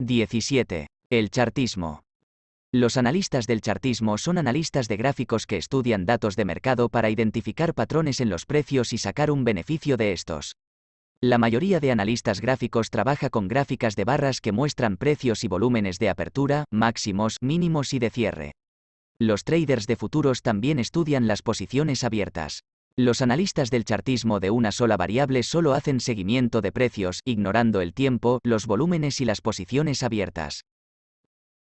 17. El chartismo. Los analistas del chartismo son analistas de gráficos que estudian datos de mercado para identificar patrones en los precios y sacar un beneficio de estos. La mayoría de analistas gráficos trabaja con gráficas de barras que muestran precios y volúmenes de apertura, máximos, mínimos y de cierre. Los traders de futuros también estudian las posiciones abiertas. Los analistas del chartismo de una sola variable solo hacen seguimiento de precios, ignorando el tiempo, los volúmenes y las posiciones abiertas.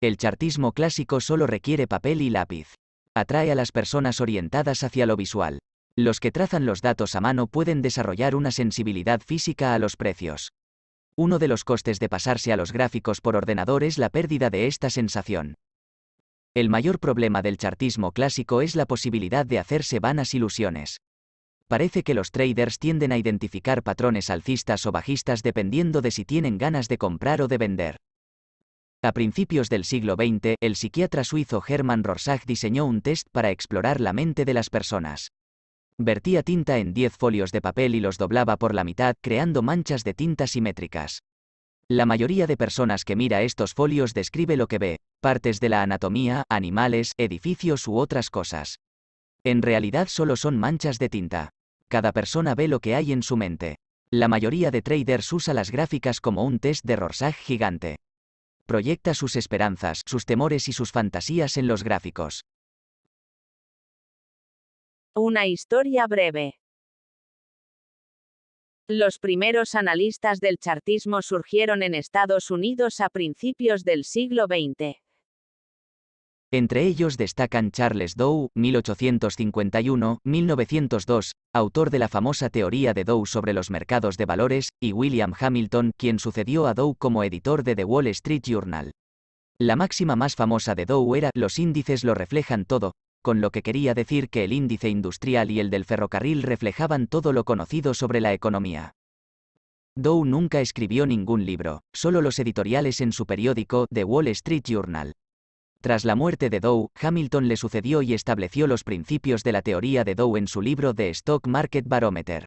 El chartismo clásico solo requiere papel y lápiz. Atrae a las personas orientadas hacia lo visual. Los que trazan los datos a mano pueden desarrollar una sensibilidad física a los precios. Uno de los costes de pasarse a los gráficos por ordenador es la pérdida de esta sensación. El mayor problema del chartismo clásico es la posibilidad de hacerse vanas ilusiones parece que los traders tienden a identificar patrones alcistas o bajistas dependiendo de si tienen ganas de comprar o de vender. A principios del siglo XX, el psiquiatra suizo Hermann Rorschach diseñó un test para explorar la mente de las personas. Vertía tinta en 10 folios de papel y los doblaba por la mitad, creando manchas de tinta simétricas. La mayoría de personas que mira estos folios describe lo que ve, partes de la anatomía, animales, edificios u otras cosas. En realidad solo son manchas de tinta cada persona ve lo que hay en su mente. La mayoría de traders usa las gráficas como un test de Rorschach gigante. Proyecta sus esperanzas, sus temores y sus fantasías en los gráficos. Una historia breve. Los primeros analistas del chartismo surgieron en Estados Unidos a principios del siglo XX. Entre ellos destacan Charles Dow, 1851-1902, autor de la famosa teoría de Dow sobre los mercados de valores, y William Hamilton, quien sucedió a Dow como editor de The Wall Street Journal. La máxima más famosa de Dow era, los índices lo reflejan todo, con lo que quería decir que el índice industrial y el del ferrocarril reflejaban todo lo conocido sobre la economía. Dow nunca escribió ningún libro, solo los editoriales en su periódico The Wall Street Journal. Tras la muerte de Dow, Hamilton le sucedió y estableció los principios de la teoría de Dow en su libro The Stock Market Barometer.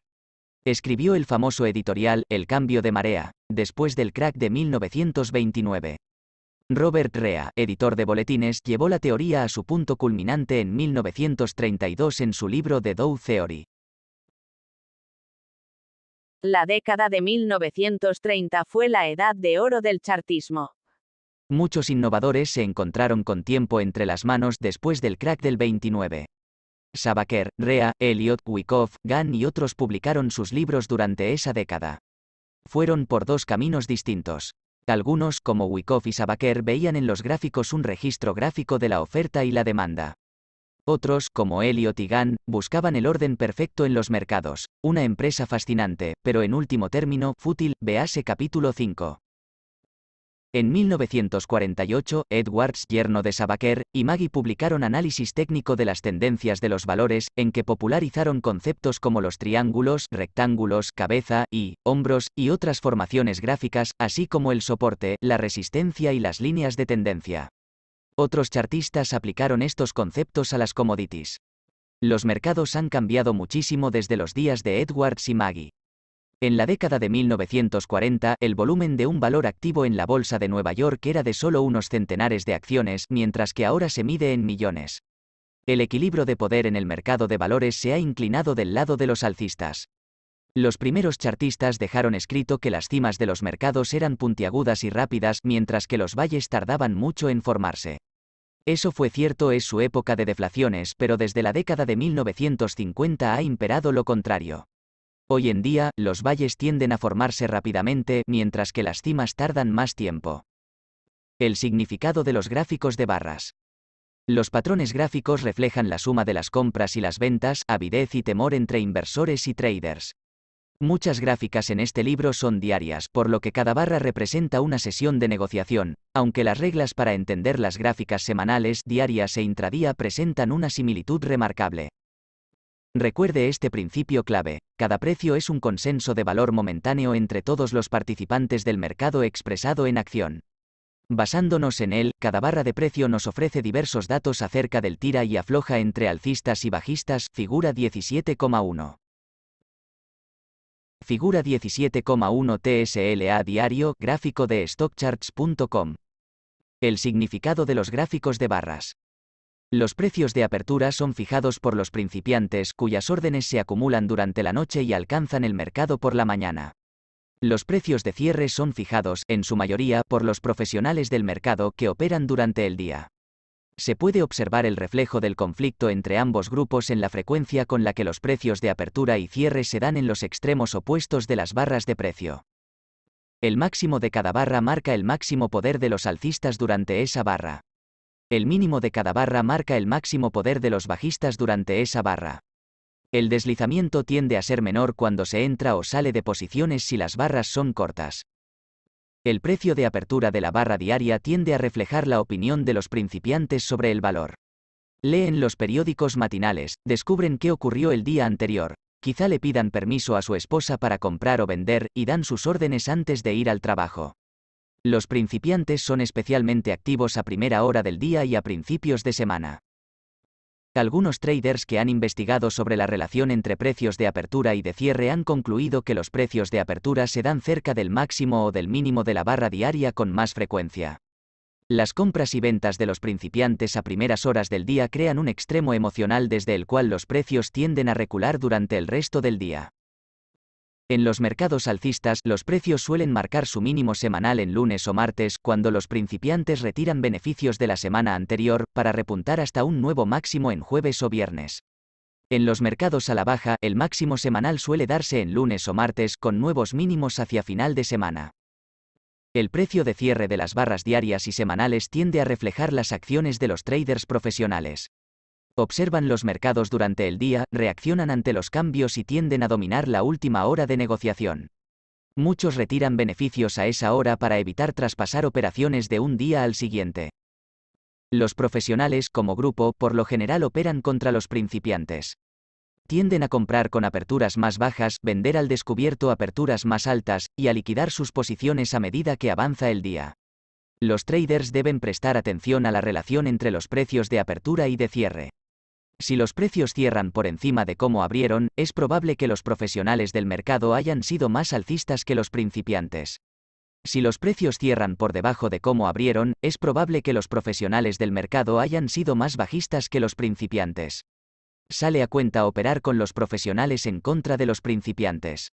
Escribió el famoso editorial El cambio de marea, después del crack de 1929. Robert Rea, editor de boletines, llevó la teoría a su punto culminante en 1932 en su libro The Dow Theory. La década de 1930 fue la edad de oro del chartismo muchos innovadores se encontraron con tiempo entre las manos después del crack del 29. Sabaker, Rea, Elliot, Wyckoff, Gann y otros publicaron sus libros durante esa década. Fueron por dos caminos distintos. Algunos, como Wyckoff y Sabaker, veían en los gráficos un registro gráfico de la oferta y la demanda. Otros, como Elliot y Gann, buscaban el orden perfecto en los mercados. Una empresa fascinante, pero en último término, fútil, vease capítulo 5. En 1948, Edwards, yerno de Sabaker, y Maggie publicaron Análisis técnico de las tendencias de los valores, en que popularizaron conceptos como los triángulos, rectángulos, cabeza y hombros, y otras formaciones gráficas, así como el soporte, la resistencia y las líneas de tendencia. Otros chartistas aplicaron estos conceptos a las commodities. Los mercados han cambiado muchísimo desde los días de Edwards y Maggie. En la década de 1940, el volumen de un valor activo en la Bolsa de Nueva York era de solo unos centenares de acciones, mientras que ahora se mide en millones. El equilibrio de poder en el mercado de valores se ha inclinado del lado de los alcistas. Los primeros chartistas dejaron escrito que las cimas de los mercados eran puntiagudas y rápidas, mientras que los valles tardaban mucho en formarse. Eso fue cierto en su época de deflaciones, pero desde la década de 1950 ha imperado lo contrario. Hoy en día, los valles tienden a formarse rápidamente, mientras que las cimas tardan más tiempo. El significado de los gráficos de barras. Los patrones gráficos reflejan la suma de las compras y las ventas, avidez y temor entre inversores y traders. Muchas gráficas en este libro son diarias, por lo que cada barra representa una sesión de negociación, aunque las reglas para entender las gráficas semanales, diarias e intradía presentan una similitud remarcable. Recuerde este principio clave, cada precio es un consenso de valor momentáneo entre todos los participantes del mercado expresado en acción. Basándonos en él, cada barra de precio nos ofrece diversos datos acerca del tira y afloja entre alcistas y bajistas, figura 17,1. Figura 17,1 TSLA diario, gráfico de stockcharts.com. El significado de los gráficos de barras. Los precios de apertura son fijados por los principiantes cuyas órdenes se acumulan durante la noche y alcanzan el mercado por la mañana. Los precios de cierre son fijados, en su mayoría, por los profesionales del mercado que operan durante el día. Se puede observar el reflejo del conflicto entre ambos grupos en la frecuencia con la que los precios de apertura y cierre se dan en los extremos opuestos de las barras de precio. El máximo de cada barra marca el máximo poder de los alcistas durante esa barra. El mínimo de cada barra marca el máximo poder de los bajistas durante esa barra. El deslizamiento tiende a ser menor cuando se entra o sale de posiciones si las barras son cortas. El precio de apertura de la barra diaria tiende a reflejar la opinión de los principiantes sobre el valor. Leen los periódicos matinales, descubren qué ocurrió el día anterior, quizá le pidan permiso a su esposa para comprar o vender, y dan sus órdenes antes de ir al trabajo. Los principiantes son especialmente activos a primera hora del día y a principios de semana. Algunos traders que han investigado sobre la relación entre precios de apertura y de cierre han concluido que los precios de apertura se dan cerca del máximo o del mínimo de la barra diaria con más frecuencia. Las compras y ventas de los principiantes a primeras horas del día crean un extremo emocional desde el cual los precios tienden a recular durante el resto del día. En los mercados alcistas, los precios suelen marcar su mínimo semanal en lunes o martes, cuando los principiantes retiran beneficios de la semana anterior, para repuntar hasta un nuevo máximo en jueves o viernes. En los mercados a la baja, el máximo semanal suele darse en lunes o martes, con nuevos mínimos hacia final de semana. El precio de cierre de las barras diarias y semanales tiende a reflejar las acciones de los traders profesionales observan los mercados durante el día, reaccionan ante los cambios y tienden a dominar la última hora de negociación. Muchos retiran beneficios a esa hora para evitar traspasar operaciones de un día al siguiente. Los profesionales como grupo por lo general operan contra los principiantes. Tienden a comprar con aperturas más bajas, vender al descubierto aperturas más altas, y a liquidar sus posiciones a medida que avanza el día. Los traders deben prestar atención a la relación entre los precios de apertura y de cierre. Si los precios cierran por encima de cómo abrieron, es probable que los profesionales del mercado hayan sido más alcistas que los principiantes. Si los precios cierran por debajo de cómo abrieron, es probable que los profesionales del mercado hayan sido más bajistas que los principiantes. Sale a cuenta operar con los profesionales en contra de los principiantes.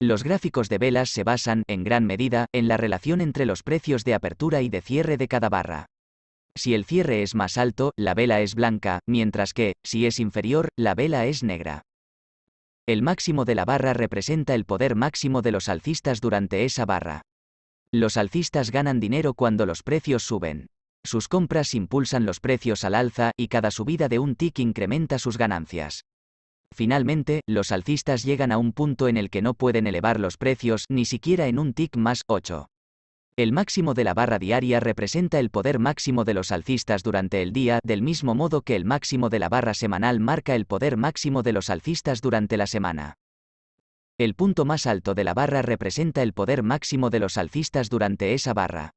Los gráficos de velas se basan, en gran medida, en la relación entre los precios de apertura y de cierre de cada barra. Si el cierre es más alto, la vela es blanca, mientras que, si es inferior, la vela es negra. El máximo de la barra representa el poder máximo de los alcistas durante esa barra. Los alcistas ganan dinero cuando los precios suben. Sus compras impulsan los precios al alza y cada subida de un tick incrementa sus ganancias. Finalmente, los alcistas llegan a un punto en el que no pueden elevar los precios ni siquiera en un tick más 8. El máximo de la barra diaria representa el poder máximo de los alcistas durante el día, del mismo modo que el máximo de la barra semanal marca el poder máximo de los alcistas durante la semana. El punto más alto de la barra representa el poder máximo de los alcistas durante esa barra.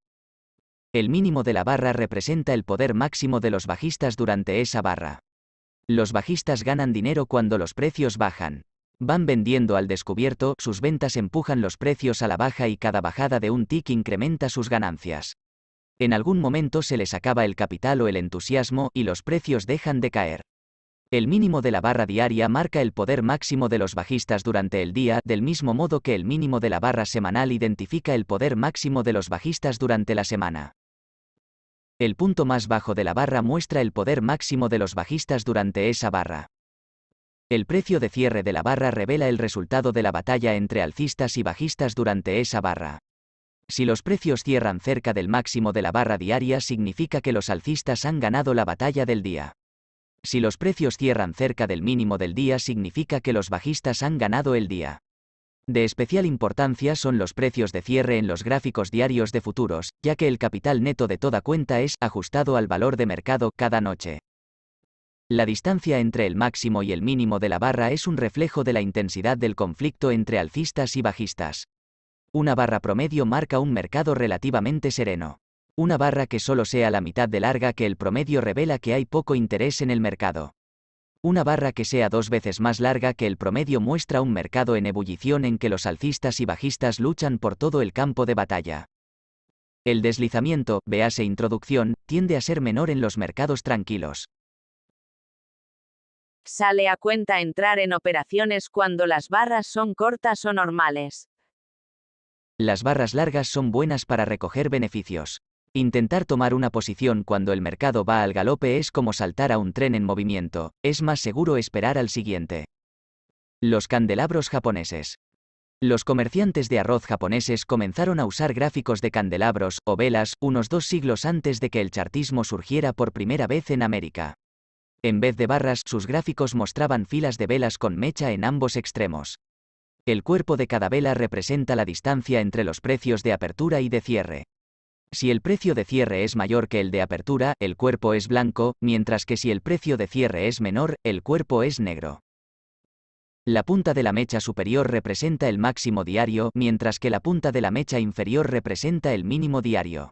El mínimo de la barra representa el poder máximo de los bajistas durante esa barra. Los bajistas ganan dinero cuando los precios bajan. Van vendiendo al descubierto, sus ventas empujan los precios a la baja y cada bajada de un tick incrementa sus ganancias. En algún momento se les acaba el capital o el entusiasmo y los precios dejan de caer. El mínimo de la barra diaria marca el poder máximo de los bajistas durante el día, del mismo modo que el mínimo de la barra semanal identifica el poder máximo de los bajistas durante la semana. El punto más bajo de la barra muestra el poder máximo de los bajistas durante esa barra. El precio de cierre de la barra revela el resultado de la batalla entre alcistas y bajistas durante esa barra. Si los precios cierran cerca del máximo de la barra diaria significa que los alcistas han ganado la batalla del día. Si los precios cierran cerca del mínimo del día significa que los bajistas han ganado el día. De especial importancia son los precios de cierre en los gráficos diarios de futuros, ya que el capital neto de toda cuenta es ajustado al valor de mercado cada noche. La distancia entre el máximo y el mínimo de la barra es un reflejo de la intensidad del conflicto entre alcistas y bajistas. Una barra promedio marca un mercado relativamente sereno. Una barra que solo sea la mitad de larga que el promedio revela que hay poco interés en el mercado. Una barra que sea dos veces más larga que el promedio muestra un mercado en ebullición en que los alcistas y bajistas luchan por todo el campo de batalla. El deslizamiento, véase introducción, tiende a ser menor en los mercados tranquilos sale a cuenta entrar en operaciones cuando las barras son cortas o normales. Las barras largas son buenas para recoger beneficios. Intentar tomar una posición cuando el mercado va al galope es como saltar a un tren en movimiento, es más seguro esperar al siguiente. Los candelabros japoneses. Los comerciantes de arroz japoneses comenzaron a usar gráficos de candelabros o velas unos dos siglos antes de que el chartismo surgiera por primera vez en América. En vez de barras, sus gráficos mostraban filas de velas con mecha en ambos extremos. El cuerpo de cada vela representa la distancia entre los precios de apertura y de cierre. Si el precio de cierre es mayor que el de apertura, el cuerpo es blanco, mientras que si el precio de cierre es menor, el cuerpo es negro. La punta de la mecha superior representa el máximo diario, mientras que la punta de la mecha inferior representa el mínimo diario.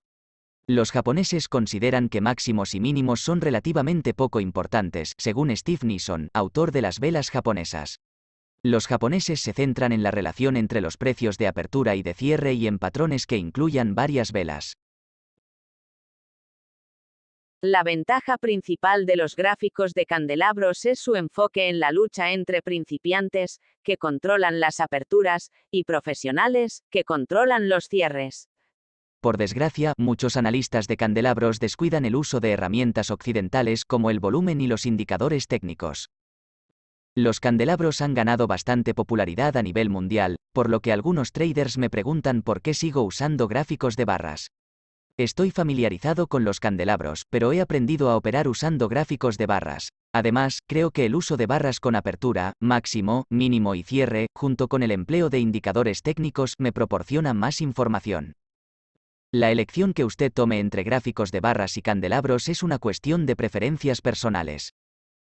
Los japoneses consideran que máximos y mínimos son relativamente poco importantes, según Steve Nison, autor de Las velas japonesas. Los japoneses se centran en la relación entre los precios de apertura y de cierre y en patrones que incluyan varias velas. La ventaja principal de los gráficos de candelabros es su enfoque en la lucha entre principiantes, que controlan las aperturas, y profesionales, que controlan los cierres. Por desgracia, muchos analistas de candelabros descuidan el uso de herramientas occidentales como el volumen y los indicadores técnicos. Los candelabros han ganado bastante popularidad a nivel mundial, por lo que algunos traders me preguntan por qué sigo usando gráficos de barras. Estoy familiarizado con los candelabros, pero he aprendido a operar usando gráficos de barras. Además, creo que el uso de barras con apertura, máximo, mínimo y cierre, junto con el empleo de indicadores técnicos, me proporciona más información. La elección que usted tome entre gráficos de barras y candelabros es una cuestión de preferencias personales.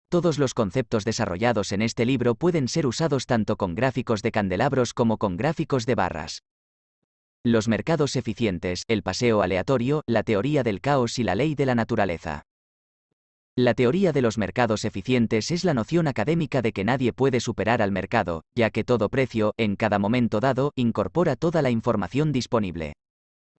Todos los conceptos desarrollados en este libro pueden ser usados tanto con gráficos de candelabros como con gráficos de barras. Los mercados eficientes, el paseo aleatorio, la teoría del caos y la ley de la naturaleza. La teoría de los mercados eficientes es la noción académica de que nadie puede superar al mercado, ya que todo precio, en cada momento dado, incorpora toda la información disponible.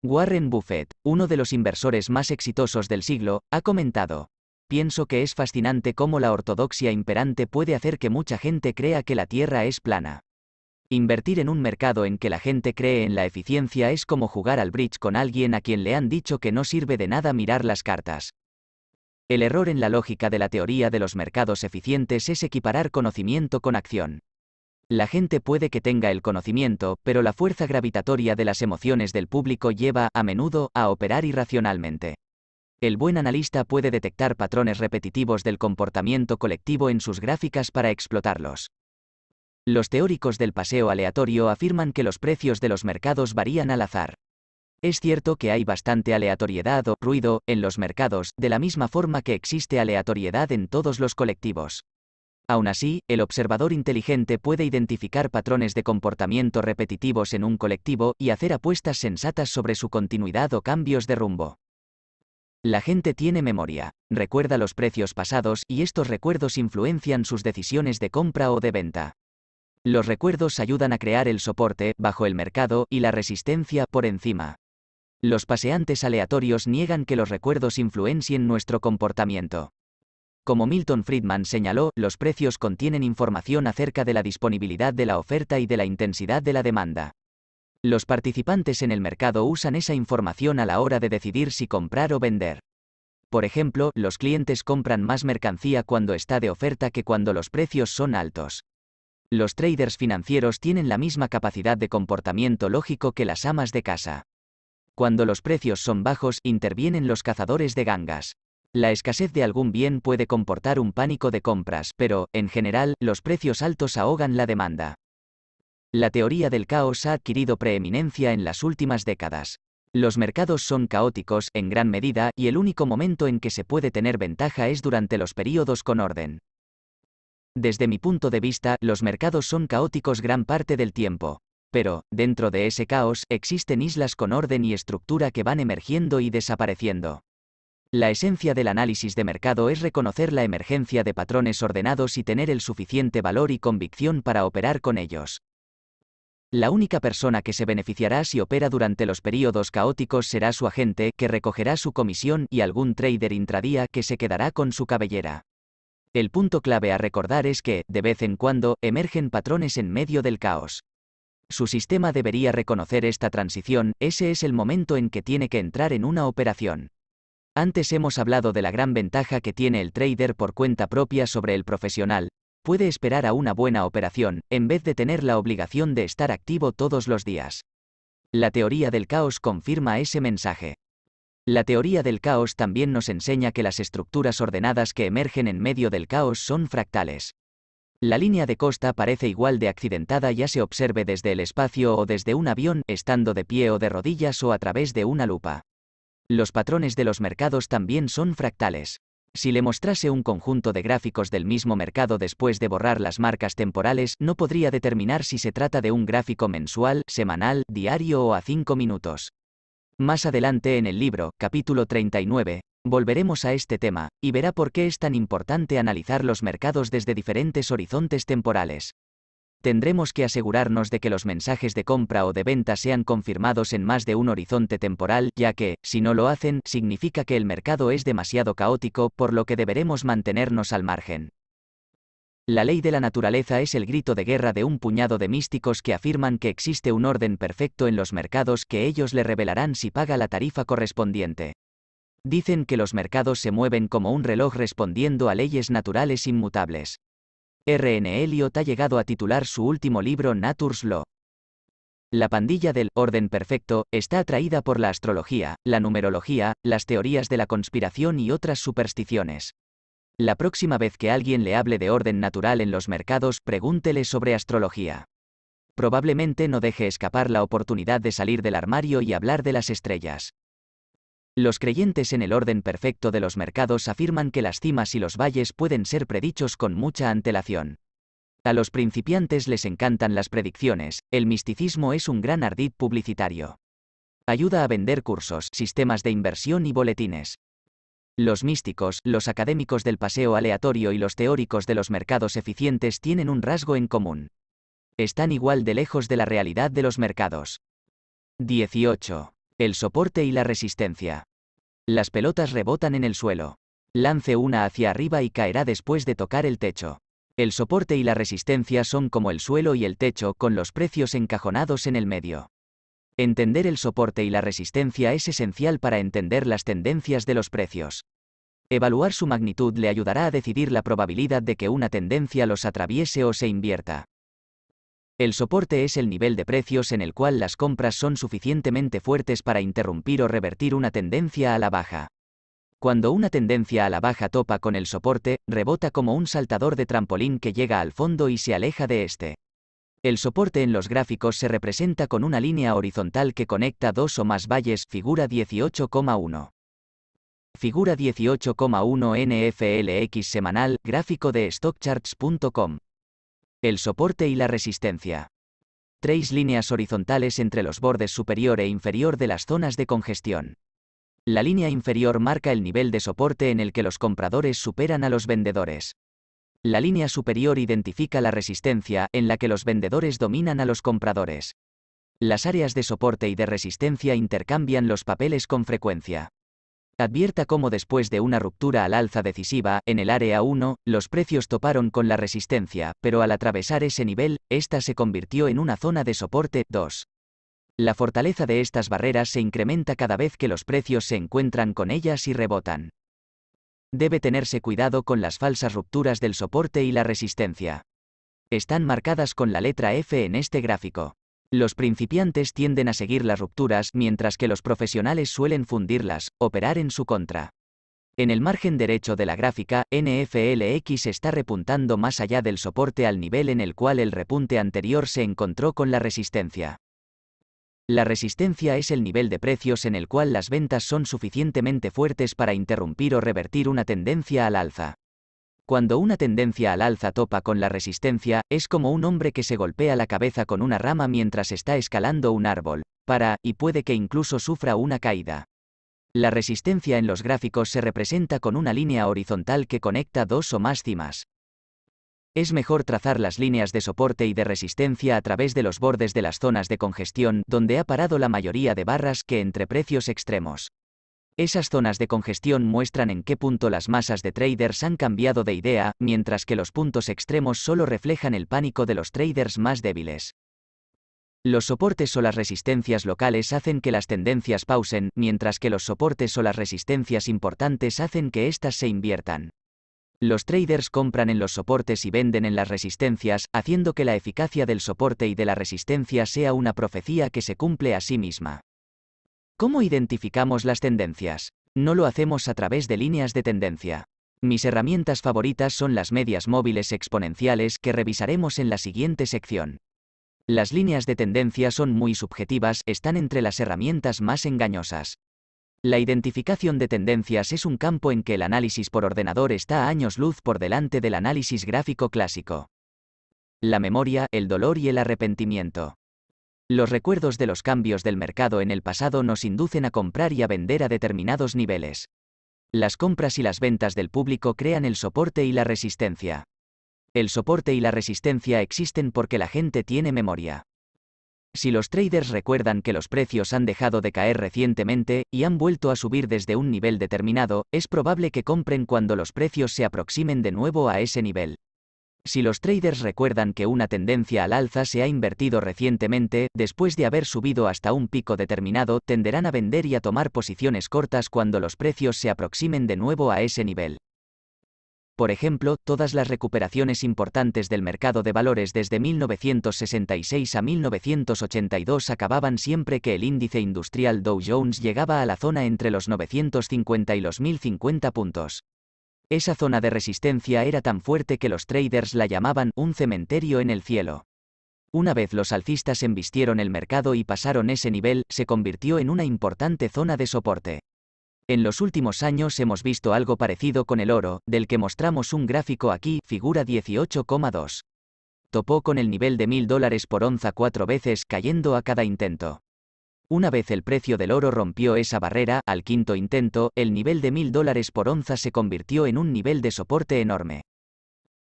Warren Buffett, uno de los inversores más exitosos del siglo, ha comentado, Pienso que es fascinante cómo la ortodoxia imperante puede hacer que mucha gente crea que la Tierra es plana. Invertir en un mercado en que la gente cree en la eficiencia es como jugar al bridge con alguien a quien le han dicho que no sirve de nada mirar las cartas. El error en la lógica de la teoría de los mercados eficientes es equiparar conocimiento con acción. La gente puede que tenga el conocimiento, pero la fuerza gravitatoria de las emociones del público lleva, a menudo, a operar irracionalmente. El buen analista puede detectar patrones repetitivos del comportamiento colectivo en sus gráficas para explotarlos. Los teóricos del paseo aleatorio afirman que los precios de los mercados varían al azar. Es cierto que hay bastante aleatoriedad o ruido en los mercados, de la misma forma que existe aleatoriedad en todos los colectivos. Aún así, el observador inteligente puede identificar patrones de comportamiento repetitivos en un colectivo y hacer apuestas sensatas sobre su continuidad o cambios de rumbo. La gente tiene memoria, recuerda los precios pasados y estos recuerdos influencian sus decisiones de compra o de venta. Los recuerdos ayudan a crear el soporte bajo el mercado y la resistencia por encima. Los paseantes aleatorios niegan que los recuerdos influencien nuestro comportamiento. Como Milton Friedman señaló, los precios contienen información acerca de la disponibilidad de la oferta y de la intensidad de la demanda. Los participantes en el mercado usan esa información a la hora de decidir si comprar o vender. Por ejemplo, los clientes compran más mercancía cuando está de oferta que cuando los precios son altos. Los traders financieros tienen la misma capacidad de comportamiento lógico que las amas de casa. Cuando los precios son bajos, intervienen los cazadores de gangas. La escasez de algún bien puede comportar un pánico de compras, pero, en general, los precios altos ahogan la demanda. La teoría del caos ha adquirido preeminencia en las últimas décadas. Los mercados son caóticos, en gran medida, y el único momento en que se puede tener ventaja es durante los períodos con orden. Desde mi punto de vista, los mercados son caóticos gran parte del tiempo. Pero, dentro de ese caos, existen islas con orden y estructura que van emergiendo y desapareciendo. La esencia del análisis de mercado es reconocer la emergencia de patrones ordenados y tener el suficiente valor y convicción para operar con ellos. La única persona que se beneficiará si opera durante los períodos caóticos será su agente, que recogerá su comisión y algún trader intradía que se quedará con su cabellera. El punto clave a recordar es que, de vez en cuando, emergen patrones en medio del caos. Su sistema debería reconocer esta transición, ese es el momento en que tiene que entrar en una operación. Antes hemos hablado de la gran ventaja que tiene el trader por cuenta propia sobre el profesional. Puede esperar a una buena operación, en vez de tener la obligación de estar activo todos los días. La teoría del caos confirma ese mensaje. La teoría del caos también nos enseña que las estructuras ordenadas que emergen en medio del caos son fractales. La línea de costa parece igual de accidentada ya se observe desde el espacio o desde un avión, estando de pie o de rodillas o a través de una lupa. Los patrones de los mercados también son fractales. Si le mostrase un conjunto de gráficos del mismo mercado después de borrar las marcas temporales, no podría determinar si se trata de un gráfico mensual, semanal, diario o a 5 minutos. Más adelante en el libro, capítulo 39, volveremos a este tema, y verá por qué es tan importante analizar los mercados desde diferentes horizontes temporales tendremos que asegurarnos de que los mensajes de compra o de venta sean confirmados en más de un horizonte temporal, ya que, si no lo hacen, significa que el mercado es demasiado caótico, por lo que deberemos mantenernos al margen. La ley de la naturaleza es el grito de guerra de un puñado de místicos que afirman que existe un orden perfecto en los mercados que ellos le revelarán si paga la tarifa correspondiente. Dicen que los mercados se mueven como un reloj respondiendo a leyes naturales inmutables. R.N. Eliot ha llegado a titular su último libro Natur's Law. La pandilla del orden perfecto está atraída por la astrología, la numerología, las teorías de la conspiración y otras supersticiones. La próxima vez que alguien le hable de orden natural en los mercados, pregúntele sobre astrología. Probablemente no deje escapar la oportunidad de salir del armario y hablar de las estrellas. Los creyentes en el orden perfecto de los mercados afirman que las cimas y los valles pueden ser predichos con mucha antelación. A los principiantes les encantan las predicciones, el misticismo es un gran ardid publicitario. Ayuda a vender cursos, sistemas de inversión y boletines. Los místicos, los académicos del paseo aleatorio y los teóricos de los mercados eficientes tienen un rasgo en común. Están igual de lejos de la realidad de los mercados. 18. El soporte y la resistencia. Las pelotas rebotan en el suelo. Lance una hacia arriba y caerá después de tocar el techo. El soporte y la resistencia son como el suelo y el techo con los precios encajonados en el medio. Entender el soporte y la resistencia es esencial para entender las tendencias de los precios. Evaluar su magnitud le ayudará a decidir la probabilidad de que una tendencia los atraviese o se invierta. El soporte es el nivel de precios en el cual las compras son suficientemente fuertes para interrumpir o revertir una tendencia a la baja. Cuando una tendencia a la baja topa con el soporte, rebota como un saltador de trampolín que llega al fondo y se aleja de este. El soporte en los gráficos se representa con una línea horizontal que conecta dos o más valles, figura 18,1. Figura 18,1 NFLX semanal, gráfico de stockcharts.com el soporte y la resistencia. Tres líneas horizontales entre los bordes superior e inferior de las zonas de congestión. La línea inferior marca el nivel de soporte en el que los compradores superan a los vendedores. La línea superior identifica la resistencia en la que los vendedores dominan a los compradores. Las áreas de soporte y de resistencia intercambian los papeles con frecuencia. Advierta cómo después de una ruptura al alza decisiva, en el área 1, los precios toparon con la resistencia, pero al atravesar ese nivel, esta se convirtió en una zona de soporte 2. La fortaleza de estas barreras se incrementa cada vez que los precios se encuentran con ellas y rebotan. Debe tenerse cuidado con las falsas rupturas del soporte y la resistencia. Están marcadas con la letra F en este gráfico. Los principiantes tienden a seguir las rupturas mientras que los profesionales suelen fundirlas, operar en su contra. En el margen derecho de la gráfica, NFLX está repuntando más allá del soporte al nivel en el cual el repunte anterior se encontró con la resistencia. La resistencia es el nivel de precios en el cual las ventas son suficientemente fuertes para interrumpir o revertir una tendencia al alza. Cuando una tendencia al alza topa con la resistencia, es como un hombre que se golpea la cabeza con una rama mientras está escalando un árbol, para, y puede que incluso sufra una caída. La resistencia en los gráficos se representa con una línea horizontal que conecta dos o más cimas. Es mejor trazar las líneas de soporte y de resistencia a través de los bordes de las zonas de congestión donde ha parado la mayoría de barras que entre precios extremos. Esas zonas de congestión muestran en qué punto las masas de traders han cambiado de idea, mientras que los puntos extremos solo reflejan el pánico de los traders más débiles. Los soportes o las resistencias locales hacen que las tendencias pausen, mientras que los soportes o las resistencias importantes hacen que éstas se inviertan. Los traders compran en los soportes y venden en las resistencias, haciendo que la eficacia del soporte y de la resistencia sea una profecía que se cumple a sí misma. ¿Cómo identificamos las tendencias? No lo hacemos a través de líneas de tendencia. Mis herramientas favoritas son las medias móviles exponenciales que revisaremos en la siguiente sección. Las líneas de tendencia son muy subjetivas, están entre las herramientas más engañosas. La identificación de tendencias es un campo en que el análisis por ordenador está a años luz por delante del análisis gráfico clásico. La memoria, el dolor y el arrepentimiento. Los recuerdos de los cambios del mercado en el pasado nos inducen a comprar y a vender a determinados niveles. Las compras y las ventas del público crean el soporte y la resistencia. El soporte y la resistencia existen porque la gente tiene memoria. Si los traders recuerdan que los precios han dejado de caer recientemente y han vuelto a subir desde un nivel determinado, es probable que compren cuando los precios se aproximen de nuevo a ese nivel. Si los traders recuerdan que una tendencia al alza se ha invertido recientemente, después de haber subido hasta un pico determinado, tenderán a vender y a tomar posiciones cortas cuando los precios se aproximen de nuevo a ese nivel. Por ejemplo, todas las recuperaciones importantes del mercado de valores desde 1966 a 1982 acababan siempre que el índice industrial Dow Jones llegaba a la zona entre los 950 y los 1050 puntos. Esa zona de resistencia era tan fuerte que los traders la llamaban un cementerio en el cielo. Una vez los alcistas embistieron el mercado y pasaron ese nivel, se convirtió en una importante zona de soporte. En los últimos años hemos visto algo parecido con el oro, del que mostramos un gráfico aquí, figura 18,2. Topó con el nivel de 1000 dólares por onza cuatro veces, cayendo a cada intento. Una vez el precio del oro rompió esa barrera, al quinto intento, el nivel de 1000 dólares por onza se convirtió en un nivel de soporte enorme.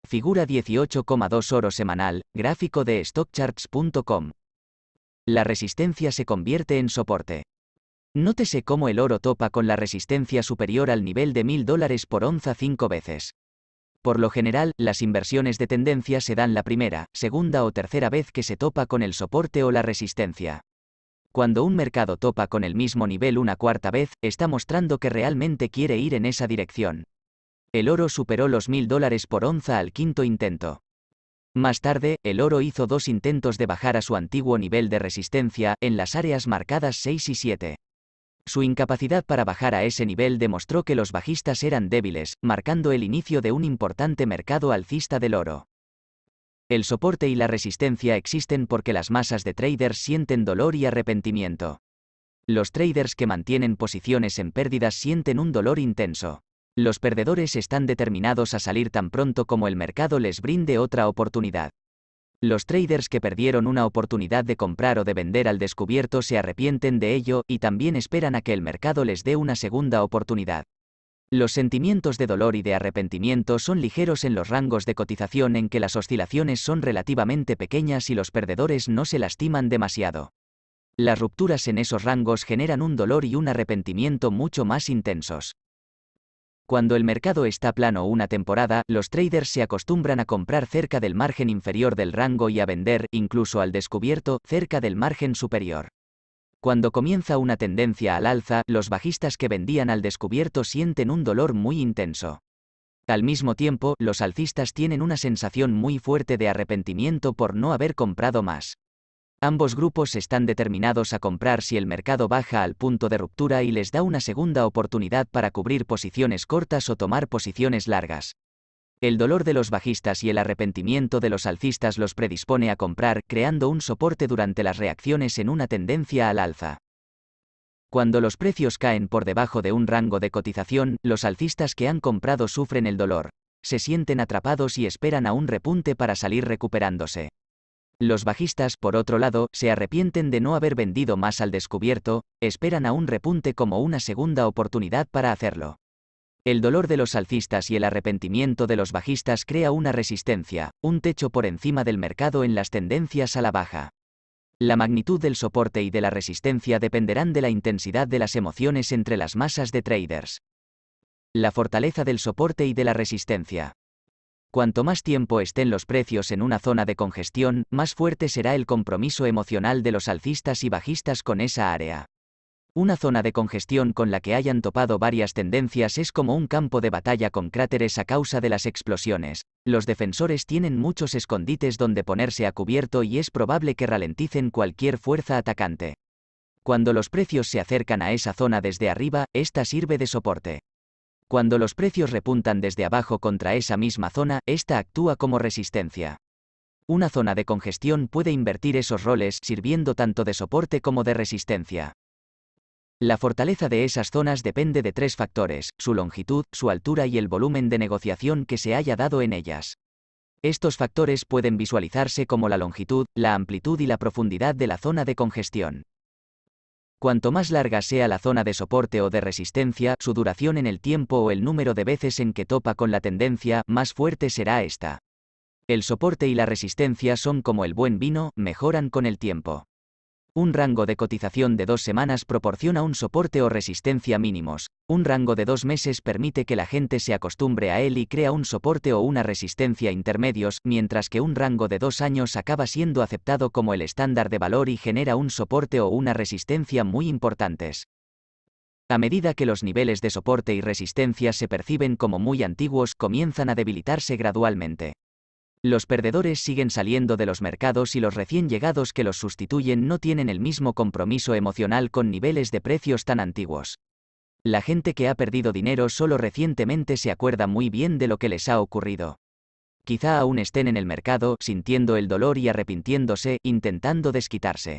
Figura 18,2 oro semanal, gráfico de stockcharts.com. La resistencia se convierte en soporte. Nótese cómo el oro topa con la resistencia superior al nivel de 1000 dólares por onza cinco veces. Por lo general, las inversiones de tendencia se dan la primera, segunda o tercera vez que se topa con el soporte o la resistencia. Cuando un mercado topa con el mismo nivel una cuarta vez, está mostrando que realmente quiere ir en esa dirección. El oro superó los mil dólares por onza al quinto intento. Más tarde, el oro hizo dos intentos de bajar a su antiguo nivel de resistencia, en las áreas marcadas 6 y 7. Su incapacidad para bajar a ese nivel demostró que los bajistas eran débiles, marcando el inicio de un importante mercado alcista del oro. El soporte y la resistencia existen porque las masas de traders sienten dolor y arrepentimiento. Los traders que mantienen posiciones en pérdidas sienten un dolor intenso. Los perdedores están determinados a salir tan pronto como el mercado les brinde otra oportunidad. Los traders que perdieron una oportunidad de comprar o de vender al descubierto se arrepienten de ello y también esperan a que el mercado les dé una segunda oportunidad. Los sentimientos de dolor y de arrepentimiento son ligeros en los rangos de cotización en que las oscilaciones son relativamente pequeñas y los perdedores no se lastiman demasiado. Las rupturas en esos rangos generan un dolor y un arrepentimiento mucho más intensos. Cuando el mercado está plano una temporada, los traders se acostumbran a comprar cerca del margen inferior del rango y a vender, incluso al descubierto, cerca del margen superior. Cuando comienza una tendencia al alza, los bajistas que vendían al descubierto sienten un dolor muy intenso. Al mismo tiempo, los alcistas tienen una sensación muy fuerte de arrepentimiento por no haber comprado más. Ambos grupos están determinados a comprar si el mercado baja al punto de ruptura y les da una segunda oportunidad para cubrir posiciones cortas o tomar posiciones largas. El dolor de los bajistas y el arrepentimiento de los alcistas los predispone a comprar, creando un soporte durante las reacciones en una tendencia al alza. Cuando los precios caen por debajo de un rango de cotización, los alcistas que han comprado sufren el dolor, se sienten atrapados y esperan a un repunte para salir recuperándose. Los bajistas, por otro lado, se arrepienten de no haber vendido más al descubierto, esperan a un repunte como una segunda oportunidad para hacerlo. El dolor de los alcistas y el arrepentimiento de los bajistas crea una resistencia, un techo por encima del mercado en las tendencias a la baja. La magnitud del soporte y de la resistencia dependerán de la intensidad de las emociones entre las masas de traders. La fortaleza del soporte y de la resistencia. Cuanto más tiempo estén los precios en una zona de congestión, más fuerte será el compromiso emocional de los alcistas y bajistas con esa área. Una zona de congestión con la que hayan topado varias tendencias es como un campo de batalla con cráteres a causa de las explosiones. Los defensores tienen muchos escondites donde ponerse a cubierto y es probable que ralenticen cualquier fuerza atacante. Cuando los precios se acercan a esa zona desde arriba, esta sirve de soporte. Cuando los precios repuntan desde abajo contra esa misma zona, esta actúa como resistencia. Una zona de congestión puede invertir esos roles sirviendo tanto de soporte como de resistencia. La fortaleza de esas zonas depende de tres factores, su longitud, su altura y el volumen de negociación que se haya dado en ellas. Estos factores pueden visualizarse como la longitud, la amplitud y la profundidad de la zona de congestión. Cuanto más larga sea la zona de soporte o de resistencia, su duración en el tiempo o el número de veces en que topa con la tendencia, más fuerte será esta. El soporte y la resistencia son como el buen vino, mejoran con el tiempo. Un rango de cotización de dos semanas proporciona un soporte o resistencia mínimos. Un rango de dos meses permite que la gente se acostumbre a él y crea un soporte o una resistencia intermedios, mientras que un rango de dos años acaba siendo aceptado como el estándar de valor y genera un soporte o una resistencia muy importantes. A medida que los niveles de soporte y resistencia se perciben como muy antiguos, comienzan a debilitarse gradualmente. Los perdedores siguen saliendo de los mercados y los recién llegados que los sustituyen no tienen el mismo compromiso emocional con niveles de precios tan antiguos. La gente que ha perdido dinero solo recientemente se acuerda muy bien de lo que les ha ocurrido. Quizá aún estén en el mercado, sintiendo el dolor y arrepintiéndose, intentando desquitarse.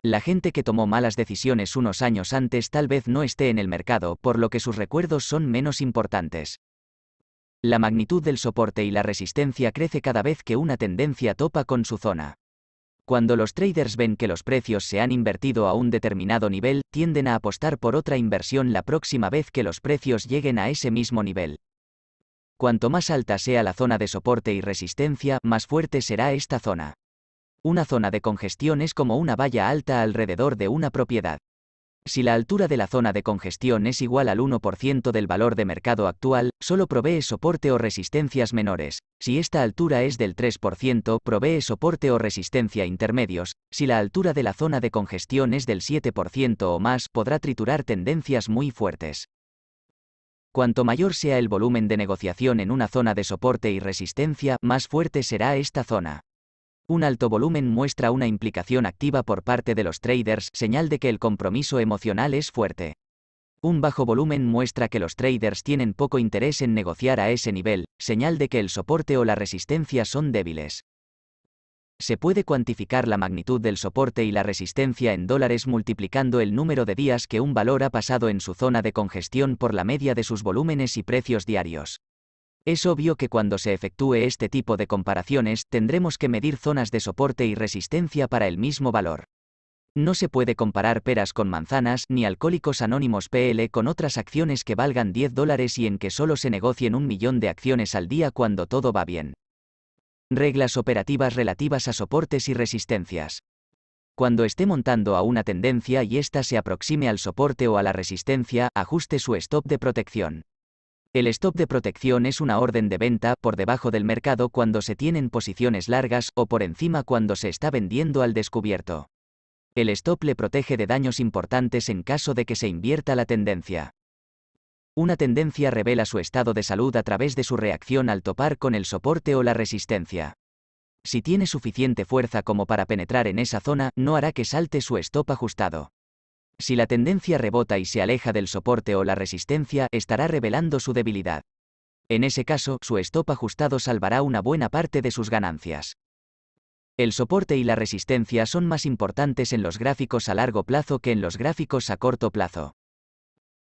La gente que tomó malas decisiones unos años antes tal vez no esté en el mercado, por lo que sus recuerdos son menos importantes. La magnitud del soporte y la resistencia crece cada vez que una tendencia topa con su zona. Cuando los traders ven que los precios se han invertido a un determinado nivel, tienden a apostar por otra inversión la próxima vez que los precios lleguen a ese mismo nivel. Cuanto más alta sea la zona de soporte y resistencia, más fuerte será esta zona. Una zona de congestión es como una valla alta alrededor de una propiedad. Si la altura de la zona de congestión es igual al 1% del valor de mercado actual, solo provee soporte o resistencias menores. Si esta altura es del 3%, provee soporte o resistencia intermedios. Si la altura de la zona de congestión es del 7% o más, podrá triturar tendencias muy fuertes. Cuanto mayor sea el volumen de negociación en una zona de soporte y resistencia, más fuerte será esta zona. Un alto volumen muestra una implicación activa por parte de los traders, señal de que el compromiso emocional es fuerte. Un bajo volumen muestra que los traders tienen poco interés en negociar a ese nivel, señal de que el soporte o la resistencia son débiles. Se puede cuantificar la magnitud del soporte y la resistencia en dólares multiplicando el número de días que un valor ha pasado en su zona de congestión por la media de sus volúmenes y precios diarios. Es obvio que cuando se efectúe este tipo de comparaciones tendremos que medir zonas de soporte y resistencia para el mismo valor. No se puede comparar peras con manzanas ni alcohólicos anónimos PL con otras acciones que valgan 10 dólares y en que solo se negocien un millón de acciones al día cuando todo va bien. Reglas operativas relativas a soportes y resistencias. Cuando esté montando a una tendencia y ésta se aproxime al soporte o a la resistencia, ajuste su stop de protección. El stop de protección es una orden de venta por debajo del mercado cuando se tienen posiciones largas o por encima cuando se está vendiendo al descubierto. El stop le protege de daños importantes en caso de que se invierta la tendencia. Una tendencia revela su estado de salud a través de su reacción al topar con el soporte o la resistencia. Si tiene suficiente fuerza como para penetrar en esa zona, no hará que salte su stop ajustado. Si la tendencia rebota y se aleja del soporte o la resistencia, estará revelando su debilidad. En ese caso, su stop ajustado salvará una buena parte de sus ganancias. El soporte y la resistencia son más importantes en los gráficos a largo plazo que en los gráficos a corto plazo.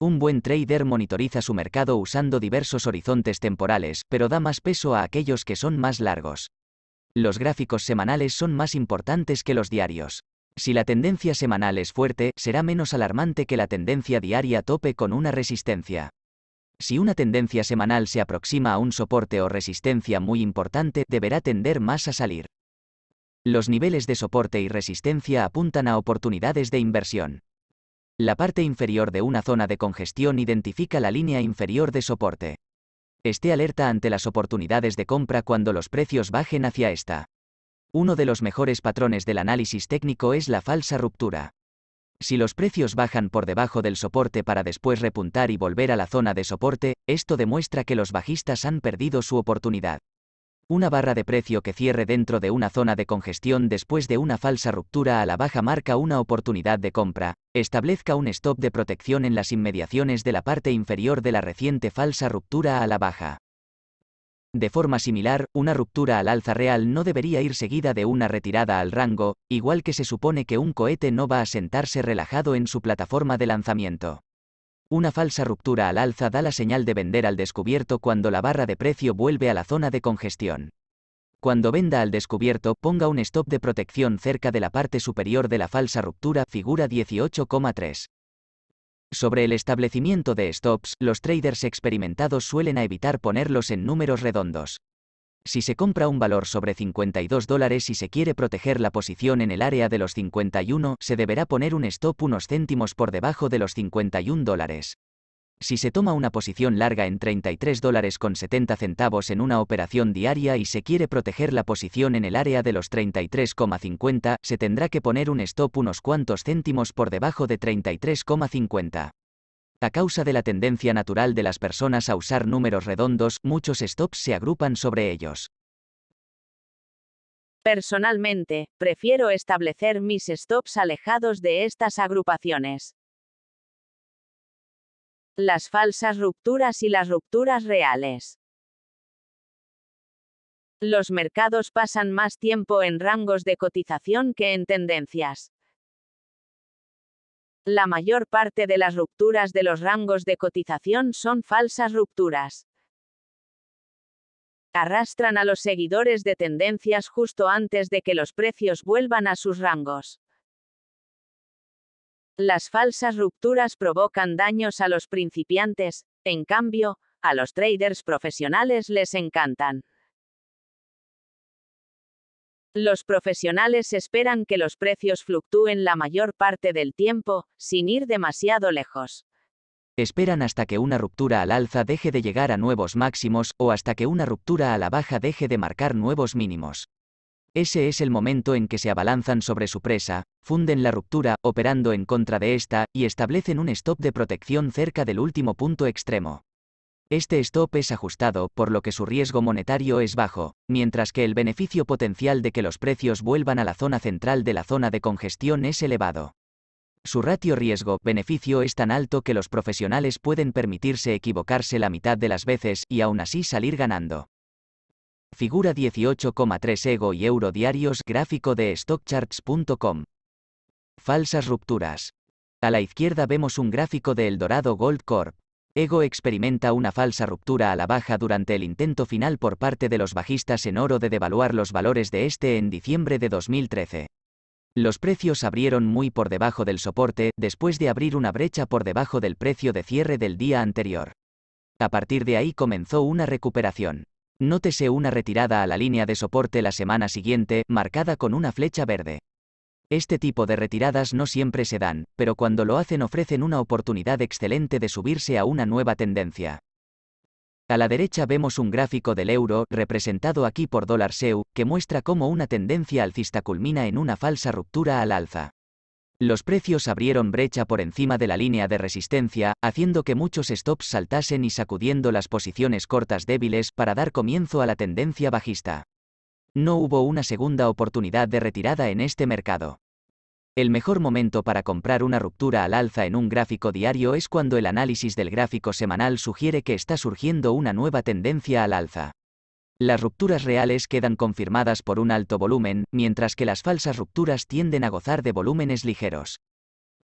Un buen trader monitoriza su mercado usando diversos horizontes temporales, pero da más peso a aquellos que son más largos. Los gráficos semanales son más importantes que los diarios. Si la tendencia semanal es fuerte, será menos alarmante que la tendencia diaria tope con una resistencia. Si una tendencia semanal se aproxima a un soporte o resistencia muy importante, deberá tender más a salir. Los niveles de soporte y resistencia apuntan a oportunidades de inversión. La parte inferior de una zona de congestión identifica la línea inferior de soporte. Esté alerta ante las oportunidades de compra cuando los precios bajen hacia esta. Uno de los mejores patrones del análisis técnico es la falsa ruptura. Si los precios bajan por debajo del soporte para después repuntar y volver a la zona de soporte, esto demuestra que los bajistas han perdido su oportunidad. Una barra de precio que cierre dentro de una zona de congestión después de una falsa ruptura a la baja marca una oportunidad de compra, establezca un stop de protección en las inmediaciones de la parte inferior de la reciente falsa ruptura a la baja. De forma similar, una ruptura al alza real no debería ir seguida de una retirada al rango, igual que se supone que un cohete no va a sentarse relajado en su plataforma de lanzamiento. Una falsa ruptura al alza da la señal de vender al descubierto cuando la barra de precio vuelve a la zona de congestión. Cuando venda al descubierto, ponga un stop de protección cerca de la parte superior de la falsa ruptura, figura 18,3. Sobre el establecimiento de stops, los traders experimentados suelen evitar ponerlos en números redondos. Si se compra un valor sobre 52 dólares y se quiere proteger la posición en el área de los 51, se deberá poner un stop unos céntimos por debajo de los 51 dólares. Si se toma una posición larga en 33 dólares con 70 centavos en una operación diaria y se quiere proteger la posición en el área de los 33,50, se tendrá que poner un stop unos cuantos céntimos por debajo de 33,50. A causa de la tendencia natural de las personas a usar números redondos, muchos stops se agrupan sobre ellos. Personalmente, prefiero establecer mis stops alejados de estas agrupaciones. Las falsas rupturas y las rupturas reales. Los mercados pasan más tiempo en rangos de cotización que en tendencias. La mayor parte de las rupturas de los rangos de cotización son falsas rupturas. Arrastran a los seguidores de tendencias justo antes de que los precios vuelvan a sus rangos. Las falsas rupturas provocan daños a los principiantes, en cambio, a los traders profesionales les encantan. Los profesionales esperan que los precios fluctúen la mayor parte del tiempo, sin ir demasiado lejos. Esperan hasta que una ruptura al alza deje de llegar a nuevos máximos o hasta que una ruptura a la baja deje de marcar nuevos mínimos. Ese es el momento en que se abalanzan sobre su presa, funden la ruptura, operando en contra de esta, y establecen un stop de protección cerca del último punto extremo. Este stop es ajustado, por lo que su riesgo monetario es bajo, mientras que el beneficio potencial de que los precios vuelvan a la zona central de la zona de congestión es elevado. Su ratio riesgo-beneficio es tan alto que los profesionales pueden permitirse equivocarse la mitad de las veces y aún así salir ganando. Figura 18,3 Ego y Euro diarios gráfico de stockcharts.com. Falsas rupturas. A la izquierda vemos un gráfico de Eldorado Gold Corp. Ego experimenta una falsa ruptura a la baja durante el intento final por parte de los bajistas en oro de devaluar los valores de este en diciembre de 2013. Los precios abrieron muy por debajo del soporte, después de abrir una brecha por debajo del precio de cierre del día anterior. A partir de ahí comenzó una recuperación. Nótese una retirada a la línea de soporte la semana siguiente, marcada con una flecha verde. Este tipo de retiradas no siempre se dan, pero cuando lo hacen ofrecen una oportunidad excelente de subirse a una nueva tendencia. A la derecha vemos un gráfico del euro, representado aquí por dólar SEU, que muestra cómo una tendencia alcista culmina en una falsa ruptura al alza. Los precios abrieron brecha por encima de la línea de resistencia, haciendo que muchos stops saltasen y sacudiendo las posiciones cortas débiles para dar comienzo a la tendencia bajista. No hubo una segunda oportunidad de retirada en este mercado. El mejor momento para comprar una ruptura al alza en un gráfico diario es cuando el análisis del gráfico semanal sugiere que está surgiendo una nueva tendencia al alza. Las rupturas reales quedan confirmadas por un alto volumen, mientras que las falsas rupturas tienden a gozar de volúmenes ligeros.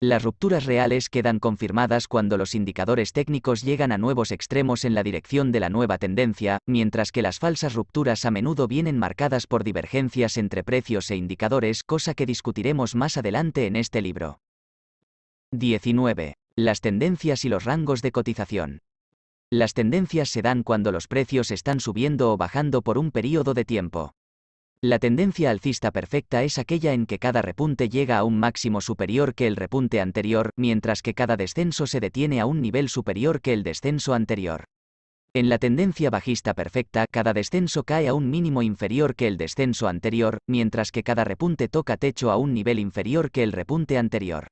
Las rupturas reales quedan confirmadas cuando los indicadores técnicos llegan a nuevos extremos en la dirección de la nueva tendencia, mientras que las falsas rupturas a menudo vienen marcadas por divergencias entre precios e indicadores, cosa que discutiremos más adelante en este libro. 19. Las tendencias y los rangos de cotización. Las tendencias se dan cuando los precios están subiendo o bajando por un periodo de tiempo. La tendencia alcista perfecta es aquella en que cada repunte llega a un máximo superior que el repunte anterior, mientras que cada descenso se detiene a un nivel superior que el descenso anterior. En la tendencia bajista perfecta, cada descenso cae a un mínimo inferior que el descenso anterior, mientras que cada repunte toca techo a un nivel inferior que el repunte anterior.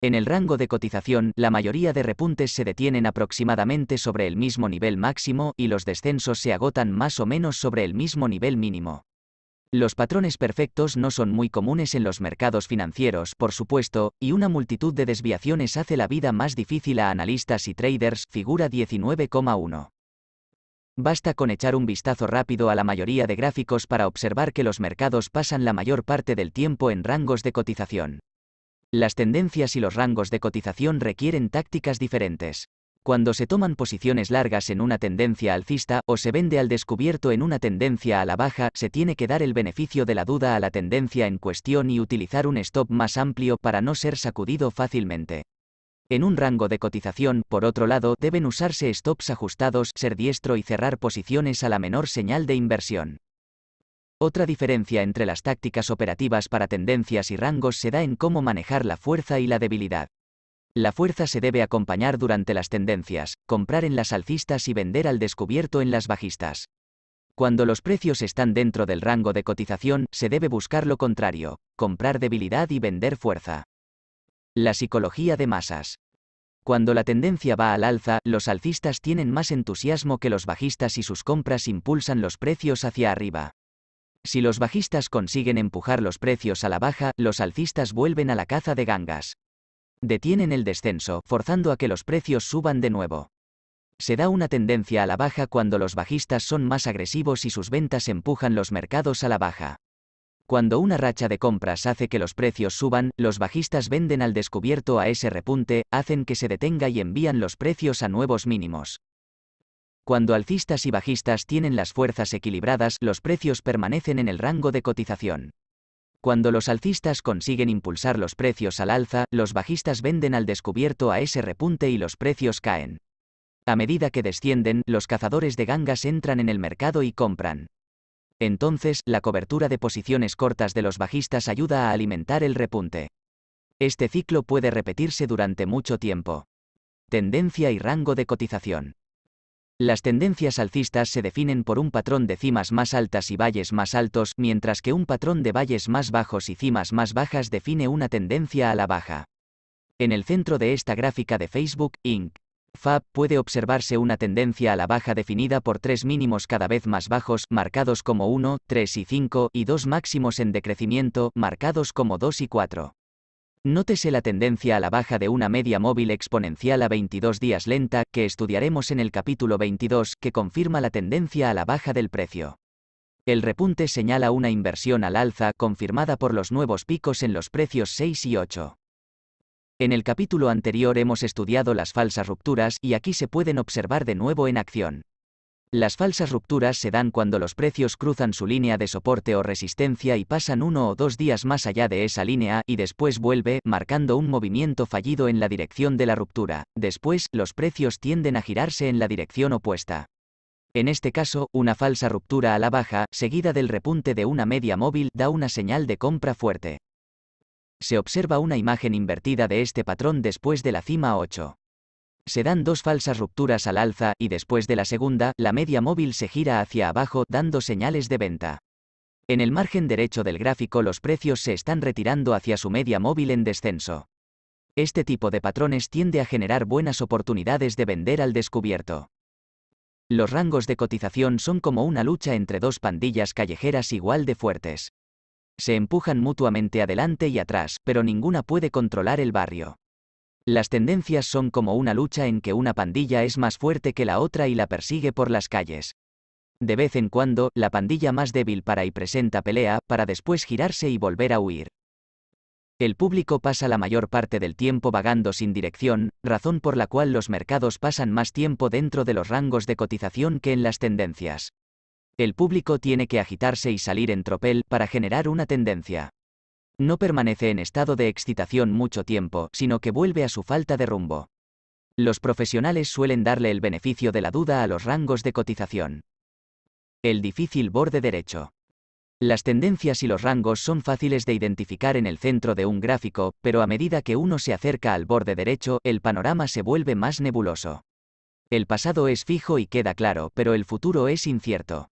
En el rango de cotización, la mayoría de repuntes se detienen aproximadamente sobre el mismo nivel máximo y los descensos se agotan más o menos sobre el mismo nivel mínimo. Los patrones perfectos no son muy comunes en los mercados financieros, por supuesto, y una multitud de desviaciones hace la vida más difícil a analistas y traders, figura 19,1. Basta con echar un vistazo rápido a la mayoría de gráficos para observar que los mercados pasan la mayor parte del tiempo en rangos de cotización. Las tendencias y los rangos de cotización requieren tácticas diferentes. Cuando se toman posiciones largas en una tendencia alcista o se vende al descubierto en una tendencia a la baja, se tiene que dar el beneficio de la duda a la tendencia en cuestión y utilizar un stop más amplio para no ser sacudido fácilmente. En un rango de cotización, por otro lado, deben usarse stops ajustados, ser diestro y cerrar posiciones a la menor señal de inversión. Otra diferencia entre las tácticas operativas para tendencias y rangos se da en cómo manejar la fuerza y la debilidad. La fuerza se debe acompañar durante las tendencias, comprar en las alcistas y vender al descubierto en las bajistas. Cuando los precios están dentro del rango de cotización, se debe buscar lo contrario, comprar debilidad y vender fuerza. La psicología de masas. Cuando la tendencia va al alza, los alcistas tienen más entusiasmo que los bajistas y sus compras impulsan los precios hacia arriba. Si los bajistas consiguen empujar los precios a la baja, los alcistas vuelven a la caza de gangas. Detienen el descenso, forzando a que los precios suban de nuevo. Se da una tendencia a la baja cuando los bajistas son más agresivos y sus ventas empujan los mercados a la baja. Cuando una racha de compras hace que los precios suban, los bajistas venden al descubierto a ese repunte, hacen que se detenga y envían los precios a nuevos mínimos. Cuando alcistas y bajistas tienen las fuerzas equilibradas, los precios permanecen en el rango de cotización. Cuando los alcistas consiguen impulsar los precios al alza, los bajistas venden al descubierto a ese repunte y los precios caen. A medida que descienden, los cazadores de gangas entran en el mercado y compran. Entonces, la cobertura de posiciones cortas de los bajistas ayuda a alimentar el repunte. Este ciclo puede repetirse durante mucho tiempo. Tendencia y rango de cotización. Las tendencias alcistas se definen por un patrón de cimas más altas y valles más altos, mientras que un patrón de valles más bajos y cimas más bajas define una tendencia a la baja. En el centro de esta gráfica de Facebook, Inc. Fab puede observarse una tendencia a la baja definida por tres mínimos cada vez más bajos, marcados como 1, 3 y 5, y dos máximos en decrecimiento, marcados como 2 y 4. Nótese la tendencia a la baja de una media móvil exponencial a 22 días lenta, que estudiaremos en el capítulo 22, que confirma la tendencia a la baja del precio. El repunte señala una inversión al alza confirmada por los nuevos picos en los precios 6 y 8. En el capítulo anterior hemos estudiado las falsas rupturas y aquí se pueden observar de nuevo en acción. Las falsas rupturas se dan cuando los precios cruzan su línea de soporte o resistencia y pasan uno o dos días más allá de esa línea y después vuelve, marcando un movimiento fallido en la dirección de la ruptura. Después, los precios tienden a girarse en la dirección opuesta. En este caso, una falsa ruptura a la baja, seguida del repunte de una media móvil, da una señal de compra fuerte. Se observa una imagen invertida de este patrón después de la cima 8. Se dan dos falsas rupturas al alza, y después de la segunda, la media móvil se gira hacia abajo, dando señales de venta. En el margen derecho del gráfico los precios se están retirando hacia su media móvil en descenso. Este tipo de patrones tiende a generar buenas oportunidades de vender al descubierto. Los rangos de cotización son como una lucha entre dos pandillas callejeras igual de fuertes. Se empujan mutuamente adelante y atrás, pero ninguna puede controlar el barrio. Las tendencias son como una lucha en que una pandilla es más fuerte que la otra y la persigue por las calles. De vez en cuando, la pandilla más débil para y presenta pelea, para después girarse y volver a huir. El público pasa la mayor parte del tiempo vagando sin dirección, razón por la cual los mercados pasan más tiempo dentro de los rangos de cotización que en las tendencias. El público tiene que agitarse y salir en tropel para generar una tendencia no permanece en estado de excitación mucho tiempo, sino que vuelve a su falta de rumbo. Los profesionales suelen darle el beneficio de la duda a los rangos de cotización. El difícil borde derecho. Las tendencias y los rangos son fáciles de identificar en el centro de un gráfico, pero a medida que uno se acerca al borde derecho, el panorama se vuelve más nebuloso. El pasado es fijo y queda claro, pero el futuro es incierto.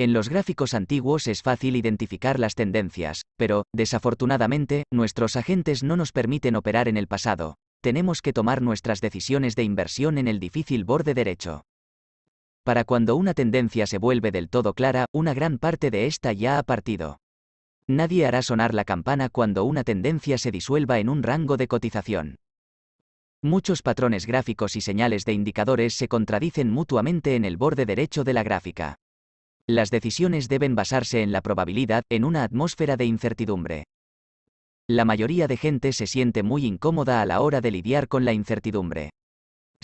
En los gráficos antiguos es fácil identificar las tendencias, pero, desafortunadamente, nuestros agentes no nos permiten operar en el pasado. Tenemos que tomar nuestras decisiones de inversión en el difícil borde derecho. Para cuando una tendencia se vuelve del todo clara, una gran parte de esta ya ha partido. Nadie hará sonar la campana cuando una tendencia se disuelva en un rango de cotización. Muchos patrones gráficos y señales de indicadores se contradicen mutuamente en el borde derecho de la gráfica. Las decisiones deben basarse en la probabilidad, en una atmósfera de incertidumbre. La mayoría de gente se siente muy incómoda a la hora de lidiar con la incertidumbre.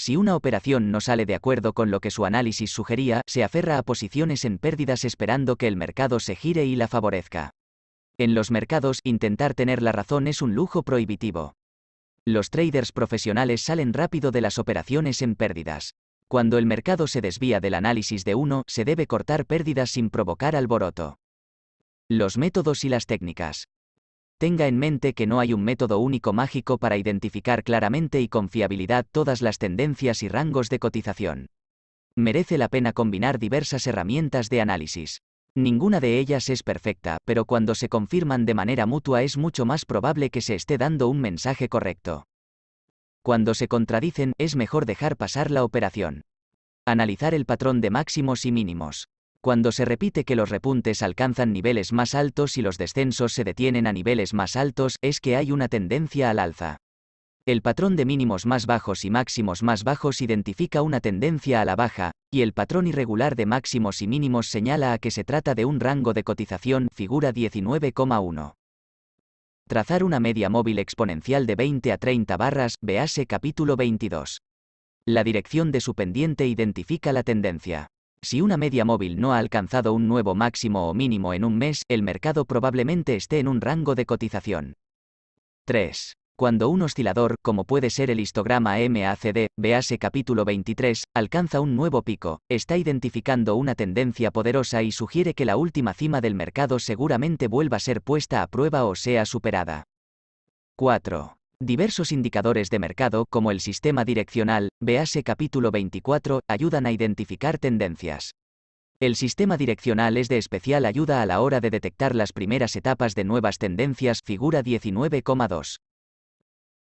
Si una operación no sale de acuerdo con lo que su análisis sugería, se aferra a posiciones en pérdidas esperando que el mercado se gire y la favorezca. En los mercados, intentar tener la razón es un lujo prohibitivo. Los traders profesionales salen rápido de las operaciones en pérdidas. Cuando el mercado se desvía del análisis de uno, se debe cortar pérdidas sin provocar alboroto. Los métodos y las técnicas. Tenga en mente que no hay un método único mágico para identificar claramente y con fiabilidad todas las tendencias y rangos de cotización. Merece la pena combinar diversas herramientas de análisis. Ninguna de ellas es perfecta, pero cuando se confirman de manera mutua es mucho más probable que se esté dando un mensaje correcto. Cuando se contradicen, es mejor dejar pasar la operación. Analizar el patrón de máximos y mínimos. Cuando se repite que los repuntes alcanzan niveles más altos y los descensos se detienen a niveles más altos, es que hay una tendencia al alza. El patrón de mínimos más bajos y máximos más bajos identifica una tendencia a la baja, y el patrón irregular de máximos y mínimos señala a que se trata de un rango de cotización, figura 19,1. Trazar una media móvil exponencial de 20 a 30 barras, véase capítulo 22. La dirección de su pendiente identifica la tendencia. Si una media móvil no ha alcanzado un nuevo máximo o mínimo en un mes, el mercado probablemente esté en un rango de cotización. 3. Cuando un oscilador, como puede ser el histograma MACD, vease capítulo 23, alcanza un nuevo pico, está identificando una tendencia poderosa y sugiere que la última cima del mercado seguramente vuelva a ser puesta a prueba o sea superada. 4. Diversos indicadores de mercado, como el sistema direccional, vease capítulo 24, ayudan a identificar tendencias. El sistema direccional es de especial ayuda a la hora de detectar las primeras etapas de nuevas tendencias, figura 19,2.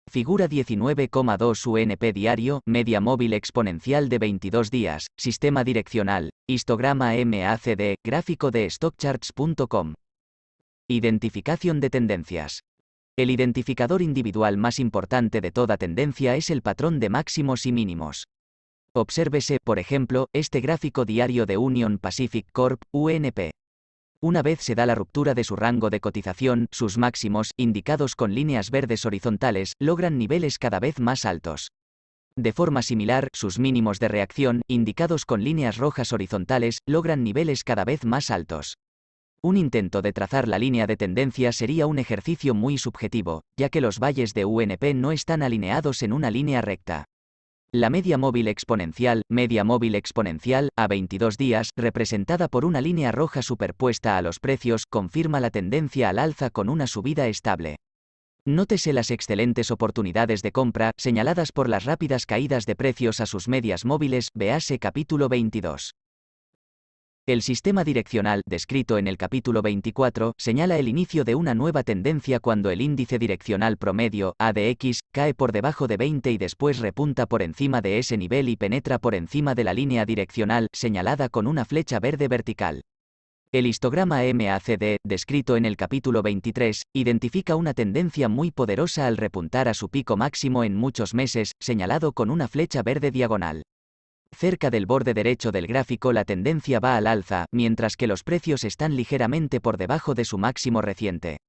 Figura 19,2 UNP diario, media móvil exponencial de 22 días, sistema direccional, histograma MACD, gráfico de stockcharts.com. Identificación de tendencias. El identificador individual más importante de toda tendencia es el patrón de máximos y mínimos. Obsérvese, por ejemplo, este gráfico diario de Union Pacific Corp, UNP. Una vez se da la ruptura de su rango de cotización, sus máximos, indicados con líneas verdes horizontales, logran niveles cada vez más altos. De forma similar, sus mínimos de reacción, indicados con líneas rojas horizontales, logran niveles cada vez más altos. Un intento de trazar la línea de tendencia sería un ejercicio muy subjetivo, ya que los valles de UNP no están alineados en una línea recta. La media móvil exponencial, media móvil exponencial, a 22 días, representada por una línea roja superpuesta a los precios, confirma la tendencia al alza con una subida estable. Nótese las excelentes oportunidades de compra, señaladas por las rápidas caídas de precios a sus medias móviles, vease capítulo 22. El sistema direccional, descrito en el capítulo 24, señala el inicio de una nueva tendencia cuando el índice direccional promedio, ADX, cae por debajo de 20 y después repunta por encima de ese nivel y penetra por encima de la línea direccional, señalada con una flecha verde vertical. El histograma MACD, descrito en el capítulo 23, identifica una tendencia muy poderosa al repuntar a su pico máximo en muchos meses, señalado con una flecha verde diagonal. Cerca del borde derecho del gráfico la tendencia va al alza, mientras que los precios están ligeramente por debajo de su máximo reciente.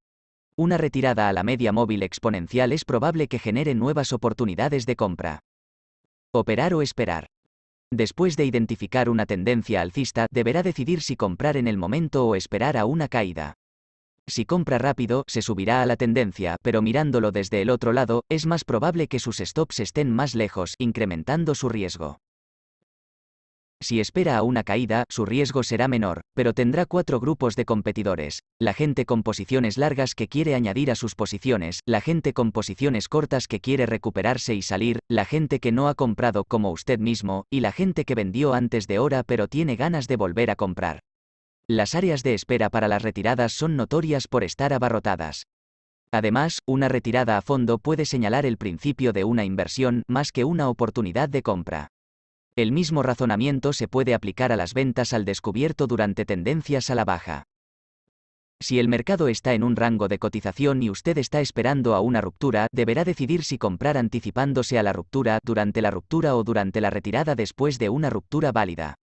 Una retirada a la media móvil exponencial es probable que genere nuevas oportunidades de compra. Operar o esperar. Después de identificar una tendencia alcista, deberá decidir si comprar en el momento o esperar a una caída. Si compra rápido, se subirá a la tendencia, pero mirándolo desde el otro lado, es más probable que sus stops estén más lejos, incrementando su riesgo. Si espera a una caída, su riesgo será menor, pero tendrá cuatro grupos de competidores, la gente con posiciones largas que quiere añadir a sus posiciones, la gente con posiciones cortas que quiere recuperarse y salir, la gente que no ha comprado como usted mismo, y la gente que vendió antes de hora pero tiene ganas de volver a comprar. Las áreas de espera para las retiradas son notorias por estar abarrotadas. Además, una retirada a fondo puede señalar el principio de una inversión más que una oportunidad de compra. El mismo razonamiento se puede aplicar a las ventas al descubierto durante tendencias a la baja. Si el mercado está en un rango de cotización y usted está esperando a una ruptura, deberá decidir si comprar anticipándose a la ruptura, durante la ruptura o durante la retirada después de una ruptura válida.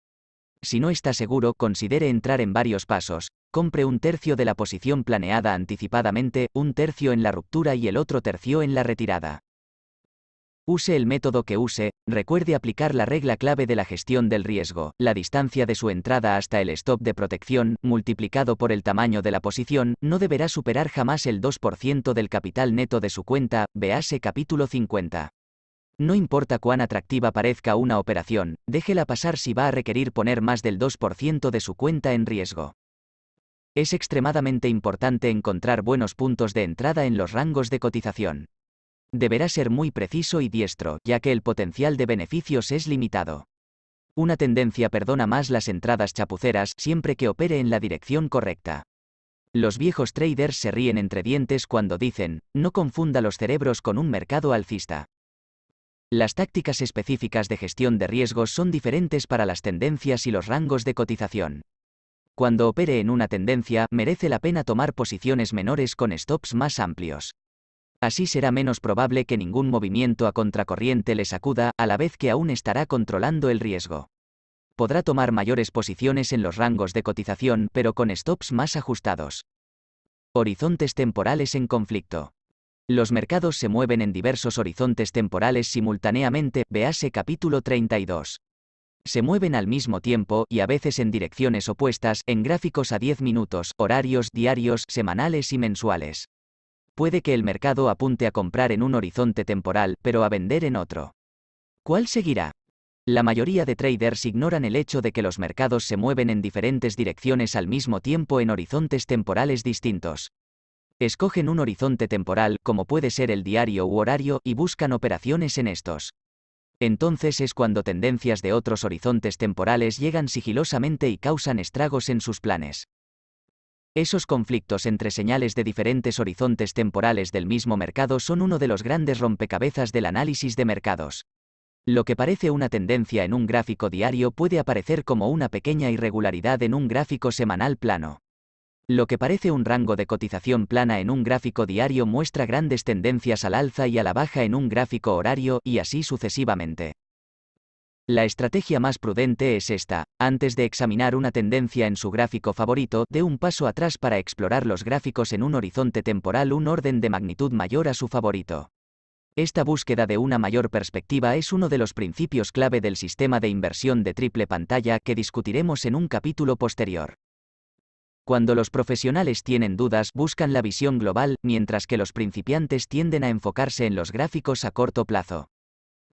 Si no está seguro, considere entrar en varios pasos. Compre un tercio de la posición planeada anticipadamente, un tercio en la ruptura y el otro tercio en la retirada. Use el método que use, recuerde aplicar la regla clave de la gestión del riesgo, la distancia de su entrada hasta el stop de protección, multiplicado por el tamaño de la posición, no deberá superar jamás el 2% del capital neto de su cuenta, vease capítulo 50. No importa cuán atractiva parezca una operación, déjela pasar si va a requerir poner más del 2% de su cuenta en riesgo. Es extremadamente importante encontrar buenos puntos de entrada en los rangos de cotización. Deberá ser muy preciso y diestro, ya que el potencial de beneficios es limitado. Una tendencia perdona más las entradas chapuceras siempre que opere en la dirección correcta. Los viejos traders se ríen entre dientes cuando dicen, no confunda los cerebros con un mercado alcista. Las tácticas específicas de gestión de riesgos son diferentes para las tendencias y los rangos de cotización. Cuando opere en una tendencia, merece la pena tomar posiciones menores con stops más amplios. Así será menos probable que ningún movimiento a contracorriente le sacuda, a la vez que aún estará controlando el riesgo. Podrá tomar mayores posiciones en los rangos de cotización, pero con stops más ajustados. Horizontes temporales en conflicto. Los mercados se mueven en diversos horizontes temporales simultáneamente, véase capítulo 32. Se mueven al mismo tiempo y a veces en direcciones opuestas, en gráficos a 10 minutos, horarios diarios, semanales y mensuales. Puede que el mercado apunte a comprar en un horizonte temporal, pero a vender en otro. ¿Cuál seguirá? La mayoría de traders ignoran el hecho de que los mercados se mueven en diferentes direcciones al mismo tiempo en horizontes temporales distintos. Escogen un horizonte temporal, como puede ser el diario u horario, y buscan operaciones en estos. Entonces es cuando tendencias de otros horizontes temporales llegan sigilosamente y causan estragos en sus planes. Esos conflictos entre señales de diferentes horizontes temporales del mismo mercado son uno de los grandes rompecabezas del análisis de mercados. Lo que parece una tendencia en un gráfico diario puede aparecer como una pequeña irregularidad en un gráfico semanal plano. Lo que parece un rango de cotización plana en un gráfico diario muestra grandes tendencias al alza y a la baja en un gráfico horario y así sucesivamente. La estrategia más prudente es esta, antes de examinar una tendencia en su gráfico favorito, dé un paso atrás para explorar los gráficos en un horizonte temporal un orden de magnitud mayor a su favorito. Esta búsqueda de una mayor perspectiva es uno de los principios clave del sistema de inversión de triple pantalla que discutiremos en un capítulo posterior. Cuando los profesionales tienen dudas buscan la visión global, mientras que los principiantes tienden a enfocarse en los gráficos a corto plazo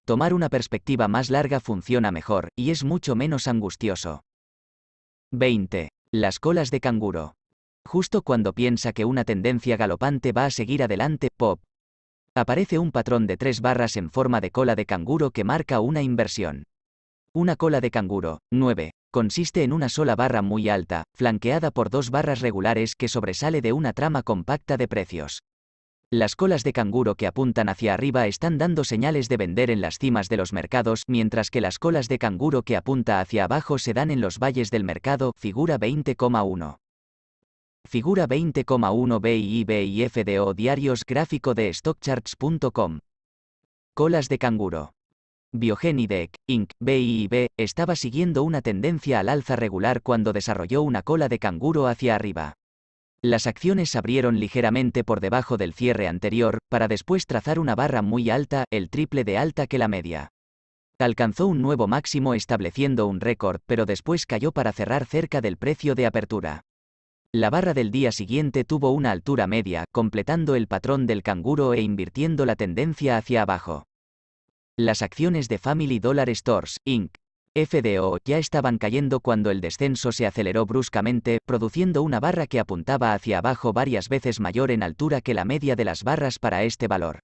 tomar una perspectiva más larga funciona mejor, y es mucho menos angustioso. 20. Las colas de canguro. Justo cuando piensa que una tendencia galopante va a seguir adelante, pop. Aparece un patrón de tres barras en forma de cola de canguro que marca una inversión. Una cola de canguro, 9, consiste en una sola barra muy alta, flanqueada por dos barras regulares que sobresale de una trama compacta de precios. Las colas de canguro que apuntan hacia arriba están dando señales de vender en las cimas de los mercados, mientras que las colas de canguro que apunta hacia abajo se dan en los valles del mercado, figura 20,1. Figura 20,1 BIB y FDO Diarios Gráfico de Stockcharts.com. Colas de canguro. Biogenidec, Inc., BIB, estaba siguiendo una tendencia al alza regular cuando desarrolló una cola de canguro hacia arriba. Las acciones abrieron ligeramente por debajo del cierre anterior, para después trazar una barra muy alta, el triple de alta que la media. Alcanzó un nuevo máximo estableciendo un récord, pero después cayó para cerrar cerca del precio de apertura. La barra del día siguiente tuvo una altura media, completando el patrón del canguro e invirtiendo la tendencia hacia abajo. Las acciones de Family Dollar Stores, Inc., FDO ya estaban cayendo cuando el descenso se aceleró bruscamente, produciendo una barra que apuntaba hacia abajo varias veces mayor en altura que la media de las barras para este valor.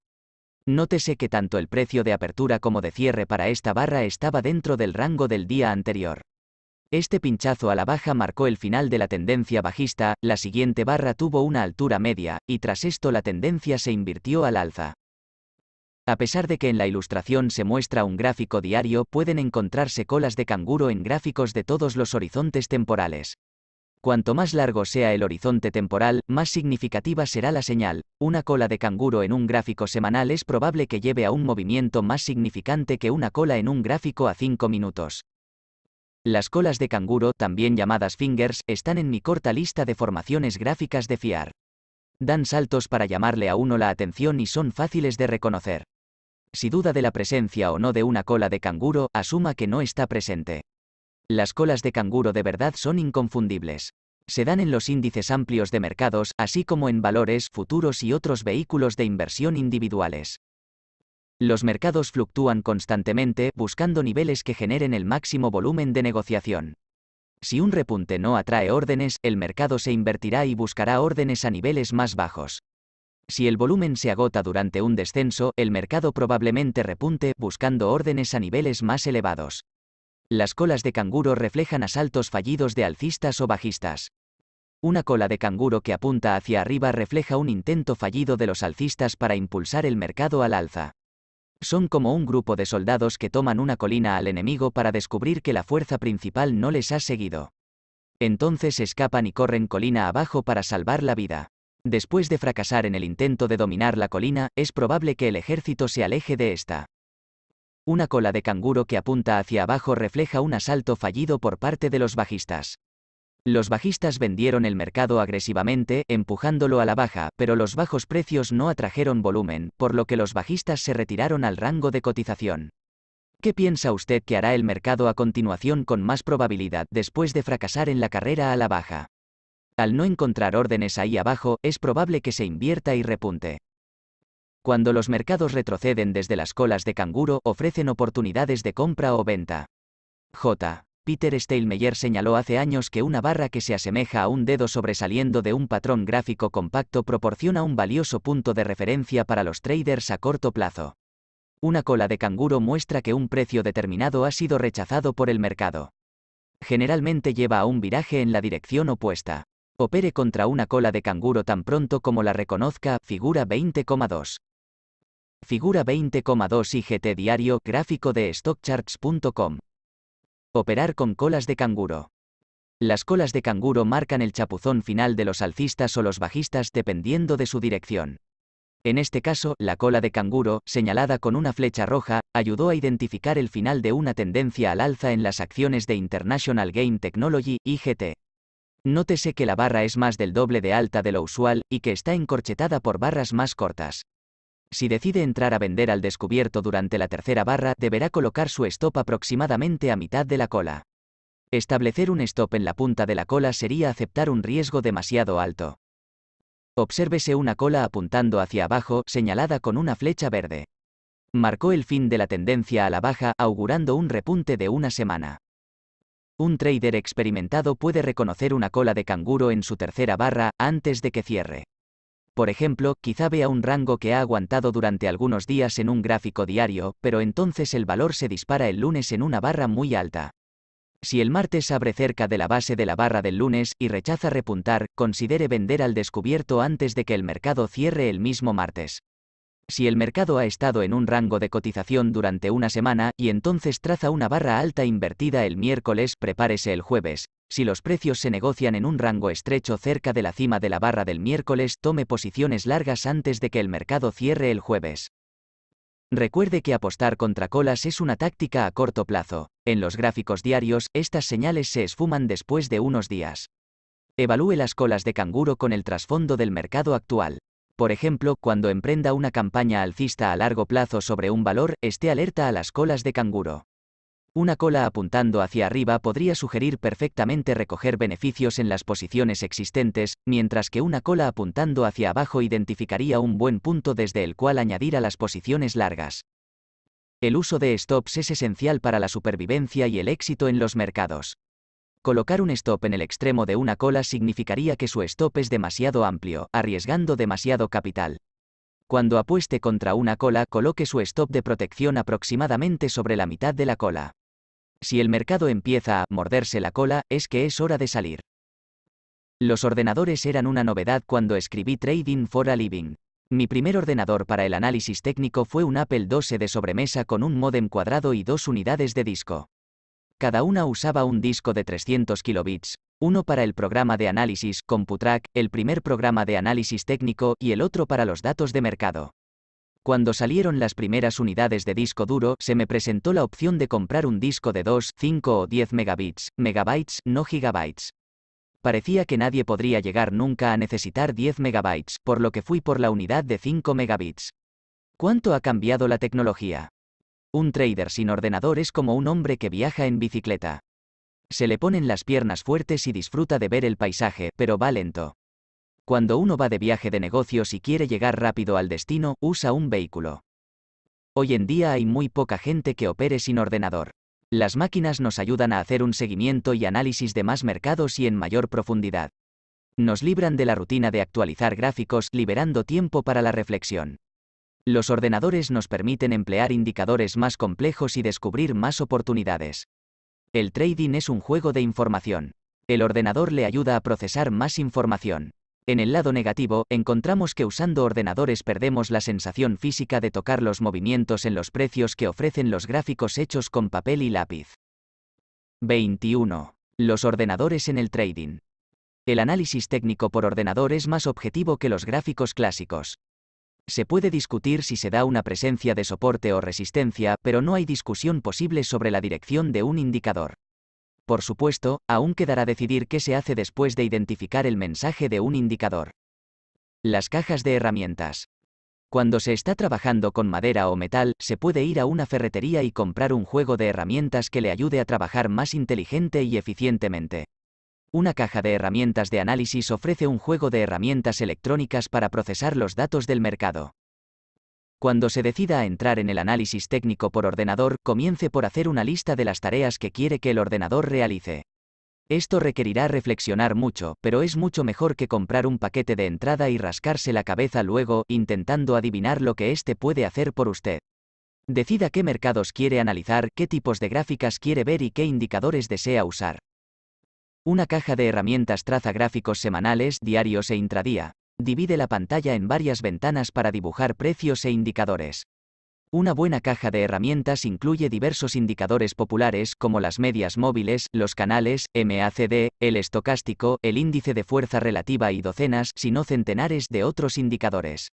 Nótese que tanto el precio de apertura como de cierre para esta barra estaba dentro del rango del día anterior. Este pinchazo a la baja marcó el final de la tendencia bajista, la siguiente barra tuvo una altura media, y tras esto la tendencia se invirtió al alza. A pesar de que en la ilustración se muestra un gráfico diario, pueden encontrarse colas de canguro en gráficos de todos los horizontes temporales. Cuanto más largo sea el horizonte temporal, más significativa será la señal. Una cola de canguro en un gráfico semanal es probable que lleve a un movimiento más significante que una cola en un gráfico a 5 minutos. Las colas de canguro, también llamadas fingers, están en mi corta lista de formaciones gráficas de fiar. Dan saltos para llamarle a uno la atención y son fáciles de reconocer. Si duda de la presencia o no de una cola de canguro, asuma que no está presente. Las colas de canguro de verdad son inconfundibles. Se dan en los índices amplios de mercados, así como en valores, futuros y otros vehículos de inversión individuales. Los mercados fluctúan constantemente, buscando niveles que generen el máximo volumen de negociación. Si un repunte no atrae órdenes, el mercado se invertirá y buscará órdenes a niveles más bajos. Si el volumen se agota durante un descenso, el mercado probablemente repunte buscando órdenes a niveles más elevados. Las colas de canguro reflejan asaltos fallidos de alcistas o bajistas. Una cola de canguro que apunta hacia arriba refleja un intento fallido de los alcistas para impulsar el mercado al alza. Son como un grupo de soldados que toman una colina al enemigo para descubrir que la fuerza principal no les ha seguido. Entonces escapan y corren colina abajo para salvar la vida. Después de fracasar en el intento de dominar la colina, es probable que el ejército se aleje de esta. Una cola de canguro que apunta hacia abajo refleja un asalto fallido por parte de los bajistas. Los bajistas vendieron el mercado agresivamente, empujándolo a la baja, pero los bajos precios no atrajeron volumen, por lo que los bajistas se retiraron al rango de cotización. ¿Qué piensa usted que hará el mercado a continuación con más probabilidad después de fracasar en la carrera a la baja? Al no encontrar órdenes ahí abajo, es probable que se invierta y repunte. Cuando los mercados retroceden desde las colas de canguro, ofrecen oportunidades de compra o venta. J. Peter Steilmeyer señaló hace años que una barra que se asemeja a un dedo sobresaliendo de un patrón gráfico compacto proporciona un valioso punto de referencia para los traders a corto plazo. Una cola de canguro muestra que un precio determinado ha sido rechazado por el mercado. Generalmente lleva a un viraje en la dirección opuesta. Opere contra una cola de canguro tan pronto como la reconozca, figura 20,2. Figura 20,2 IGT diario, gráfico de stockcharts.com. Operar con colas de canguro. Las colas de canguro marcan el chapuzón final de los alcistas o los bajistas dependiendo de su dirección. En este caso, la cola de canguro, señalada con una flecha roja, ayudó a identificar el final de una tendencia al alza en las acciones de International Game Technology, IGT. Nótese que la barra es más del doble de alta de lo usual y que está encorchetada por barras más cortas. Si decide entrar a vender al descubierto durante la tercera barra, deberá colocar su stop aproximadamente a mitad de la cola. Establecer un stop en la punta de la cola sería aceptar un riesgo demasiado alto. Obsérvese una cola apuntando hacia abajo, señalada con una flecha verde. Marcó el fin de la tendencia a la baja, augurando un repunte de una semana. Un trader experimentado puede reconocer una cola de canguro en su tercera barra antes de que cierre. Por ejemplo, quizá vea un rango que ha aguantado durante algunos días en un gráfico diario, pero entonces el valor se dispara el lunes en una barra muy alta. Si el martes abre cerca de la base de la barra del lunes y rechaza repuntar, considere vender al descubierto antes de que el mercado cierre el mismo martes. Si el mercado ha estado en un rango de cotización durante una semana y entonces traza una barra alta invertida el miércoles, prepárese el jueves. Si los precios se negocian en un rango estrecho cerca de la cima de la barra del miércoles, tome posiciones largas antes de que el mercado cierre el jueves. Recuerde que apostar contra colas es una táctica a corto plazo. En los gráficos diarios, estas señales se esfuman después de unos días. Evalúe las colas de canguro con el trasfondo del mercado actual. Por ejemplo, cuando emprenda una campaña alcista a largo plazo sobre un valor, esté alerta a las colas de canguro. Una cola apuntando hacia arriba podría sugerir perfectamente recoger beneficios en las posiciones existentes, mientras que una cola apuntando hacia abajo identificaría un buen punto desde el cual añadir a las posiciones largas. El uso de stops es esencial para la supervivencia y el éxito en los mercados. Colocar un stop en el extremo de una cola significaría que su stop es demasiado amplio, arriesgando demasiado capital. Cuando apueste contra una cola, coloque su stop de protección aproximadamente sobre la mitad de la cola. Si el mercado empieza a morderse la cola, es que es hora de salir. Los ordenadores eran una novedad cuando escribí Trading for a Living. Mi primer ordenador para el análisis técnico fue un Apple 12 de sobremesa con un modem cuadrado y dos unidades de disco. Cada una usaba un disco de 300 kilobits, uno para el programa de análisis CompuTrack, el primer programa de análisis técnico, y el otro para los datos de mercado. Cuando salieron las primeras unidades de disco duro, se me presentó la opción de comprar un disco de 2, 5 o 10 megabits, megabytes, no gigabytes. Parecía que nadie podría llegar nunca a necesitar 10 megabytes, por lo que fui por la unidad de 5 megabits. ¿Cuánto ha cambiado la tecnología? Un trader sin ordenador es como un hombre que viaja en bicicleta. Se le ponen las piernas fuertes y disfruta de ver el paisaje, pero va lento. Cuando uno va de viaje de negocios y quiere llegar rápido al destino, usa un vehículo. Hoy en día hay muy poca gente que opere sin ordenador. Las máquinas nos ayudan a hacer un seguimiento y análisis de más mercados y en mayor profundidad. Nos libran de la rutina de actualizar gráficos, liberando tiempo para la reflexión. Los ordenadores nos permiten emplear indicadores más complejos y descubrir más oportunidades. El trading es un juego de información. El ordenador le ayuda a procesar más información. En el lado negativo, encontramos que usando ordenadores perdemos la sensación física de tocar los movimientos en los precios que ofrecen los gráficos hechos con papel y lápiz. 21. Los ordenadores en el trading. El análisis técnico por ordenador es más objetivo que los gráficos clásicos. Se puede discutir si se da una presencia de soporte o resistencia, pero no hay discusión posible sobre la dirección de un indicador. Por supuesto, aún quedará decidir qué se hace después de identificar el mensaje de un indicador. Las cajas de herramientas. Cuando se está trabajando con madera o metal, se puede ir a una ferretería y comprar un juego de herramientas que le ayude a trabajar más inteligente y eficientemente. Una caja de herramientas de análisis ofrece un juego de herramientas electrónicas para procesar los datos del mercado. Cuando se decida a entrar en el análisis técnico por ordenador, comience por hacer una lista de las tareas que quiere que el ordenador realice. Esto requerirá reflexionar mucho, pero es mucho mejor que comprar un paquete de entrada y rascarse la cabeza luego, intentando adivinar lo que éste puede hacer por usted. Decida qué mercados quiere analizar, qué tipos de gráficas quiere ver y qué indicadores desea usar. Una caja de herramientas traza gráficos semanales, diarios e intradía. Divide la pantalla en varias ventanas para dibujar precios e indicadores. Una buena caja de herramientas incluye diversos indicadores populares como las medias móviles, los canales, MACD, el estocástico, el índice de fuerza relativa y docenas, si no centenares, de otros indicadores.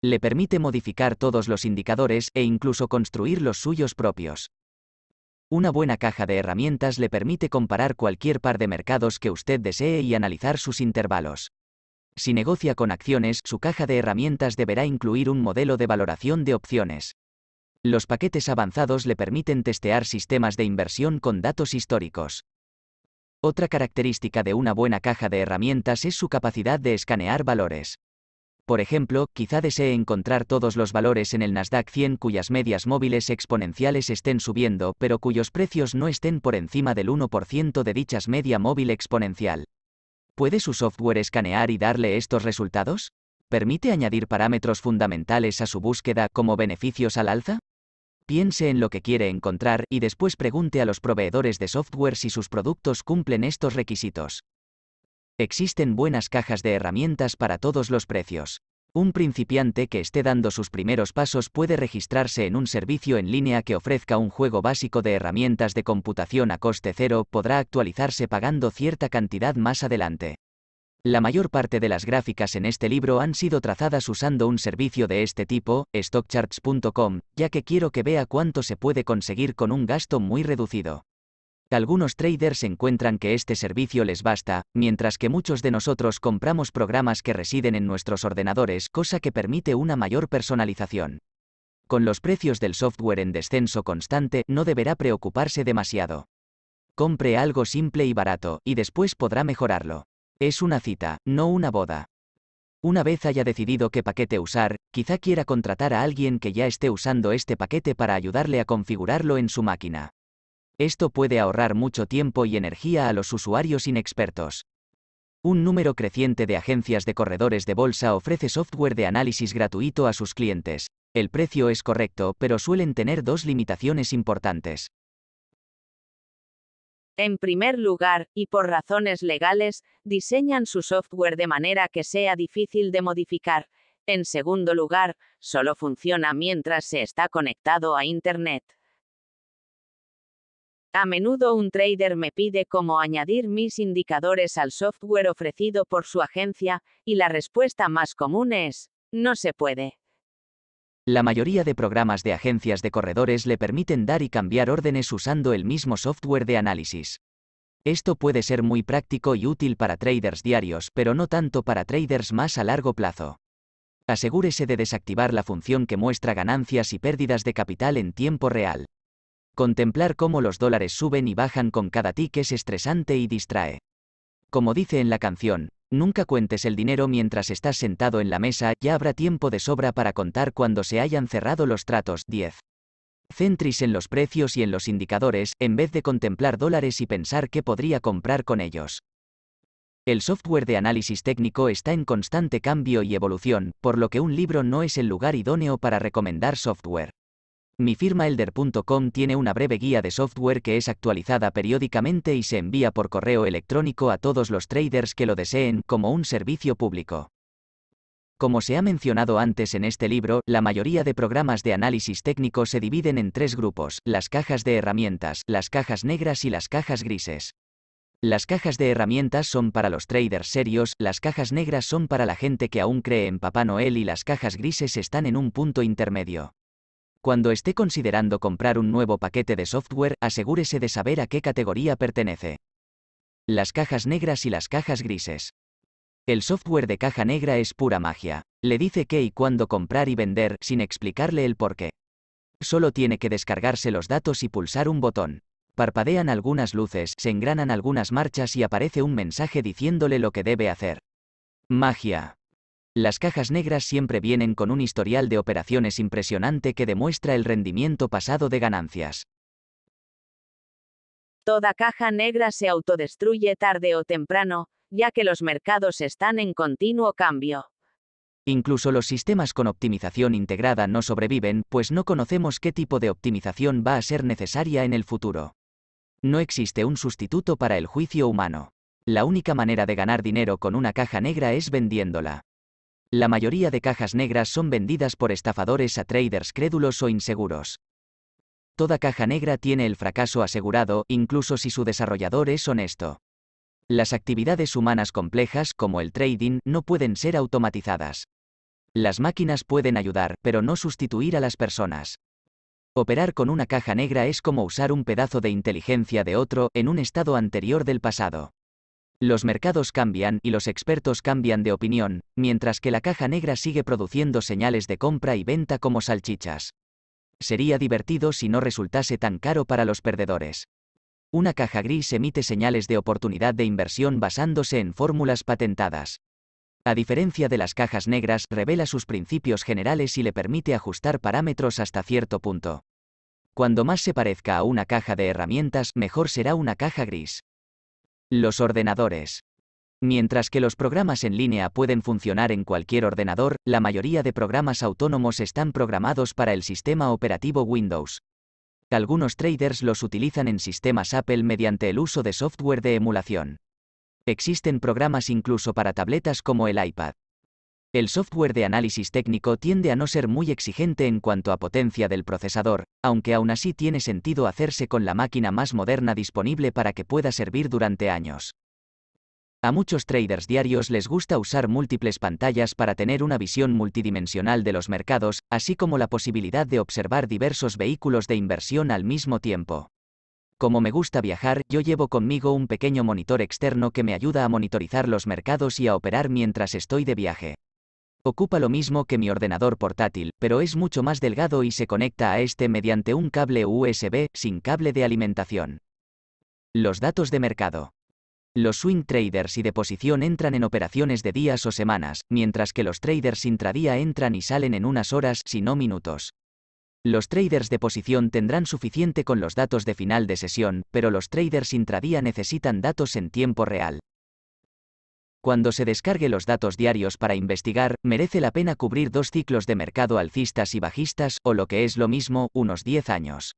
Le permite modificar todos los indicadores e incluso construir los suyos propios. Una buena caja de herramientas le permite comparar cualquier par de mercados que usted desee y analizar sus intervalos. Si negocia con acciones, su caja de herramientas deberá incluir un modelo de valoración de opciones. Los paquetes avanzados le permiten testear sistemas de inversión con datos históricos. Otra característica de una buena caja de herramientas es su capacidad de escanear valores. Por ejemplo, quizá desee encontrar todos los valores en el Nasdaq 100 cuyas medias móviles exponenciales estén subiendo, pero cuyos precios no estén por encima del 1% de dichas media móvil exponencial. ¿Puede su software escanear y darle estos resultados? ¿Permite añadir parámetros fundamentales a su búsqueda como beneficios al alza? Piense en lo que quiere encontrar y después pregunte a los proveedores de software si sus productos cumplen estos requisitos. Existen buenas cajas de herramientas para todos los precios. Un principiante que esté dando sus primeros pasos puede registrarse en un servicio en línea que ofrezca un juego básico de herramientas de computación a coste cero, podrá actualizarse pagando cierta cantidad más adelante. La mayor parte de las gráficas en este libro han sido trazadas usando un servicio de este tipo, stockcharts.com, ya que quiero que vea cuánto se puede conseguir con un gasto muy reducido. Algunos traders encuentran que este servicio les basta, mientras que muchos de nosotros compramos programas que residen en nuestros ordenadores, cosa que permite una mayor personalización. Con los precios del software en descenso constante, no deberá preocuparse demasiado. Compre algo simple y barato, y después podrá mejorarlo. Es una cita, no una boda. Una vez haya decidido qué paquete usar, quizá quiera contratar a alguien que ya esté usando este paquete para ayudarle a configurarlo en su máquina. Esto puede ahorrar mucho tiempo y energía a los usuarios inexpertos. Un número creciente de agencias de corredores de bolsa ofrece software de análisis gratuito a sus clientes. El precio es correcto, pero suelen tener dos limitaciones importantes. En primer lugar, y por razones legales, diseñan su software de manera que sea difícil de modificar. En segundo lugar, solo funciona mientras se está conectado a Internet. A menudo un trader me pide cómo añadir mis indicadores al software ofrecido por su agencia, y la respuesta más común es, no se puede. La mayoría de programas de agencias de corredores le permiten dar y cambiar órdenes usando el mismo software de análisis. Esto puede ser muy práctico y útil para traders diarios, pero no tanto para traders más a largo plazo. Asegúrese de desactivar la función que muestra ganancias y pérdidas de capital en tiempo real. Contemplar cómo los dólares suben y bajan con cada tick es estresante y distrae. Como dice en la canción, nunca cuentes el dinero mientras estás sentado en la mesa, ya habrá tiempo de sobra para contar cuando se hayan cerrado los tratos. 10. Centris en los precios y en los indicadores, en vez de contemplar dólares y pensar qué podría comprar con ellos. El software de análisis técnico está en constante cambio y evolución, por lo que un libro no es el lugar idóneo para recomendar software. Mi firma Elder.com tiene una breve guía de software que es actualizada periódicamente y se envía por correo electrónico a todos los traders que lo deseen como un servicio público. Como se ha mencionado antes en este libro, la mayoría de programas de análisis técnico se dividen en tres grupos, las cajas de herramientas, las cajas negras y las cajas grises. Las cajas de herramientas son para los traders serios, las cajas negras son para la gente que aún cree en Papá Noel y las cajas grises están en un punto intermedio. Cuando esté considerando comprar un nuevo paquete de software, asegúrese de saber a qué categoría pertenece. Las cajas negras y las cajas grises. El software de caja negra es pura magia. Le dice qué y cuándo comprar y vender sin explicarle el por qué. Solo tiene que descargarse los datos y pulsar un botón. Parpadean algunas luces, se engranan algunas marchas y aparece un mensaje diciéndole lo que debe hacer. Magia. Las cajas negras siempre vienen con un historial de operaciones impresionante que demuestra el rendimiento pasado de ganancias. Toda caja negra se autodestruye tarde o temprano, ya que los mercados están en continuo cambio. Incluso los sistemas con optimización integrada no sobreviven, pues no conocemos qué tipo de optimización va a ser necesaria en el futuro. No existe un sustituto para el juicio humano. La única manera de ganar dinero con una caja negra es vendiéndola. La mayoría de cajas negras son vendidas por estafadores a traders crédulos o inseguros. Toda caja negra tiene el fracaso asegurado, incluso si su desarrollador es honesto. Las actividades humanas complejas, como el trading, no pueden ser automatizadas. Las máquinas pueden ayudar, pero no sustituir a las personas. Operar con una caja negra es como usar un pedazo de inteligencia de otro en un estado anterior del pasado. Los mercados cambian y los expertos cambian de opinión, mientras que la caja negra sigue produciendo señales de compra y venta como salchichas. Sería divertido si no resultase tan caro para los perdedores. Una caja gris emite señales de oportunidad de inversión basándose en fórmulas patentadas. A diferencia de las cajas negras, revela sus principios generales y le permite ajustar parámetros hasta cierto punto. Cuando más se parezca a una caja de herramientas, mejor será una caja gris los ordenadores. Mientras que los programas en línea pueden funcionar en cualquier ordenador, la mayoría de programas autónomos están programados para el sistema operativo Windows. Algunos traders los utilizan en sistemas Apple mediante el uso de software de emulación. Existen programas incluso para tabletas como el iPad. El software de análisis técnico tiende a no ser muy exigente en cuanto a potencia del procesador, aunque aún así tiene sentido hacerse con la máquina más moderna disponible para que pueda servir durante años. A muchos traders diarios les gusta usar múltiples pantallas para tener una visión multidimensional de los mercados, así como la posibilidad de observar diversos vehículos de inversión al mismo tiempo. Como me gusta viajar, yo llevo conmigo un pequeño monitor externo que me ayuda a monitorizar los mercados y a operar mientras estoy de viaje. Ocupa lo mismo que mi ordenador portátil, pero es mucho más delgado y se conecta a este mediante un cable USB sin cable de alimentación. Los datos de mercado. Los swing traders y de posición entran en operaciones de días o semanas, mientras que los traders intradía entran y salen en unas horas, si no minutos. Los traders de posición tendrán suficiente con los datos de final de sesión, pero los traders intradía necesitan datos en tiempo real. Cuando se descargue los datos diarios para investigar, merece la pena cubrir dos ciclos de mercado alcistas y bajistas, o lo que es lo mismo, unos 10 años.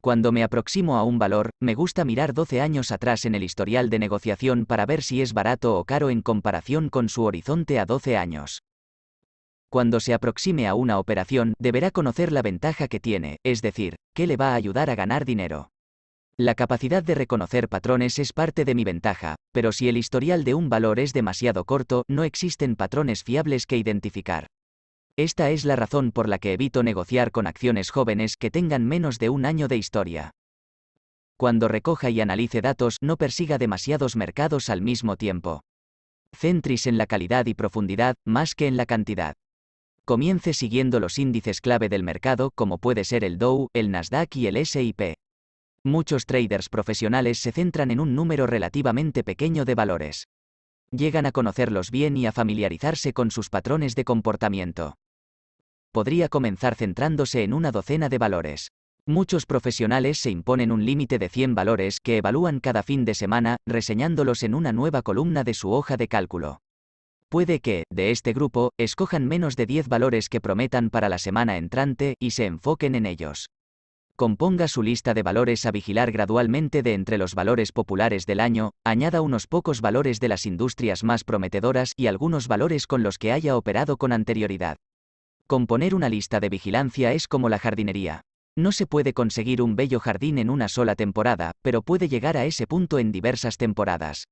Cuando me aproximo a un valor, me gusta mirar 12 años atrás en el historial de negociación para ver si es barato o caro en comparación con su horizonte a 12 años. Cuando se aproxime a una operación, deberá conocer la ventaja que tiene, es decir, qué le va a ayudar a ganar dinero. La capacidad de reconocer patrones es parte de mi ventaja, pero si el historial de un valor es demasiado corto, no existen patrones fiables que identificar. Esta es la razón por la que evito negociar con acciones jóvenes que tengan menos de un año de historia. Cuando recoja y analice datos, no persiga demasiados mercados al mismo tiempo. Centris en la calidad y profundidad, más que en la cantidad. Comience siguiendo los índices clave del mercado, como puede ser el Dow, el Nasdaq y el SIP. Muchos traders profesionales se centran en un número relativamente pequeño de valores. Llegan a conocerlos bien y a familiarizarse con sus patrones de comportamiento. Podría comenzar centrándose en una docena de valores. Muchos profesionales se imponen un límite de 100 valores que evalúan cada fin de semana, reseñándolos en una nueva columna de su hoja de cálculo. Puede que, de este grupo, escojan menos de 10 valores que prometan para la semana entrante y se enfoquen en ellos. Componga su lista de valores a vigilar gradualmente de entre los valores populares del año, añada unos pocos valores de las industrias más prometedoras y algunos valores con los que haya operado con anterioridad. Componer una lista de vigilancia es como la jardinería. No se puede conseguir un bello jardín en una sola temporada, pero puede llegar a ese punto en diversas temporadas.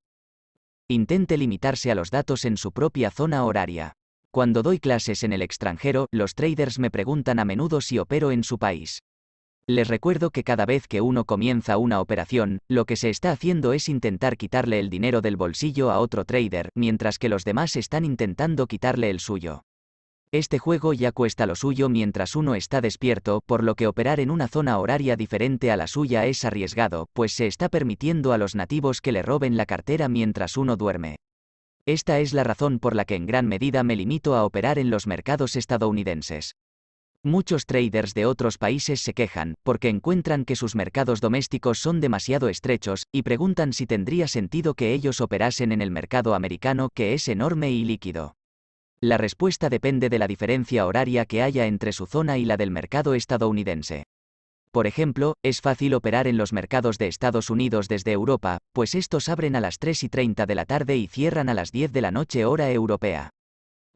Intente limitarse a los datos en su propia zona horaria. Cuando doy clases en el extranjero, los traders me preguntan a menudo si opero en su país. Les recuerdo que cada vez que uno comienza una operación, lo que se está haciendo es intentar quitarle el dinero del bolsillo a otro trader, mientras que los demás están intentando quitarle el suyo. Este juego ya cuesta lo suyo mientras uno está despierto, por lo que operar en una zona horaria diferente a la suya es arriesgado, pues se está permitiendo a los nativos que le roben la cartera mientras uno duerme. Esta es la razón por la que en gran medida me limito a operar en los mercados estadounidenses. Muchos traders de otros países se quejan, porque encuentran que sus mercados domésticos son demasiado estrechos, y preguntan si tendría sentido que ellos operasen en el mercado americano que es enorme y líquido. La respuesta depende de la diferencia horaria que haya entre su zona y la del mercado estadounidense. Por ejemplo, es fácil operar en los mercados de Estados Unidos desde Europa, pues estos abren a las 3 y 30 de la tarde y cierran a las 10 de la noche hora europea.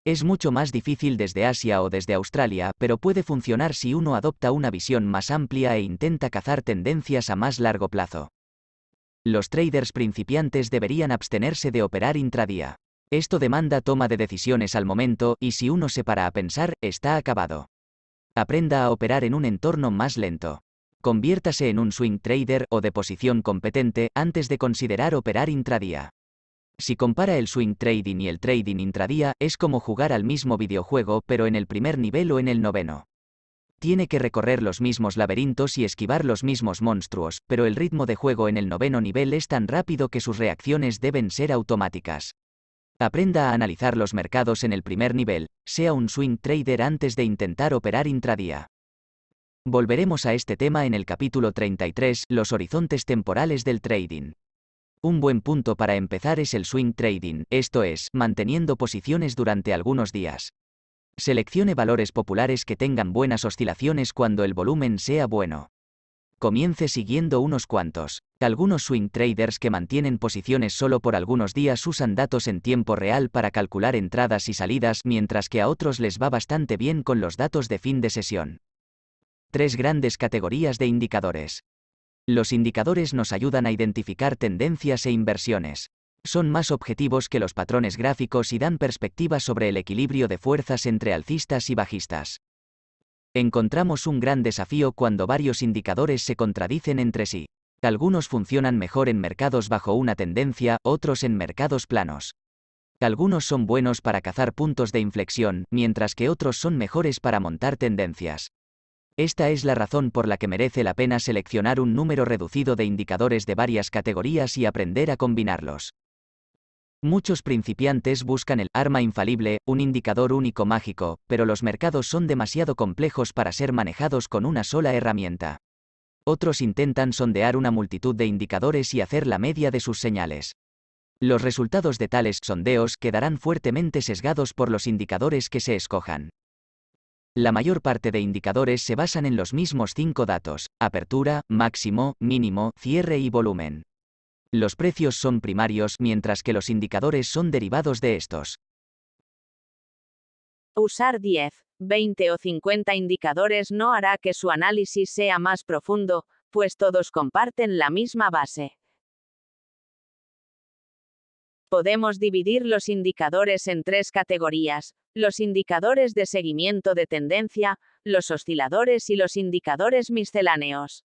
Es mucho más difícil desde Asia o desde Australia, pero puede funcionar si uno adopta una visión más amplia e intenta cazar tendencias a más largo plazo. Los traders principiantes deberían abstenerse de operar intradía. Esto demanda toma de decisiones al momento y si uno se para a pensar, está acabado. Aprenda a operar en un entorno más lento. Conviértase en un swing trader o de posición competente antes de considerar operar intradía. Si compara el swing trading y el trading intradía, es como jugar al mismo videojuego pero en el primer nivel o en el noveno. Tiene que recorrer los mismos laberintos y esquivar los mismos monstruos, pero el ritmo de juego en el noveno nivel es tan rápido que sus reacciones deben ser automáticas. Aprenda a analizar los mercados en el primer nivel, sea un swing trader antes de intentar operar intradía. Volveremos a este tema en el capítulo 33, los horizontes temporales del trading. Un buen punto para empezar es el swing trading, esto es, manteniendo posiciones durante algunos días. Seleccione valores populares que tengan buenas oscilaciones cuando el volumen sea bueno. Comience siguiendo unos cuantos. Algunos swing traders que mantienen posiciones solo por algunos días usan datos en tiempo real para calcular entradas y salidas, mientras que a otros les va bastante bien con los datos de fin de sesión. Tres grandes categorías de indicadores. Los indicadores nos ayudan a identificar tendencias e inversiones. Son más objetivos que los patrones gráficos y dan perspectivas sobre el equilibrio de fuerzas entre alcistas y bajistas. Encontramos un gran desafío cuando varios indicadores se contradicen entre sí. Algunos funcionan mejor en mercados bajo una tendencia, otros en mercados planos. Algunos son buenos para cazar puntos de inflexión, mientras que otros son mejores para montar tendencias. Esta es la razón por la que merece la pena seleccionar un número reducido de indicadores de varias categorías y aprender a combinarlos. Muchos principiantes buscan el arma infalible, un indicador único mágico, pero los mercados son demasiado complejos para ser manejados con una sola herramienta. Otros intentan sondear una multitud de indicadores y hacer la media de sus señales. Los resultados de tales sondeos quedarán fuertemente sesgados por los indicadores que se escojan. La mayor parte de indicadores se basan en los mismos cinco datos, apertura, máximo, mínimo, cierre y volumen. Los precios son primarios mientras que los indicadores son derivados de estos. Usar 10, 20 o 50 indicadores no hará que su análisis sea más profundo, pues todos comparten la misma base. Podemos dividir los indicadores en tres categorías, los indicadores de seguimiento de tendencia, los osciladores y los indicadores misceláneos.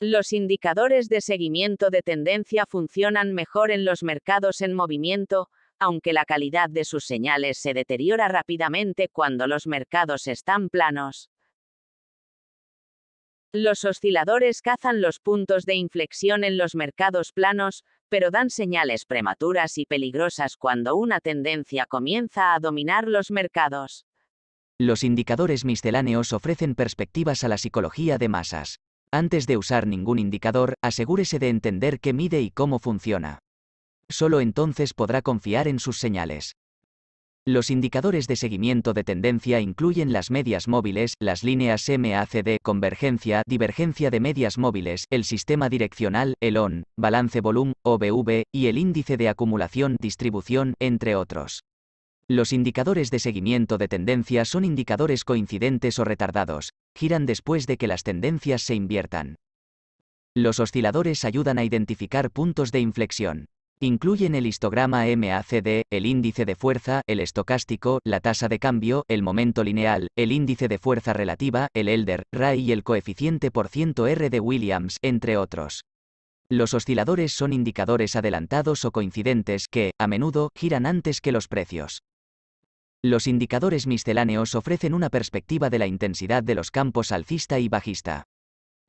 Los indicadores de seguimiento de tendencia funcionan mejor en los mercados en movimiento, aunque la calidad de sus señales se deteriora rápidamente cuando los mercados están planos. Los osciladores cazan los puntos de inflexión en los mercados planos, pero dan señales prematuras y peligrosas cuando una tendencia comienza a dominar los mercados. Los indicadores misceláneos ofrecen perspectivas a la psicología de masas. Antes de usar ningún indicador, asegúrese de entender qué mide y cómo funciona. Solo entonces podrá confiar en sus señales. Los indicadores de seguimiento de tendencia incluyen las medias móviles, las líneas MACD, convergencia, divergencia de medias móviles, el sistema direccional, el ON, balance volumen, OBV, y el índice de acumulación, distribución, entre otros. Los indicadores de seguimiento de tendencia son indicadores coincidentes o retardados, giran después de que las tendencias se inviertan. Los osciladores ayudan a identificar puntos de inflexión. Incluyen el histograma MACD, el índice de fuerza, el estocástico, la tasa de cambio, el momento lineal, el índice de fuerza relativa, el Elder, Ray y el coeficiente por ciento R de Williams, entre otros. Los osciladores son indicadores adelantados o coincidentes que, a menudo, giran antes que los precios. Los indicadores misceláneos ofrecen una perspectiva de la intensidad de los campos alcista y bajista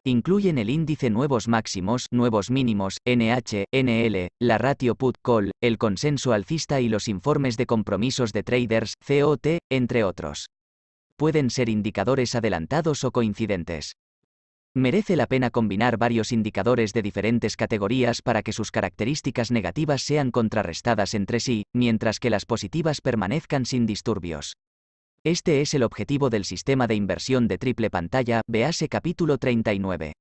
incluyen el índice nuevos máximos, nuevos mínimos, NH, NL, la ratio put-call, el consenso alcista y los informes de compromisos de traders, COT, entre otros. Pueden ser indicadores adelantados o coincidentes. Merece la pena combinar varios indicadores de diferentes categorías para que sus características negativas sean contrarrestadas entre sí, mientras que las positivas permanezcan sin disturbios. Este es el objetivo del sistema de inversión de triple pantalla, vease capítulo 39.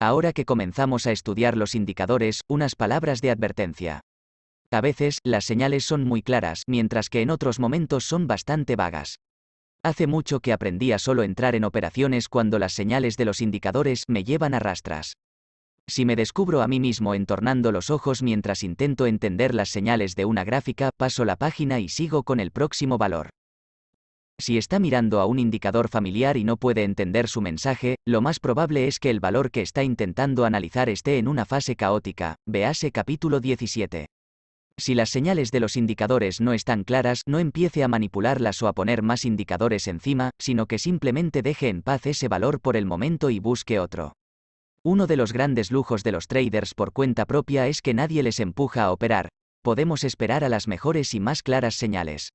Ahora que comenzamos a estudiar los indicadores, unas palabras de advertencia. A veces, las señales son muy claras, mientras que en otros momentos son bastante vagas. Hace mucho que aprendí a solo entrar en operaciones cuando las señales de los indicadores me llevan a rastras. Si me descubro a mí mismo entornando los ojos mientras intento entender las señales de una gráfica, paso la página y sigo con el próximo valor. Si está mirando a un indicador familiar y no puede entender su mensaje, lo más probable es que el valor que está intentando analizar esté en una fase caótica, vease capítulo 17. Si las señales de los indicadores no están claras, no empiece a manipularlas o a poner más indicadores encima, sino que simplemente deje en paz ese valor por el momento y busque otro. Uno de los grandes lujos de los traders por cuenta propia es que nadie les empuja a operar. Podemos esperar a las mejores y más claras señales.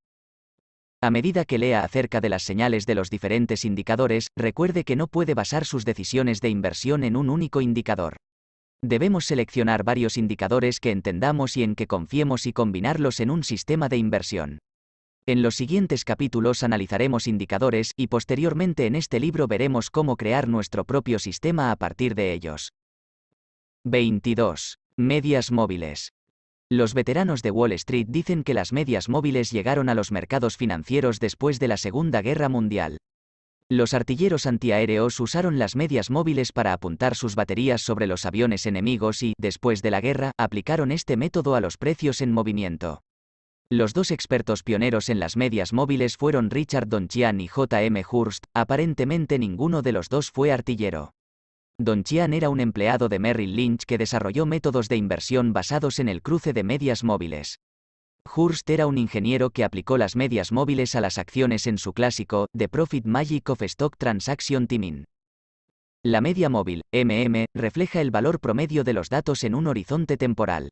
A medida que lea acerca de las señales de los diferentes indicadores, recuerde que no puede basar sus decisiones de inversión en un único indicador. Debemos seleccionar varios indicadores que entendamos y en que confiemos y combinarlos en un sistema de inversión. En los siguientes capítulos analizaremos indicadores y posteriormente en este libro veremos cómo crear nuestro propio sistema a partir de ellos. 22. Medias móviles. Los veteranos de Wall Street dicen que las medias móviles llegaron a los mercados financieros después de la Segunda Guerra Mundial. Los artilleros antiaéreos usaron las medias móviles para apuntar sus baterías sobre los aviones enemigos y, después de la guerra, aplicaron este método a los precios en movimiento. Los dos expertos pioneros en las medias móviles fueron Richard Donchian y J.M. Hurst, aparentemente ninguno de los dos fue artillero. Don Chian era un empleado de Merrill Lynch que desarrolló métodos de inversión basados en el cruce de medias móviles. Hurst era un ingeniero que aplicó las medias móviles a las acciones en su clásico, The Profit Magic of Stock Transaction Timing. La media móvil, MM, refleja el valor promedio de los datos en un horizonte temporal.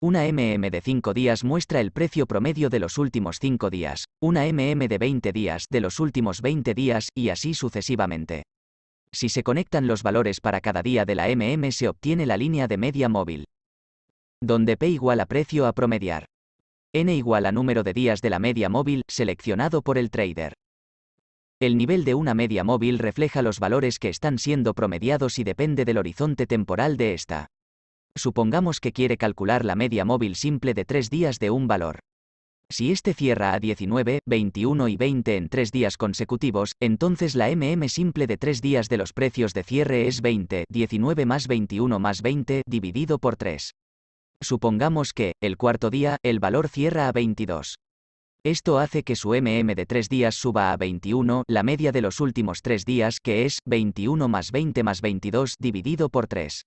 Una MM de 5 días muestra el precio promedio de los últimos 5 días, una MM de 20 días de los últimos 20 días y así sucesivamente. Si se conectan los valores para cada día de la MM se obtiene la línea de media móvil. Donde P igual a precio a promediar. N igual a número de días de la media móvil seleccionado por el trader. El nivel de una media móvil refleja los valores que están siendo promediados y depende del horizonte temporal de esta. Supongamos que quiere calcular la media móvil simple de tres días de un valor. Si este cierra a 19, 21 y 20 en tres días consecutivos, entonces la MM simple de tres días de los precios de cierre es 20, 19 más 21 más 20 dividido por 3. Supongamos que, el cuarto día, el valor cierra a 22. Esto hace que su MM de 3 días suba a 21, la media de los últimos tres días, que es 21 más 20 más 22 dividido por 3.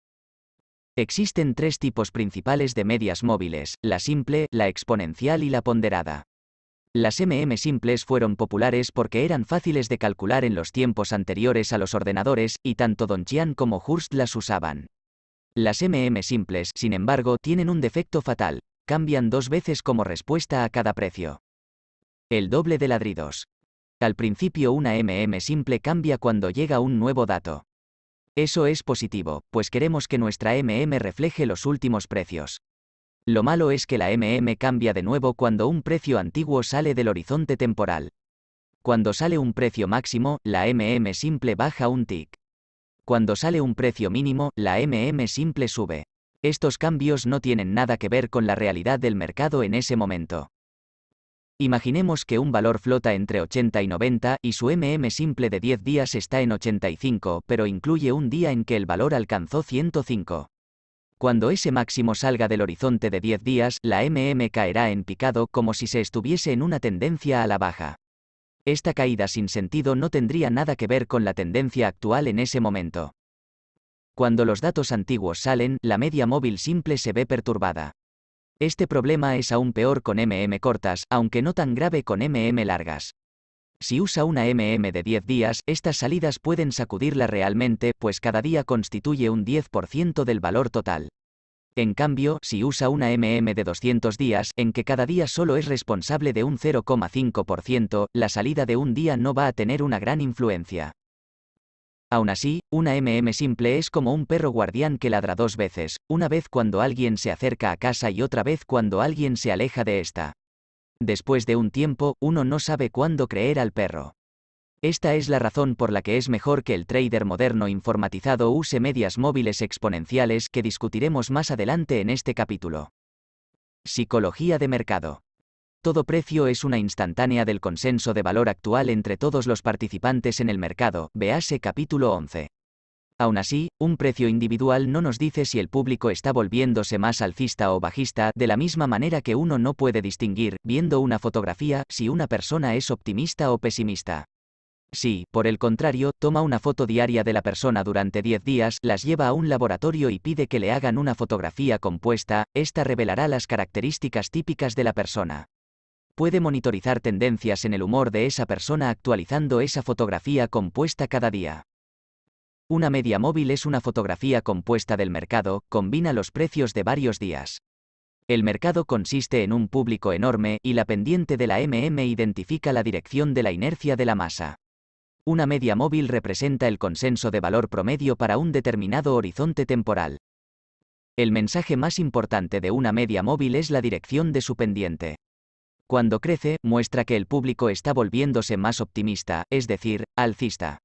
Existen tres tipos principales de medias móviles, la simple, la exponencial y la ponderada. Las MM simples fueron populares porque eran fáciles de calcular en los tiempos anteriores a los ordenadores, y tanto Don como Hurst las usaban. Las MM simples, sin embargo, tienen un defecto fatal, cambian dos veces como respuesta a cada precio. El doble de ladridos. Al principio una MM simple cambia cuando llega un nuevo dato. Eso es positivo, pues queremos que nuestra MM refleje los últimos precios. Lo malo es que la MM cambia de nuevo cuando un precio antiguo sale del horizonte temporal. Cuando sale un precio máximo, la MM simple baja un tick. Cuando sale un precio mínimo, la MM simple sube. Estos cambios no tienen nada que ver con la realidad del mercado en ese momento. Imaginemos que un valor flota entre 80 y 90 y su MM simple de 10 días está en 85, pero incluye un día en que el valor alcanzó 105. Cuando ese máximo salga del horizonte de 10 días, la MM caerá en picado como si se estuviese en una tendencia a la baja. Esta caída sin sentido no tendría nada que ver con la tendencia actual en ese momento. Cuando los datos antiguos salen, la media móvil simple se ve perturbada. Este problema es aún peor con MM cortas, aunque no tan grave con MM largas. Si usa una MM de 10 días, estas salidas pueden sacudirla realmente, pues cada día constituye un 10% del valor total. En cambio, si usa una MM de 200 días, en que cada día solo es responsable de un 0,5%, la salida de un día no va a tener una gran influencia. Aún así, una MM simple es como un perro guardián que ladra dos veces, una vez cuando alguien se acerca a casa y otra vez cuando alguien se aleja de esta. Después de un tiempo, uno no sabe cuándo creer al perro. Esta es la razón por la que es mejor que el trader moderno informatizado use medias móviles exponenciales que discutiremos más adelante en este capítulo. Psicología de mercado. Todo precio es una instantánea del consenso de valor actual entre todos los participantes en el mercado, vease capítulo 11. Aún así, un precio individual no nos dice si el público está volviéndose más alcista o bajista, de la misma manera que uno no puede distinguir, viendo una fotografía, si una persona es optimista o pesimista. Si, por el contrario, toma una foto diaria de la persona durante 10 días, las lleva a un laboratorio y pide que le hagan una fotografía compuesta, esta revelará las características típicas de la persona puede monitorizar tendencias en el humor de esa persona actualizando esa fotografía compuesta cada día. Una media móvil es una fotografía compuesta del mercado, combina los precios de varios días. El mercado consiste en un público enorme y la pendiente de la MM identifica la dirección de la inercia de la masa. Una media móvil representa el consenso de valor promedio para un determinado horizonte temporal. El mensaje más importante de una media móvil es la dirección de su pendiente. Cuando crece, muestra que el público está volviéndose más optimista, es decir, alcista.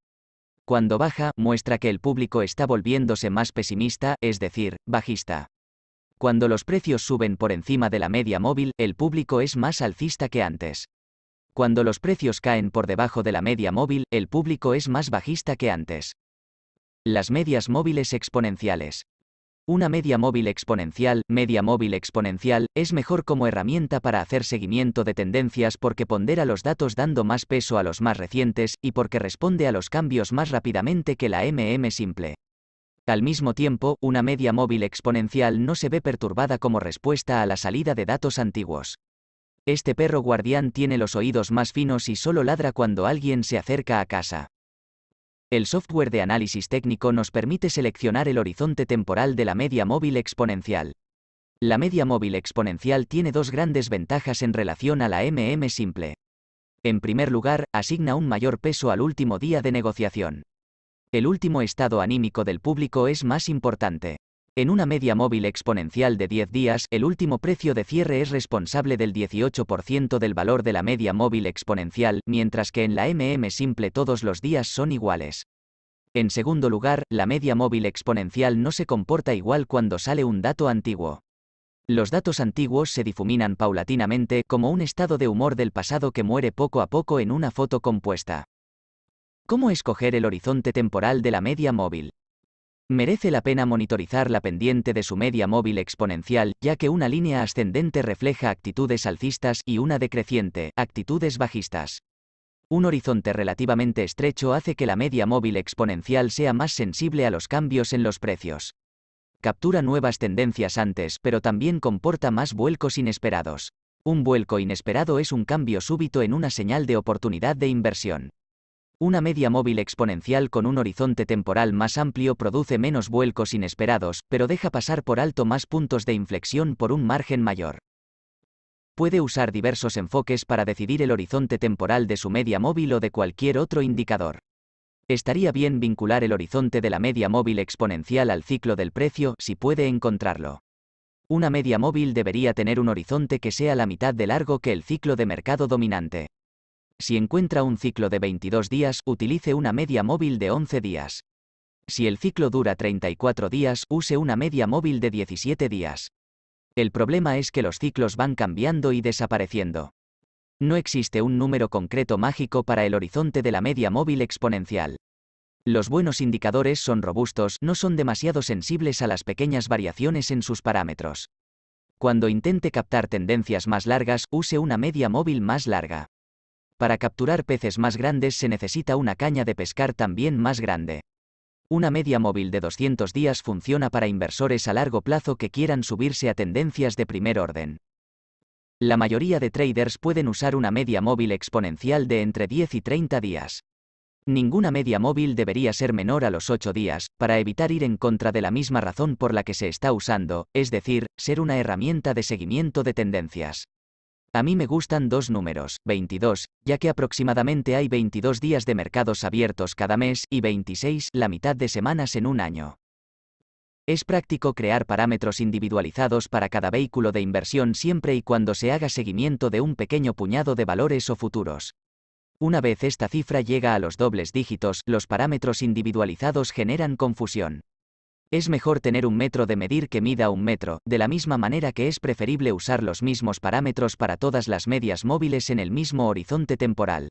Cuando baja, muestra que el público está volviéndose más pesimista, es decir, bajista. Cuando los precios suben por encima de la media móvil, el público es más alcista que antes. Cuando los precios caen por debajo de la media móvil, el público es más bajista que antes. Las medias móviles exponenciales. Una media móvil exponencial, media móvil exponencial, es mejor como herramienta para hacer seguimiento de tendencias porque pondera los datos dando más peso a los más recientes y porque responde a los cambios más rápidamente que la MM simple. Al mismo tiempo, una media móvil exponencial no se ve perturbada como respuesta a la salida de datos antiguos. Este perro guardián tiene los oídos más finos y solo ladra cuando alguien se acerca a casa. El software de análisis técnico nos permite seleccionar el horizonte temporal de la media móvil exponencial. La media móvil exponencial tiene dos grandes ventajas en relación a la MM simple. En primer lugar, asigna un mayor peso al último día de negociación. El último estado anímico del público es más importante. En una media móvil exponencial de 10 días, el último precio de cierre es responsable del 18% del valor de la media móvil exponencial, mientras que en la MM simple todos los días son iguales. En segundo lugar, la media móvil exponencial no se comporta igual cuando sale un dato antiguo. Los datos antiguos se difuminan paulatinamente como un estado de humor del pasado que muere poco a poco en una foto compuesta. ¿Cómo escoger el horizonte temporal de la media móvil? Merece la pena monitorizar la pendiente de su media móvil exponencial, ya que una línea ascendente refleja actitudes alcistas y una decreciente, actitudes bajistas. Un horizonte relativamente estrecho hace que la media móvil exponencial sea más sensible a los cambios en los precios. Captura nuevas tendencias antes, pero también comporta más vuelcos inesperados. Un vuelco inesperado es un cambio súbito en una señal de oportunidad de inversión. Una media móvil exponencial con un horizonte temporal más amplio produce menos vuelcos inesperados, pero deja pasar por alto más puntos de inflexión por un margen mayor. Puede usar diversos enfoques para decidir el horizonte temporal de su media móvil o de cualquier otro indicador. Estaría bien vincular el horizonte de la media móvil exponencial al ciclo del precio si puede encontrarlo. Una media móvil debería tener un horizonte que sea la mitad de largo que el ciclo de mercado dominante. Si encuentra un ciclo de 22 días, utilice una media móvil de 11 días. Si el ciclo dura 34 días, use una media móvil de 17 días. El problema es que los ciclos van cambiando y desapareciendo. No existe un número concreto mágico para el horizonte de la media móvil exponencial. Los buenos indicadores son robustos, no son demasiado sensibles a las pequeñas variaciones en sus parámetros. Cuando intente captar tendencias más largas, use una media móvil más larga. Para capturar peces más grandes se necesita una caña de pescar también más grande. Una media móvil de 200 días funciona para inversores a largo plazo que quieran subirse a tendencias de primer orden. La mayoría de traders pueden usar una media móvil exponencial de entre 10 y 30 días. Ninguna media móvil debería ser menor a los 8 días, para evitar ir en contra de la misma razón por la que se está usando, es decir, ser una herramienta de seguimiento de tendencias. A mí me gustan dos números, 22, ya que aproximadamente hay 22 días de mercados abiertos cada mes y 26, la mitad de semanas en un año. Es práctico crear parámetros individualizados para cada vehículo de inversión siempre y cuando se haga seguimiento de un pequeño puñado de valores o futuros. Una vez esta cifra llega a los dobles dígitos, los parámetros individualizados generan confusión. Es mejor tener un metro de medir que mida un metro, de la misma manera que es preferible usar los mismos parámetros para todas las medias móviles en el mismo horizonte temporal.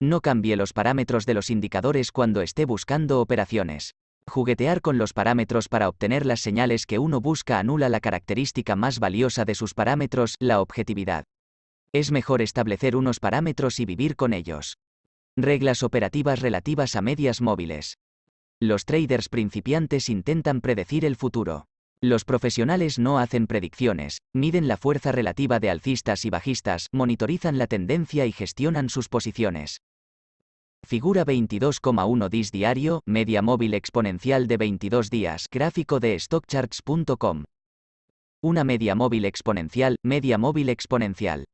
No cambie los parámetros de los indicadores cuando esté buscando operaciones. Juguetear con los parámetros para obtener las señales que uno busca anula la característica más valiosa de sus parámetros, la objetividad. Es mejor establecer unos parámetros y vivir con ellos. Reglas operativas relativas a medias móviles. Los traders principiantes intentan predecir el futuro. Los profesionales no hacen predicciones, miden la fuerza relativa de alcistas y bajistas, monitorizan la tendencia y gestionan sus posiciones. Figura 22,1 DIS diario, media móvil exponencial de 22 días, gráfico de stockcharts.com. Una media móvil exponencial, media móvil exponencial.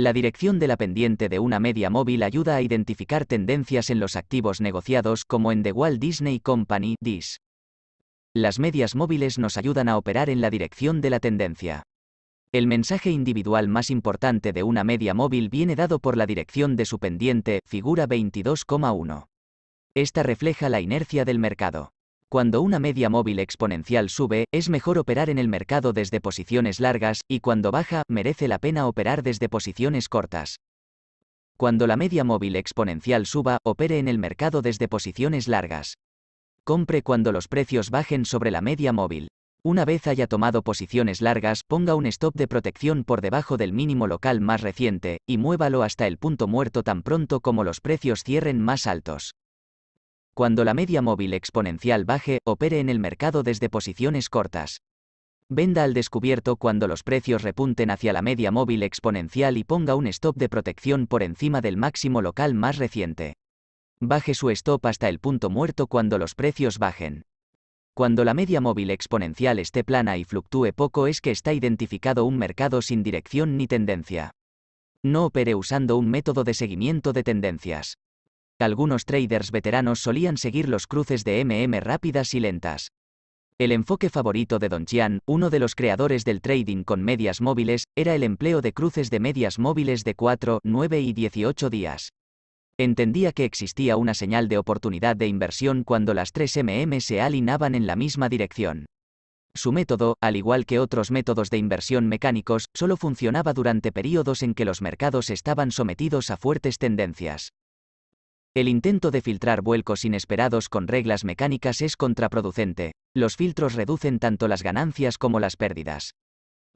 La dirección de la pendiente de una media móvil ayuda a identificar tendencias en los activos negociados como en The Walt Disney Company, DIS. Las medias móviles nos ayudan a operar en la dirección de la tendencia. El mensaje individual más importante de una media móvil viene dado por la dirección de su pendiente, figura 22,1. Esta refleja la inercia del mercado. Cuando una media móvil exponencial sube, es mejor operar en el mercado desde posiciones largas, y cuando baja, merece la pena operar desde posiciones cortas. Cuando la media móvil exponencial suba, opere en el mercado desde posiciones largas. Compre cuando los precios bajen sobre la media móvil. Una vez haya tomado posiciones largas, ponga un stop de protección por debajo del mínimo local más reciente, y muévalo hasta el punto muerto tan pronto como los precios cierren más altos cuando la media móvil exponencial baje, opere en el mercado desde posiciones cortas. Venda al descubierto cuando los precios repunten hacia la media móvil exponencial y ponga un stop de protección por encima del máximo local más reciente. Baje su stop hasta el punto muerto cuando los precios bajen. Cuando la media móvil exponencial esté plana y fluctúe poco es que está identificado un mercado sin dirección ni tendencia. No opere usando un método de seguimiento de tendencias. Algunos traders veteranos solían seguir los cruces de MM rápidas y lentas. El enfoque favorito de Don Chian, uno de los creadores del trading con medias móviles, era el empleo de cruces de medias móviles de 4, 9 y 18 días. Entendía que existía una señal de oportunidad de inversión cuando las 3 MM se alineaban en la misma dirección. Su método, al igual que otros métodos de inversión mecánicos, solo funcionaba durante periodos en que los mercados estaban sometidos a fuertes tendencias. El intento de filtrar vuelcos inesperados con reglas mecánicas es contraproducente. Los filtros reducen tanto las ganancias como las pérdidas.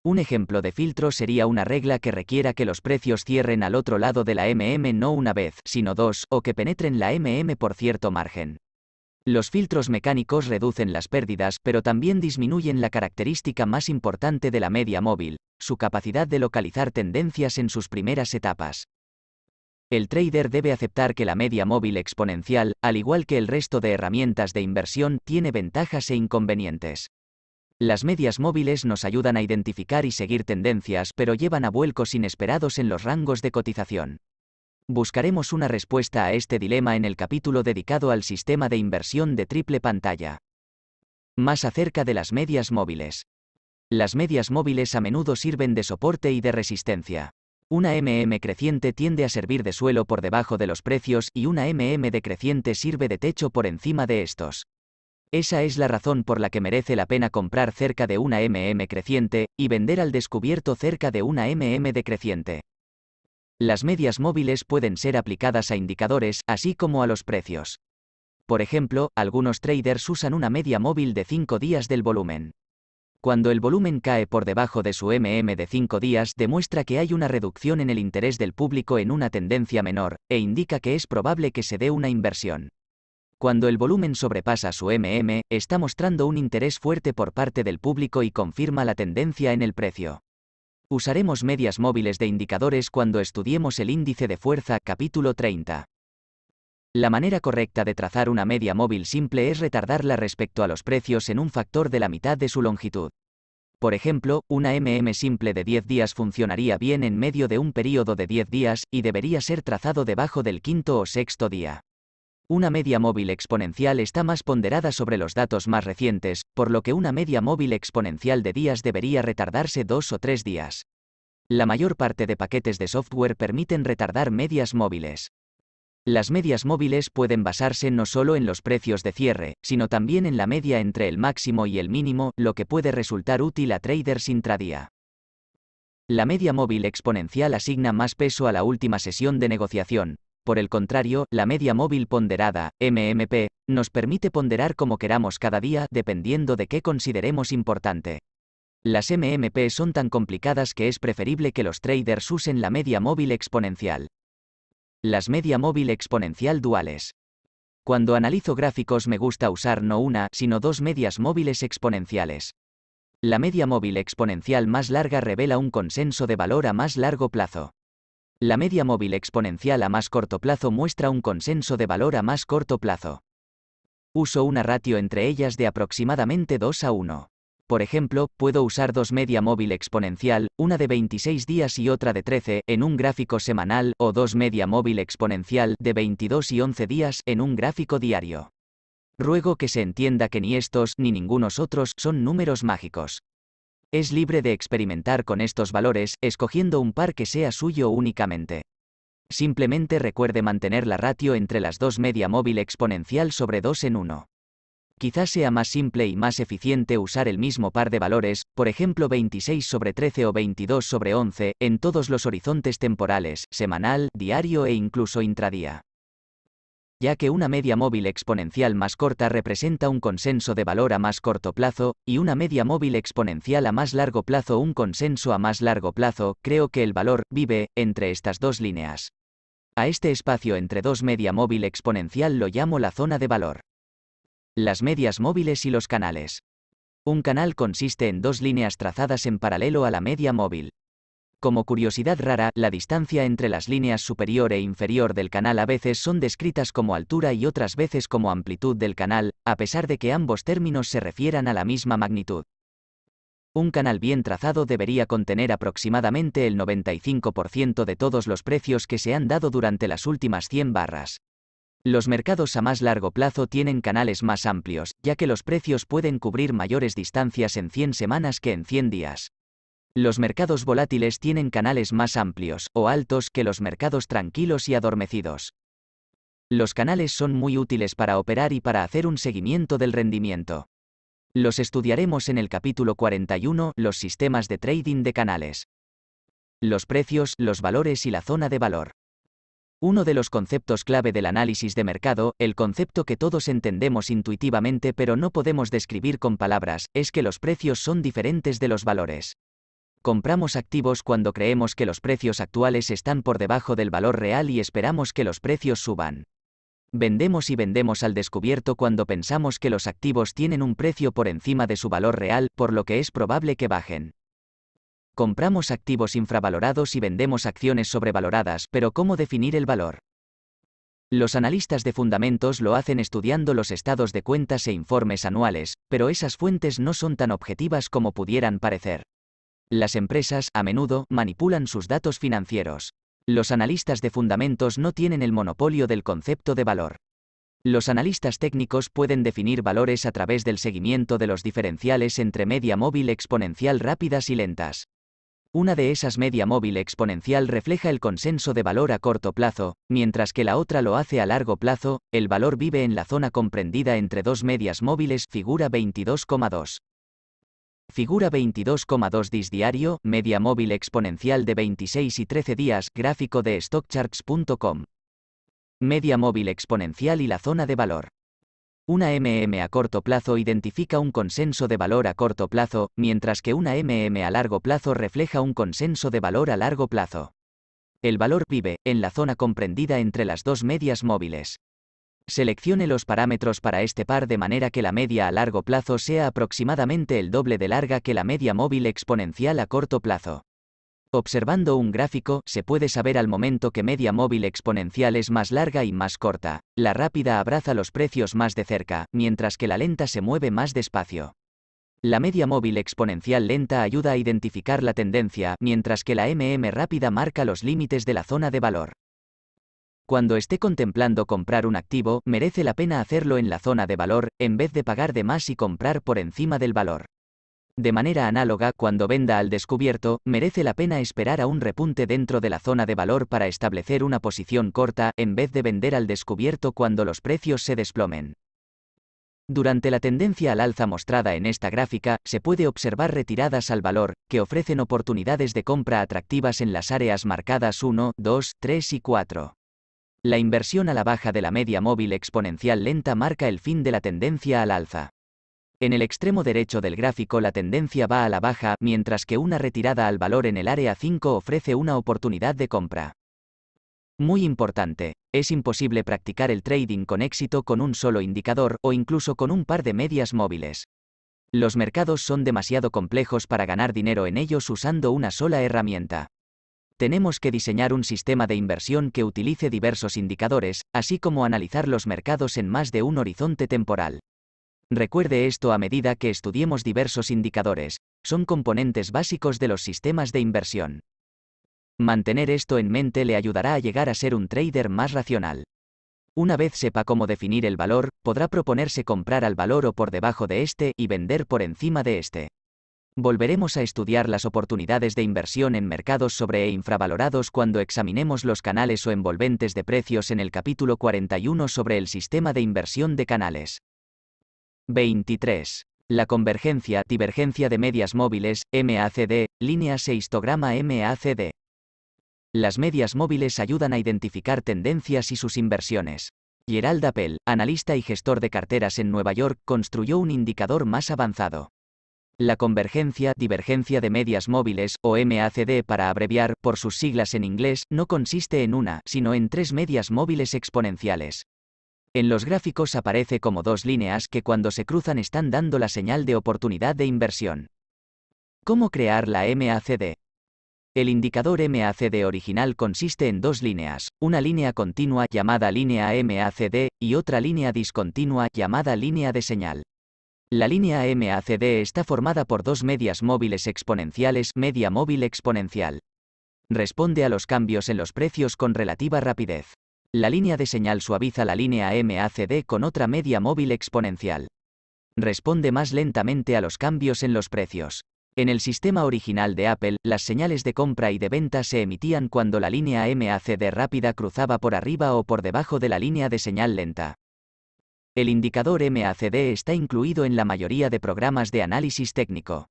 Un ejemplo de filtro sería una regla que requiera que los precios cierren al otro lado de la MM no una vez, sino dos, o que penetren la MM por cierto margen. Los filtros mecánicos reducen las pérdidas, pero también disminuyen la característica más importante de la media móvil, su capacidad de localizar tendencias en sus primeras etapas. El trader debe aceptar que la media móvil exponencial, al igual que el resto de herramientas de inversión, tiene ventajas e inconvenientes. Las medias móviles nos ayudan a identificar y seguir tendencias, pero llevan a vuelcos inesperados en los rangos de cotización. Buscaremos una respuesta a este dilema en el capítulo dedicado al sistema de inversión de triple pantalla. Más acerca de las medias móviles. Las medias móviles a menudo sirven de soporte y de resistencia. Una MM creciente tiende a servir de suelo por debajo de los precios y una MM decreciente sirve de techo por encima de estos. Esa es la razón por la que merece la pena comprar cerca de una MM creciente y vender al descubierto cerca de una MM decreciente. Las medias móviles pueden ser aplicadas a indicadores, así como a los precios. Por ejemplo, algunos traders usan una media móvil de 5 días del volumen. Cuando el volumen cae por debajo de su MM de 5 días demuestra que hay una reducción en el interés del público en una tendencia menor, e indica que es probable que se dé una inversión. Cuando el volumen sobrepasa su MM, está mostrando un interés fuerte por parte del público y confirma la tendencia en el precio. Usaremos medias móviles de indicadores cuando estudiemos el índice de fuerza, capítulo 30. La manera correcta de trazar una media móvil simple es retardarla respecto a los precios en un factor de la mitad de su longitud. Por ejemplo, una MM simple de 10 días funcionaría bien en medio de un período de 10 días y debería ser trazado debajo del quinto o sexto día. Una media móvil exponencial está más ponderada sobre los datos más recientes, por lo que una media móvil exponencial de días debería retardarse dos o tres días. La mayor parte de paquetes de software permiten retardar medias móviles. Las medias móviles pueden basarse no solo en los precios de cierre, sino también en la media entre el máximo y el mínimo, lo que puede resultar útil a traders intradía. La media móvil exponencial asigna más peso a la última sesión de negociación. Por el contrario, la media móvil ponderada, MMP, nos permite ponderar como queramos cada día, dependiendo de qué consideremos importante. Las MMP son tan complicadas que es preferible que los traders usen la media móvil exponencial. Las media móvil exponencial duales. Cuando analizo gráficos me gusta usar no una, sino dos medias móviles exponenciales. La media móvil exponencial más larga revela un consenso de valor a más largo plazo. La media móvil exponencial a más corto plazo muestra un consenso de valor a más corto plazo. Uso una ratio entre ellas de aproximadamente 2 a 1 por ejemplo, puedo usar dos media móvil exponencial, una de 26 días y otra de 13, en un gráfico semanal, o dos media móvil exponencial de 22 y 11 días en un gráfico diario. Ruego que se entienda que ni estos ni ningunos otros son números mágicos. Es libre de experimentar con estos valores, escogiendo un par que sea suyo únicamente. Simplemente recuerde mantener la ratio entre las dos media móvil exponencial sobre 2 en 1 quizás sea más simple y más eficiente usar el mismo par de valores, por ejemplo 26 sobre 13 o 22 sobre 11, en todos los horizontes temporales, semanal, diario e incluso intradía ya que una media móvil exponencial más corta representa un consenso de valor a más corto plazo, y una media móvil exponencial a más largo plazo un consenso a más largo plazo, creo que el valor vive entre estas dos líneas. A este espacio entre dos media móvil exponencial lo llamo la zona de valor las medias móviles y los canales. Un canal consiste en dos líneas trazadas en paralelo a la media móvil. Como curiosidad rara, la distancia entre las líneas superior e inferior del canal a veces son descritas como altura y otras veces como amplitud del canal, a pesar de que ambos términos se refieran a la misma magnitud. Un canal bien trazado debería contener aproximadamente el 95% de todos los precios que se han dado durante las últimas 100 barras. Los mercados a más largo plazo tienen canales más amplios, ya que los precios pueden cubrir mayores distancias en 100 semanas que en 100 días. Los mercados volátiles tienen canales más amplios o altos que los mercados tranquilos y adormecidos. Los canales son muy útiles para operar y para hacer un seguimiento del rendimiento. Los estudiaremos en el capítulo 41, los sistemas de trading de canales. Los precios, los valores y la zona de valor. Uno de los conceptos clave del análisis de mercado, el concepto que todos entendemos intuitivamente pero no podemos describir con palabras, es que los precios son diferentes de los valores. Compramos activos cuando creemos que los precios actuales están por debajo del valor real y esperamos que los precios suban. Vendemos y vendemos al descubierto cuando pensamos que los activos tienen un precio por encima de su valor real, por lo que es probable que bajen. Compramos activos infravalorados y vendemos acciones sobrevaloradas, pero ¿cómo definir el valor? Los analistas de fundamentos lo hacen estudiando los estados de cuentas e informes anuales, pero esas fuentes no son tan objetivas como pudieran parecer. Las empresas, a menudo, manipulan sus datos financieros. Los analistas de fundamentos no tienen el monopolio del concepto de valor. Los analistas técnicos pueden definir valores a través del seguimiento de los diferenciales entre media móvil exponencial rápidas y lentas. Una de esas media móvil exponencial refleja el consenso de valor a corto plazo, mientras que la otra lo hace a largo plazo, el valor vive en la zona comprendida entre dos medias móviles figura 22,2. Figura 22,2 dis diario, media móvil exponencial de 26 y 13 días, gráfico de stockcharts.com. Media móvil exponencial y la zona de valor. Una MM a corto plazo identifica un consenso de valor a corto plazo, mientras que una MM a largo plazo refleja un consenso de valor a largo plazo. El valor vive, en la zona comprendida entre las dos medias móviles. Seleccione los parámetros para este par de manera que la media a largo plazo sea aproximadamente el doble de larga que la media móvil exponencial a corto plazo. Observando un gráfico, se puede saber al momento que media móvil exponencial es más larga y más corta. La rápida abraza los precios más de cerca, mientras que la lenta se mueve más despacio. La media móvil exponencial lenta ayuda a identificar la tendencia, mientras que la MM rápida marca los límites de la zona de valor. Cuando esté contemplando comprar un activo, merece la pena hacerlo en la zona de valor, en vez de pagar de más y comprar por encima del valor. De manera análoga, cuando venda al descubierto, merece la pena esperar a un repunte dentro de la zona de valor para establecer una posición corta, en vez de vender al descubierto cuando los precios se desplomen. Durante la tendencia al alza mostrada en esta gráfica, se puede observar retiradas al valor, que ofrecen oportunidades de compra atractivas en las áreas marcadas 1, 2, 3 y 4. La inversión a la baja de la media móvil exponencial lenta marca el fin de la tendencia al alza. En el extremo derecho del gráfico la tendencia va a la baja, mientras que una retirada al valor en el área 5 ofrece una oportunidad de compra. Muy importante, es imposible practicar el trading con éxito con un solo indicador o incluso con un par de medias móviles. Los mercados son demasiado complejos para ganar dinero en ellos usando una sola herramienta. Tenemos que diseñar un sistema de inversión que utilice diversos indicadores, así como analizar los mercados en más de un horizonte temporal. Recuerde esto a medida que estudiemos diversos indicadores, son componentes básicos de los sistemas de inversión. Mantener esto en mente le ayudará a llegar a ser un trader más racional. Una vez sepa cómo definir el valor, podrá proponerse comprar al valor o por debajo de este y vender por encima de este. Volveremos a estudiar las oportunidades de inversión en mercados sobre e infravalorados cuando examinemos los canales o envolventes de precios en el capítulo 41 sobre el sistema de inversión de canales. 23. La convergencia, divergencia de medias móviles, MACD, líneas e histograma MACD. Las medias móviles ayudan a identificar tendencias y sus inversiones. Gerald Appel, analista y gestor de carteras en Nueva York, construyó un indicador más avanzado. La convergencia, divergencia de medias móviles, o MACD para abreviar, por sus siglas en inglés, no consiste en una, sino en tres medias móviles exponenciales. En los gráficos aparece como dos líneas que cuando se cruzan están dando la señal de oportunidad de inversión. ¿Cómo crear la MACD? El indicador MACD original consiste en dos líneas, una línea continua llamada línea MACD y otra línea discontinua llamada línea de señal. La línea MACD está formada por dos medias móviles exponenciales, media móvil exponencial. Responde a los cambios en los precios con relativa rapidez. La línea de señal suaviza la línea MACD con otra media móvil exponencial. Responde más lentamente a los cambios en los precios. En el sistema original de Apple, las señales de compra y de venta se emitían cuando la línea MACD rápida cruzaba por arriba o por debajo de la línea de señal lenta. El indicador MACD está incluido en la mayoría de programas de análisis técnico.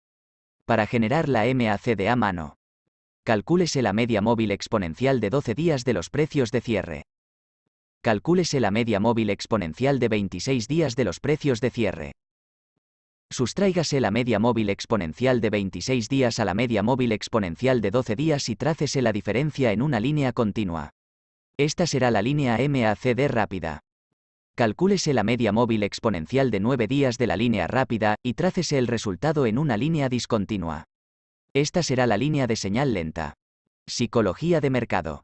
Para generar la MACD a mano, calcúlese la media móvil exponencial de 12 días de los precios de cierre calcúlese la media móvil exponencial de 26 días de los precios de cierre. Sustráigase la media móvil exponencial de 26 días a la media móvil exponencial de 12 días y trácese la diferencia en una línea continua. Esta será la línea MACD rápida. Calcúlese la media móvil exponencial de 9 días de la línea rápida y trácese el resultado en una línea discontinua. Esta será la línea de señal lenta. Psicología de mercado.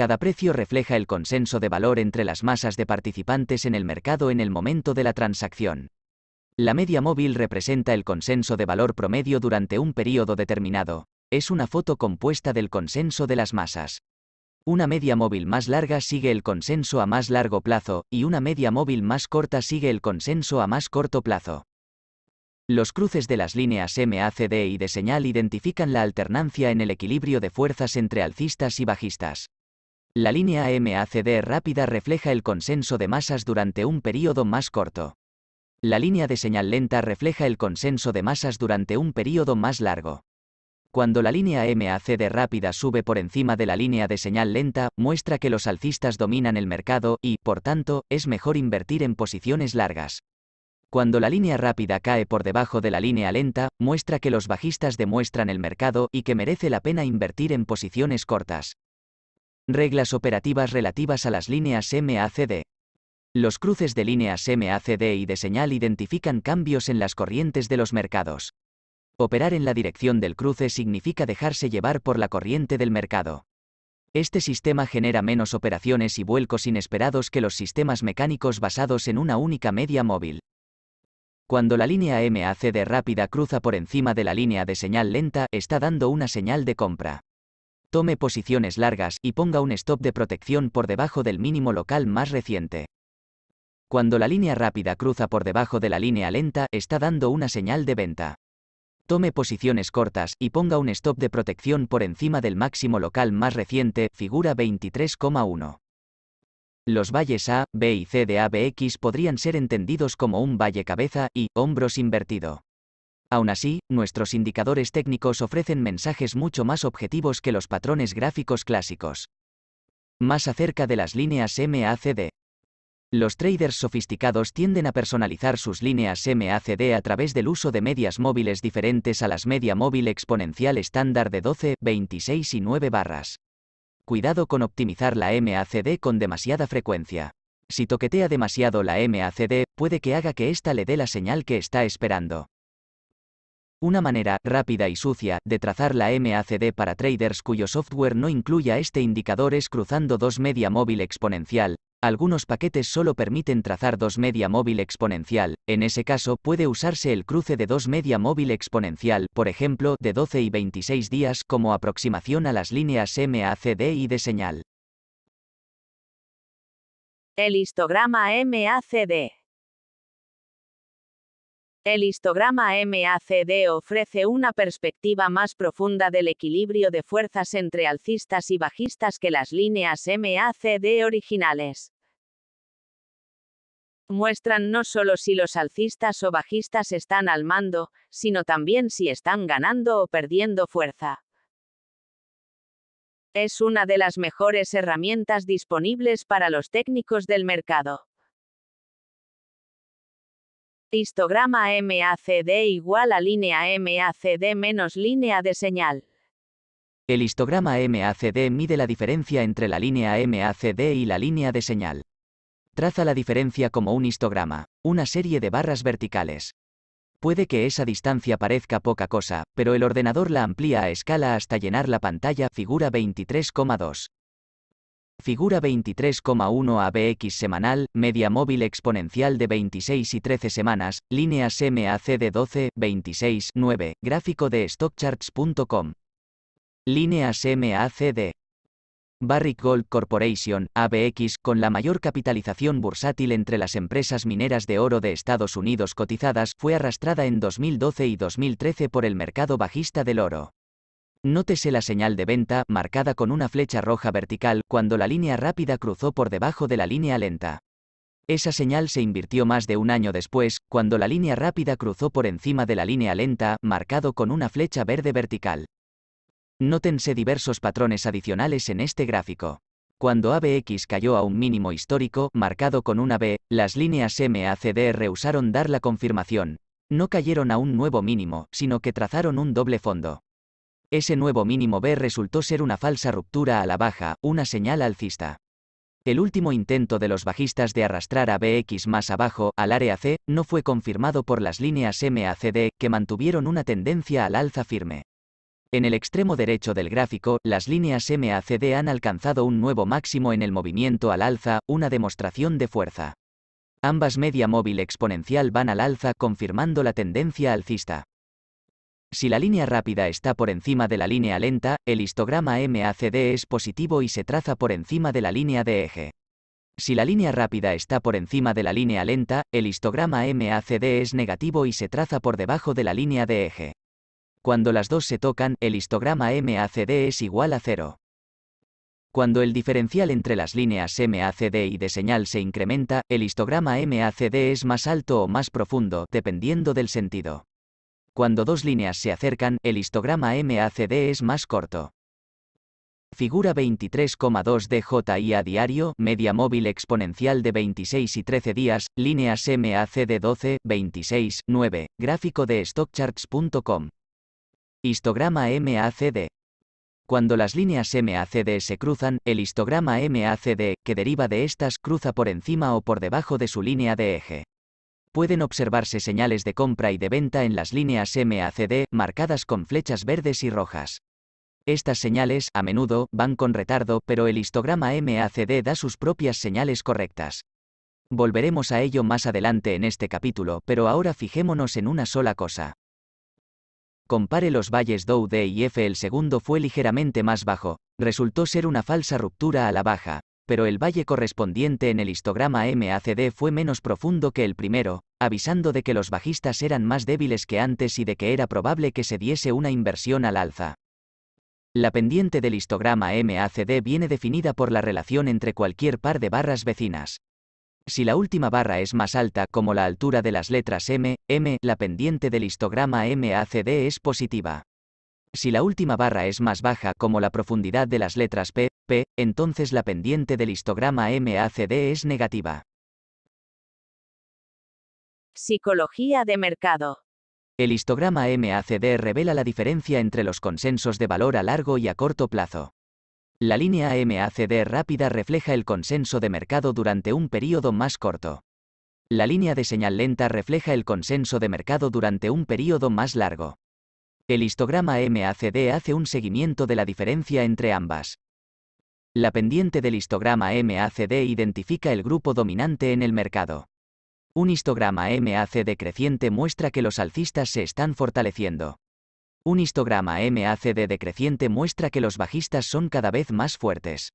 Cada precio refleja el consenso de valor entre las masas de participantes en el mercado en el momento de la transacción. La media móvil representa el consenso de valor promedio durante un periodo determinado. Es una foto compuesta del consenso de las masas. Una media móvil más larga sigue el consenso a más largo plazo, y una media móvil más corta sigue el consenso a más corto plazo. Los cruces de las líneas MACD y de señal identifican la alternancia en el equilibrio de fuerzas entre alcistas y bajistas. La línea MACD rápida refleja el consenso de masas durante un período más corto. La línea de señal lenta refleja el consenso de masas durante un período más largo. Cuando la línea MACD rápida sube por encima de la línea de señal lenta, muestra que los alcistas dominan el mercado y, por tanto, es mejor invertir en posiciones largas. Cuando la línea rápida cae por debajo de la línea lenta, muestra que los bajistas demuestran el mercado y que merece la pena invertir en posiciones cortas. Reglas operativas relativas a las líneas MACD. Los cruces de líneas MACD y de señal identifican cambios en las corrientes de los mercados. Operar en la dirección del cruce significa dejarse llevar por la corriente del mercado. Este sistema genera menos operaciones y vuelcos inesperados que los sistemas mecánicos basados en una única media móvil. Cuando la línea MACD rápida cruza por encima de la línea de señal lenta, está dando una señal de compra tome posiciones largas y ponga un stop de protección por debajo del mínimo local más reciente. Cuando la línea rápida cruza por debajo de la línea lenta, está dando una señal de venta. Tome posiciones cortas y ponga un stop de protección por encima del máximo local más reciente, figura 23,1. Los valles A, B y C de ABX podrían ser entendidos como un valle cabeza y hombros invertido. Aún así, nuestros indicadores técnicos ofrecen mensajes mucho más objetivos que los patrones gráficos clásicos. Más acerca de las líneas MACD. Los traders sofisticados tienden a personalizar sus líneas MACD a través del uso de medias móviles diferentes a las media móvil exponencial estándar de 12, 26 y 9 barras. Cuidado con optimizar la MACD con demasiada frecuencia. Si toquetea demasiado la MACD, puede que haga que ésta le dé la señal que está esperando. Una manera rápida y sucia de trazar la MACD para traders cuyo software no incluya este indicador es cruzando dos media móvil exponencial. Algunos paquetes solo permiten trazar dos media móvil exponencial, en ese caso puede usarse el cruce de dos media móvil exponencial, por ejemplo, de 12 y 26 días como aproximación a las líneas MACD y de señal. El histograma MACD el histograma MACD ofrece una perspectiva más profunda del equilibrio de fuerzas entre alcistas y bajistas que las líneas MACD originales. Muestran no solo si los alcistas o bajistas están al mando, sino también si están ganando o perdiendo fuerza. Es una de las mejores herramientas disponibles para los técnicos del mercado. Histograma MACD igual a línea MACD menos línea de señal. El histograma MACD mide la diferencia entre la línea MACD y la línea de señal. Traza la diferencia como un histograma, una serie de barras verticales. Puede que esa distancia parezca poca cosa, pero el ordenador la amplía a escala hasta llenar la pantalla figura 23,2. Figura 23,1 ABX semanal, media móvil exponencial de 26 y 13 semanas, líneas MACD 12, 26, 9, gráfico de stockcharts.com. Líneas MACD. Barrick Gold Corporation, ABX, con la mayor capitalización bursátil entre las empresas mineras de oro de Estados Unidos cotizadas, fue arrastrada en 2012 y 2013 por el mercado bajista del oro. Nótese la señal de venta, marcada con una flecha roja vertical, cuando la línea rápida cruzó por debajo de la línea lenta. Esa señal se invirtió más de un año después, cuando la línea rápida cruzó por encima de la línea lenta, marcado con una flecha verde vertical. Nótense diversos patrones adicionales en este gráfico. Cuando ABX cayó a un mínimo histórico, marcado con una B, las líneas MACD rehusaron dar la confirmación. No cayeron a un nuevo mínimo, sino que trazaron un doble fondo. Ese nuevo mínimo B resultó ser una falsa ruptura a la baja, una señal alcista. El último intento de los bajistas de arrastrar a BX más abajo, al área C, no fue confirmado por las líneas MACD, que mantuvieron una tendencia al alza firme. En el extremo derecho del gráfico, las líneas MACD han alcanzado un nuevo máximo en el movimiento al alza, una demostración de fuerza. Ambas media móvil exponencial van al alza confirmando la tendencia alcista. Si la línea rápida está por encima de la línea lenta, el histograma MACD es positivo y se traza por encima de la línea de eje. Si la línea rápida está por encima de la línea lenta, el histograma MACD es negativo y se traza por debajo de la línea de eje. Cuando las dos se tocan, el histograma MACD es igual a cero. Cuando el diferencial entre las líneas MACD y de señal se incrementa, el histograma MACD es más alto o más profundo, dependiendo del sentido. Cuando dos líneas se acercan, el histograma MACD es más corto. Figura 23,2 DJI a diario, media móvil exponencial de 26 y 13 días, líneas MACD 12, 26, 9, gráfico de stockcharts.com. Histograma MACD. Cuando las líneas MACD se cruzan, el histograma MACD, que deriva de estas, cruza por encima o por debajo de su línea de eje pueden observarse señales de compra y de venta en las líneas MACD, marcadas con flechas verdes y rojas. Estas señales, a menudo, van con retardo, pero el histograma MACD da sus propias señales correctas. Volveremos a ello más adelante en este capítulo, pero ahora fijémonos en una sola cosa. Compare los valles Dow D y F. El segundo fue ligeramente más bajo, resultó ser una falsa ruptura a la baja, pero el valle correspondiente en el histograma MACD fue menos profundo que el primero, avisando de que los bajistas eran más débiles que antes y de que era probable que se diese una inversión al alza. La pendiente del histograma MACD viene definida por la relación entre cualquier par de barras vecinas. Si la última barra es más alta como la altura de las letras M, M, la pendiente del histograma MACD es positiva. Si la última barra es más baja como la profundidad de las letras P, entonces la pendiente del histograma MACD es negativa. Psicología de mercado. El histograma MACD revela la diferencia entre los consensos de valor a largo y a corto plazo. La línea MACD rápida refleja el consenso de mercado durante un período más corto. La línea de señal lenta refleja el consenso de mercado durante un período más largo. El histograma MACD hace un seguimiento de la diferencia entre ambas. La pendiente del histograma MACD identifica el grupo dominante en el mercado. Un histograma MACD creciente muestra que los alcistas se están fortaleciendo. Un histograma MACD decreciente muestra que los bajistas son cada vez más fuertes.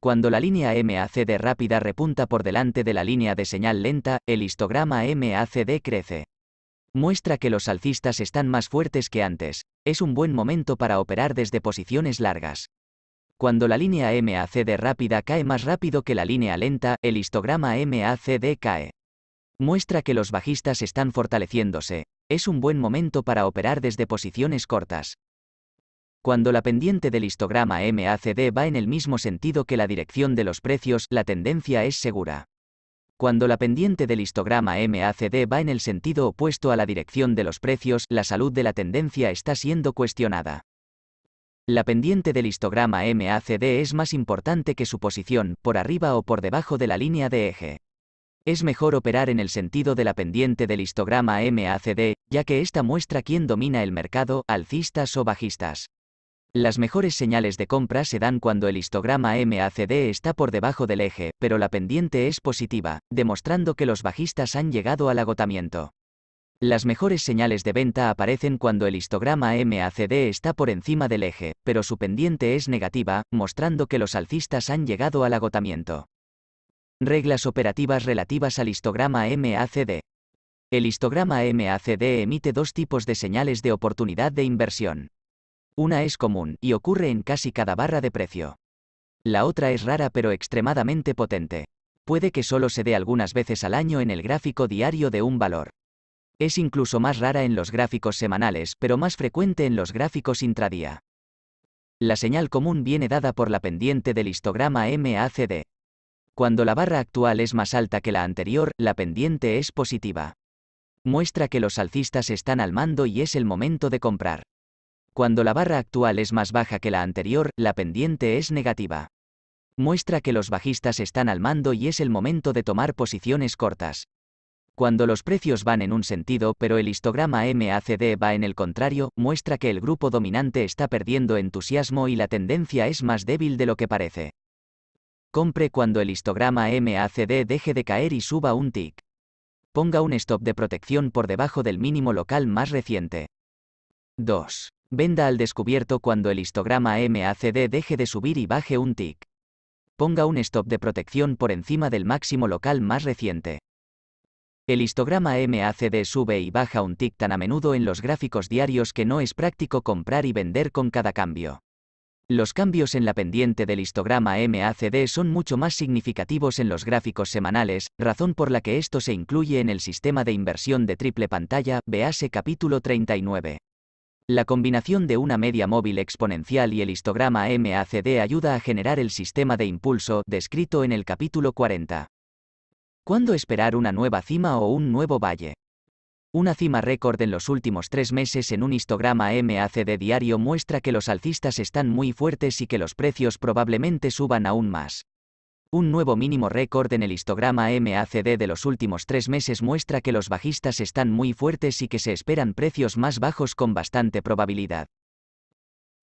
Cuando la línea MACD rápida repunta por delante de la línea de señal lenta, el histograma MACD crece. Muestra que los alcistas están más fuertes que antes, es un buen momento para operar desde posiciones largas. Cuando la línea MACD rápida cae más rápido que la línea lenta, el histograma MACD cae. Muestra que los bajistas están fortaleciéndose. Es un buen momento para operar desde posiciones cortas. Cuando la pendiente del histograma MACD va en el mismo sentido que la dirección de los precios, la tendencia es segura. Cuando la pendiente del histograma MACD va en el sentido opuesto a la dirección de los precios, la salud de la tendencia está siendo cuestionada. La pendiente del histograma MACD es más importante que su posición, por arriba o por debajo de la línea de eje. Es mejor operar en el sentido de la pendiente del histograma MACD, ya que esta muestra quién domina el mercado, alcistas o bajistas. Las mejores señales de compra se dan cuando el histograma MACD está por debajo del eje, pero la pendiente es positiva, demostrando que los bajistas han llegado al agotamiento. Las mejores señales de venta aparecen cuando el histograma MACD está por encima del eje, pero su pendiente es negativa, mostrando que los alcistas han llegado al agotamiento. Reglas operativas relativas al histograma MACD. El histograma MACD emite dos tipos de señales de oportunidad de inversión. Una es común y ocurre en casi cada barra de precio. La otra es rara pero extremadamente potente. Puede que solo se dé algunas veces al año en el gráfico diario de un valor. Es incluso más rara en los gráficos semanales, pero más frecuente en los gráficos intradía. La señal común viene dada por la pendiente del histograma MACD. Cuando la barra actual es más alta que la anterior, la pendiente es positiva. Muestra que los alcistas están al mando y es el momento de comprar. Cuando la barra actual es más baja que la anterior, la pendiente es negativa. Muestra que los bajistas están al mando y es el momento de tomar posiciones cortas. Cuando los precios van en un sentido pero el histograma MACD va en el contrario, muestra que el grupo dominante está perdiendo entusiasmo y la tendencia es más débil de lo que parece. Compre cuando el histograma MACD deje de caer y suba un tick. Ponga un stop de protección por debajo del mínimo local más reciente. 2. Venda al descubierto cuando el histograma MACD deje de subir y baje un tick. Ponga un stop de protección por encima del máximo local más reciente. El histograma MACD sube y baja un tic tan a menudo en los gráficos diarios que no es práctico comprar y vender con cada cambio. Los cambios en la pendiente del histograma MACD son mucho más significativos en los gráficos semanales, razón por la que esto se incluye en el sistema de inversión de triple pantalla, BASE capítulo 39. La combinación de una media móvil exponencial y el histograma MACD ayuda a generar el sistema de impulso descrito en el capítulo 40. ¿Cuándo esperar una nueva cima o un nuevo valle? Una cima récord en los últimos tres meses en un histograma MACD diario muestra que los alcistas están muy fuertes y que los precios probablemente suban aún más. Un nuevo mínimo récord en el histograma MACD de los últimos tres meses muestra que los bajistas están muy fuertes y que se esperan precios más bajos con bastante probabilidad.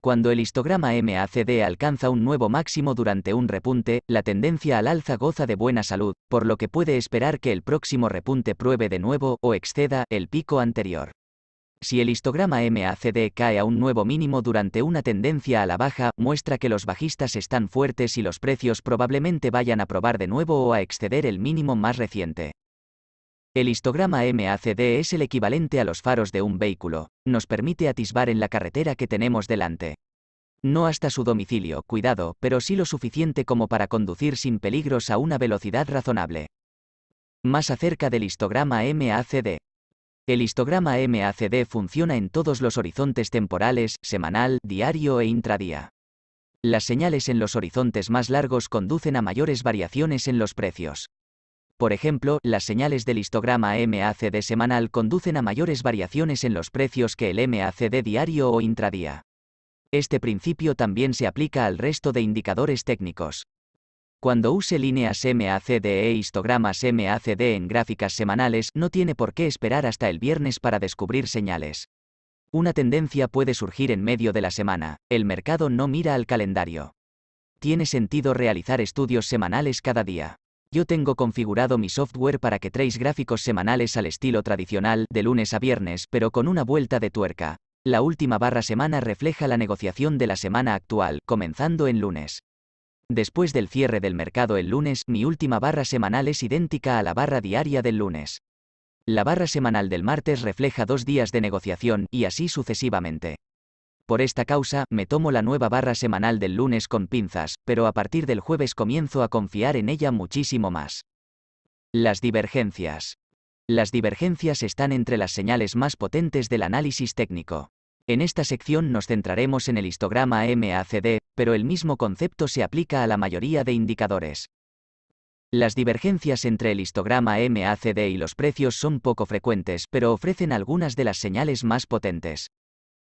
Cuando el histograma MACD alcanza un nuevo máximo durante un repunte, la tendencia al alza goza de buena salud, por lo que puede esperar que el próximo repunte pruebe de nuevo o exceda el pico anterior. Si el histograma MACD cae a un nuevo mínimo durante una tendencia a la baja, muestra que los bajistas están fuertes y los precios probablemente vayan a probar de nuevo o a exceder el mínimo más reciente. El histograma MACD es el equivalente a los faros de un vehículo, nos permite atisbar en la carretera que tenemos delante. No hasta su domicilio, cuidado, pero sí lo suficiente como para conducir sin peligros a una velocidad razonable. Más acerca del histograma MACD. El histograma MACD funciona en todos los horizontes temporales, semanal, diario e intradía. Las señales en los horizontes más largos conducen a mayores variaciones en los precios. Por ejemplo, las señales del histograma MACD semanal conducen a mayores variaciones en los precios que el MACD diario o intradía. Este principio también se aplica al resto de indicadores técnicos. Cuando use líneas MACD e histogramas MACD en gráficas semanales, no tiene por qué esperar hasta el viernes para descubrir señales. Una tendencia puede surgir en medio de la semana, el mercado no mira al calendario. Tiene sentido realizar estudios semanales cada día. Yo tengo configurado mi software para que trace gráficos semanales al estilo tradicional, de lunes a viernes, pero con una vuelta de tuerca. La última barra semana refleja la negociación de la semana actual, comenzando en lunes. Después del cierre del mercado el lunes, mi última barra semanal es idéntica a la barra diaria del lunes. La barra semanal del martes refleja dos días de negociación, y así sucesivamente. Por esta causa, me tomo la nueva barra semanal del lunes con pinzas, pero a partir del jueves comienzo a confiar en ella muchísimo más. Las divergencias. Las divergencias están entre las señales más potentes del análisis técnico. En esta sección nos centraremos en el histograma MACD, pero el mismo concepto se aplica a la mayoría de indicadores. Las divergencias entre el histograma MACD y los precios son poco frecuentes, pero ofrecen algunas de las señales más potentes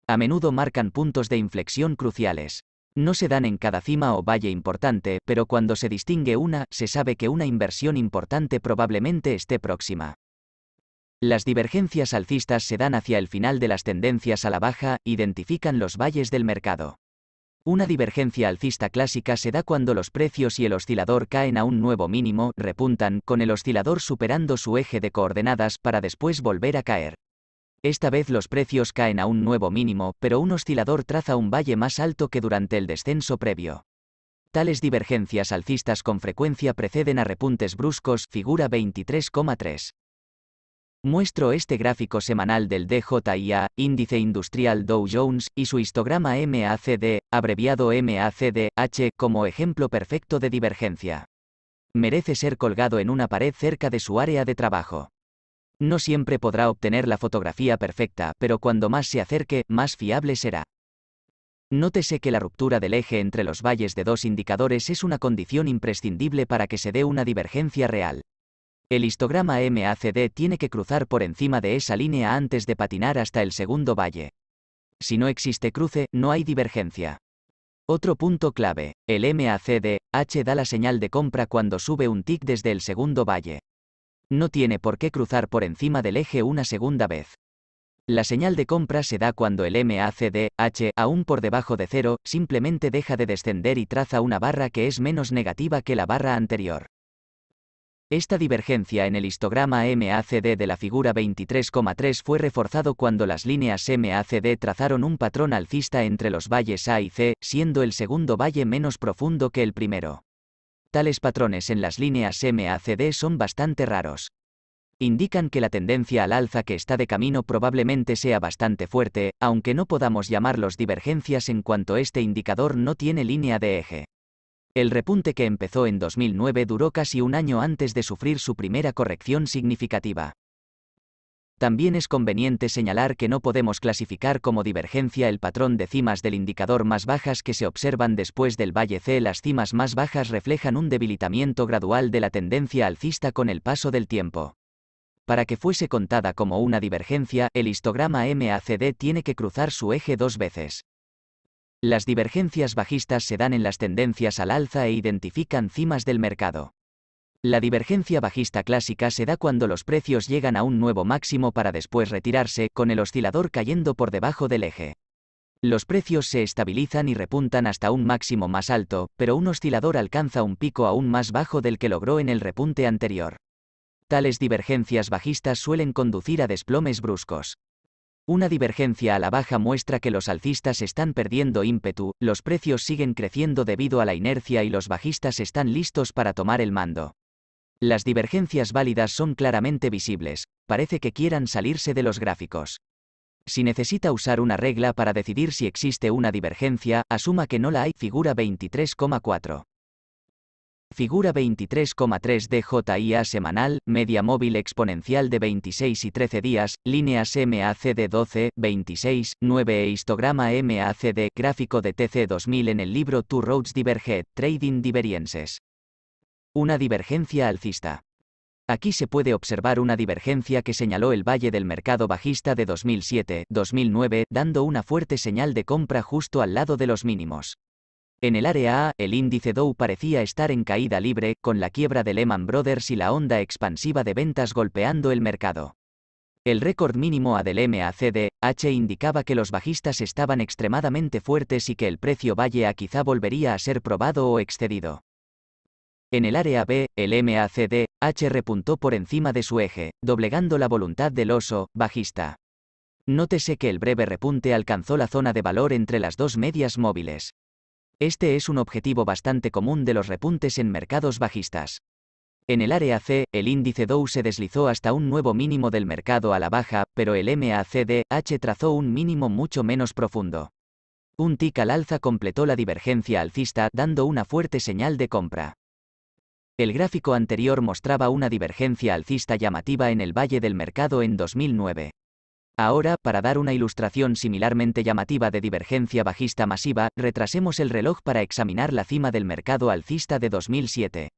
a menudo marcan puntos de inflexión cruciales. No se dan en cada cima o valle importante, pero cuando se distingue una, se sabe que una inversión importante probablemente esté próxima. Las divergencias alcistas se dan hacia el final de las tendencias a la baja, identifican los valles del mercado. Una divergencia alcista clásica se da cuando los precios y el oscilador caen a un nuevo mínimo, repuntan, con el oscilador superando su eje de coordenadas para después volver a caer. Esta vez los precios caen a un nuevo mínimo, pero un oscilador traza un valle más alto que durante el descenso previo. Tales divergencias alcistas con frecuencia preceden a repuntes bruscos, figura 23,3. Muestro este gráfico semanal del DJIA, índice industrial Dow Jones, y su histograma MACD, abreviado MACDH, como ejemplo perfecto de divergencia. Merece ser colgado en una pared cerca de su área de trabajo. No siempre podrá obtener la fotografía perfecta, pero cuando más se acerque, más fiable será. Nótese que la ruptura del eje entre los valles de dos indicadores es una condición imprescindible para que se dé una divergencia real. El histograma MACD tiene que cruzar por encima de esa línea antes de patinar hasta el segundo valle. Si no existe cruce, no hay divergencia. Otro punto clave, el MACD, H da la señal de compra cuando sube un tick desde el segundo valle no tiene por qué cruzar por encima del eje una segunda vez. La señal de compra se da cuando el MACDH, aún por debajo de cero, simplemente deja de descender y traza una barra que es menos negativa que la barra anterior. Esta divergencia en el histograma MACD de la figura 23,3 fue reforzado cuando las líneas MACD trazaron un patrón alcista entre los valles A y C, siendo el segundo valle menos profundo que el primero. Tales patrones en las líneas MACD son bastante raros. Indican que la tendencia al alza que está de camino probablemente sea bastante fuerte, aunque no podamos llamarlos divergencias en cuanto este indicador no tiene línea de eje. El repunte que empezó en 2009 duró casi un año antes de sufrir su primera corrección significativa. También es conveniente señalar que no podemos clasificar como divergencia el patrón de cimas del indicador más bajas que se observan después del valle C. Las cimas más bajas reflejan un debilitamiento gradual de la tendencia alcista con el paso del tiempo. Para que fuese contada como una divergencia, el histograma MACD tiene que cruzar su eje dos veces. Las divergencias bajistas se dan en las tendencias al alza e identifican cimas del mercado. La divergencia bajista clásica se da cuando los precios llegan a un nuevo máximo para después retirarse, con el oscilador cayendo por debajo del eje. Los precios se estabilizan y repuntan hasta un máximo más alto, pero un oscilador alcanza un pico aún más bajo del que logró en el repunte anterior. Tales divergencias bajistas suelen conducir a desplomes bruscos. Una divergencia a la baja muestra que los alcistas están perdiendo ímpetu, los precios siguen creciendo debido a la inercia y los bajistas están listos para tomar el mando. Las divergencias válidas son claramente visibles, parece que quieran salirse de los gráficos. Si necesita usar una regla para decidir si existe una divergencia, asuma que no la hay. Figura 23,4. Figura 23,3 de JIA semanal, media móvil exponencial de 26 y 13 días, líneas MACD 12, 26, 9 e histograma MACD, gráfico de TC 2000 en el libro Two Roads Diverge: Trading Divergences. Una divergencia alcista. Aquí se puede observar una divergencia que señaló el valle del mercado bajista de 2007-2009, dando una fuerte señal de compra justo al lado de los mínimos. En el área A, el índice Dow parecía estar en caída libre, con la quiebra de Lehman Brothers y la onda expansiva de ventas golpeando el mercado. El récord mínimo A del MACD-H indicaba que los bajistas estaban extremadamente fuertes y que el precio valle A quizá volvería a ser probado o excedido. En el área B, el MACD, H repuntó por encima de su eje, doblegando la voluntad del oso, bajista. Nótese que el breve repunte alcanzó la zona de valor entre las dos medias móviles. Este es un objetivo bastante común de los repuntes en mercados bajistas. En el área C, el índice Dow se deslizó hasta un nuevo mínimo del mercado a la baja, pero el MACD-H trazó un mínimo mucho menos profundo. Un tic al alza completó la divergencia alcista dando una fuerte señal de compra. El gráfico anterior mostraba una divergencia alcista llamativa en el Valle del Mercado en 2009. Ahora, para dar una ilustración similarmente llamativa de divergencia bajista masiva, retrasemos el reloj para examinar la cima del mercado alcista de 2007.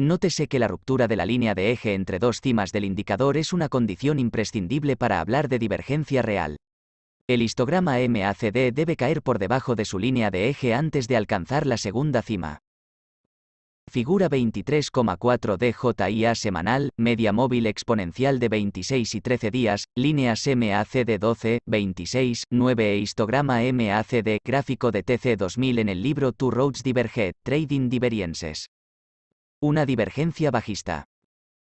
Nótese que la ruptura de la línea de eje entre dos cimas del indicador es una condición imprescindible para hablar de divergencia real. El histograma MACD debe caer por debajo de su línea de eje antes de alcanzar la segunda cima. Figura 23,4 DJIA semanal, media móvil exponencial de 26 y 13 días, líneas MACD 12, 26, 9 e histograma MACD, gráfico de TC2000 en el libro Two Roads Diverge, Trading Divergences. Una divergencia bajista.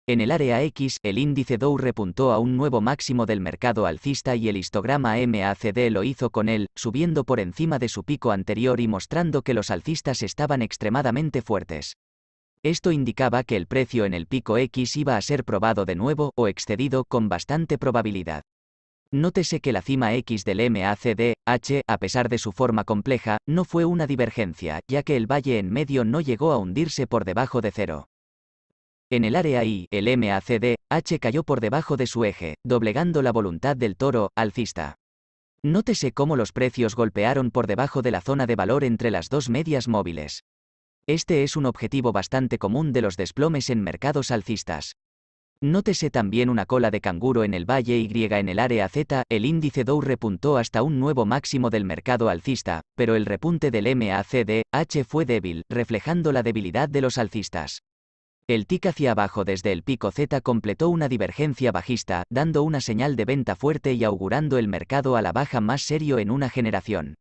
En el área X, el índice Dow repuntó a un nuevo máximo del mercado alcista y el histograma MACD lo hizo con él, subiendo por encima de su pico anterior y mostrando que los alcistas estaban extremadamente fuertes. Esto indicaba que el precio en el pico X iba a ser probado de nuevo o excedido con bastante probabilidad. Nótese que la cima X del H, a pesar de su forma compleja, no fue una divergencia, ya que el valle en medio no llegó a hundirse por debajo de cero. En el área I, el MACD, H cayó por debajo de su eje, doblegando la voluntad del toro alcista. Nótese cómo los precios golpearon por debajo de la zona de valor entre las dos medias móviles. Este es un objetivo bastante común de los desplomes en mercados alcistas. Nótese también una cola de canguro en el valle Y en el área Z, el índice Dow repuntó hasta un nuevo máximo del mercado alcista, pero el repunte del MACDH fue débil, reflejando la debilidad de los alcistas. El tic hacia abajo desde el pico Z completó una divergencia bajista, dando una señal de venta fuerte y augurando el mercado a la baja más serio en una generación.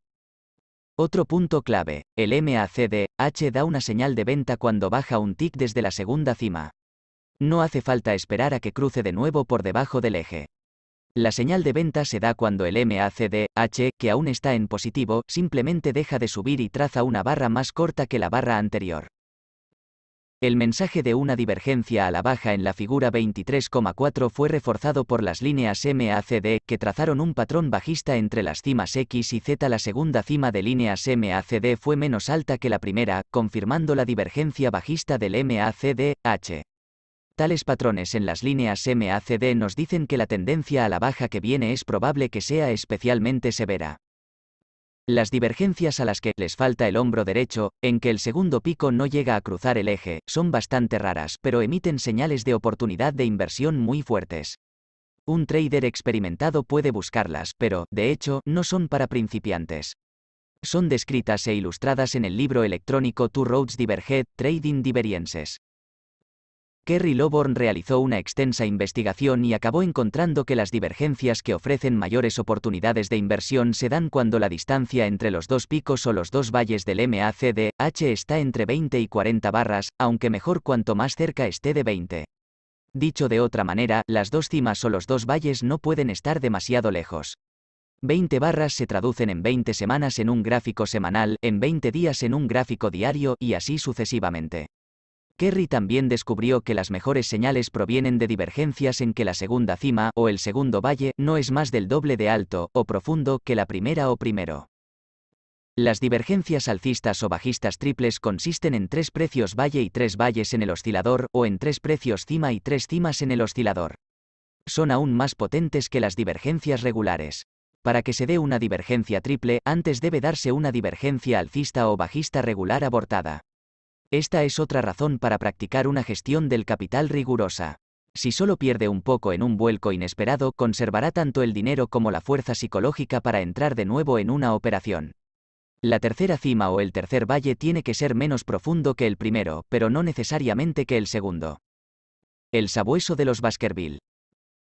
Otro punto clave, el macd da una señal de venta cuando baja un tick desde la segunda cima. No hace falta esperar a que cruce de nuevo por debajo del eje. La señal de venta se da cuando el macd que aún está en positivo, simplemente deja de subir y traza una barra más corta que la barra anterior. El mensaje de una divergencia a la baja en la figura 23,4 fue reforzado por las líneas MACD, que trazaron un patrón bajista entre las cimas X y Z. La segunda cima de líneas MACD fue menos alta que la primera, confirmando la divergencia bajista del MACD-H. Tales patrones en las líneas MACD nos dicen que la tendencia a la baja que viene es probable que sea especialmente severa. Las divergencias a las que les falta el hombro derecho, en que el segundo pico no llega a cruzar el eje, son bastante raras, pero emiten señales de oportunidad de inversión muy fuertes. Un trader experimentado puede buscarlas, pero, de hecho, no son para principiantes. Son descritas e ilustradas en el libro electrónico Two Roads Diverged, Trading Divergences. Kerry Loborn realizó una extensa investigación y acabó encontrando que las divergencias que ofrecen mayores oportunidades de inversión se dan cuando la distancia entre los dos picos o los dos valles del MACDH está entre 20 y 40 barras, aunque mejor cuanto más cerca esté de 20. Dicho de otra manera, las dos cimas o los dos valles no pueden estar demasiado lejos. 20 barras se traducen en 20 semanas en un gráfico semanal, en 20 días en un gráfico diario y así sucesivamente. Kerry también descubrió que las mejores señales provienen de divergencias en que la segunda cima o el segundo valle no es más del doble de alto o profundo que la primera o primero. Las divergencias alcistas o bajistas triples consisten en tres precios valle y tres valles en el oscilador o en tres precios cima y tres cimas en el oscilador. Son aún más potentes que las divergencias regulares. Para que se dé una divergencia triple, antes debe darse una divergencia alcista o bajista regular abortada. Esta es otra razón para practicar una gestión del capital rigurosa. Si solo pierde un poco en un vuelco inesperado, conservará tanto el dinero como la fuerza psicológica para entrar de nuevo en una operación. La tercera cima o el tercer valle tiene que ser menos profundo que el primero, pero no necesariamente que el segundo. El sabueso de los Baskerville.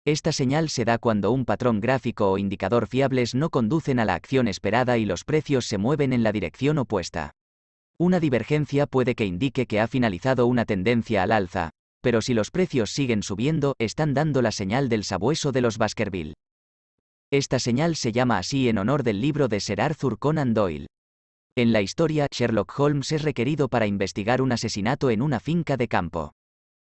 Esta señal se da cuando un patrón gráfico o indicador fiables no conducen a la acción esperada y los precios se mueven en la dirección opuesta. Una divergencia puede que indique que ha finalizado una tendencia al alza, pero si los precios siguen subiendo, están dando la señal del sabueso de los Baskerville. Esta señal se llama así en honor del libro de Sir Arthur Conan Doyle. En la historia, Sherlock Holmes es requerido para investigar un asesinato en una finca de campo.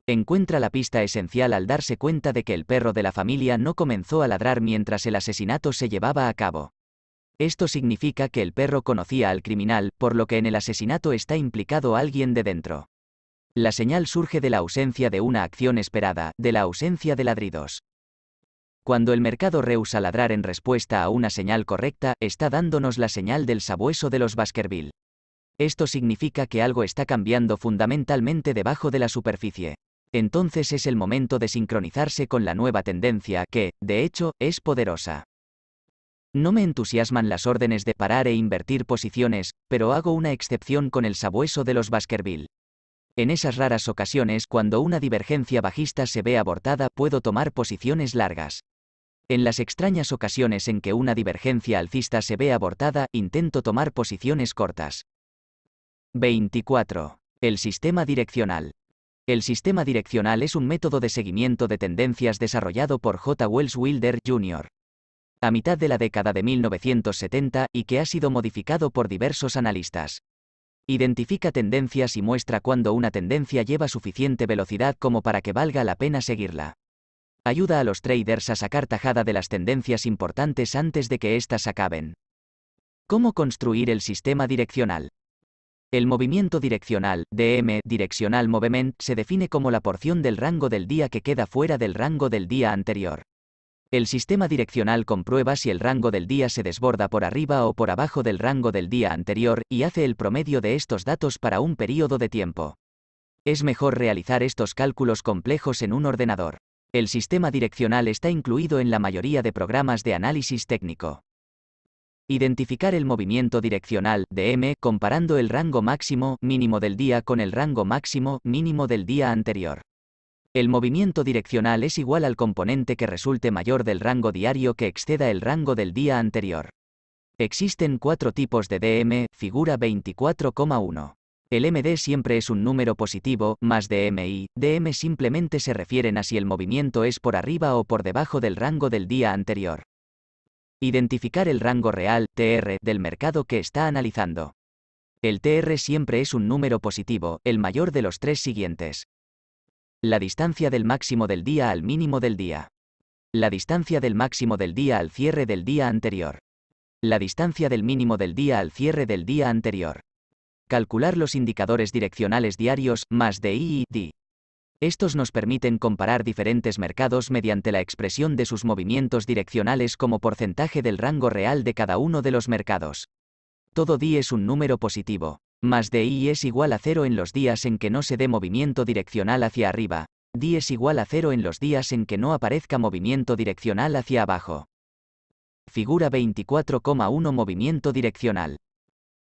Encuentra la pista esencial al darse cuenta de que el perro de la familia no comenzó a ladrar mientras el asesinato se llevaba a cabo. Esto significa que el perro conocía al criminal, por lo que en el asesinato está implicado alguien de dentro. La señal surge de la ausencia de una acción esperada, de la ausencia de ladridos. Cuando el mercado rehúsa ladrar en respuesta a una señal correcta, está dándonos la señal del sabueso de los Baskerville. Esto significa que algo está cambiando fundamentalmente debajo de la superficie. Entonces es el momento de sincronizarse con la nueva tendencia que, de hecho, es poderosa. No me entusiasman las órdenes de parar e invertir posiciones, pero hago una excepción con el sabueso de los Baskerville. En esas raras ocasiones cuando una divergencia bajista se ve abortada puedo tomar posiciones largas. En las extrañas ocasiones en que una divergencia alcista se ve abortada intento tomar posiciones cortas. 24. El sistema direccional. El sistema direccional es un método de seguimiento de tendencias desarrollado por J. Wells Wilder Jr a mitad de la década de 1970 y que ha sido modificado por diversos analistas. Identifica tendencias y muestra cuando una tendencia lleva suficiente velocidad como para que valga la pena seguirla. Ayuda a los traders a sacar tajada de las tendencias importantes antes de que éstas acaben. ¿Cómo construir el sistema direccional? El movimiento direccional, DM, direccional Movement, se define como la porción del rango del día que queda fuera del rango del día anterior. El sistema direccional comprueba si el rango del día se desborda por arriba o por abajo del rango del día anterior y hace el promedio de estos datos para un período de tiempo. Es mejor realizar estos cálculos complejos en un ordenador. El sistema direccional está incluido en la mayoría de programas de análisis técnico. Identificar el movimiento direccional DM, comparando el rango máximo mínimo del día con el rango máximo mínimo del día anterior. El movimiento direccional es igual al componente que resulte mayor del rango diario que exceda el rango del día anterior. Existen cuatro tipos de DM, figura 24,1. El MD siempre es un número positivo, más DMI, DM simplemente se refieren a si el movimiento es por arriba o por debajo del rango del día anterior. Identificar el rango real, TR, del mercado que está analizando. El TR siempre es un número positivo, el mayor de los tres siguientes. La distancia del máximo del día al mínimo del día. La distancia del máximo del día al cierre del día anterior. La distancia del mínimo del día al cierre del día anterior. Calcular los indicadores direccionales diarios, más de I y D. Estos nos permiten comparar diferentes mercados mediante la expresión de sus movimientos direccionales como porcentaje del rango real de cada uno de los mercados. Todo D es un número positivo más de i es igual a cero en los días en que no se dé movimiento direccional hacia arriba, DI es igual a cero en los días en que no aparezca movimiento direccional hacia abajo. Figura 24,1 Movimiento direccional.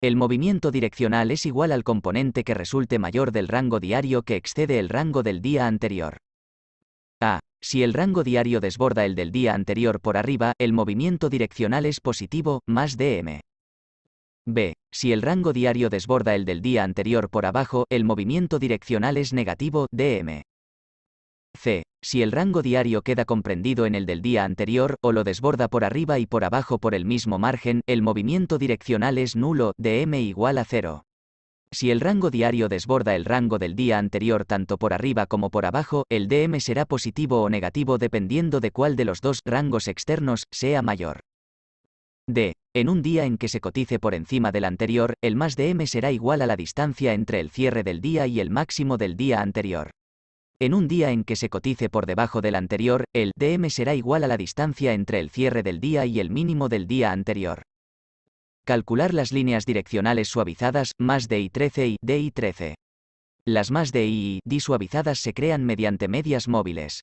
El movimiento direccional es igual al componente que resulte mayor del rango diario que excede el rango del día anterior. A. Si el rango diario desborda el del día anterior por arriba, el movimiento direccional es positivo, más dm. B. Si el rango diario desborda el del día anterior por abajo, el movimiento direccional es negativo, DM. C. Si el rango diario queda comprendido en el del día anterior, o lo desborda por arriba y por abajo por el mismo margen, el movimiento direccional es nulo, DM igual a cero. Si el rango diario desborda el rango del día anterior tanto por arriba como por abajo, el DM será positivo o negativo dependiendo de cuál de los dos rangos externos sea mayor. D. En un día en que se cotice por encima del anterior, el más de M será igual a la distancia entre el cierre del día y el máximo del día anterior. En un día en que se cotice por debajo del anterior, el DM será igual a la distancia entre el cierre del día y el mínimo del día anterior. Calcular las líneas direccionales suavizadas, más de I13 y DI13. Las más de I y D suavizadas se crean mediante medias móviles.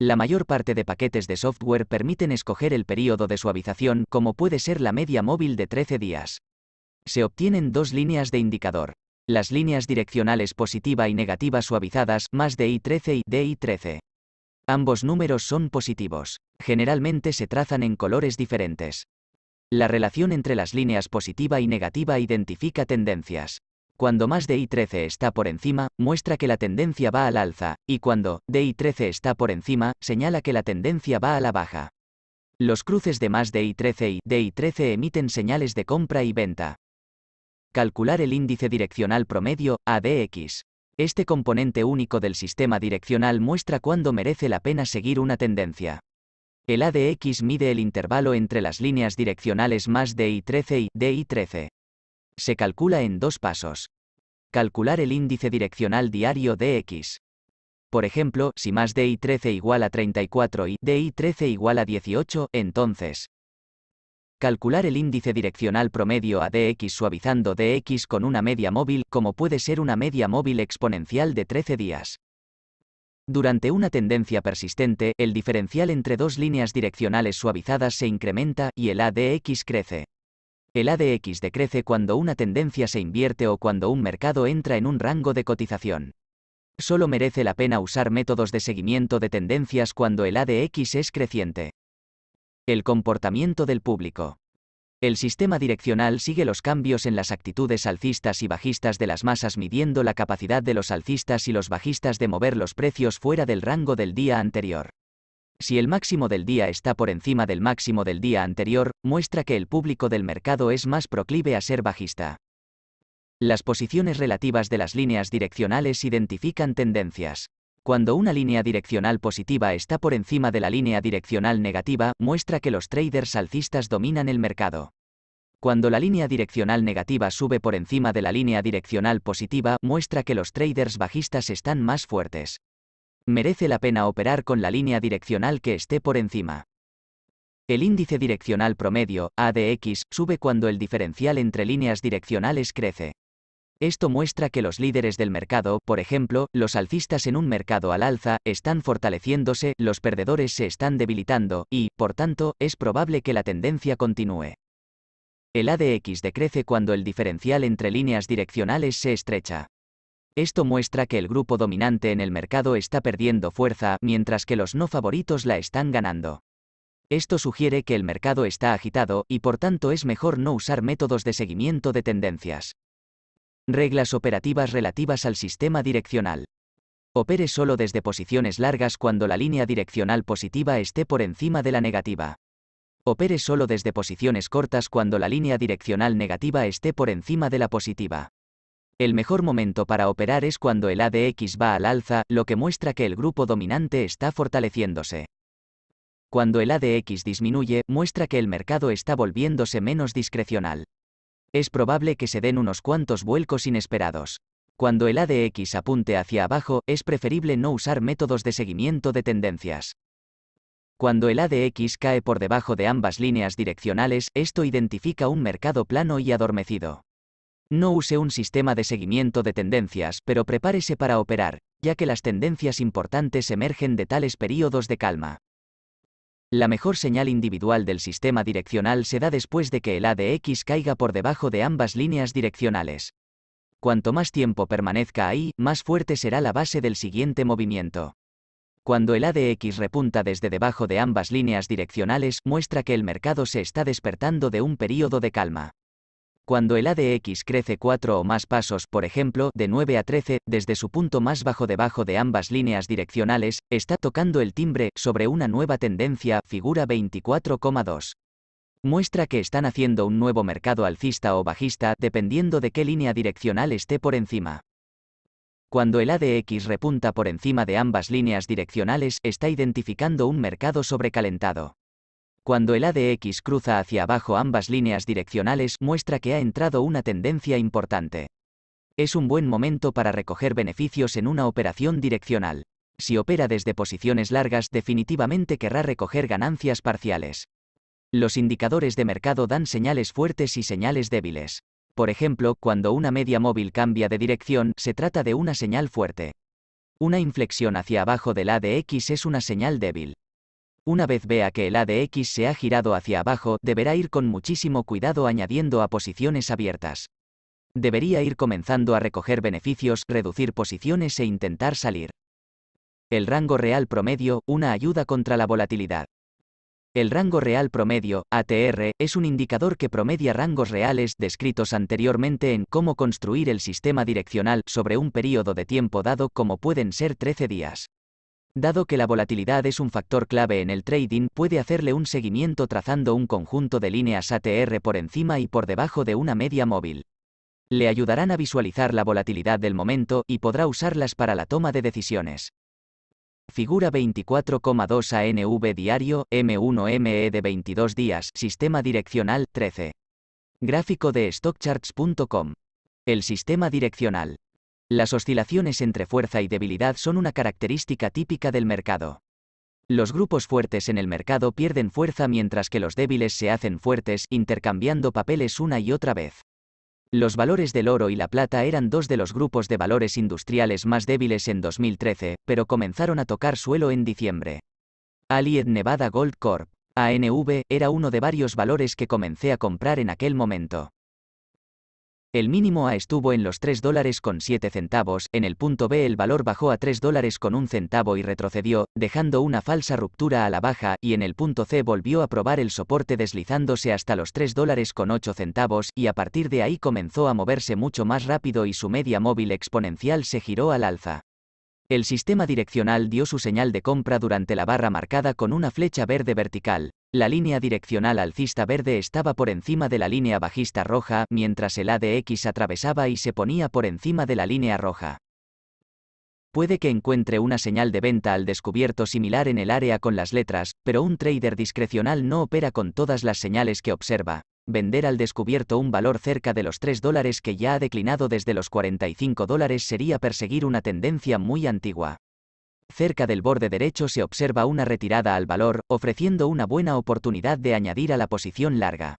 La mayor parte de paquetes de software permiten escoger el periodo de suavización como puede ser la media móvil de 13 días. Se obtienen dos líneas de indicador. Las líneas direccionales positiva y negativa suavizadas más DI13 y DI13. Ambos números son positivos. Generalmente se trazan en colores diferentes. La relación entre las líneas positiva y negativa identifica tendencias cuando más de i 13 está por encima, muestra que la tendencia va al alza, y cuando DI13 está por encima, señala que la tendencia va a la baja. Los cruces de más de i 13 y DI13 emiten señales de compra y venta. Calcular el índice direccional promedio, ADX. Este componente único del sistema direccional muestra cuándo merece la pena seguir una tendencia. El ADX mide el intervalo entre las líneas direccionales más de i 13 y DI13. Se calcula en dos pasos. Calcular el índice direccional diario dx. x. Por ejemplo, si más di13 igual a 34 y di13 igual a 18, entonces. Calcular el índice direccional promedio a suavizando dx con una media móvil, como puede ser una media móvil exponencial de 13 días. Durante una tendencia persistente, el diferencial entre dos líneas direccionales suavizadas se incrementa y el ADX crece. El ADX decrece cuando una tendencia se invierte o cuando un mercado entra en un rango de cotización. Solo merece la pena usar métodos de seguimiento de tendencias cuando el ADX es creciente. El comportamiento del público. El sistema direccional sigue los cambios en las actitudes alcistas y bajistas de las masas midiendo la capacidad de los alcistas y los bajistas de mover los precios fuera del rango del día anterior. Si el máximo del día está por encima del máximo del día anterior, muestra que el público del mercado es más proclive a ser bajista. Las posiciones relativas de las líneas direccionales identifican tendencias. Cuando una línea direccional positiva está por encima de la línea direccional negativa, muestra que los traders alcistas dominan el mercado. Cuando la línea direccional negativa sube por encima de la línea direccional positiva, muestra que los traders bajistas están más fuertes merece la pena operar con la línea direccional que esté por encima. El índice direccional promedio, ADX, sube cuando el diferencial entre líneas direccionales crece. Esto muestra que los líderes del mercado, por ejemplo, los alcistas en un mercado al alza, están fortaleciéndose, los perdedores se están debilitando, y, por tanto, es probable que la tendencia continúe. El ADX decrece cuando el diferencial entre líneas direccionales se estrecha. Esto muestra que el grupo dominante en el mercado está perdiendo fuerza, mientras que los no favoritos la están ganando. Esto sugiere que el mercado está agitado y por tanto es mejor no usar métodos de seguimiento de tendencias. Reglas operativas relativas al sistema direccional. Opere solo desde posiciones largas cuando la línea direccional positiva esté por encima de la negativa. Opere solo desde posiciones cortas cuando la línea direccional negativa esté por encima de la positiva. El mejor momento para operar es cuando el ADX va al alza, lo que muestra que el grupo dominante está fortaleciéndose. Cuando el ADX disminuye, muestra que el mercado está volviéndose menos discrecional. Es probable que se den unos cuantos vuelcos inesperados. Cuando el ADX apunte hacia abajo, es preferible no usar métodos de seguimiento de tendencias. Cuando el ADX cae por debajo de ambas líneas direccionales, esto identifica un mercado plano y adormecido. No use un sistema de seguimiento de tendencias, pero prepárese para operar, ya que las tendencias importantes emergen de tales períodos de calma. La mejor señal individual del sistema direccional se da después de que el ADX caiga por debajo de ambas líneas direccionales. Cuanto más tiempo permanezca ahí, más fuerte será la base del siguiente movimiento. Cuando el ADX repunta desde debajo de ambas líneas direccionales, muestra que el mercado se está despertando de un período de calma. Cuando el ADX crece 4 o más pasos, por ejemplo, de 9 a 13, desde su punto más bajo debajo de ambas líneas direccionales, está tocando el timbre sobre una nueva tendencia, figura 24,2 muestra que están haciendo un nuevo mercado alcista o bajista dependiendo de qué línea direccional esté por encima. Cuando el ADX repunta por encima de ambas líneas direccionales está identificando un mercado sobrecalentado. Cuando el ADX cruza hacia abajo ambas líneas direccionales muestra que ha entrado una tendencia importante. Es un buen momento para recoger beneficios en una operación direccional. Si opera desde posiciones largas definitivamente querrá recoger ganancias parciales. Los indicadores de mercado dan señales fuertes y señales débiles. Por ejemplo, cuando una media móvil cambia de dirección, se trata de una señal fuerte. Una inflexión hacia abajo del ADX es una señal débil. Una vez vea que el ADX se ha girado hacia abajo, deberá ir con muchísimo cuidado añadiendo a posiciones abiertas. Debería ir comenzando a recoger beneficios, reducir posiciones e intentar salir. El rango real promedio, una ayuda contra la volatilidad. El rango real promedio, ATR, es un indicador que promedia rangos reales descritos anteriormente en cómo construir el sistema direccional sobre un periodo de tiempo dado como pueden ser 13 días. Dado que la volatilidad es un factor clave en el trading, puede hacerle un seguimiento trazando un conjunto de líneas ATR por encima y por debajo de una media móvil. Le ayudarán a visualizar la volatilidad del momento y podrá usarlas para la toma de decisiones. Figura 24,2 ANV diario, M1ME de 22 días, sistema direccional, 13. Gráfico de stockcharts.com. El sistema direccional. Las oscilaciones entre fuerza y debilidad son una característica típica del mercado. Los grupos fuertes en el mercado pierden fuerza mientras que los débiles se hacen fuertes, intercambiando papeles una y otra vez. Los valores del oro y la plata eran dos de los grupos de valores industriales más débiles en 2013, pero comenzaron a tocar suelo en diciembre. Allied Nevada Gold Corp. ANV era uno de varios valores que comencé a comprar en aquel momento. El mínimo A estuvo en los 3 dólares con 7 centavos, en el punto B el valor bajó a 3 dólares con 1 centavo y retrocedió, dejando una falsa ruptura a la baja, y en el punto C volvió a probar el soporte deslizándose hasta los 3 dólares con 8 centavos, y a partir de ahí comenzó a moverse mucho más rápido y su media móvil exponencial se giró al alza. El sistema direccional dio su señal de compra durante la barra marcada con una flecha verde vertical, la línea direccional alcista verde estaba por encima de la línea bajista roja, mientras el ADX atravesaba y se ponía por encima de la línea roja. Puede que encuentre una señal de venta al descubierto similar en el área con las letras, pero un trader discrecional no opera con todas las señales que observa. Vender al descubierto un valor cerca de los 3 dólares que ya ha declinado desde los 45 dólares sería perseguir una tendencia muy antigua. Cerca del borde derecho se observa una retirada al valor, ofreciendo una buena oportunidad de añadir a la posición larga.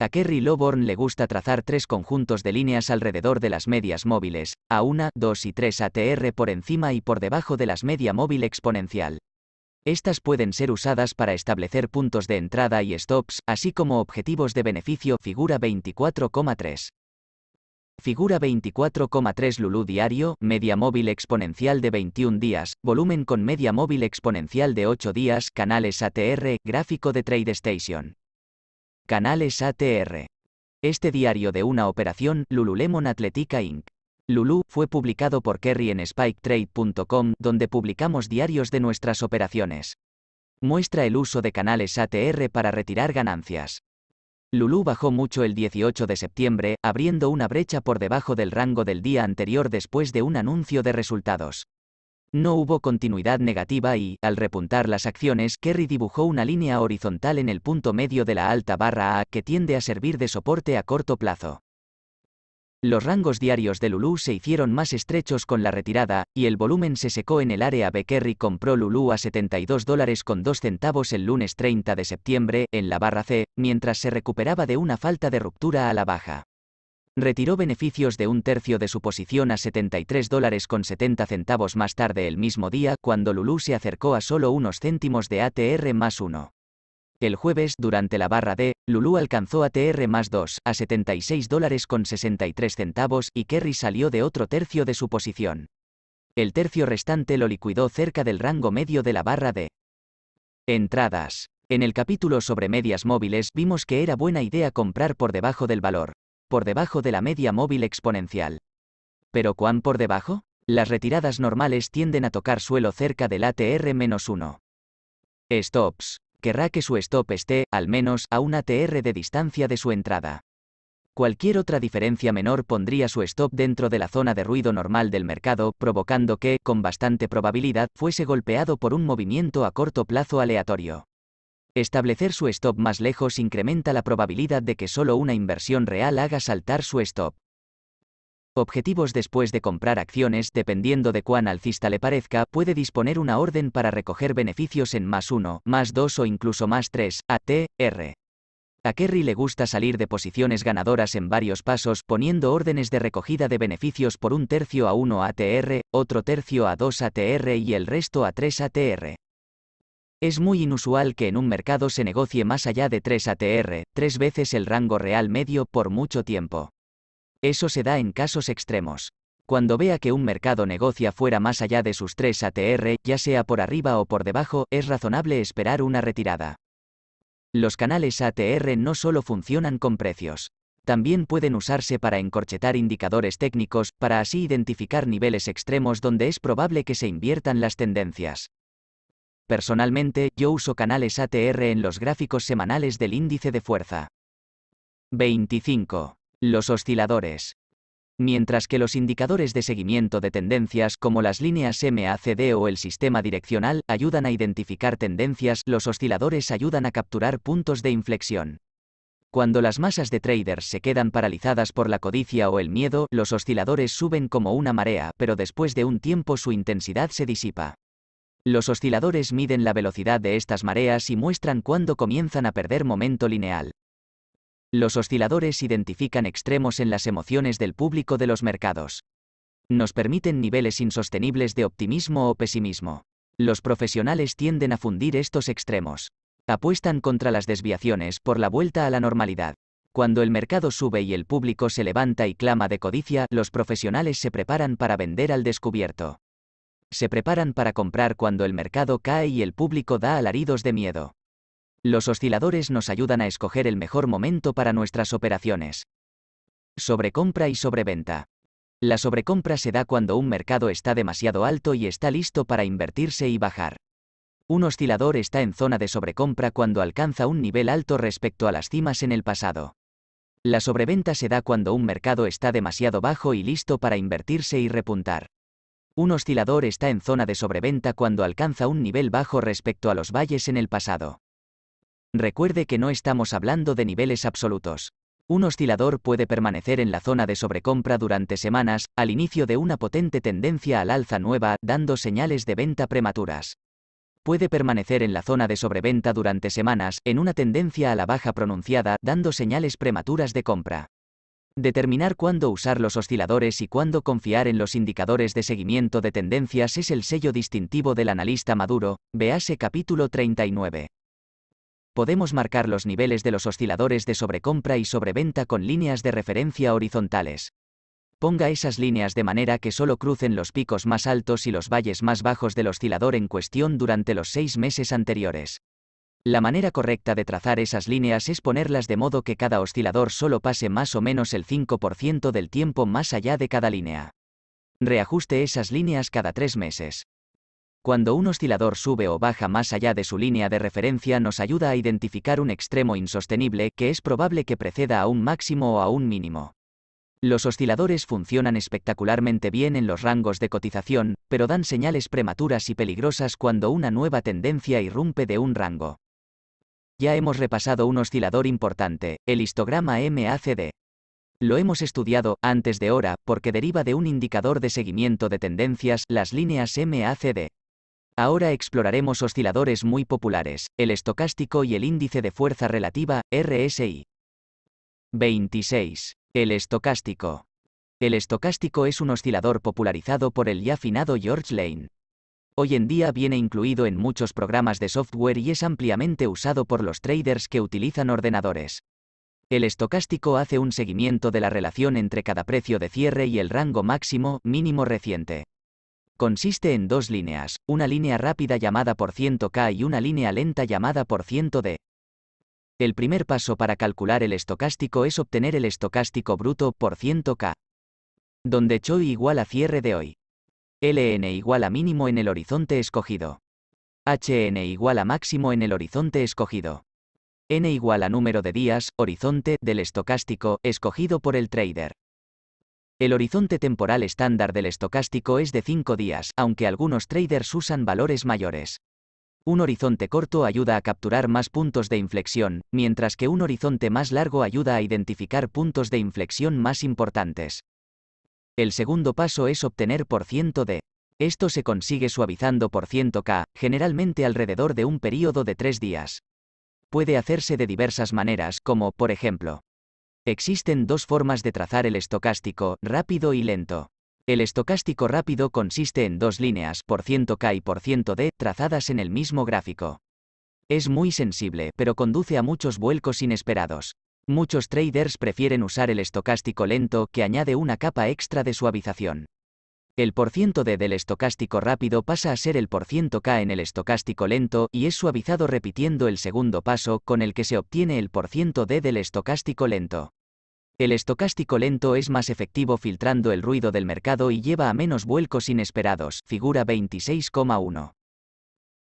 A Kerry Loborn le gusta trazar tres conjuntos de líneas alrededor de las medias móviles, A1, 2 y 3 ATR por encima y por debajo de las media móvil exponencial. Estas pueden ser usadas para establecer puntos de entrada y stops, así como objetivos de beneficio figura 24,3. Figura 24,3 Lulú diario, media móvil exponencial de 21 días, volumen con media móvil exponencial de 8 días, canales ATR, gráfico de TradeStation. Canales ATR. Este diario de una operación, Lululemon Athletica Inc. Lulu, fue publicado por Kerry en spiketrade.com, donde publicamos diarios de nuestras operaciones. Muestra el uso de canales ATR para retirar ganancias. Lulú bajó mucho el 18 de septiembre, abriendo una brecha por debajo del rango del día anterior después de un anuncio de resultados. No hubo continuidad negativa y, al repuntar las acciones, Kerry dibujó una línea horizontal en el punto medio de la alta barra A que tiende a servir de soporte a corto plazo. Los rangos diarios de Lulú se hicieron más estrechos con la retirada, y el volumen se secó en el área B. compró Lulú a 72 dólares con centavos el lunes 30 de septiembre, en la barra C, mientras se recuperaba de una falta de ruptura a la baja. Retiró beneficios de un tercio de su posición a 73 dólares con 70 centavos más tarde el mismo día, cuando Lulú se acercó a solo unos céntimos de ATR más uno. El jueves, durante la barra D, Lulu alcanzó a TR más 2 a 76 dólares con 63 centavos y Kerry salió de otro tercio de su posición. El tercio restante lo liquidó cerca del rango medio de la barra D. entradas. En el capítulo sobre medias móviles vimos que era buena idea comprar por debajo del valor, por debajo de la media móvil exponencial. ¿Pero cuán por debajo? Las retiradas normales tienden a tocar suelo cerca del ATR-1. Stops querrá que su stop esté, al menos, a una TR de distancia de su entrada. Cualquier otra diferencia menor pondría su stop dentro de la zona de ruido normal del mercado, provocando que, con bastante probabilidad, fuese golpeado por un movimiento a corto plazo aleatorio. Establecer su stop más lejos incrementa la probabilidad de que solo una inversión real haga saltar su stop. Objetivos después de comprar acciones, dependiendo de cuán alcista le parezca, puede disponer una orden para recoger beneficios en más 1, más 2 o incluso más 3, ATR. A Kerry le gusta salir de posiciones ganadoras en varios pasos, poniendo órdenes de recogida de beneficios por un tercio a 1 ATR, otro tercio a 2 ATR y el resto a 3 ATR. Es muy inusual que en un mercado se negocie más allá de 3 ATR, tres veces el rango real medio por mucho tiempo. Eso se da en casos extremos. Cuando vea que un mercado negocia fuera más allá de sus tres ATR, ya sea por arriba o por debajo, es razonable esperar una retirada. Los canales ATR no solo funcionan con precios. También pueden usarse para encorchetar indicadores técnicos, para así identificar niveles extremos donde es probable que se inviertan las tendencias. Personalmente, yo uso canales ATR en los gráficos semanales del índice de fuerza. 25. Los osciladores. Mientras que los indicadores de seguimiento de tendencias como las líneas MACD o el sistema direccional ayudan a identificar tendencias, los osciladores ayudan a capturar puntos de inflexión. Cuando las masas de traders se quedan paralizadas por la codicia o el miedo, los osciladores suben como una marea, pero después de un tiempo su intensidad se disipa. Los osciladores miden la velocidad de estas mareas y muestran cuándo comienzan a perder momento lineal. Los osciladores identifican extremos en las emociones del público de los mercados. Nos permiten niveles insostenibles de optimismo o pesimismo. Los profesionales tienden a fundir estos extremos. Apuestan contra las desviaciones por la vuelta a la normalidad. Cuando el mercado sube y el público se levanta y clama de codicia, los profesionales se preparan para vender al descubierto. Se preparan para comprar cuando el mercado cae y el público da alaridos de miedo. Los osciladores nos ayudan a escoger el mejor momento para nuestras operaciones. Sobrecompra y sobreventa. La sobrecompra se da cuando un mercado está demasiado alto y está listo para invertirse y bajar. Un oscilador está en zona de sobrecompra cuando alcanza un nivel alto respecto a las cimas en el pasado. La sobreventa se da cuando un mercado está demasiado bajo y listo para invertirse y repuntar. Un oscilador está en zona de sobreventa cuando alcanza un nivel bajo respecto a los valles en el pasado. Recuerde que no estamos hablando de niveles absolutos. Un oscilador puede permanecer en la zona de sobrecompra durante semanas, al inicio de una potente tendencia al alza nueva, dando señales de venta prematuras. Puede permanecer en la zona de sobreventa durante semanas, en una tendencia a la baja pronunciada, dando señales prematuras de compra. Determinar cuándo usar los osciladores y cuándo confiar en los indicadores de seguimiento de tendencias es el sello distintivo del analista maduro, véase capítulo 39 podemos marcar los niveles de los osciladores de sobrecompra y sobreventa con líneas de referencia horizontales. Ponga esas líneas de manera que solo crucen los picos más altos y los valles más bajos del oscilador en cuestión durante los seis meses anteriores. La manera correcta de trazar esas líneas es ponerlas de modo que cada oscilador solo pase más o menos el 5% del tiempo más allá de cada línea. Reajuste esas líneas cada tres meses. Cuando un oscilador sube o baja más allá de su línea de referencia nos ayuda a identificar un extremo insostenible que es probable que preceda a un máximo o a un mínimo. Los osciladores funcionan espectacularmente bien en los rangos de cotización, pero dan señales prematuras y peligrosas cuando una nueva tendencia irrumpe de un rango. Ya hemos repasado un oscilador importante, el histograma MACD. Lo hemos estudiado antes de hora porque deriva de un indicador de seguimiento de tendencias, las líneas MACD. Ahora exploraremos osciladores muy populares, el estocástico y el índice de fuerza relativa, RSI. 26. El estocástico. El estocástico es un oscilador popularizado por el ya afinado George Lane. Hoy en día viene incluido en muchos programas de software y es ampliamente usado por los traders que utilizan ordenadores. El estocástico hace un seguimiento de la relación entre cada precio de cierre y el rango máximo, mínimo reciente. Consiste en dos líneas, una línea rápida llamada por ciento K y una línea lenta llamada por ciento D. El primer paso para calcular el estocástico es obtener el estocástico bruto por ciento K, donde CHOI igual a cierre de hoy. LN igual a mínimo en el horizonte escogido. HN igual a máximo en el horizonte escogido. N igual a número de días, horizonte, del estocástico, escogido por el trader. El horizonte temporal estándar del estocástico es de 5 días, aunque algunos traders usan valores mayores. Un horizonte corto ayuda a capturar más puntos de inflexión, mientras que un horizonte más largo ayuda a identificar puntos de inflexión más importantes. El segundo paso es obtener por ciento de. Esto se consigue suavizando por ciento K, generalmente alrededor de un período de 3 días. Puede hacerse de diversas maneras, como, por ejemplo, Existen dos formas de trazar el estocástico, rápido y lento. El estocástico rápido consiste en dos líneas, por ciento K y por ciento D, trazadas en el mismo gráfico. Es muy sensible, pero conduce a muchos vuelcos inesperados. Muchos traders prefieren usar el estocástico lento, que añade una capa extra de suavización. El porciento D del estocástico rápido pasa a ser el porciento K en el estocástico lento y es suavizado repitiendo el segundo paso con el que se obtiene el porciento D del estocástico lento. El estocástico lento es más efectivo filtrando el ruido del mercado y lleva a menos vuelcos inesperados, figura 26,1.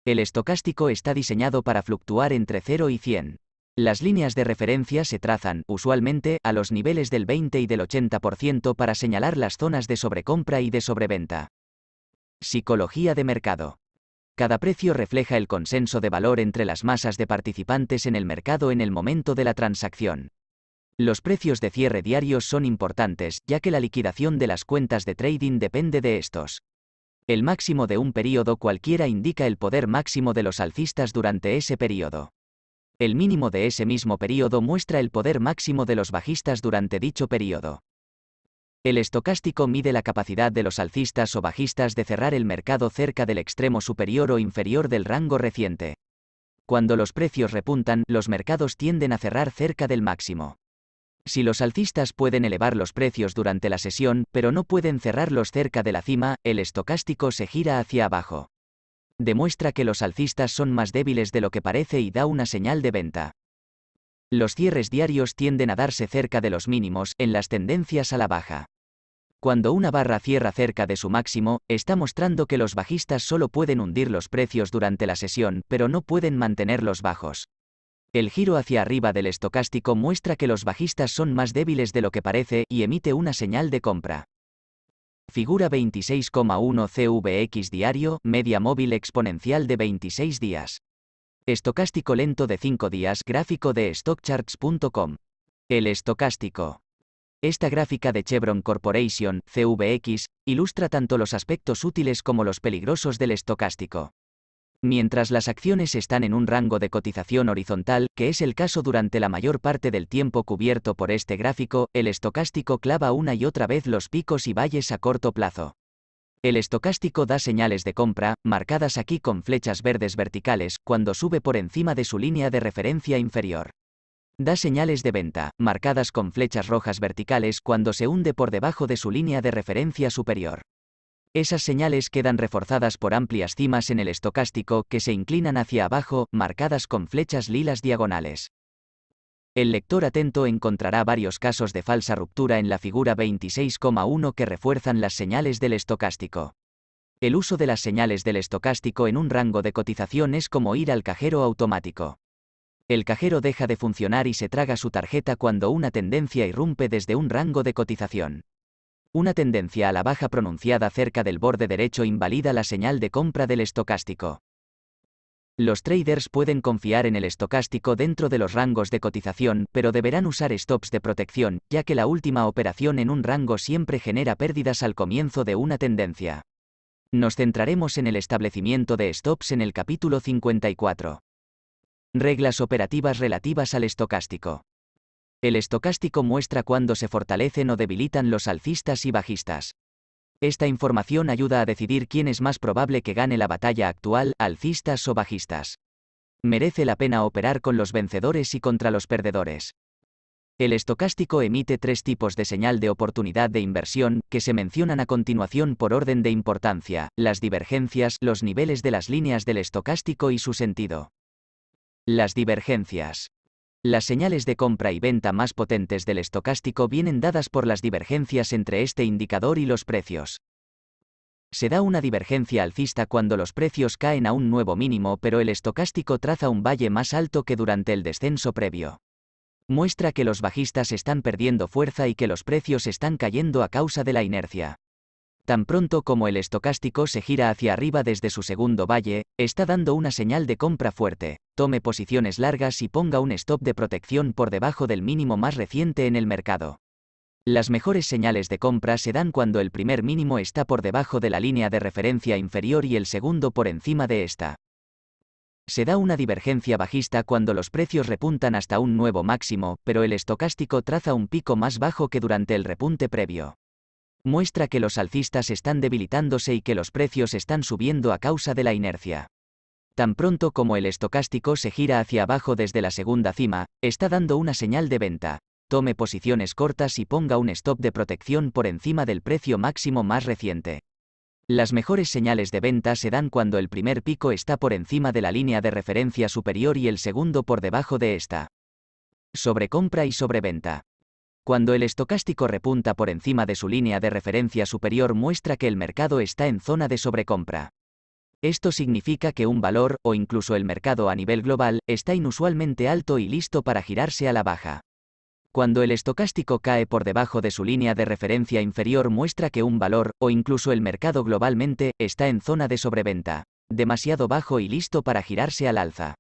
El estocástico está diseñado para fluctuar entre 0 y 100. Las líneas de referencia se trazan, usualmente, a los niveles del 20 y del 80% para señalar las zonas de sobrecompra y de sobreventa. Psicología de mercado. Cada precio refleja el consenso de valor entre las masas de participantes en el mercado en el momento de la transacción. Los precios de cierre diarios son importantes, ya que la liquidación de las cuentas de trading depende de estos. El máximo de un periodo cualquiera indica el poder máximo de los alcistas durante ese periodo. El mínimo de ese mismo periodo muestra el poder máximo de los bajistas durante dicho periodo. El estocástico mide la capacidad de los alcistas o bajistas de cerrar el mercado cerca del extremo superior o inferior del rango reciente. Cuando los precios repuntan, los mercados tienden a cerrar cerca del máximo. Si los alcistas pueden elevar los precios durante la sesión, pero no pueden cerrarlos cerca de la cima, el estocástico se gira hacia abajo demuestra que los alcistas son más débiles de lo que parece y da una señal de venta. Los cierres diarios tienden a darse cerca de los mínimos en las tendencias a la baja. Cuando una barra cierra cerca de su máximo, está mostrando que los bajistas solo pueden hundir los precios durante la sesión, pero no pueden mantenerlos bajos. El giro hacia arriba del estocástico muestra que los bajistas son más débiles de lo que parece y emite una señal de compra. Figura 26,1 CVX diario, media móvil exponencial de 26 días. Estocástico lento de 5 días, gráfico de stockcharts.com. El estocástico. Esta gráfica de Chevron Corporation, CVX, ilustra tanto los aspectos útiles como los peligrosos del estocástico. Mientras las acciones están en un rango de cotización horizontal, que es el caso durante la mayor parte del tiempo cubierto por este gráfico, el estocástico clava una y otra vez los picos y valles a corto plazo. El estocástico da señales de compra, marcadas aquí con flechas verdes verticales, cuando sube por encima de su línea de referencia inferior. Da señales de venta, marcadas con flechas rojas verticales cuando se hunde por debajo de su línea de referencia superior. Esas señales quedan reforzadas por amplias cimas en el estocástico que se inclinan hacia abajo, marcadas con flechas lilas diagonales. El lector atento encontrará varios casos de falsa ruptura en la figura 26,1 que refuerzan las señales del estocástico. El uso de las señales del estocástico en un rango de cotización es como ir al cajero automático. El cajero deja de funcionar y se traga su tarjeta cuando una tendencia irrumpe desde un rango de cotización. Una tendencia a la baja pronunciada cerca del borde derecho invalida la señal de compra del estocástico. Los traders pueden confiar en el estocástico dentro de los rangos de cotización, pero deberán usar stops de protección, ya que la última operación en un rango siempre genera pérdidas al comienzo de una tendencia. Nos centraremos en el establecimiento de stops en el capítulo 54. Reglas operativas relativas al estocástico. El estocástico muestra cuándo se fortalecen o debilitan los alcistas y bajistas. Esta información ayuda a decidir quién es más probable que gane la batalla actual, alcistas o bajistas. Merece la pena operar con los vencedores y contra los perdedores. El estocástico emite tres tipos de señal de oportunidad de inversión, que se mencionan a continuación por orden de importancia, las divergencias, los niveles de las líneas del estocástico y su sentido. Las divergencias. Las señales de compra y venta más potentes del estocástico vienen dadas por las divergencias entre este indicador y los precios. Se da una divergencia alcista cuando los precios caen a un nuevo mínimo, pero el estocástico traza un valle más alto que durante el descenso previo. Muestra que los bajistas están perdiendo fuerza y que los precios están cayendo a causa de la inercia tan pronto como el estocástico se gira hacia arriba desde su segundo valle, está dando una señal de compra fuerte, tome posiciones largas y ponga un stop de protección por debajo del mínimo más reciente en el mercado. Las mejores señales de compra se dan cuando el primer mínimo está por debajo de la línea de referencia inferior y el segundo por encima de esta. Se da una divergencia bajista cuando los precios repuntan hasta un nuevo máximo, pero el estocástico traza un pico más bajo que durante el repunte previo muestra que los alcistas están debilitándose y que los precios están subiendo a causa de la inercia. Tan pronto como el estocástico se gira hacia abajo desde la segunda cima, está dando una señal de venta. Tome posiciones cortas y ponga un stop de protección por encima del precio máximo más reciente. Las mejores señales de venta se dan cuando el primer pico está por encima de la línea de referencia superior y el segundo por debajo de esta. Sobrecompra y sobreventa. Cuando el estocástico repunta por encima de su línea de referencia superior muestra que el mercado está en zona de sobrecompra. Esto significa que un valor, o incluso el mercado a nivel global, está inusualmente alto y listo para girarse a la baja. Cuando el estocástico cae por debajo de su línea de referencia inferior muestra que un valor, o incluso el mercado globalmente, está en zona de sobreventa, demasiado bajo y listo para girarse al alza.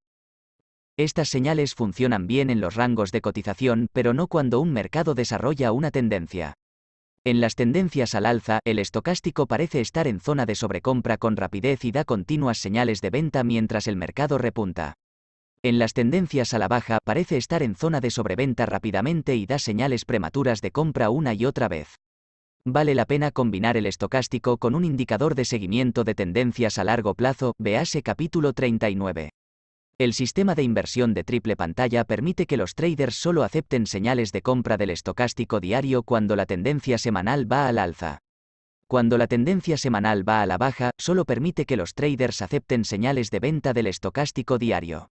Estas señales funcionan bien en los rangos de cotización, pero no cuando un mercado desarrolla una tendencia. En las tendencias al alza, el estocástico parece estar en zona de sobrecompra con rapidez y da continuas señales de venta mientras el mercado repunta. En las tendencias a la baja, parece estar en zona de sobreventa rápidamente y da señales prematuras de compra una y otra vez. Vale la pena combinar el estocástico con un indicador de seguimiento de tendencias a largo plazo, véase capítulo 39. El sistema de inversión de triple pantalla permite que los traders solo acepten señales de compra del estocástico diario cuando la tendencia semanal va al alza. Cuando la tendencia semanal va a la baja, solo permite que los traders acepten señales de venta del estocástico diario.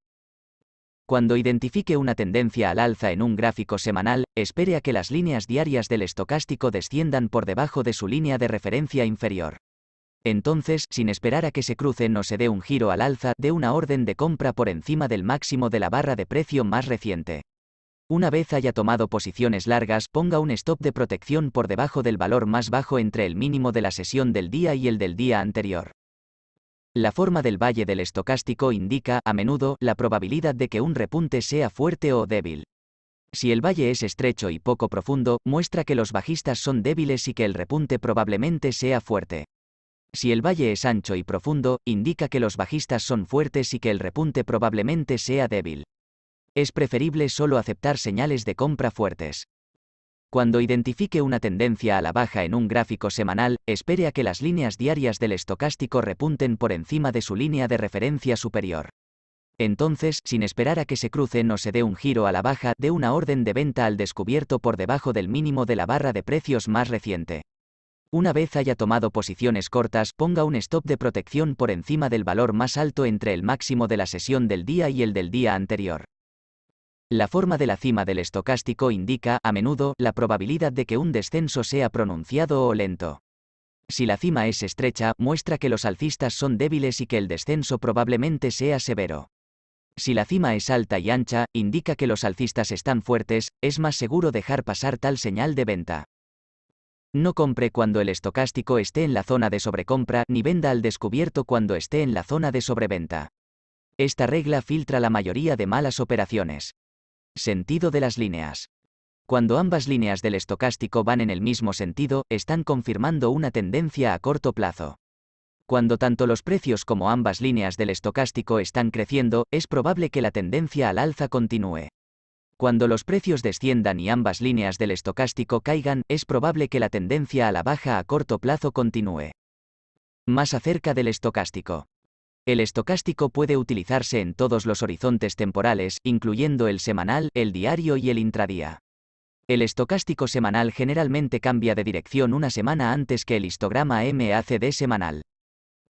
Cuando identifique una tendencia al alza en un gráfico semanal, espere a que las líneas diarias del estocástico desciendan por debajo de su línea de referencia inferior. Entonces, sin esperar a que se crucen no se dé un giro al alza, dé una orden de compra por encima del máximo de la barra de precio más reciente. Una vez haya tomado posiciones largas, ponga un stop de protección por debajo del valor más bajo entre el mínimo de la sesión del día y el del día anterior. La forma del valle del estocástico indica, a menudo, la probabilidad de que un repunte sea fuerte o débil. Si el valle es estrecho y poco profundo, muestra que los bajistas son débiles y que el repunte probablemente sea fuerte. Si el valle es ancho y profundo, indica que los bajistas son fuertes y que el repunte probablemente sea débil. Es preferible solo aceptar señales de compra fuertes. Cuando identifique una tendencia a la baja en un gráfico semanal, espere a que las líneas diarias del estocástico repunten por encima de su línea de referencia superior. Entonces, sin esperar a que se cruce o se dé un giro a la baja, dé una orden de venta al descubierto por debajo del mínimo de la barra de precios más reciente. Una vez haya tomado posiciones cortas, ponga un stop de protección por encima del valor más alto entre el máximo de la sesión del día y el del día anterior. La forma de la cima del estocástico indica, a menudo, la probabilidad de que un descenso sea pronunciado o lento. Si la cima es estrecha, muestra que los alcistas son débiles y que el descenso probablemente sea severo. Si la cima es alta y ancha, indica que los alcistas están fuertes, es más seguro dejar pasar tal señal de venta. No compre cuando el estocástico esté en la zona de sobrecompra ni venda al descubierto cuando esté en la zona de sobreventa. Esta regla filtra la mayoría de malas operaciones. Sentido de las líneas. Cuando ambas líneas del estocástico van en el mismo sentido, están confirmando una tendencia a corto plazo. Cuando tanto los precios como ambas líneas del estocástico están creciendo, es probable que la tendencia al alza continúe. Cuando los precios desciendan y ambas líneas del estocástico caigan, es probable que la tendencia a la baja a corto plazo continúe. Más acerca del estocástico. El estocástico puede utilizarse en todos los horizontes temporales, incluyendo el semanal, el diario y el intradía. El estocástico semanal generalmente cambia de dirección una semana antes que el histograma MACD semanal.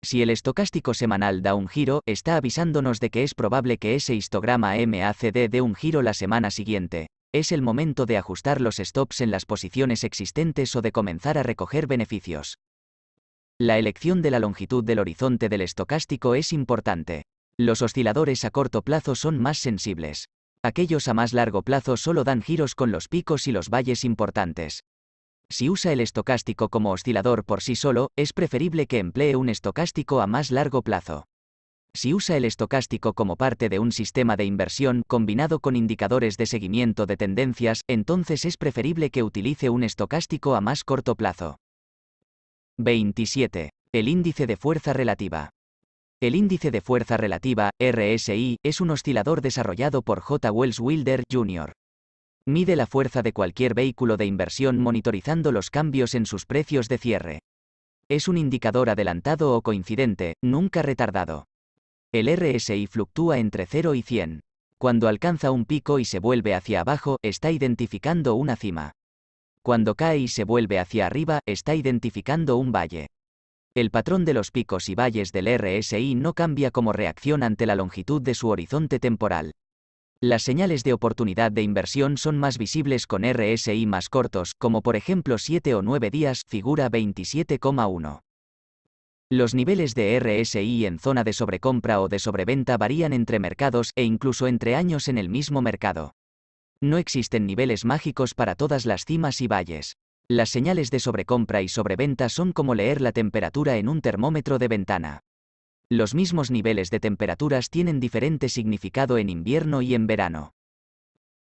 Si el estocástico semanal da un giro, está avisándonos de que es probable que ese histograma MACD dé un giro la semana siguiente. Es el momento de ajustar los stops en las posiciones existentes o de comenzar a recoger beneficios. La elección de la longitud del horizonte del estocástico es importante. Los osciladores a corto plazo son más sensibles. Aquellos a más largo plazo solo dan giros con los picos y los valles importantes. Si usa el estocástico como oscilador por sí solo, es preferible que emplee un estocástico a más largo plazo. Si usa el estocástico como parte de un sistema de inversión combinado con indicadores de seguimiento de tendencias, entonces es preferible que utilice un estocástico a más corto plazo. 27. El índice de fuerza relativa. El índice de fuerza relativa, RSI, es un oscilador desarrollado por J. Wells Wilder, Jr mide la fuerza de cualquier vehículo de inversión monitorizando los cambios en sus precios de cierre. Es un indicador adelantado o coincidente, nunca retardado. El RSI fluctúa entre 0 y 100. Cuando alcanza un pico y se vuelve hacia abajo, está identificando una cima. Cuando cae y se vuelve hacia arriba, está identificando un valle. El patrón de los picos y valles del RSI no cambia como reacción ante la longitud de su horizonte temporal. Las señales de oportunidad de inversión son más visibles con RSI más cortos, como por ejemplo 7 o 9 días, figura 27,1. Los niveles de RSI en zona de sobrecompra o de sobreventa varían entre mercados e incluso entre años en el mismo mercado. No existen niveles mágicos para todas las cimas y valles. Las señales de sobrecompra y sobreventa son como leer la temperatura en un termómetro de ventana. Los mismos niveles de temperaturas tienen diferente significado en invierno y en verano.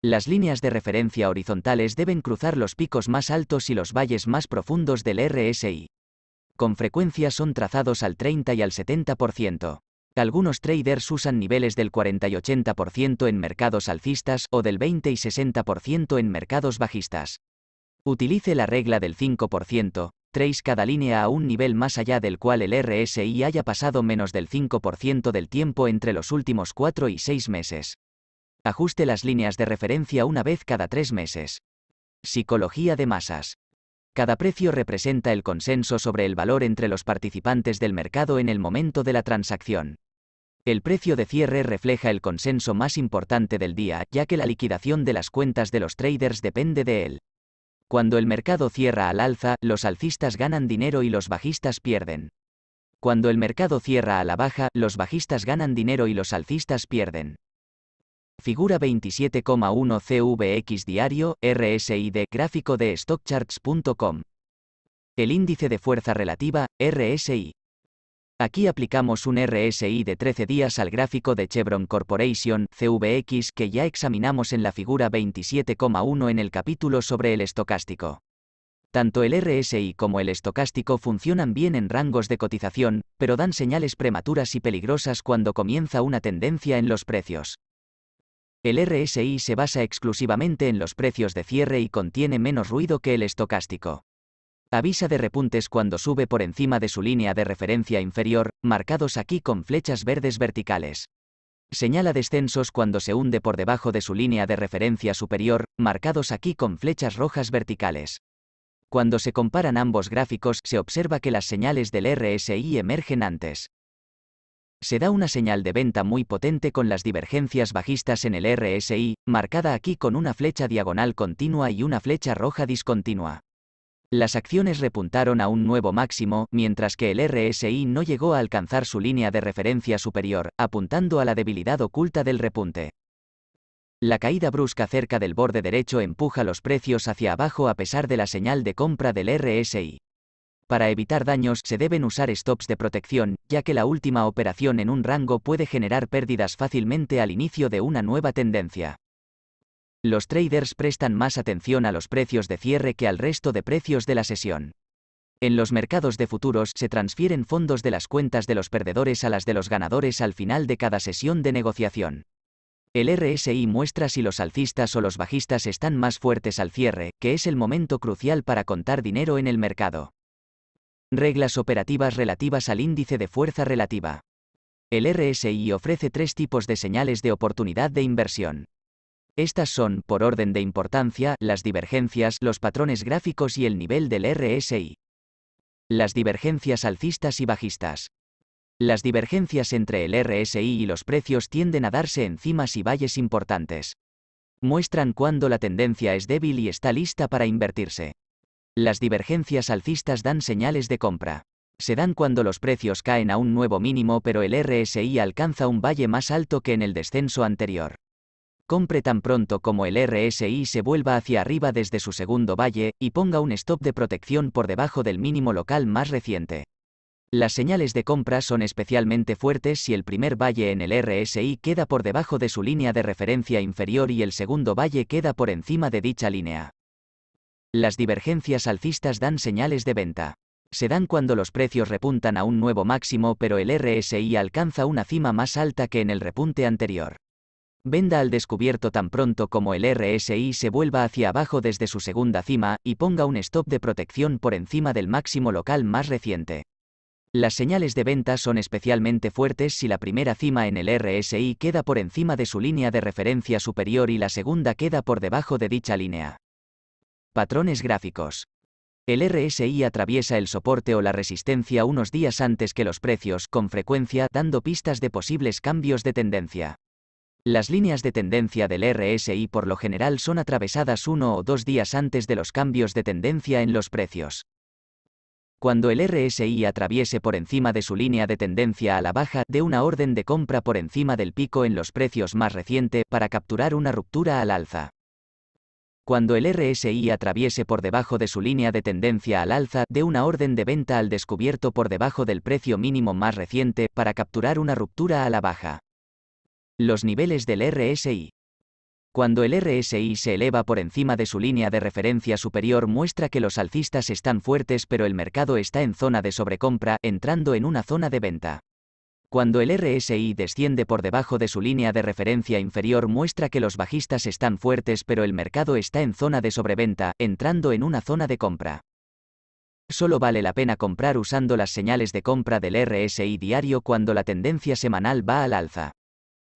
Las líneas de referencia horizontales deben cruzar los picos más altos y los valles más profundos del RSI. Con frecuencia son trazados al 30 y al 70%. Algunos traders usan niveles del 40 y 80% en mercados alcistas o del 20 y 60% en mercados bajistas. Utilice la regla del 5%, trace cada línea a un nivel más allá del cual el RSI haya pasado menos del 5% del tiempo entre los últimos 4 y 6 meses. Ajuste las líneas de referencia una vez cada 3 meses. Psicología de masas. Cada precio representa el consenso sobre el valor entre los participantes del mercado en el momento de la transacción. El precio de cierre refleja el consenso más importante del día, ya que la liquidación de las cuentas de los traders depende de él. Cuando el mercado cierra al alza, los alcistas ganan dinero y los bajistas pierden. Cuando el mercado cierra a la baja, los bajistas ganan dinero y los alcistas pierden. Figura 27,1 CVX diario, RSI de, gráfico de stockcharts.com. El índice de fuerza relativa, RSI. Aquí aplicamos un RSI de 13 días al gráfico de Chevron Corporation, CVX, que ya examinamos en la figura 27,1 en el capítulo sobre el estocástico. Tanto el RSI como el estocástico funcionan bien en rangos de cotización, pero dan señales prematuras y peligrosas cuando comienza una tendencia en los precios. El RSI se basa exclusivamente en los precios de cierre y contiene menos ruido que el estocástico. Avisa de repuntes cuando sube por encima de su línea de referencia inferior, marcados aquí con flechas verdes verticales. Señala descensos cuando se hunde por debajo de su línea de referencia superior, marcados aquí con flechas rojas verticales. Cuando se comparan ambos gráficos se observa que las señales del RSI emergen antes. Se da una señal de venta muy potente con las divergencias bajistas en el RSI, marcada aquí con una flecha diagonal continua y una flecha roja discontinua. Las acciones repuntaron a un nuevo máximo, mientras que el RSI no llegó a alcanzar su línea de referencia superior, apuntando a la debilidad oculta del repunte. La caída brusca cerca del borde derecho empuja los precios hacia abajo a pesar de la señal de compra del RSI. Para evitar daños se deben usar stops de protección, ya que la última operación en un rango puede generar pérdidas fácilmente al inicio de una nueva tendencia. Los traders prestan más atención a los precios de cierre que al resto de precios de la sesión. En los mercados de futuros se transfieren fondos de las cuentas de los perdedores a las de los ganadores al final de cada sesión de negociación. El RSI muestra si los alcistas o los bajistas están más fuertes al cierre, que es el momento crucial para contar dinero en el mercado. Reglas operativas relativas al índice de fuerza relativa. El RSI ofrece tres tipos de señales de oportunidad de inversión. Estas son, por orden de importancia, las divergencias, los patrones gráficos y el nivel del RSI. Las divergencias alcistas y bajistas. Las divergencias entre el RSI y los precios tienden a darse en cimas y valles importantes. Muestran cuando la tendencia es débil y está lista para invertirse. Las divergencias alcistas dan señales de compra. Se dan cuando los precios caen a un nuevo mínimo pero el RSI alcanza un valle más alto que en el descenso anterior compre tan pronto como el RSI se vuelva hacia arriba desde su segundo valle y ponga un stop de protección por debajo del mínimo local más reciente. Las señales de compra son especialmente fuertes si el primer valle en el RSI queda por debajo de su línea de referencia inferior y el segundo valle queda por encima de dicha línea. Las divergencias alcistas dan señales de venta. Se dan cuando los precios repuntan a un nuevo máximo pero el RSI alcanza una cima más alta que en el repunte anterior. Venda al descubierto tan pronto como el RSI se vuelva hacia abajo desde su segunda cima y ponga un stop de protección por encima del máximo local más reciente. Las señales de venta son especialmente fuertes si la primera cima en el RSI queda por encima de su línea de referencia superior y la segunda queda por debajo de dicha línea. Patrones gráficos. El RSI atraviesa el soporte o la resistencia unos días antes que los precios, con frecuencia dando pistas de posibles cambios de tendencia. Las líneas de tendencia del RSI por lo general son atravesadas uno o dos días antes de los cambios de tendencia en los precios. Cuando el RSI atraviese por encima de su línea de tendencia a la baja, de una orden de compra por encima del pico en los precios más reciente para capturar una ruptura al alza. Cuando el RSI atraviese por debajo de su línea de tendencia al alza, de una orden de venta al descubierto por debajo del precio mínimo más reciente para capturar una ruptura a la baja. Los niveles del RSI. Cuando el RSI se eleva por encima de su línea de referencia superior muestra que los alcistas están fuertes pero el mercado está en zona de sobrecompra, entrando en una zona de venta. Cuando el RSI desciende por debajo de su línea de referencia inferior muestra que los bajistas están fuertes pero el mercado está en zona de sobreventa, entrando en una zona de compra. Solo vale la pena comprar usando las señales de compra del RSI diario cuando la tendencia semanal va al alza.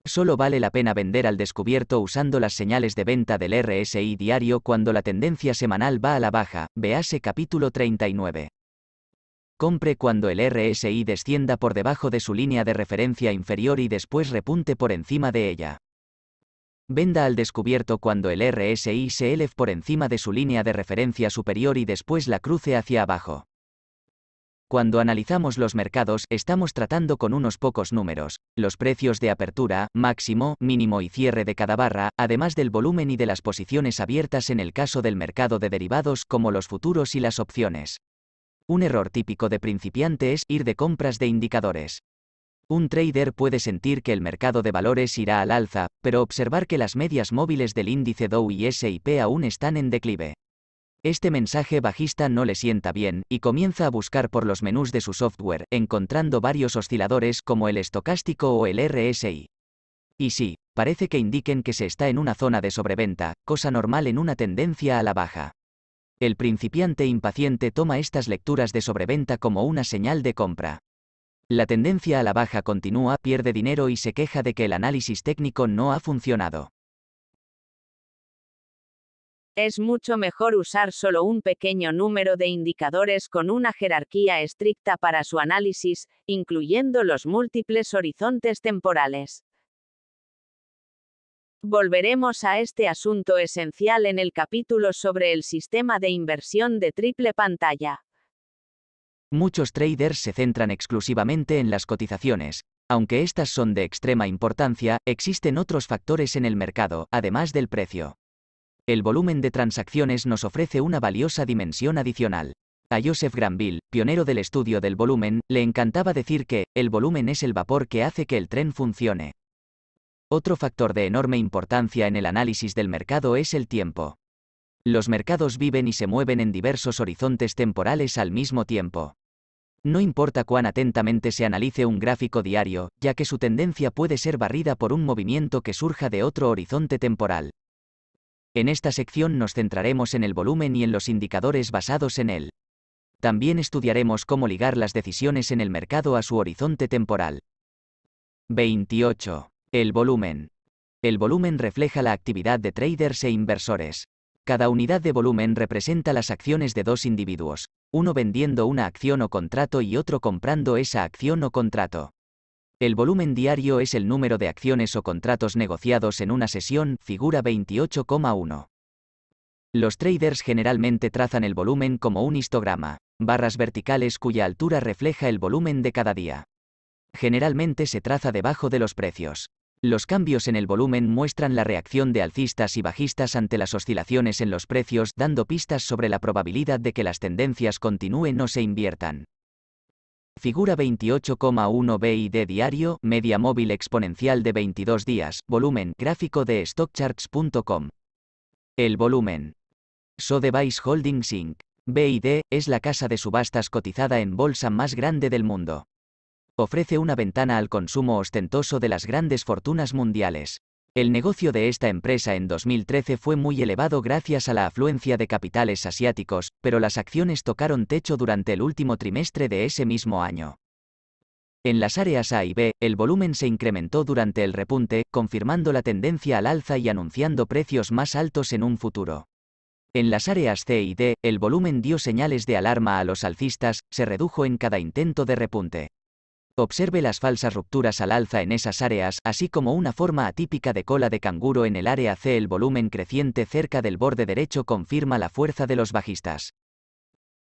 Solo vale la pena vender al descubierto usando las señales de venta del RSI diario cuando la tendencia semanal va a la baja, vease capítulo 39. Compre cuando el RSI descienda por debajo de su línea de referencia inferior y después repunte por encima de ella. Venda al descubierto cuando el RSI se eleve por encima de su línea de referencia superior y después la cruce hacia abajo. Cuando analizamos los mercados, estamos tratando con unos pocos números, los precios de apertura, máximo, mínimo y cierre de cada barra, además del volumen y de las posiciones abiertas en el caso del mercado de derivados como los futuros y las opciones. Un error típico de principiante es ir de compras de indicadores. Un trader puede sentir que el mercado de valores irá al alza, pero observar que las medias móviles del índice Dow y S&P aún están en declive. Este mensaje bajista no le sienta bien, y comienza a buscar por los menús de su software, encontrando varios osciladores como el estocástico o el RSI. Y sí, parece que indiquen que se está en una zona de sobreventa, cosa normal en una tendencia a la baja. El principiante impaciente toma estas lecturas de sobreventa como una señal de compra. La tendencia a la baja continúa, pierde dinero y se queja de que el análisis técnico no ha funcionado. Es mucho mejor usar solo un pequeño número de indicadores con una jerarquía estricta para su análisis, incluyendo los múltiples horizontes temporales. Volveremos a este asunto esencial en el capítulo sobre el sistema de inversión de triple pantalla. Muchos traders se centran exclusivamente en las cotizaciones, aunque estas son de extrema importancia, existen otros factores en el mercado, además del precio. El volumen de transacciones nos ofrece una valiosa dimensión adicional. A Joseph Granville, pionero del estudio del volumen, le encantaba decir que, el volumen es el vapor que hace que el tren funcione. Otro factor de enorme importancia en el análisis del mercado es el tiempo. Los mercados viven y se mueven en diversos horizontes temporales al mismo tiempo. No importa cuán atentamente se analice un gráfico diario, ya que su tendencia puede ser barrida por un movimiento que surja de otro horizonte temporal. En esta sección nos centraremos en el volumen y en los indicadores basados en él. También estudiaremos cómo ligar las decisiones en el mercado a su horizonte temporal. 28. El volumen. El volumen refleja la actividad de traders e inversores. Cada unidad de volumen representa las acciones de dos individuos, uno vendiendo una acción o contrato y otro comprando esa acción o contrato. El volumen diario es el número de acciones o contratos negociados en una sesión, figura 28,1. Los traders generalmente trazan el volumen como un histograma, barras verticales cuya altura refleja el volumen de cada día. Generalmente se traza debajo de los precios. Los cambios en el volumen muestran la reacción de alcistas y bajistas ante las oscilaciones en los precios, dando pistas sobre la probabilidad de que las tendencias continúen o se inviertan. Figura 281 BID diario, media móvil exponencial de 22 días, volumen, gráfico de stockcharts.com. El volumen. Sotheby's Holdings Inc. BID es la casa de subastas cotizada en bolsa más grande del mundo. Ofrece una ventana al consumo ostentoso de las grandes fortunas mundiales. El negocio de esta empresa en 2013 fue muy elevado gracias a la afluencia de capitales asiáticos, pero las acciones tocaron techo durante el último trimestre de ese mismo año. En las áreas A y B, el volumen se incrementó durante el repunte, confirmando la tendencia al alza y anunciando precios más altos en un futuro. En las áreas C y D, el volumen dio señales de alarma a los alcistas, se redujo en cada intento de repunte. Observe las falsas rupturas al alza en esas áreas, así como una forma atípica de cola de canguro en el área C. El volumen creciente cerca del borde derecho confirma la fuerza de los bajistas.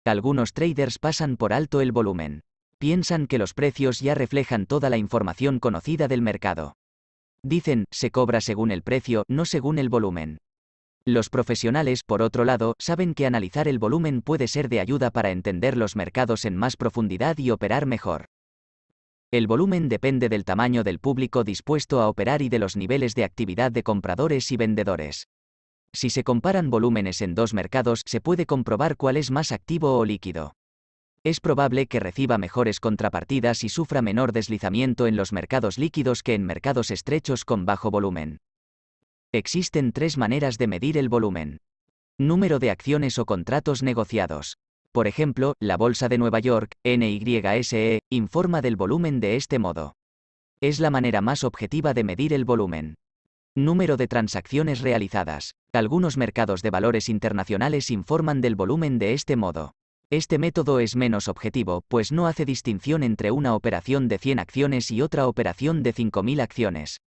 Algunos traders pasan por alto el volumen. Piensan que los precios ya reflejan toda la información conocida del mercado. Dicen, se cobra según el precio, no según el volumen. Los profesionales, por otro lado, saben que analizar el volumen puede ser de ayuda para entender los mercados en más profundidad y operar mejor. El volumen depende del tamaño del público dispuesto a operar y de los niveles de actividad de compradores y vendedores. Si se comparan volúmenes en dos mercados, se puede comprobar cuál es más activo o líquido. Es probable que reciba mejores contrapartidas y sufra menor deslizamiento en los mercados líquidos que en mercados estrechos con bajo volumen. Existen tres maneras de medir el volumen. Número de acciones o contratos negociados. Por ejemplo, la Bolsa de Nueva York, NYSE, informa del volumen de este modo. Es la manera más objetiva de medir el volumen. Número de transacciones realizadas. Algunos mercados de valores internacionales informan del volumen de este modo. Este método es menos objetivo, pues no hace distinción entre una operación de 100 acciones y otra operación de 5.000 acciones.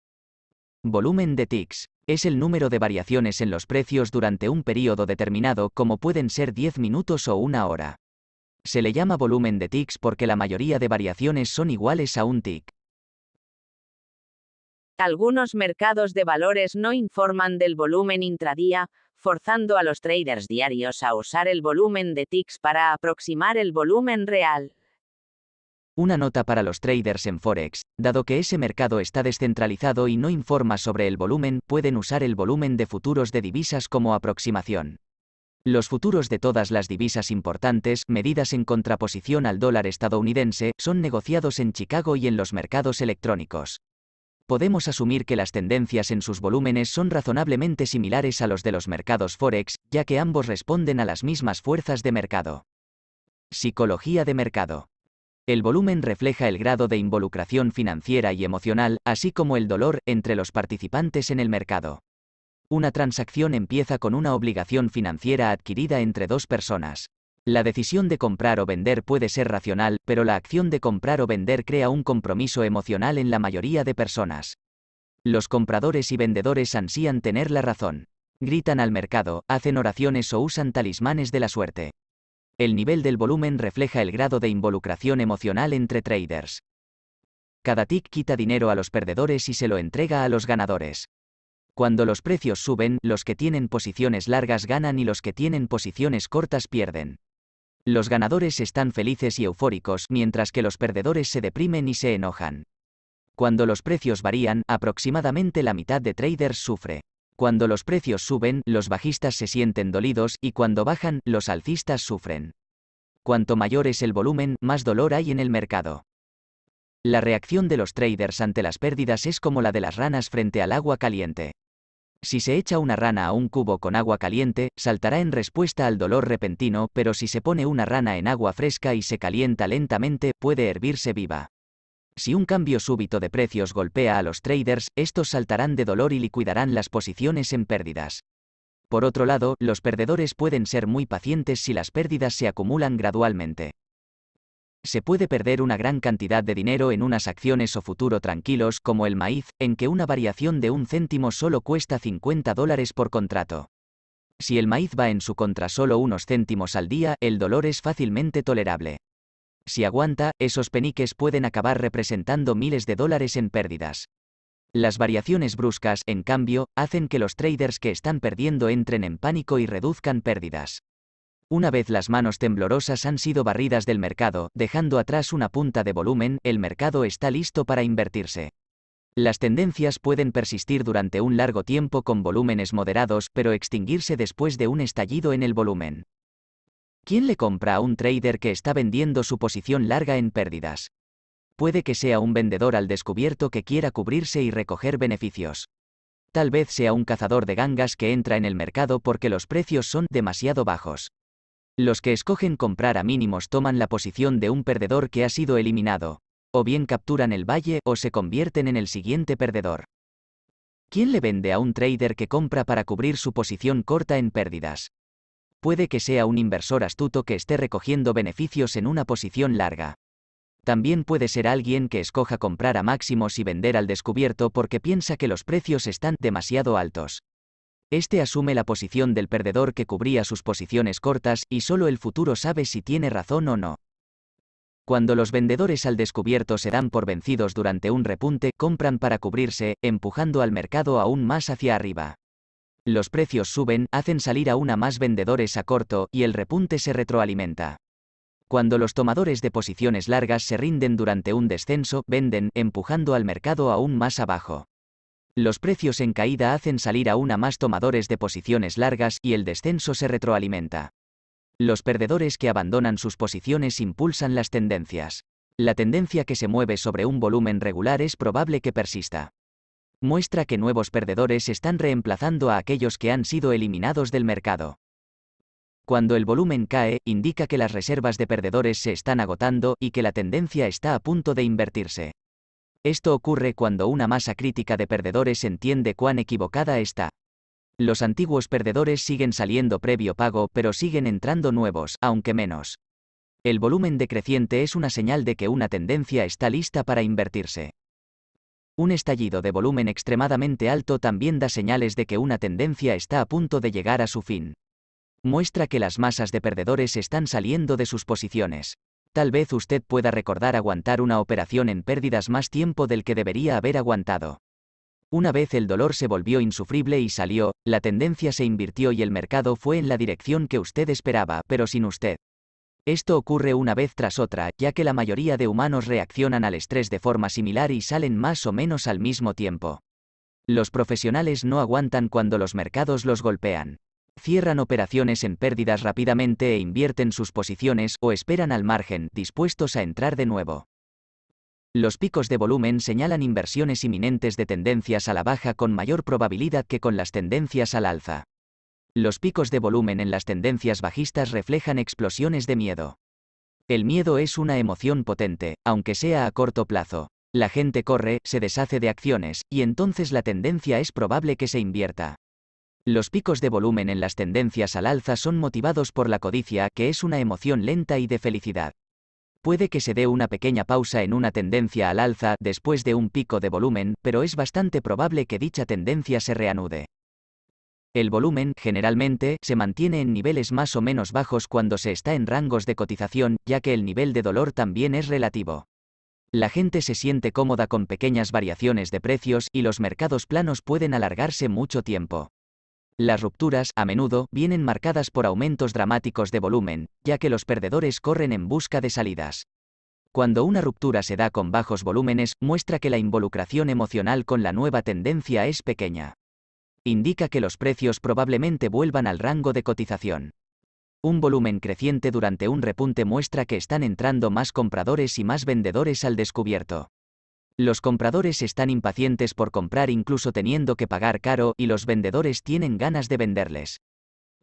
Volumen de ticks. Es el número de variaciones en los precios durante un periodo determinado como pueden ser 10 minutos o una hora. Se le llama volumen de ticks porque la mayoría de variaciones son iguales a un tick. Algunos mercados de valores no informan del volumen intradía, forzando a los traders diarios a usar el volumen de ticks para aproximar el volumen real. Una nota para los traders en Forex, dado que ese mercado está descentralizado y no informa sobre el volumen, pueden usar el volumen de futuros de divisas como aproximación. Los futuros de todas las divisas importantes, medidas en contraposición al dólar estadounidense, son negociados en Chicago y en los mercados electrónicos. Podemos asumir que las tendencias en sus volúmenes son razonablemente similares a los de los mercados Forex, ya que ambos responden a las mismas fuerzas de mercado. Psicología de mercado. El volumen refleja el grado de involucración financiera y emocional, así como el dolor, entre los participantes en el mercado. Una transacción empieza con una obligación financiera adquirida entre dos personas. La decisión de comprar o vender puede ser racional, pero la acción de comprar o vender crea un compromiso emocional en la mayoría de personas. Los compradores y vendedores ansían tener la razón. Gritan al mercado, hacen oraciones o usan talismanes de la suerte. El nivel del volumen refleja el grado de involucración emocional entre traders. Cada tick quita dinero a los perdedores y se lo entrega a los ganadores. Cuando los precios suben, los que tienen posiciones largas ganan y los que tienen posiciones cortas pierden. Los ganadores están felices y eufóricos, mientras que los perdedores se deprimen y se enojan. Cuando los precios varían, aproximadamente la mitad de traders sufre. Cuando los precios suben, los bajistas se sienten dolidos y cuando bajan, los alcistas sufren. Cuanto mayor es el volumen, más dolor hay en el mercado. La reacción de los traders ante las pérdidas es como la de las ranas frente al agua caliente. Si se echa una rana a un cubo con agua caliente, saltará en respuesta al dolor repentino, pero si se pone una rana en agua fresca y se calienta lentamente, puede hervirse viva. Si un cambio súbito de precios golpea a los traders, estos saltarán de dolor y liquidarán las posiciones en pérdidas. Por otro lado, los perdedores pueden ser muy pacientes si las pérdidas se acumulan gradualmente. Se puede perder una gran cantidad de dinero en unas acciones o futuro tranquilos como el maíz, en que una variación de un céntimo solo cuesta 50 dólares por contrato. Si el maíz va en su contra solo unos céntimos al día, el dolor es fácilmente tolerable. Si aguanta, esos peniques pueden acabar representando miles de dólares en pérdidas. Las variaciones bruscas, en cambio, hacen que los traders que están perdiendo entren en pánico y reduzcan pérdidas. Una vez las manos temblorosas han sido barridas del mercado, dejando atrás una punta de volumen, el mercado está listo para invertirse. Las tendencias pueden persistir durante un largo tiempo con volúmenes moderados, pero extinguirse después de un estallido en el volumen. ¿Quién le compra a un trader que está vendiendo su posición larga en pérdidas? Puede que sea un vendedor al descubierto que quiera cubrirse y recoger beneficios. Tal vez sea un cazador de gangas que entra en el mercado porque los precios son demasiado bajos. Los que escogen comprar a mínimos toman la posición de un perdedor que ha sido eliminado, o bien capturan el valle o se convierten en el siguiente perdedor. ¿Quién le vende a un trader que compra para cubrir su posición corta en pérdidas? puede que sea un inversor astuto que esté recogiendo beneficios en una posición larga. También puede ser alguien que escoja comprar a máximos y vender al descubierto porque piensa que los precios están demasiado altos. Este asume la posición del perdedor que cubría sus posiciones cortas y solo el futuro sabe si tiene razón o no. Cuando los vendedores al descubierto se dan por vencidos durante un repunte, compran para cubrirse, empujando al mercado aún más hacia arriba. Los precios suben, hacen salir aún una más vendedores a corto, y el repunte se retroalimenta. Cuando los tomadores de posiciones largas se rinden durante un descenso, venden, empujando al mercado aún más abajo. Los precios en caída hacen salir aún una más tomadores de posiciones largas, y el descenso se retroalimenta. Los perdedores que abandonan sus posiciones impulsan las tendencias. La tendencia que se mueve sobre un volumen regular es probable que persista muestra que nuevos perdedores están reemplazando a aquellos que han sido eliminados del mercado. Cuando el volumen cae, indica que las reservas de perdedores se están agotando y que la tendencia está a punto de invertirse. Esto ocurre cuando una masa crítica de perdedores entiende cuán equivocada está. Los antiguos perdedores siguen saliendo previo pago, pero siguen entrando nuevos, aunque menos. El volumen decreciente es una señal de que una tendencia está lista para invertirse. Un estallido de volumen extremadamente alto también da señales de que una tendencia está a punto de llegar a su fin. Muestra que las masas de perdedores están saliendo de sus posiciones. Tal vez usted pueda recordar aguantar una operación en pérdidas más tiempo del que debería haber aguantado. Una vez el dolor se volvió insufrible y salió, la tendencia se invirtió y el mercado fue en la dirección que usted esperaba, pero sin usted. Esto ocurre una vez tras otra, ya que la mayoría de humanos reaccionan al estrés de forma similar y salen más o menos al mismo tiempo. Los profesionales no aguantan cuando los mercados los golpean. Cierran operaciones en pérdidas rápidamente e invierten sus posiciones o esperan al margen, dispuestos a entrar de nuevo. Los picos de volumen señalan inversiones inminentes de tendencias a la baja con mayor probabilidad que con las tendencias al alza. Los picos de volumen en las tendencias bajistas reflejan explosiones de miedo. El miedo es una emoción potente, aunque sea a corto plazo. La gente corre, se deshace de acciones, y entonces la tendencia es probable que se invierta. Los picos de volumen en las tendencias al alza son motivados por la codicia, que es una emoción lenta y de felicidad. Puede que se dé una pequeña pausa en una tendencia al alza después de un pico de volumen, pero es bastante probable que dicha tendencia se reanude. El volumen, generalmente, se mantiene en niveles más o menos bajos cuando se está en rangos de cotización, ya que el nivel de dolor también es relativo. La gente se siente cómoda con pequeñas variaciones de precios y los mercados planos pueden alargarse mucho tiempo. Las rupturas, a menudo, vienen marcadas por aumentos dramáticos de volumen, ya que los perdedores corren en busca de salidas. Cuando una ruptura se da con bajos volúmenes, muestra que la involucración emocional con la nueva tendencia es pequeña indica que los precios probablemente vuelvan al rango de cotización. Un volumen creciente durante un repunte muestra que están entrando más compradores y más vendedores al descubierto. Los compradores están impacientes por comprar incluso teniendo que pagar caro y los vendedores tienen ganas de venderles.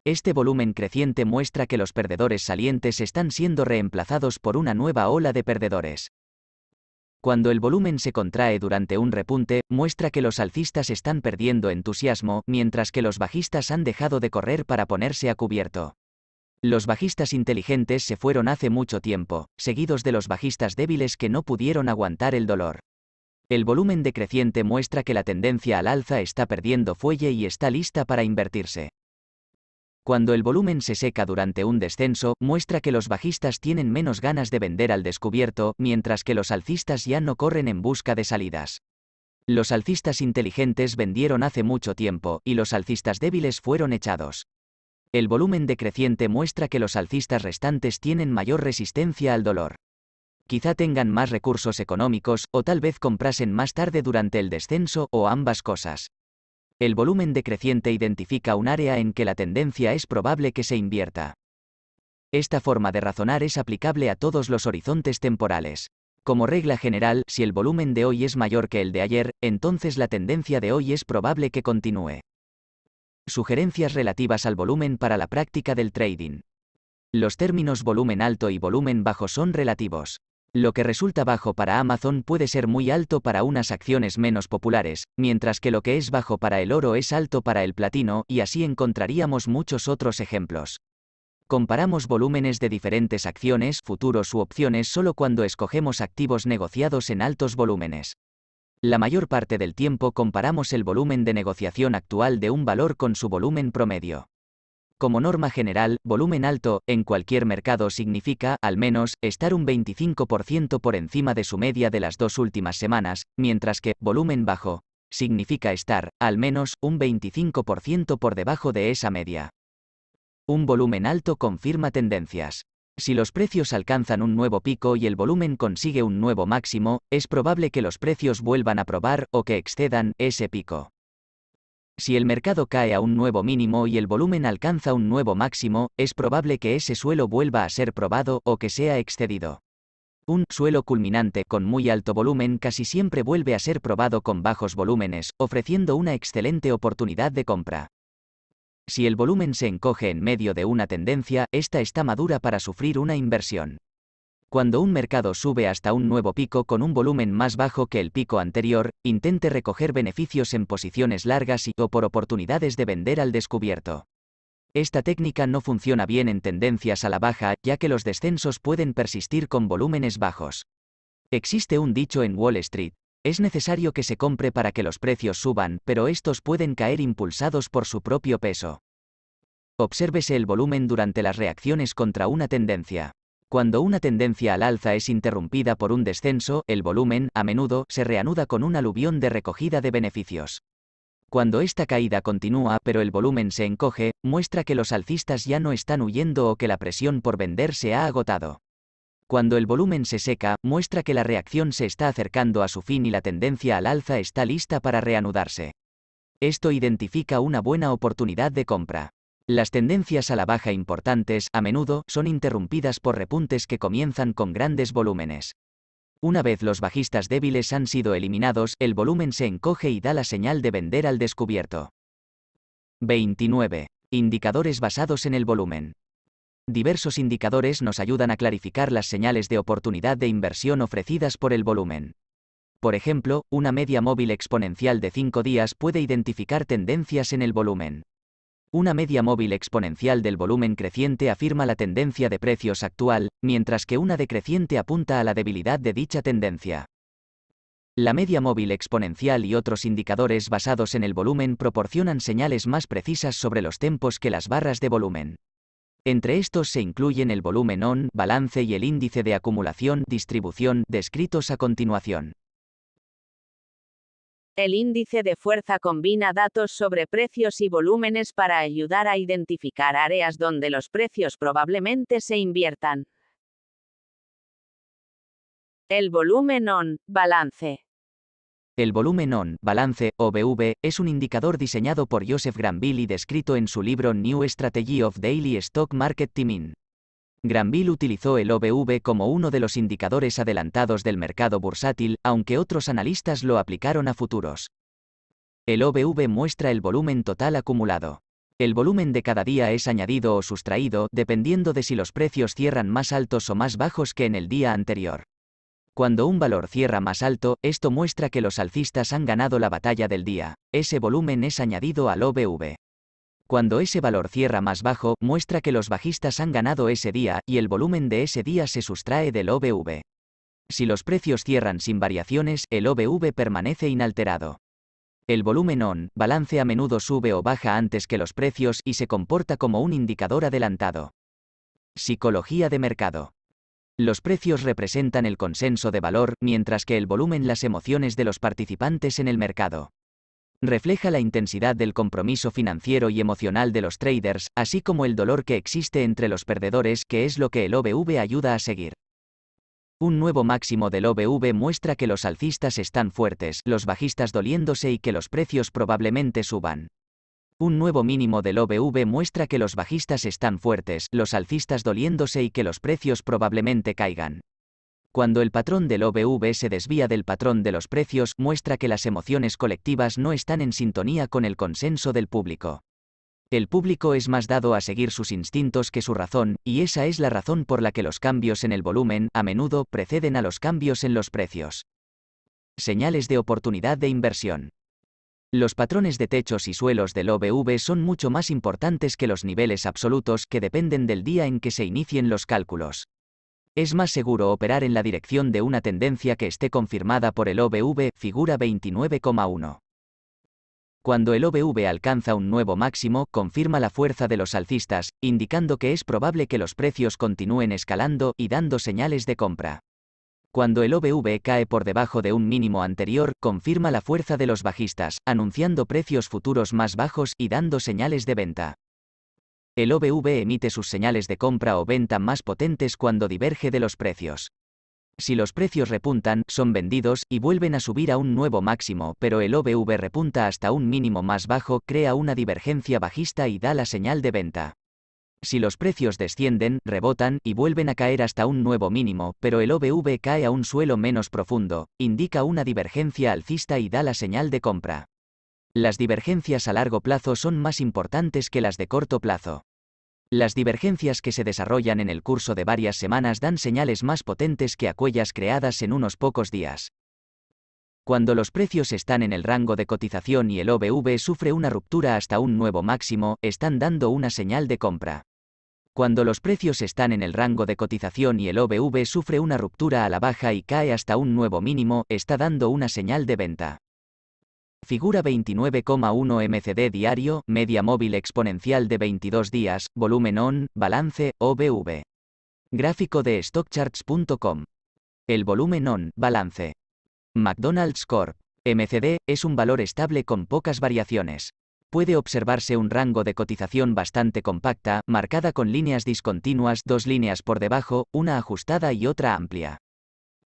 Este volumen creciente muestra que los perdedores salientes están siendo reemplazados por una nueva ola de perdedores. Cuando el volumen se contrae durante un repunte, muestra que los alcistas están perdiendo entusiasmo, mientras que los bajistas han dejado de correr para ponerse a cubierto. Los bajistas inteligentes se fueron hace mucho tiempo, seguidos de los bajistas débiles que no pudieron aguantar el dolor. El volumen decreciente muestra que la tendencia al alza está perdiendo fuelle y está lista para invertirse. Cuando el volumen se seca durante un descenso, muestra que los bajistas tienen menos ganas de vender al descubierto, mientras que los alcistas ya no corren en busca de salidas. Los alcistas inteligentes vendieron hace mucho tiempo, y los alcistas débiles fueron echados. El volumen decreciente muestra que los alcistas restantes tienen mayor resistencia al dolor. Quizá tengan más recursos económicos, o tal vez comprasen más tarde durante el descenso, o ambas cosas. El volumen decreciente identifica un área en que la tendencia es probable que se invierta. Esta forma de razonar es aplicable a todos los horizontes temporales. Como regla general, si el volumen de hoy es mayor que el de ayer, entonces la tendencia de hoy es probable que continúe. Sugerencias relativas al volumen para la práctica del trading. Los términos volumen alto y volumen bajo son relativos. Lo que resulta bajo para Amazon puede ser muy alto para unas acciones menos populares, mientras que lo que es bajo para el oro es alto para el platino, y así encontraríamos muchos otros ejemplos. Comparamos volúmenes de diferentes acciones, futuros u opciones solo cuando escogemos activos negociados en altos volúmenes. La mayor parte del tiempo comparamos el volumen de negociación actual de un valor con su volumen promedio. Como norma general, volumen alto, en cualquier mercado significa, al menos, estar un 25% por encima de su media de las dos últimas semanas, mientras que, volumen bajo, significa estar, al menos, un 25% por debajo de esa media. Un volumen alto confirma tendencias. Si los precios alcanzan un nuevo pico y el volumen consigue un nuevo máximo, es probable que los precios vuelvan a probar o que excedan ese pico. Si el mercado cae a un nuevo mínimo y el volumen alcanza un nuevo máximo, es probable que ese suelo vuelva a ser probado o que sea excedido. Un suelo culminante con muy alto volumen casi siempre vuelve a ser probado con bajos volúmenes, ofreciendo una excelente oportunidad de compra. Si el volumen se encoge en medio de una tendencia, esta está madura para sufrir una inversión cuando un mercado sube hasta un nuevo pico con un volumen más bajo que el pico anterior, intente recoger beneficios en posiciones largas y o por oportunidades de vender al descubierto. Esta técnica no funciona bien en tendencias a la baja, ya que los descensos pueden persistir con volúmenes bajos. Existe un dicho en Wall Street, es necesario que se compre para que los precios suban, pero estos pueden caer impulsados por su propio peso. Obsérvese el volumen durante las reacciones contra una tendencia. Cuando una tendencia al alza es interrumpida por un descenso, el volumen, a menudo, se reanuda con un aluvión de recogida de beneficios. Cuando esta caída continúa pero el volumen se encoge, muestra que los alcistas ya no están huyendo o que la presión por vender se ha agotado. Cuando el volumen se seca, muestra que la reacción se está acercando a su fin y la tendencia al alza está lista para reanudarse. Esto identifica una buena oportunidad de compra. Las tendencias a la baja importantes, a menudo, son interrumpidas por repuntes que comienzan con grandes volúmenes. Una vez los bajistas débiles han sido eliminados, el volumen se encoge y da la señal de vender al descubierto. 29. Indicadores basados en el volumen. Diversos indicadores nos ayudan a clarificar las señales de oportunidad de inversión ofrecidas por el volumen. Por ejemplo, una media móvil exponencial de 5 días puede identificar tendencias en el volumen. Una media móvil exponencial del volumen creciente afirma la tendencia de precios actual, mientras que una decreciente apunta a la debilidad de dicha tendencia. La media móvil exponencial y otros indicadores basados en el volumen proporcionan señales más precisas sobre los tempos que las barras de volumen. Entre estos se incluyen el volumen on, balance y el índice de acumulación, distribución, descritos a continuación. El índice de fuerza combina datos sobre precios y volúmenes para ayudar a identificar áreas donde los precios probablemente se inviertan. El volumen on, balance. El volumen on, balance, VV, es un indicador diseñado por Joseph Granville y descrito en su libro New Strategy of Daily Stock Market Timing. Granville utilizó el OBV como uno de los indicadores adelantados del mercado bursátil, aunque otros analistas lo aplicaron a futuros. El OBV muestra el volumen total acumulado. El volumen de cada día es añadido o sustraído dependiendo de si los precios cierran más altos o más bajos que en el día anterior. Cuando un valor cierra más alto, esto muestra que los alcistas han ganado la batalla del día. Ese volumen es añadido al OBV. Cuando ese valor cierra más bajo, muestra que los bajistas han ganado ese día y el volumen de ese día se sustrae del OVV. Si los precios cierran sin variaciones, el OVV permanece inalterado. El volumen on balance a menudo sube o baja antes que los precios y se comporta como un indicador adelantado. Psicología de mercado. Los precios representan el consenso de valor, mientras que el volumen las emociones de los participantes en el mercado refleja la intensidad del compromiso financiero y emocional de los traders, así como el dolor que existe entre los perdedores, que es lo que el OBV ayuda a seguir. Un nuevo máximo del OBV muestra que los alcistas están fuertes, los bajistas doliéndose y que los precios probablemente suban. Un nuevo mínimo del OBV muestra que los bajistas están fuertes, los alcistas doliéndose y que los precios probablemente caigan. Cuando el patrón del OBV se desvía del patrón de los precios, muestra que las emociones colectivas no están en sintonía con el consenso del público. El público es más dado a seguir sus instintos que su razón, y esa es la razón por la que los cambios en el volumen, a menudo, preceden a los cambios en los precios. Señales de oportunidad de inversión. Los patrones de techos y suelos del OBV son mucho más importantes que los niveles absolutos que dependen del día en que se inicien los cálculos. Es más seguro operar en la dirección de una tendencia que esté confirmada por el OBV, figura 29,1. Cuando el OBV alcanza un nuevo máximo, confirma la fuerza de los alcistas, indicando que es probable que los precios continúen escalando y dando señales de compra. Cuando el OBV cae por debajo de un mínimo anterior, confirma la fuerza de los bajistas, anunciando precios futuros más bajos y dando señales de venta el OBV emite sus señales de compra o venta más potentes cuando diverge de los precios. Si los precios repuntan, son vendidos y vuelven a subir a un nuevo máximo, pero el OBV repunta hasta un mínimo más bajo, crea una divergencia bajista y da la señal de venta. Si los precios descienden, rebotan y vuelven a caer hasta un nuevo mínimo, pero el OBV cae a un suelo menos profundo, indica una divergencia alcista y da la señal de compra. Las divergencias a largo plazo son más importantes que las de corto plazo. Las divergencias que se desarrollan en el curso de varias semanas dan señales más potentes que a creadas en unos pocos días. Cuando los precios están en el rango de cotización y el OV sufre una ruptura hasta un nuevo máximo, están dando una señal de compra. Cuando los precios están en el rango de cotización y el OV sufre una ruptura a la baja y cae hasta un nuevo mínimo, está dando una señal de venta. Figura 29,1 MCD diario, media móvil exponencial de 22 días, volumen on, balance, OBV. Gráfico de stockcharts.com. El volumen on, balance. McDonald's Corp. MCD es un valor estable con pocas variaciones. Puede observarse un rango de cotización bastante compacta, marcada con líneas discontinuas, dos líneas por debajo, una ajustada y otra amplia.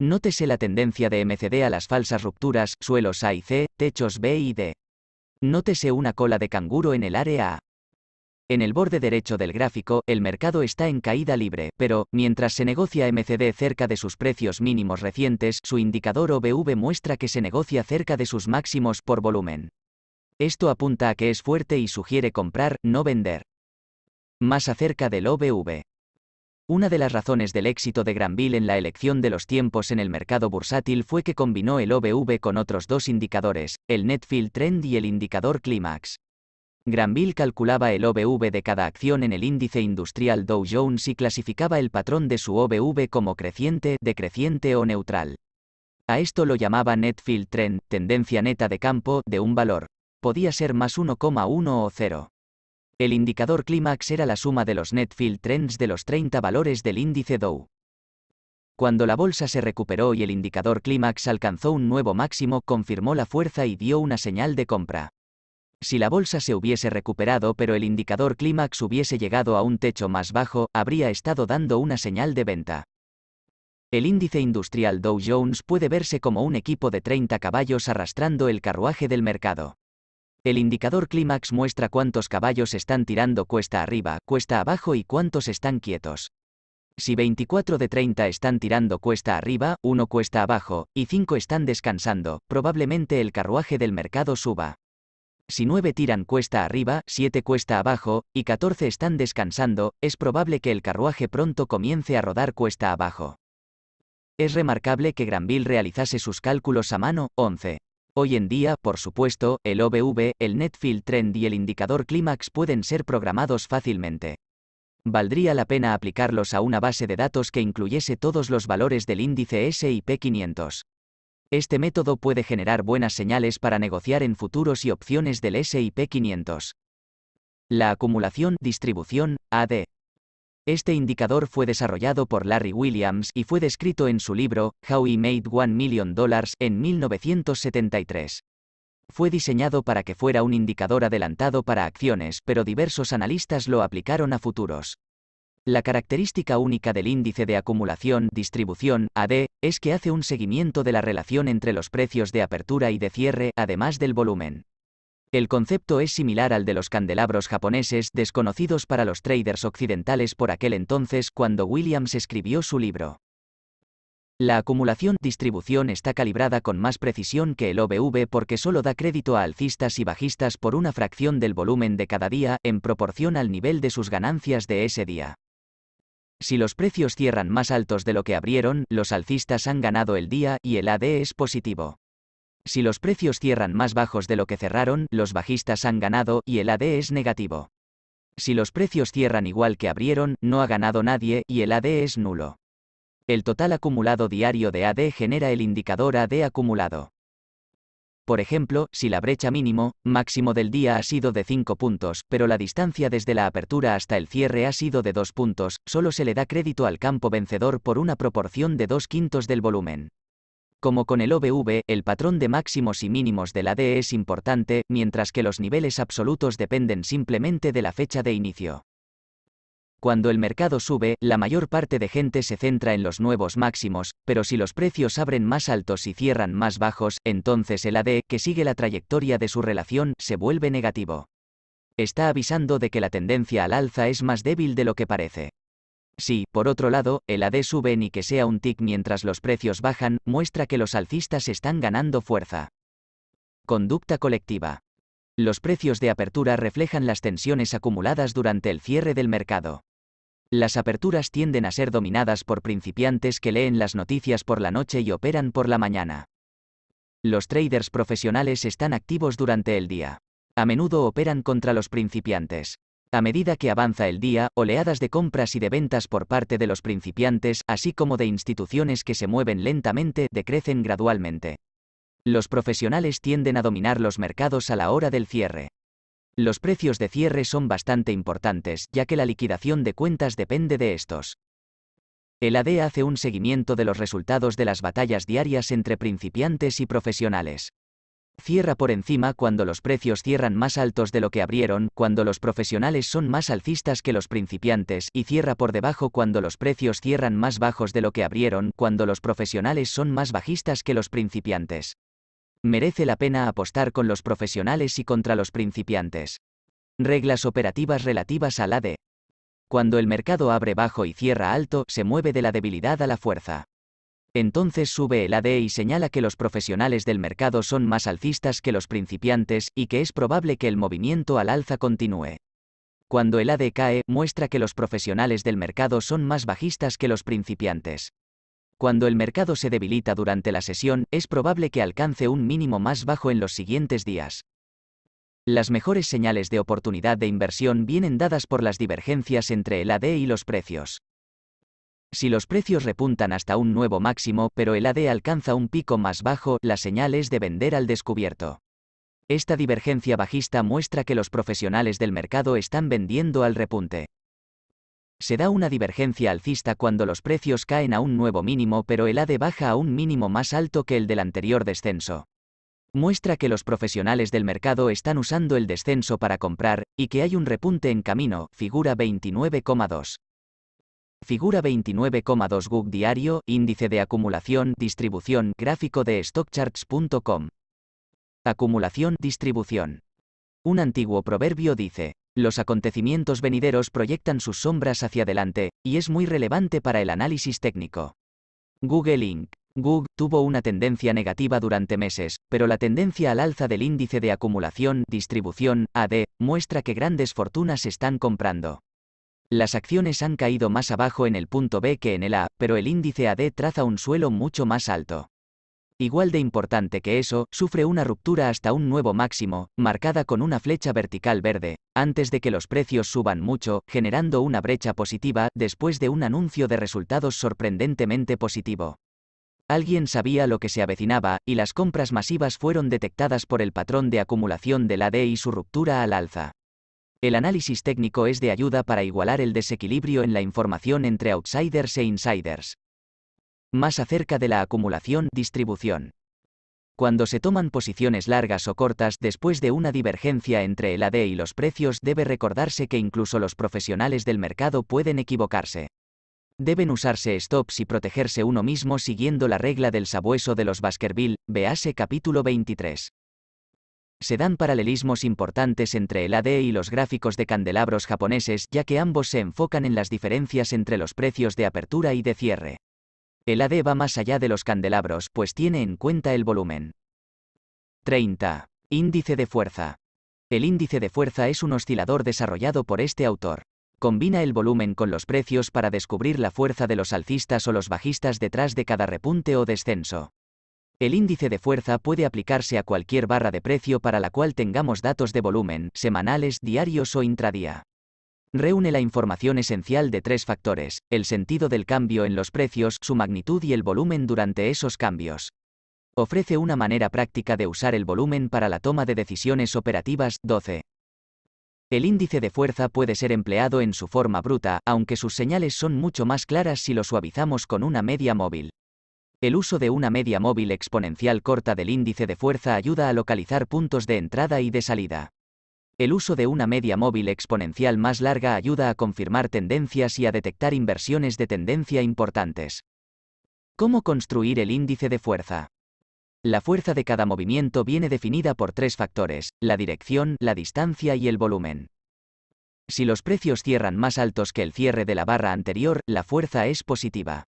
Nótese la tendencia de MCD a las falsas rupturas, suelos A y C, techos B y D. Nótese una cola de canguro en el área A. En el borde derecho del gráfico, el mercado está en caída libre, pero, mientras se negocia MCD cerca de sus precios mínimos recientes, su indicador OBV muestra que se negocia cerca de sus máximos por volumen. Esto apunta a que es fuerte y sugiere comprar, no vender. Más acerca del OBV. Una de las razones del éxito de Granville en la elección de los tiempos en el mercado bursátil fue que combinó el OBV con otros dos indicadores, el Netfield Trend y el indicador Climax. Granville calculaba el OBV de cada acción en el índice industrial Dow Jones y clasificaba el patrón de su OBV como creciente, decreciente o neutral. A esto lo llamaba Netfield Trend, tendencia neta de campo, de un valor. Podía ser más 1,1 o 0. El indicador Climax era la suma de los net field trends de los 30 valores del índice Dow. Cuando la bolsa se recuperó y el indicador Climax alcanzó un nuevo máximo, confirmó la fuerza y dio una señal de compra. Si la bolsa se hubiese recuperado pero el indicador Climax hubiese llegado a un techo más bajo, habría estado dando una señal de venta. El índice industrial Dow Jones puede verse como un equipo de 30 caballos arrastrando el carruaje del mercado. El indicador clímax muestra cuántos caballos están tirando cuesta arriba, cuesta abajo y cuántos están quietos. Si 24 de 30 están tirando cuesta arriba, 1 cuesta abajo, y 5 están descansando, probablemente el carruaje del mercado suba. Si 9 tiran cuesta arriba, 7 cuesta abajo, y 14 están descansando, es probable que el carruaje pronto comience a rodar cuesta abajo. Es remarcable que Granville realizase sus cálculos a mano, 11. Hoy en día, por supuesto, el OBV, el Netfield Trend y el indicador Climax pueden ser programados fácilmente. Valdría la pena aplicarlos a una base de datos que incluyese todos los valores del índice S&P 500. Este método puede generar buenas señales para negociar en futuros y opciones del S&P 500. La acumulación, distribución, AD, este indicador fue desarrollado por Larry Williams y fue descrito en su libro, How He Made One Million Dollars, en 1973. Fue diseñado para que fuera un indicador adelantado para acciones, pero diversos analistas lo aplicaron a futuros. La característica única del índice de acumulación, distribución, AD, es que hace un seguimiento de la relación entre los precios de apertura y de cierre, además del volumen. El concepto es similar al de los candelabros japoneses desconocidos para los traders occidentales por aquel entonces cuando Williams escribió su libro. La acumulación-distribución está calibrada con más precisión que el OBV porque solo da crédito a alcistas y bajistas por una fracción del volumen de cada día en proporción al nivel de sus ganancias de ese día. Si los precios cierran más altos de lo que abrieron, los alcistas han ganado el día y el AD es positivo. Si los precios cierran más bajos de lo que cerraron, los bajistas han ganado y el AD es negativo. Si los precios cierran igual que abrieron, no ha ganado nadie y el AD es nulo. El total acumulado diario de AD genera el indicador AD acumulado. Por ejemplo, si la brecha mínimo, máximo del día ha sido de 5 puntos, pero la distancia desde la apertura hasta el cierre ha sido de 2 puntos, solo se le da crédito al campo vencedor por una proporción de 2 quintos del volumen. Como con el OV, el patrón de máximos y mínimos del AD es importante, mientras que los niveles absolutos dependen simplemente de la fecha de inicio. Cuando el mercado sube, la mayor parte de gente se centra en los nuevos máximos, pero si los precios abren más altos y cierran más bajos, entonces el AD, que sigue la trayectoria de su relación, se vuelve negativo. Está avisando de que la tendencia al alza es más débil de lo que parece. Si, por otro lado, el AD sube ni que sea un tick mientras los precios bajan, muestra que los alcistas están ganando fuerza. Conducta colectiva. Los precios de apertura reflejan las tensiones acumuladas durante el cierre del mercado. Las aperturas tienden a ser dominadas por principiantes que leen las noticias por la noche y operan por la mañana. Los traders profesionales están activos durante el día. A menudo operan contra los principiantes. A medida que avanza el día, oleadas de compras y de ventas por parte de los principiantes, así como de instituciones que se mueven lentamente, decrecen gradualmente. Los profesionales tienden a dominar los mercados a la hora del cierre. Los precios de cierre son bastante importantes, ya que la liquidación de cuentas depende de estos. El AD hace un seguimiento de los resultados de las batallas diarias entre principiantes y profesionales. Cierra por encima cuando los precios cierran más altos de lo que abrieron, cuando los profesionales son más alcistas que los principiantes, y cierra por debajo cuando los precios cierran más bajos de lo que abrieron, cuando los profesionales son más bajistas que los principiantes. Merece la pena apostar con los profesionales y contra los principiantes. Reglas operativas relativas a la de Cuando el mercado abre bajo y cierra alto, se mueve de la debilidad a la fuerza. Entonces sube el AD y señala que los profesionales del mercado son más alcistas que los principiantes y que es probable que el movimiento al alza continúe. Cuando el AD cae, muestra que los profesionales del mercado son más bajistas que los principiantes. Cuando el mercado se debilita durante la sesión, es probable que alcance un mínimo más bajo en los siguientes días. Las mejores señales de oportunidad de inversión vienen dadas por las divergencias entre el AD y los precios. Si los precios repuntan hasta un nuevo máximo pero el AD alcanza un pico más bajo, la señal es de vender al descubierto. Esta divergencia bajista muestra que los profesionales del mercado están vendiendo al repunte. Se da una divergencia alcista cuando los precios caen a un nuevo mínimo pero el AD baja a un mínimo más alto que el del anterior descenso. Muestra que los profesionales del mercado están usando el descenso para comprar, y que hay un repunte en camino, figura 29,2. Figura 29,2 Google diario, índice de acumulación, distribución, gráfico de stockcharts.com. Acumulación, distribución. Un antiguo proverbio dice, los acontecimientos venideros proyectan sus sombras hacia adelante, y es muy relevante para el análisis técnico. Google Inc. Google tuvo una tendencia negativa durante meses, pero la tendencia al alza del índice de acumulación, distribución, AD, muestra que grandes fortunas están comprando. Las acciones han caído más abajo en el punto B que en el A, pero el índice AD traza un suelo mucho más alto. Igual de importante que eso, sufre una ruptura hasta un nuevo máximo, marcada con una flecha vertical verde, antes de que los precios suban mucho, generando una brecha positiva después de un anuncio de resultados sorprendentemente positivo. Alguien sabía lo que se avecinaba, y las compras masivas fueron detectadas por el patrón de acumulación del AD y su ruptura al alza. El análisis técnico es de ayuda para igualar el desequilibrio en la información entre outsiders e insiders. Más acerca de la acumulación, distribución. Cuando se toman posiciones largas o cortas después de una divergencia entre el AD y los precios, debe recordarse que incluso los profesionales del mercado pueden equivocarse. Deben usarse stops y protegerse uno mismo siguiendo la regla del sabueso de los Baskerville, vease capítulo 23 se dan paralelismos importantes entre el AD y los gráficos de candelabros japoneses, ya que ambos se enfocan en las diferencias entre los precios de apertura y de cierre. El AD va más allá de los candelabros, pues tiene en cuenta el volumen. 30. Índice de fuerza. El índice de fuerza es un oscilador desarrollado por este autor. Combina el volumen con los precios para descubrir la fuerza de los alcistas o los bajistas detrás de cada repunte o descenso. El índice de fuerza puede aplicarse a cualquier barra de precio para la cual tengamos datos de volumen, semanales, diarios o intradía. Reúne la información esencial de tres factores, el sentido del cambio en los precios, su magnitud y el volumen durante esos cambios. Ofrece una manera práctica de usar el volumen para la toma de decisiones operativas. 12. El índice de fuerza puede ser empleado en su forma bruta, aunque sus señales son mucho más claras si lo suavizamos con una media móvil. El uso de una media móvil exponencial corta del índice de fuerza ayuda a localizar puntos de entrada y de salida. El uso de una media móvil exponencial más larga ayuda a confirmar tendencias y a detectar inversiones de tendencia importantes. ¿Cómo construir el índice de fuerza? La fuerza de cada movimiento viene definida por tres factores, la dirección, la distancia y el volumen. Si los precios cierran más altos que el cierre de la barra anterior, la fuerza es positiva.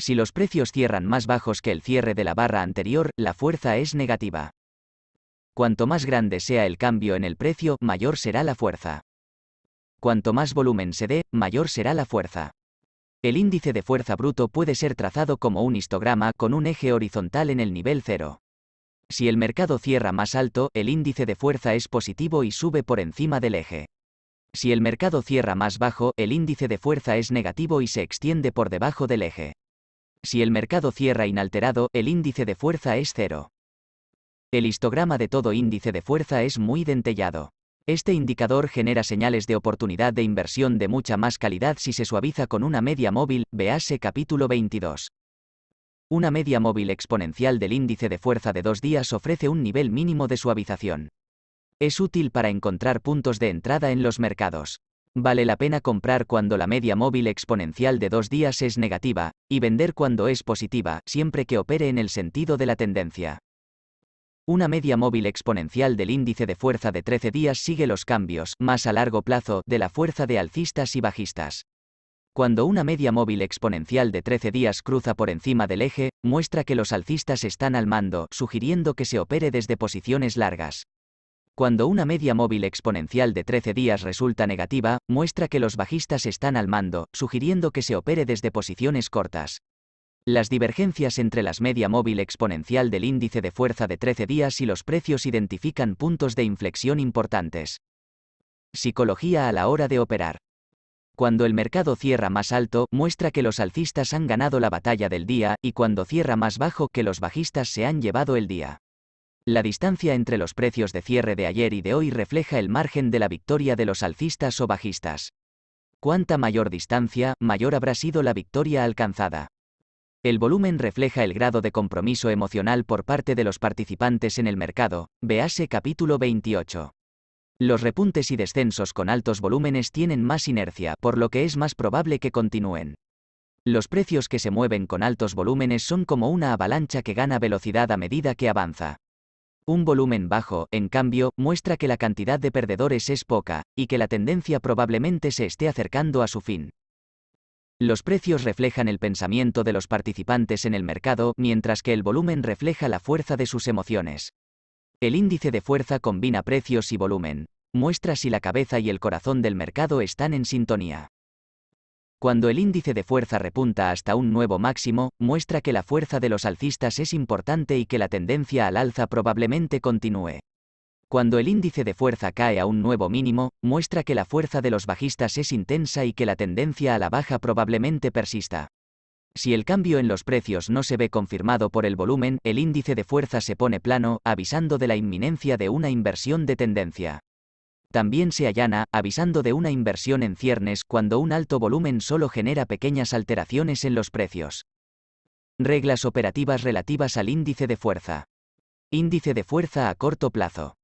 Si los precios cierran más bajos que el cierre de la barra anterior, la fuerza es negativa. Cuanto más grande sea el cambio en el precio, mayor será la fuerza. Cuanto más volumen se dé, mayor será la fuerza. El índice de fuerza bruto puede ser trazado como un histograma con un eje horizontal en el nivel cero. Si el mercado cierra más alto, el índice de fuerza es positivo y sube por encima del eje. Si el mercado cierra más bajo, el índice de fuerza es negativo y se extiende por debajo del eje. Si el mercado cierra inalterado, el índice de fuerza es cero. El histograma de todo índice de fuerza es muy dentellado. Este indicador genera señales de oportunidad de inversión de mucha más calidad si se suaviza con una media móvil, vease capítulo 22. Una media móvil exponencial del índice de fuerza de dos días ofrece un nivel mínimo de suavización. Es útil para encontrar puntos de entrada en los mercados. Vale la pena comprar cuando la media móvil exponencial de dos días es negativa, y vender cuando es positiva, siempre que opere en el sentido de la tendencia. Una media móvil exponencial del índice de fuerza de 13 días sigue los cambios, más a largo plazo, de la fuerza de alcistas y bajistas. Cuando una media móvil exponencial de 13 días cruza por encima del eje, muestra que los alcistas están al mando, sugiriendo que se opere desde posiciones largas. Cuando una media móvil exponencial de 13 días resulta negativa, muestra que los bajistas están al mando, sugiriendo que se opere desde posiciones cortas. Las divergencias entre las media móvil exponencial del índice de fuerza de 13 días y los precios identifican puntos de inflexión importantes. Psicología a la hora de operar. Cuando el mercado cierra más alto, muestra que los alcistas han ganado la batalla del día, y cuando cierra más bajo, que los bajistas se han llevado el día. La distancia entre los precios de cierre de ayer y de hoy refleja el margen de la victoria de los alcistas o bajistas. Cuanta mayor distancia, mayor habrá sido la victoria alcanzada. El volumen refleja el grado de compromiso emocional por parte de los participantes en el mercado, véase capítulo 28. Los repuntes y descensos con altos volúmenes tienen más inercia, por lo que es más probable que continúen. Los precios que se mueven con altos volúmenes son como una avalancha que gana velocidad a medida que avanza. Un volumen bajo, en cambio, muestra que la cantidad de perdedores es poca, y que la tendencia probablemente se esté acercando a su fin. Los precios reflejan el pensamiento de los participantes en el mercado, mientras que el volumen refleja la fuerza de sus emociones. El índice de fuerza combina precios y volumen. Muestra si la cabeza y el corazón del mercado están en sintonía. Cuando el índice de fuerza repunta hasta un nuevo máximo, muestra que la fuerza de los alcistas es importante y que la tendencia al alza probablemente continúe. Cuando el índice de fuerza cae a un nuevo mínimo, muestra que la fuerza de los bajistas es intensa y que la tendencia a la baja probablemente persista. Si el cambio en los precios no se ve confirmado por el volumen, el índice de fuerza se pone plano, avisando de la inminencia de una inversión de tendencia. También se allana, avisando de una inversión en ciernes cuando un alto volumen solo genera pequeñas alteraciones en los precios. Reglas operativas relativas al índice de fuerza. Índice de fuerza a corto plazo.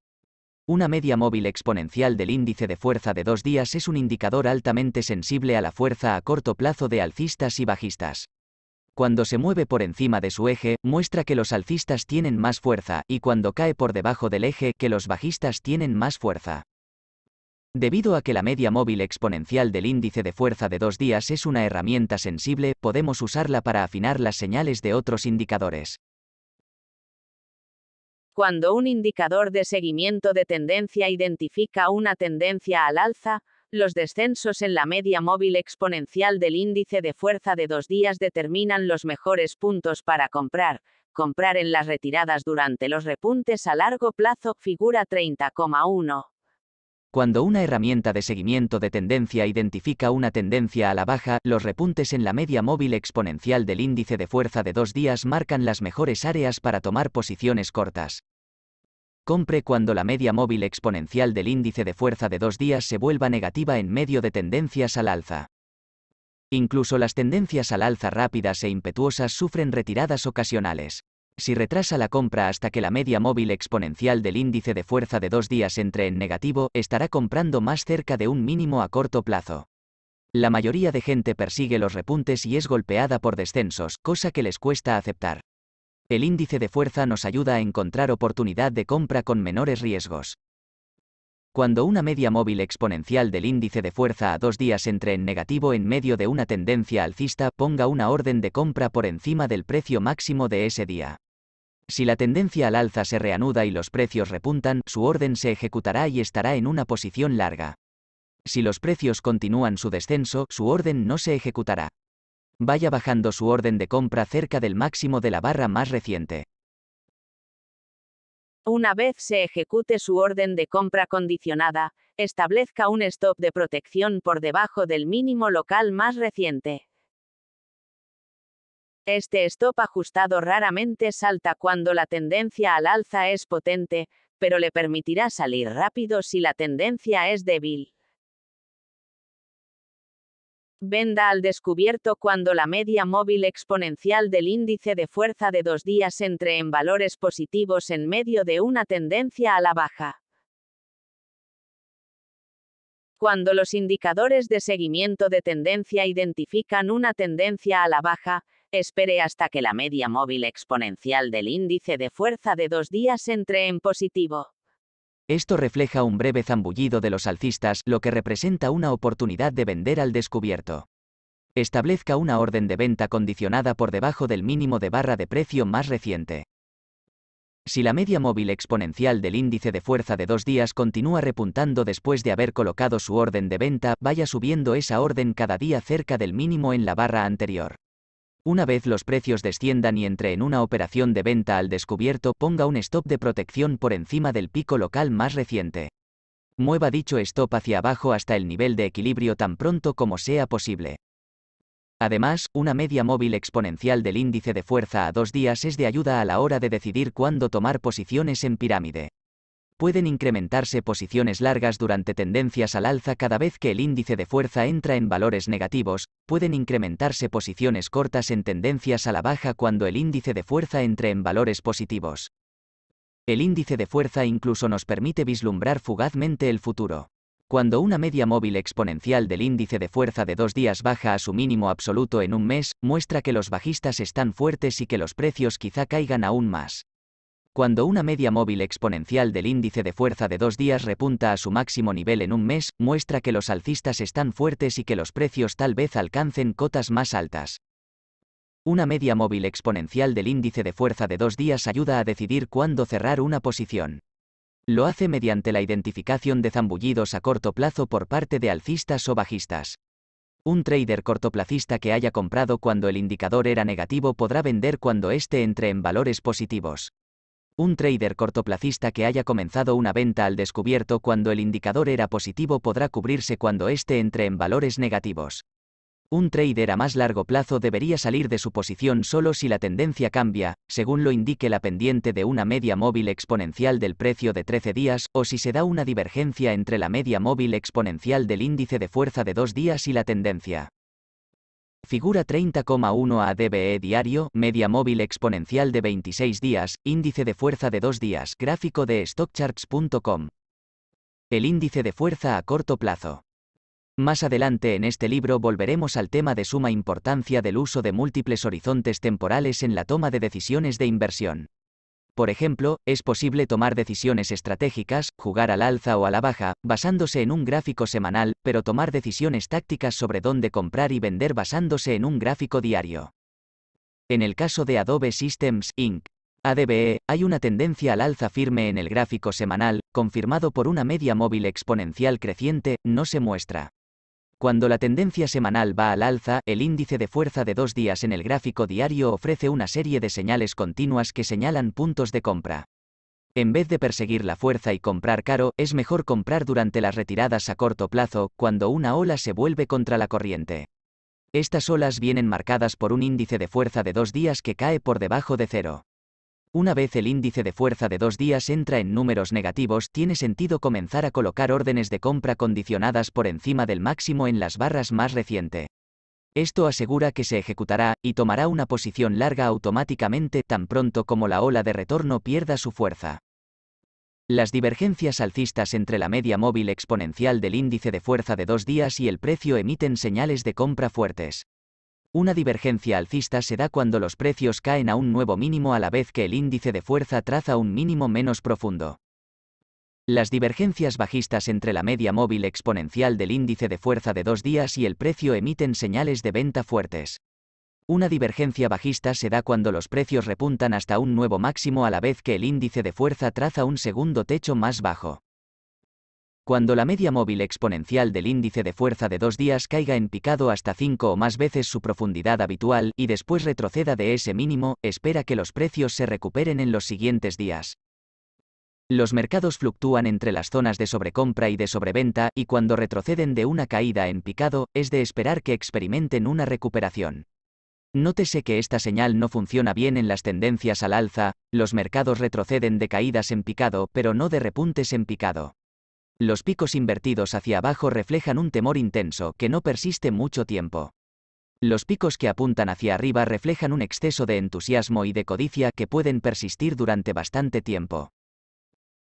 Una media móvil exponencial del índice de fuerza de dos días es un indicador altamente sensible a la fuerza a corto plazo de alcistas y bajistas. Cuando se mueve por encima de su eje, muestra que los alcistas tienen más fuerza, y cuando cae por debajo del eje, que los bajistas tienen más fuerza. Debido a que la media móvil exponencial del índice de fuerza de dos días es una herramienta sensible, podemos usarla para afinar las señales de otros indicadores. Cuando un indicador de seguimiento de tendencia identifica una tendencia al alza, los descensos en la media móvil exponencial del índice de fuerza de dos días determinan los mejores puntos para comprar, comprar en las retiradas durante los repuntes a largo plazo, figura 30,1. Cuando una herramienta de seguimiento de tendencia identifica una tendencia a la baja, los repuntes en la media móvil exponencial del índice de fuerza de dos días marcan las mejores áreas para tomar posiciones cortas. Compre cuando la media móvil exponencial del índice de fuerza de dos días se vuelva negativa en medio de tendencias al alza. Incluso las tendencias al alza rápidas e impetuosas sufren retiradas ocasionales. Si retrasa la compra hasta que la media móvil exponencial del índice de fuerza de dos días entre en negativo, estará comprando más cerca de un mínimo a corto plazo. La mayoría de gente persigue los repuntes y es golpeada por descensos, cosa que les cuesta aceptar. El índice de fuerza nos ayuda a encontrar oportunidad de compra con menores riesgos. Cuando una media móvil exponencial del índice de fuerza a dos días entre en negativo en medio de una tendencia alcista, ponga una orden de compra por encima del precio máximo de ese día. Si la tendencia al alza se reanuda y los precios repuntan, su orden se ejecutará y estará en una posición larga. Si los precios continúan su descenso, su orden no se ejecutará. Vaya bajando su orden de compra cerca del máximo de la barra más reciente. Una vez se ejecute su orden de compra condicionada, establezca un stop de protección por debajo del mínimo local más reciente. Este stop ajustado raramente salta cuando la tendencia al alza es potente, pero le permitirá salir rápido si la tendencia es débil. Venda al descubierto cuando la media móvil exponencial del índice de fuerza de dos días entre en valores positivos en medio de una tendencia a la baja. Cuando los indicadores de seguimiento de tendencia identifican una tendencia a la baja, espere hasta que la media móvil exponencial del índice de fuerza de dos días entre en positivo. Esto refleja un breve zambullido de los alcistas, lo que representa una oportunidad de vender al descubierto. Establezca una orden de venta condicionada por debajo del mínimo de barra de precio más reciente. Si la media móvil exponencial del índice de fuerza de dos días continúa repuntando después de haber colocado su orden de venta, vaya subiendo esa orden cada día cerca del mínimo en la barra anterior. Una vez los precios desciendan y entre en una operación de venta al descubierto, ponga un stop de protección por encima del pico local más reciente. Mueva dicho stop hacia abajo hasta el nivel de equilibrio tan pronto como sea posible. Además, una media móvil exponencial del índice de fuerza a dos días es de ayuda a la hora de decidir cuándo tomar posiciones en pirámide pueden incrementarse posiciones largas durante tendencias al alza cada vez que el índice de fuerza entra en valores negativos, pueden incrementarse posiciones cortas en tendencias a la baja cuando el índice de fuerza entre en valores positivos. El índice de fuerza incluso nos permite vislumbrar fugazmente el futuro. Cuando una media móvil exponencial del índice de fuerza de dos días baja a su mínimo absoluto en un mes, muestra que los bajistas están fuertes y que los precios quizá caigan aún más. Cuando una media móvil exponencial del índice de fuerza de dos días repunta a su máximo nivel en un mes, muestra que los alcistas están fuertes y que los precios tal vez alcancen cotas más altas. Una media móvil exponencial del índice de fuerza de dos días ayuda a decidir cuándo cerrar una posición. Lo hace mediante la identificación de zambullidos a corto plazo por parte de alcistas o bajistas. Un trader cortoplacista que haya comprado cuando el indicador era negativo podrá vender cuando éste entre en valores positivos. Un trader cortoplacista que haya comenzado una venta al descubierto cuando el indicador era positivo podrá cubrirse cuando éste entre en valores negativos. Un trader a más largo plazo debería salir de su posición solo si la tendencia cambia, según lo indique la pendiente de una media móvil exponencial del precio de 13 días, o si se da una divergencia entre la media móvil exponencial del índice de fuerza de 2 días y la tendencia. Figura 30,1 ADBE diario, media móvil exponencial de 26 días, índice de fuerza de 2 días, gráfico de stockcharts.com. El índice de fuerza a corto plazo. Más adelante en este libro volveremos al tema de suma importancia del uso de múltiples horizontes temporales en la toma de decisiones de inversión. Por ejemplo, es posible tomar decisiones estratégicas, jugar al alza o a la baja, basándose en un gráfico semanal, pero tomar decisiones tácticas sobre dónde comprar y vender basándose en un gráfico diario. En el caso de Adobe Systems Inc. ADBE, hay una tendencia al alza firme en el gráfico semanal, confirmado por una media móvil exponencial creciente, no se muestra. Cuando la tendencia semanal va al alza, el índice de fuerza de dos días en el gráfico diario ofrece una serie de señales continuas que señalan puntos de compra. En vez de perseguir la fuerza y comprar caro, es mejor comprar durante las retiradas a corto plazo, cuando una ola se vuelve contra la corriente. Estas olas vienen marcadas por un índice de fuerza de dos días que cae por debajo de cero. Una vez el índice de fuerza de dos días entra en números negativos, tiene sentido comenzar a colocar órdenes de compra condicionadas por encima del máximo en las barras más reciente. Esto asegura que se ejecutará y tomará una posición larga automáticamente tan pronto como la ola de retorno pierda su fuerza. Las divergencias alcistas entre la media móvil exponencial del índice de fuerza de dos días y el precio emiten señales de compra fuertes. Una divergencia alcista se da cuando los precios caen a un nuevo mínimo a la vez que el índice de fuerza traza un mínimo menos profundo. Las divergencias bajistas entre la media móvil exponencial del índice de fuerza de dos días y el precio emiten señales de venta fuertes. Una divergencia bajista se da cuando los precios repuntan hasta un nuevo máximo a la vez que el índice de fuerza traza un segundo techo más bajo cuando la media móvil exponencial del índice de fuerza de dos días caiga en picado hasta cinco o más veces su profundidad habitual y después retroceda de ese mínimo, espera que los precios se recuperen en los siguientes días. Los mercados fluctúan entre las zonas de sobrecompra y de sobreventa y cuando retroceden de una caída en picado, es de esperar que experimenten una recuperación. Nótese que esta señal no funciona bien en las tendencias al alza, los mercados retroceden de caídas en picado pero no de repuntes en picado. Los picos invertidos hacia abajo reflejan un temor intenso que no persiste mucho tiempo. Los picos que apuntan hacia arriba reflejan un exceso de entusiasmo y de codicia que pueden persistir durante bastante tiempo.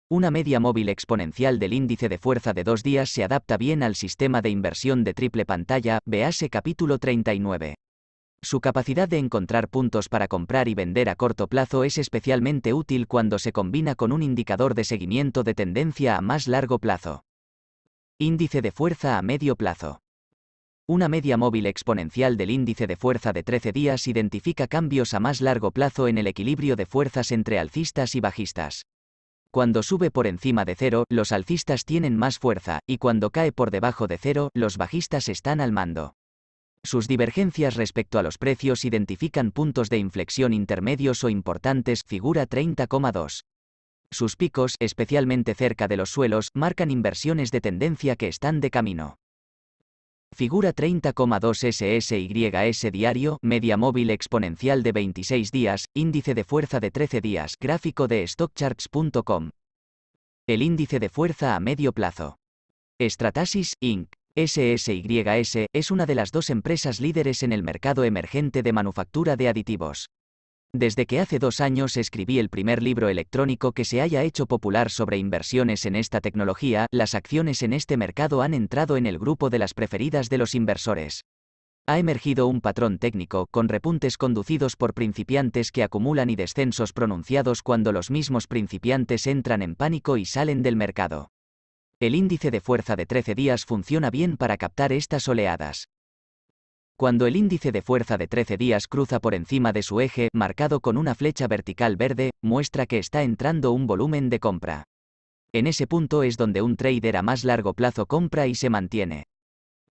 Una media móvil exponencial del índice de fuerza de dos días se adapta bien al sistema de inversión de triple pantalla, vease capítulo 39. Su capacidad de encontrar puntos para comprar y vender a corto plazo es especialmente útil cuando se combina con un indicador de seguimiento de tendencia a más largo plazo. Índice de fuerza a medio plazo. Una media móvil exponencial del índice de fuerza de 13 días identifica cambios a más largo plazo en el equilibrio de fuerzas entre alcistas y bajistas. Cuando sube por encima de cero, los alcistas tienen más fuerza, y cuando cae por debajo de cero, los bajistas están al mando. Sus divergencias respecto a los precios identifican puntos de inflexión intermedios o importantes, figura 30,2. Sus picos, especialmente cerca de los suelos, marcan inversiones de tendencia que están de camino. Figura 30,2 SSYS diario, media móvil exponencial de 26 días, índice de fuerza de 13 días, gráfico de stockcharts.com. El índice de fuerza a medio plazo. Estratasis, Inc. SSYS es una de las dos empresas líderes en el mercado emergente de manufactura de aditivos. Desde que hace dos años escribí el primer libro electrónico que se haya hecho popular sobre inversiones en esta tecnología, las acciones en este mercado han entrado en el grupo de las preferidas de los inversores. Ha emergido un patrón técnico, con repuntes conducidos por principiantes que acumulan y descensos pronunciados cuando los mismos principiantes entran en pánico y salen del mercado. El índice de fuerza de 13 días funciona bien para captar estas oleadas. Cuando el índice de fuerza de 13 días cruza por encima de su eje, marcado con una flecha vertical verde, muestra que está entrando un volumen de compra. En ese punto es donde un trader a más largo plazo compra y se mantiene.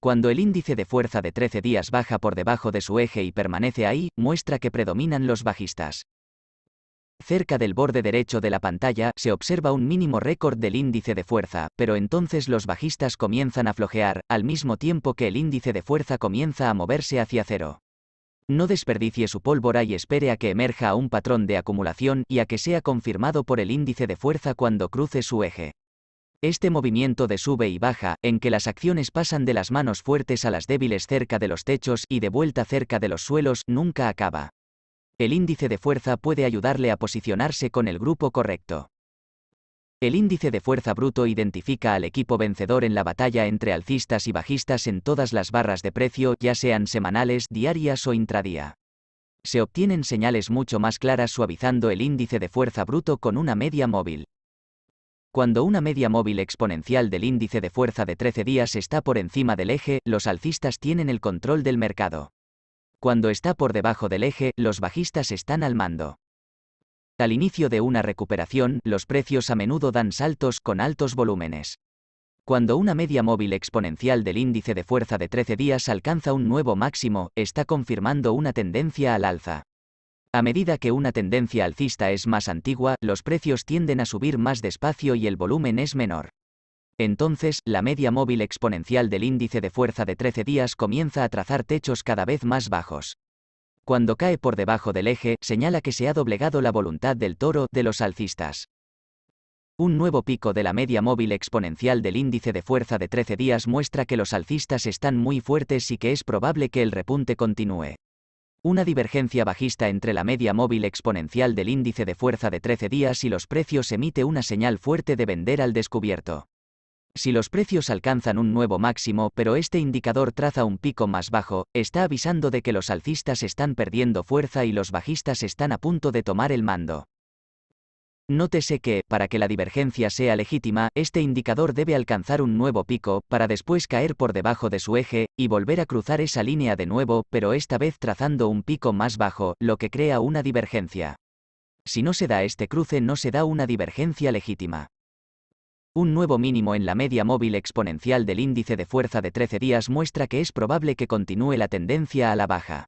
Cuando el índice de fuerza de 13 días baja por debajo de su eje y permanece ahí, muestra que predominan los bajistas. Cerca del borde derecho de la pantalla se observa un mínimo récord del índice de fuerza, pero entonces los bajistas comienzan a flojear, al mismo tiempo que el índice de fuerza comienza a moverse hacia cero. No desperdicie su pólvora y espere a que emerja un patrón de acumulación y a que sea confirmado por el índice de fuerza cuando cruce su eje. Este movimiento de sube y baja, en que las acciones pasan de las manos fuertes a las débiles cerca de los techos y de vuelta cerca de los suelos, nunca acaba. El índice de fuerza puede ayudarle a posicionarse con el grupo correcto. El índice de fuerza bruto identifica al equipo vencedor en la batalla entre alcistas y bajistas en todas las barras de precio, ya sean semanales, diarias o intradía. Se obtienen señales mucho más claras suavizando el índice de fuerza bruto con una media móvil. Cuando una media móvil exponencial del índice de fuerza de 13 días está por encima del eje, los alcistas tienen el control del mercado. Cuando está por debajo del eje, los bajistas están al mando. Al inicio de una recuperación, los precios a menudo dan saltos con altos volúmenes. Cuando una media móvil exponencial del índice de fuerza de 13 días alcanza un nuevo máximo, está confirmando una tendencia al alza. A medida que una tendencia alcista es más antigua, los precios tienden a subir más despacio y el volumen es menor. Entonces, la media móvil exponencial del índice de fuerza de 13 días comienza a trazar techos cada vez más bajos. Cuando cae por debajo del eje, señala que se ha doblegado la voluntad del toro de los alcistas. Un nuevo pico de la media móvil exponencial del índice de fuerza de 13 días muestra que los alcistas están muy fuertes y que es probable que el repunte continúe. Una divergencia bajista entre la media móvil exponencial del índice de fuerza de 13 días y los precios emite una señal fuerte de vender al descubierto. Si los precios alcanzan un nuevo máximo pero este indicador traza un pico más bajo, está avisando de que los alcistas están perdiendo fuerza y los bajistas están a punto de tomar el mando. Nótese que, para que la divergencia sea legítima, este indicador debe alcanzar un nuevo pico, para después caer por debajo de su eje, y volver a cruzar esa línea de nuevo, pero esta vez trazando un pico más bajo, lo que crea una divergencia. Si no se da este cruce no se da una divergencia legítima. Un nuevo mínimo en la media móvil exponencial del índice de fuerza de 13 días muestra que es probable que continúe la tendencia a la baja.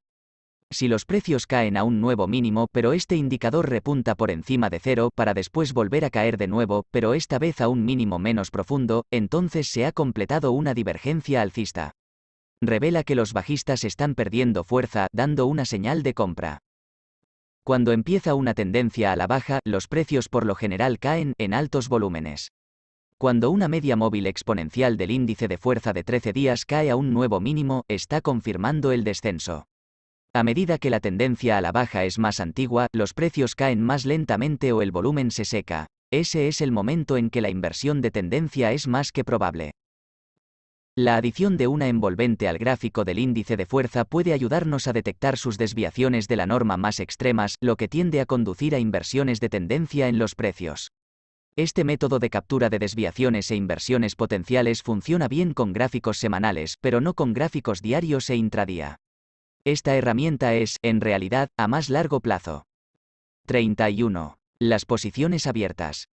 Si los precios caen a un nuevo mínimo, pero este indicador repunta por encima de cero para después volver a caer de nuevo, pero esta vez a un mínimo menos profundo, entonces se ha completado una divergencia alcista. Revela que los bajistas están perdiendo fuerza, dando una señal de compra. Cuando empieza una tendencia a la baja, los precios por lo general caen en altos volúmenes. Cuando una media móvil exponencial del índice de fuerza de 13 días cae a un nuevo mínimo, está confirmando el descenso. A medida que la tendencia a la baja es más antigua, los precios caen más lentamente o el volumen se seca. Ese es el momento en que la inversión de tendencia es más que probable. La adición de una envolvente al gráfico del índice de fuerza puede ayudarnos a detectar sus desviaciones de la norma más extremas, lo que tiende a conducir a inversiones de tendencia en los precios. Este método de captura de desviaciones e inversiones potenciales funciona bien con gráficos semanales, pero no con gráficos diarios e intradía. Esta herramienta es, en realidad, a más largo plazo. 31. Las posiciones abiertas.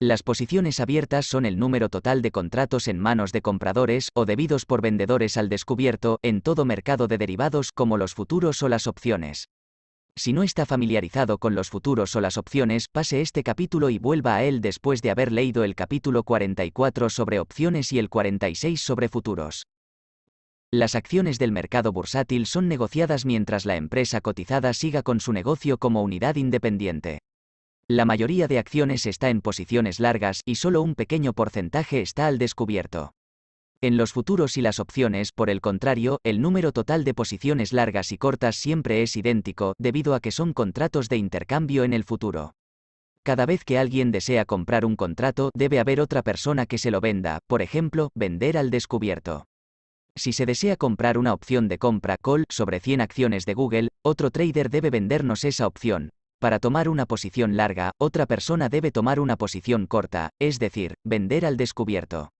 Las posiciones abiertas son el número total de contratos en manos de compradores o debidos por vendedores al descubierto en todo mercado de derivados como los futuros o las opciones. Si no está familiarizado con los futuros o las opciones, pase este capítulo y vuelva a él después de haber leído el capítulo 44 sobre opciones y el 46 sobre futuros. Las acciones del mercado bursátil son negociadas mientras la empresa cotizada siga con su negocio como unidad independiente. La mayoría de acciones está en posiciones largas y solo un pequeño porcentaje está al descubierto. En los futuros y las opciones, por el contrario, el número total de posiciones largas y cortas siempre es idéntico, debido a que son contratos de intercambio en el futuro. Cada vez que alguien desea comprar un contrato, debe haber otra persona que se lo venda, por ejemplo, vender al descubierto. Si se desea comprar una opción de compra call sobre 100 acciones de Google, otro trader debe vendernos esa opción. Para tomar una posición larga, otra persona debe tomar una posición corta, es decir, vender al descubierto.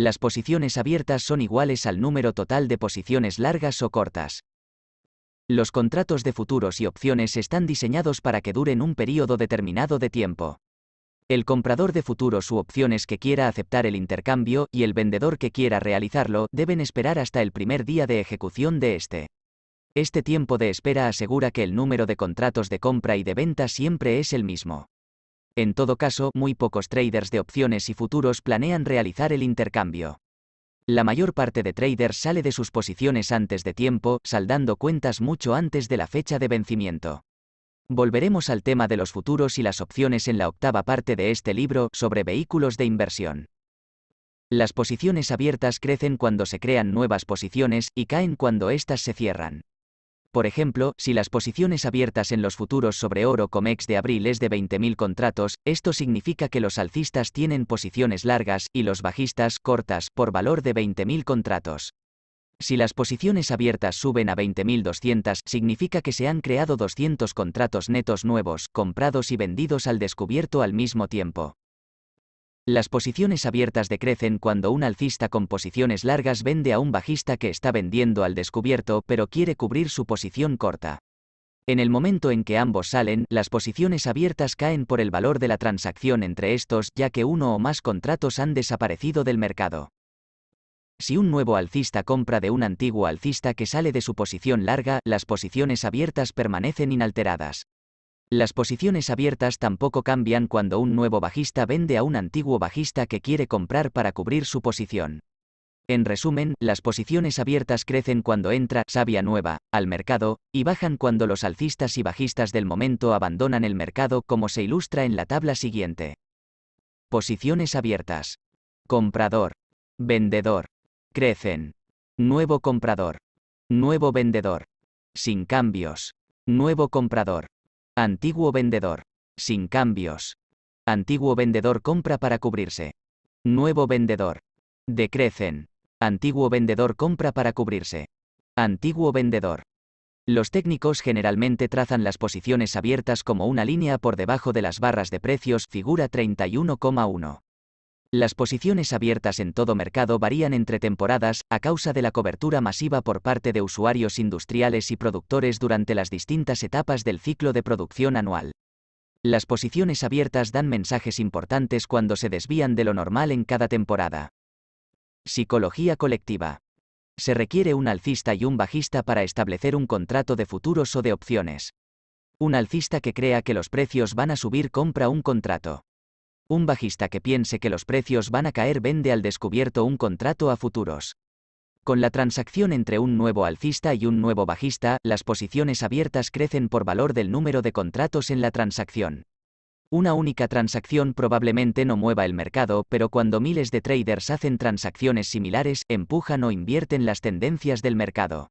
Las posiciones abiertas son iguales al número total de posiciones largas o cortas. Los contratos de futuros y opciones están diseñados para que duren un periodo determinado de tiempo. El comprador de futuros u opciones que quiera aceptar el intercambio y el vendedor que quiera realizarlo deben esperar hasta el primer día de ejecución de este. Este tiempo de espera asegura que el número de contratos de compra y de venta siempre es el mismo. En todo caso, muy pocos traders de opciones y futuros planean realizar el intercambio. La mayor parte de traders sale de sus posiciones antes de tiempo, saldando cuentas mucho antes de la fecha de vencimiento. Volveremos al tema de los futuros y las opciones en la octava parte de este libro sobre vehículos de inversión. Las posiciones abiertas crecen cuando se crean nuevas posiciones y caen cuando éstas se cierran. Por ejemplo, si las posiciones abiertas en los futuros sobre oro COMEX de abril es de 20.000 contratos, esto significa que los alcistas tienen posiciones largas y los bajistas cortas por valor de 20.000 contratos. Si las posiciones abiertas suben a 20.200, significa que se han creado 200 contratos netos nuevos, comprados y vendidos al descubierto al mismo tiempo. Las posiciones abiertas decrecen cuando un alcista con posiciones largas vende a un bajista que está vendiendo al descubierto pero quiere cubrir su posición corta. En el momento en que ambos salen, las posiciones abiertas caen por el valor de la transacción entre estos, ya que uno o más contratos han desaparecido del mercado. Si un nuevo alcista compra de un antiguo alcista que sale de su posición larga, las posiciones abiertas permanecen inalteradas. Las posiciones abiertas tampoco cambian cuando un nuevo bajista vende a un antiguo bajista que quiere comprar para cubrir su posición. En resumen, las posiciones abiertas crecen cuando entra savia nueva al mercado, y bajan cuando los alcistas y bajistas del momento abandonan el mercado como se ilustra en la tabla siguiente. Posiciones abiertas. Comprador. Vendedor. Crecen. Nuevo comprador. Nuevo vendedor. Sin cambios. Nuevo comprador. Antiguo vendedor. Sin cambios. Antiguo vendedor compra para cubrirse. Nuevo vendedor. Decrecen. Antiguo vendedor compra para cubrirse. Antiguo vendedor. Los técnicos generalmente trazan las posiciones abiertas como una línea por debajo de las barras de precios figura 31,1. Las posiciones abiertas en todo mercado varían entre temporadas, a causa de la cobertura masiva por parte de usuarios industriales y productores durante las distintas etapas del ciclo de producción anual. Las posiciones abiertas dan mensajes importantes cuando se desvían de lo normal en cada temporada. Psicología colectiva. Se requiere un alcista y un bajista para establecer un contrato de futuros o de opciones. Un alcista que crea que los precios van a subir compra un contrato. Un bajista que piense que los precios van a caer vende al descubierto un contrato a futuros. Con la transacción entre un nuevo alcista y un nuevo bajista, las posiciones abiertas crecen por valor del número de contratos en la transacción. Una única transacción probablemente no mueva el mercado, pero cuando miles de traders hacen transacciones similares, empujan o invierten las tendencias del mercado.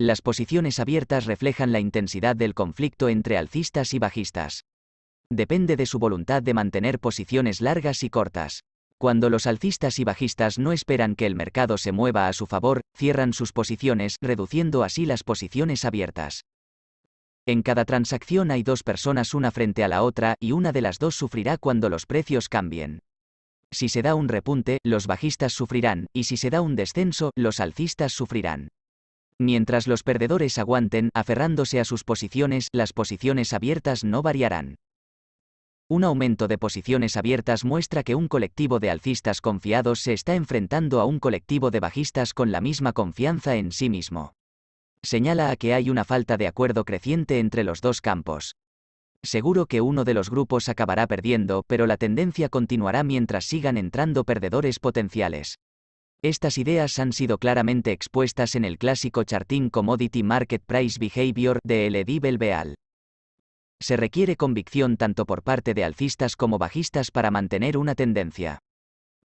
Las posiciones abiertas reflejan la intensidad del conflicto entre alcistas y bajistas depende de su voluntad de mantener posiciones largas y cortas. Cuando los alcistas y bajistas no esperan que el mercado se mueva a su favor, cierran sus posiciones, reduciendo así las posiciones abiertas. En cada transacción hay dos personas una frente a la otra y una de las dos sufrirá cuando los precios cambien. Si se da un repunte, los bajistas sufrirán, y si se da un descenso, los alcistas sufrirán. Mientras los perdedores aguanten, aferrándose a sus posiciones, las posiciones abiertas no variarán. Un aumento de posiciones abiertas muestra que un colectivo de alcistas confiados se está enfrentando a un colectivo de bajistas con la misma confianza en sí mismo. Señala a que hay una falta de acuerdo creciente entre los dos campos. Seguro que uno de los grupos acabará perdiendo, pero la tendencia continuará mientras sigan entrando perdedores potenciales. Estas ideas han sido claramente expuestas en el clásico charting Commodity Market Price Behavior de L. Beal. Se requiere convicción tanto por parte de alcistas como bajistas para mantener una tendencia.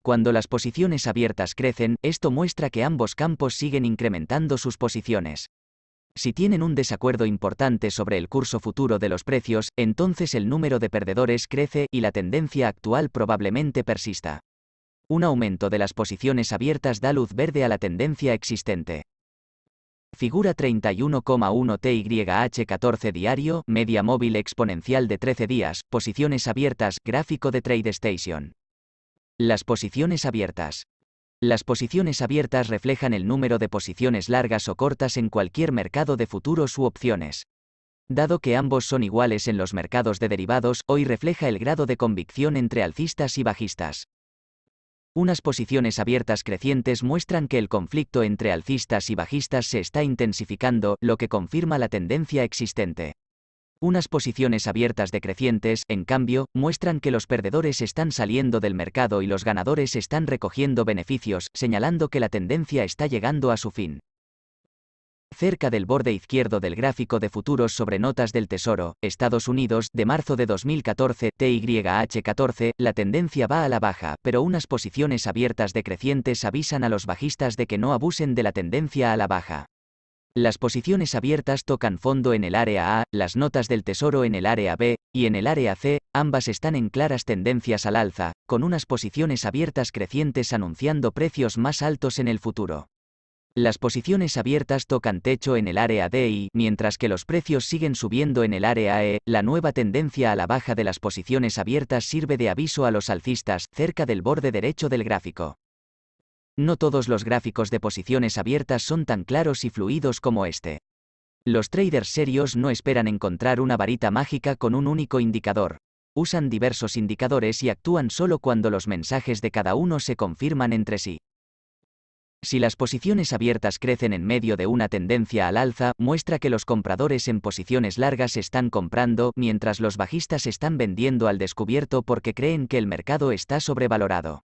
Cuando las posiciones abiertas crecen, esto muestra que ambos campos siguen incrementando sus posiciones. Si tienen un desacuerdo importante sobre el curso futuro de los precios, entonces el número de perdedores crece y la tendencia actual probablemente persista. Un aumento de las posiciones abiertas da luz verde a la tendencia existente. Figura 31,1 TYH14 diario, media móvil exponencial de 13 días, posiciones abiertas, gráfico de TradeStation. Las posiciones abiertas. Las posiciones abiertas reflejan el número de posiciones largas o cortas en cualquier mercado de futuros u opciones. Dado que ambos son iguales en los mercados de derivados, hoy refleja el grado de convicción entre alcistas y bajistas. Unas posiciones abiertas crecientes muestran que el conflicto entre alcistas y bajistas se está intensificando, lo que confirma la tendencia existente. Unas posiciones abiertas decrecientes, en cambio, muestran que los perdedores están saliendo del mercado y los ganadores están recogiendo beneficios, señalando que la tendencia está llegando a su fin. Cerca del borde izquierdo del gráfico de futuros sobre notas del Tesoro, Estados Unidos, de marzo de 2014, TYH14, la tendencia va a la baja, pero unas posiciones abiertas decrecientes avisan a los bajistas de que no abusen de la tendencia a la baja. Las posiciones abiertas tocan fondo en el área A, las notas del Tesoro en el área B, y en el área C, ambas están en claras tendencias al alza, con unas posiciones abiertas crecientes anunciando precios más altos en el futuro. Las posiciones abiertas tocan techo en el área D y, mientras que los precios siguen subiendo en el área E, la nueva tendencia a la baja de las posiciones abiertas sirve de aviso a los alcistas, cerca del borde derecho del gráfico. No todos los gráficos de posiciones abiertas son tan claros y fluidos como este. Los traders serios no esperan encontrar una varita mágica con un único indicador. Usan diversos indicadores y actúan solo cuando los mensajes de cada uno se confirman entre sí. Si las posiciones abiertas crecen en medio de una tendencia al alza, muestra que los compradores en posiciones largas están comprando, mientras los bajistas están vendiendo al descubierto porque creen que el mercado está sobrevalorado.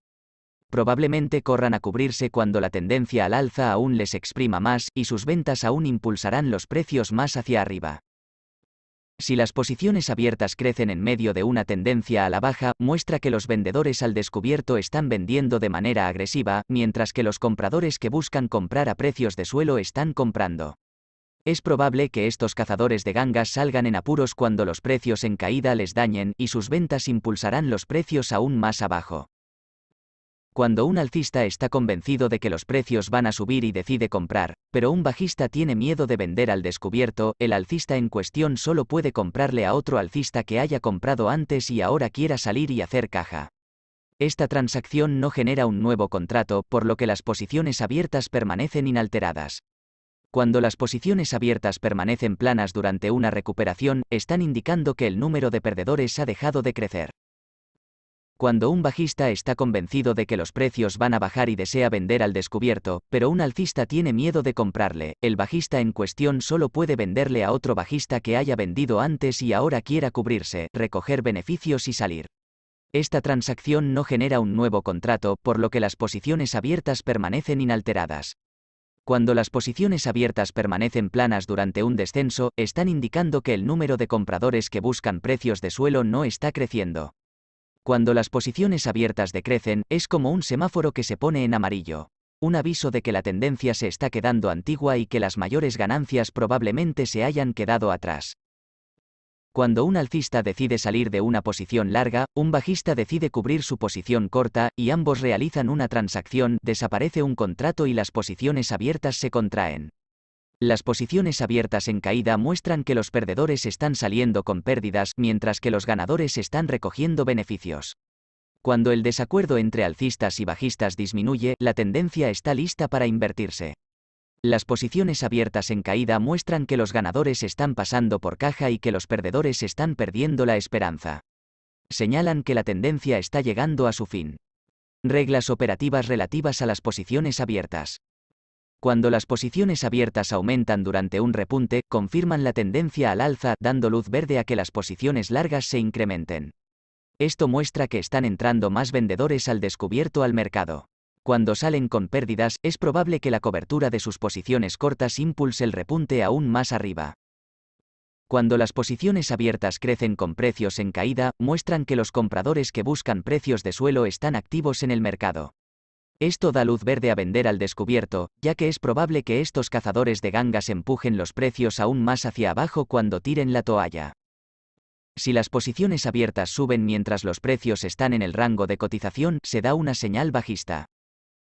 Probablemente corran a cubrirse cuando la tendencia al alza aún les exprima más, y sus ventas aún impulsarán los precios más hacia arriba. Si las posiciones abiertas crecen en medio de una tendencia a la baja, muestra que los vendedores al descubierto están vendiendo de manera agresiva, mientras que los compradores que buscan comprar a precios de suelo están comprando. Es probable que estos cazadores de gangas salgan en apuros cuando los precios en caída les dañen y sus ventas impulsarán los precios aún más abajo. Cuando un alcista está convencido de que los precios van a subir y decide comprar, pero un bajista tiene miedo de vender al descubierto, el alcista en cuestión solo puede comprarle a otro alcista que haya comprado antes y ahora quiera salir y hacer caja. Esta transacción no genera un nuevo contrato, por lo que las posiciones abiertas permanecen inalteradas. Cuando las posiciones abiertas permanecen planas durante una recuperación, están indicando que el número de perdedores ha dejado de crecer. Cuando un bajista está convencido de que los precios van a bajar y desea vender al descubierto, pero un alcista tiene miedo de comprarle, el bajista en cuestión solo puede venderle a otro bajista que haya vendido antes y ahora quiera cubrirse, recoger beneficios y salir. Esta transacción no genera un nuevo contrato, por lo que las posiciones abiertas permanecen inalteradas. Cuando las posiciones abiertas permanecen planas durante un descenso, están indicando que el número de compradores que buscan precios de suelo no está creciendo. Cuando las posiciones abiertas decrecen, es como un semáforo que se pone en amarillo. Un aviso de que la tendencia se está quedando antigua y que las mayores ganancias probablemente se hayan quedado atrás. Cuando un alcista decide salir de una posición larga, un bajista decide cubrir su posición corta, y ambos realizan una transacción, desaparece un contrato y las posiciones abiertas se contraen. Las posiciones abiertas en caída muestran que los perdedores están saliendo con pérdidas mientras que los ganadores están recogiendo beneficios. Cuando el desacuerdo entre alcistas y bajistas disminuye, la tendencia está lista para invertirse. Las posiciones abiertas en caída muestran que los ganadores están pasando por caja y que los perdedores están perdiendo la esperanza. Señalan que la tendencia está llegando a su fin. Reglas operativas relativas a las posiciones abiertas. Cuando las posiciones abiertas aumentan durante un repunte, confirman la tendencia al alza, dando luz verde a que las posiciones largas se incrementen. Esto muestra que están entrando más vendedores al descubierto al mercado. Cuando salen con pérdidas, es probable que la cobertura de sus posiciones cortas impulse el repunte aún más arriba. Cuando las posiciones abiertas crecen con precios en caída, muestran que los compradores que buscan precios de suelo están activos en el mercado. Esto da luz verde a vender al descubierto, ya que es probable que estos cazadores de gangas empujen los precios aún más hacia abajo cuando tiren la toalla. Si las posiciones abiertas suben mientras los precios están en el rango de cotización, se da una señal bajista.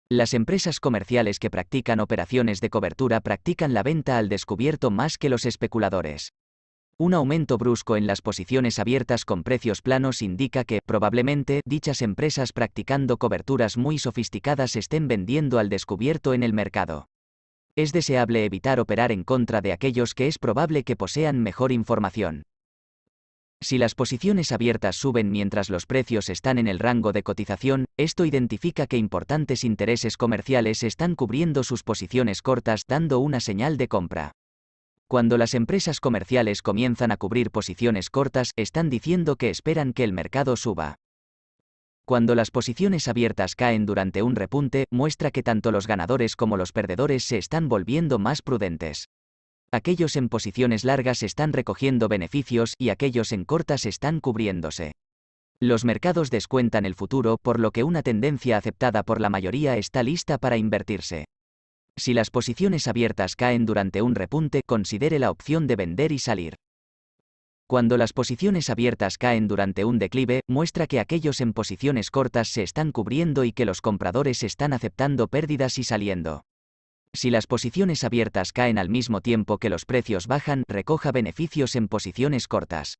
Las empresas comerciales que practican operaciones de cobertura practican la venta al descubierto más que los especuladores. Un aumento brusco en las posiciones abiertas con precios planos indica que, probablemente, dichas empresas practicando coberturas muy sofisticadas estén vendiendo al descubierto en el mercado. Es deseable evitar operar en contra de aquellos que es probable que posean mejor información. Si las posiciones abiertas suben mientras los precios están en el rango de cotización, esto identifica que importantes intereses comerciales están cubriendo sus posiciones cortas dando una señal de compra. Cuando las empresas comerciales comienzan a cubrir posiciones cortas, están diciendo que esperan que el mercado suba. Cuando las posiciones abiertas caen durante un repunte, muestra que tanto los ganadores como los perdedores se están volviendo más prudentes. Aquellos en posiciones largas están recogiendo beneficios y aquellos en cortas están cubriéndose. Los mercados descuentan el futuro, por lo que una tendencia aceptada por la mayoría está lista para invertirse. Si las posiciones abiertas caen durante un repunte, considere la opción de vender y salir. Cuando las posiciones abiertas caen durante un declive, muestra que aquellos en posiciones cortas se están cubriendo y que los compradores están aceptando pérdidas y saliendo. Si las posiciones abiertas caen al mismo tiempo que los precios bajan, recoja beneficios en posiciones cortas.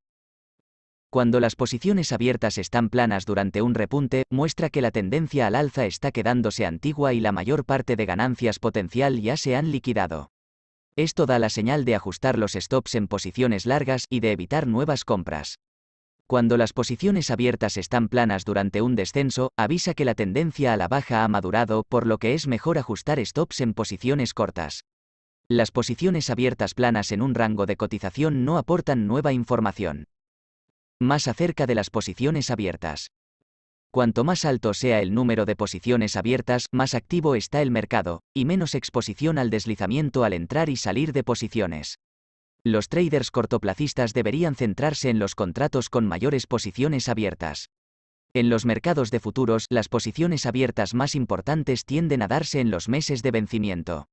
Cuando las posiciones abiertas están planas durante un repunte, muestra que la tendencia al alza está quedándose antigua y la mayor parte de ganancias potencial ya se han liquidado. Esto da la señal de ajustar los stops en posiciones largas y de evitar nuevas compras. Cuando las posiciones abiertas están planas durante un descenso, avisa que la tendencia a la baja ha madurado, por lo que es mejor ajustar stops en posiciones cortas. Las posiciones abiertas planas en un rango de cotización no aportan nueva información más acerca de las posiciones abiertas. Cuanto más alto sea el número de posiciones abiertas, más activo está el mercado, y menos exposición al deslizamiento al entrar y salir de posiciones. Los traders cortoplacistas deberían centrarse en los contratos con mayores posiciones abiertas. En los mercados de futuros, las posiciones abiertas más importantes tienden a darse en los meses de vencimiento.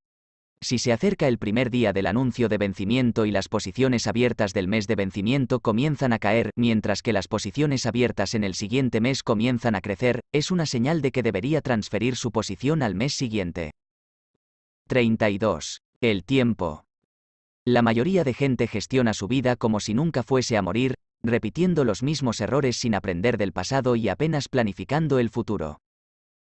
Si se acerca el primer día del anuncio de vencimiento y las posiciones abiertas del mes de vencimiento comienzan a caer, mientras que las posiciones abiertas en el siguiente mes comienzan a crecer, es una señal de que debería transferir su posición al mes siguiente. 32. El tiempo. La mayoría de gente gestiona su vida como si nunca fuese a morir, repitiendo los mismos errores sin aprender del pasado y apenas planificando el futuro.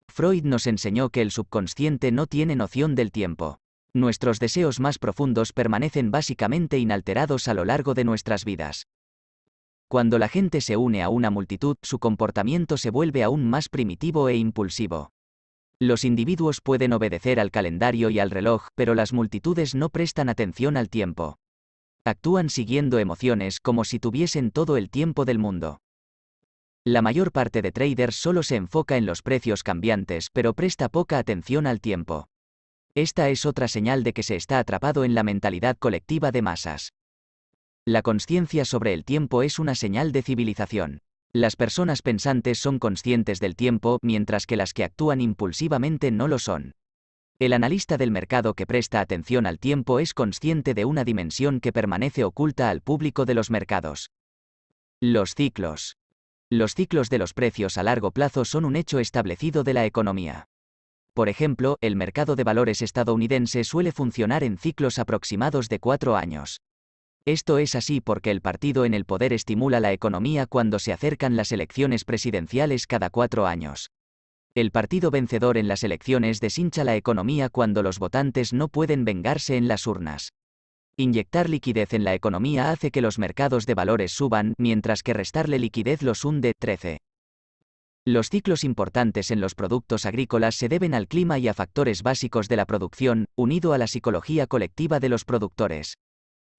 Freud nos enseñó que el subconsciente no tiene noción del tiempo nuestros deseos más profundos permanecen básicamente inalterados a lo largo de nuestras vidas. Cuando la gente se une a una multitud, su comportamiento se vuelve aún más primitivo e impulsivo. Los individuos pueden obedecer al calendario y al reloj, pero las multitudes no prestan atención al tiempo. Actúan siguiendo emociones como si tuviesen todo el tiempo del mundo. La mayor parte de traders solo se enfoca en los precios cambiantes, pero presta poca atención al tiempo. Esta es otra señal de que se está atrapado en la mentalidad colectiva de masas. La conciencia sobre el tiempo es una señal de civilización. Las personas pensantes son conscientes del tiempo, mientras que las que actúan impulsivamente no lo son. El analista del mercado que presta atención al tiempo es consciente de una dimensión que permanece oculta al público de los mercados. Los ciclos. Los ciclos de los precios a largo plazo son un hecho establecido de la economía. Por ejemplo, el mercado de valores estadounidense suele funcionar en ciclos aproximados de cuatro años. Esto es así porque el partido en el poder estimula la economía cuando se acercan las elecciones presidenciales cada cuatro años. El partido vencedor en las elecciones deshincha la economía cuando los votantes no pueden vengarse en las urnas. Inyectar liquidez en la economía hace que los mercados de valores suban, mientras que restarle liquidez los hunde. 13. Los ciclos importantes en los productos agrícolas se deben al clima y a factores básicos de la producción, unido a la psicología colectiva de los productores.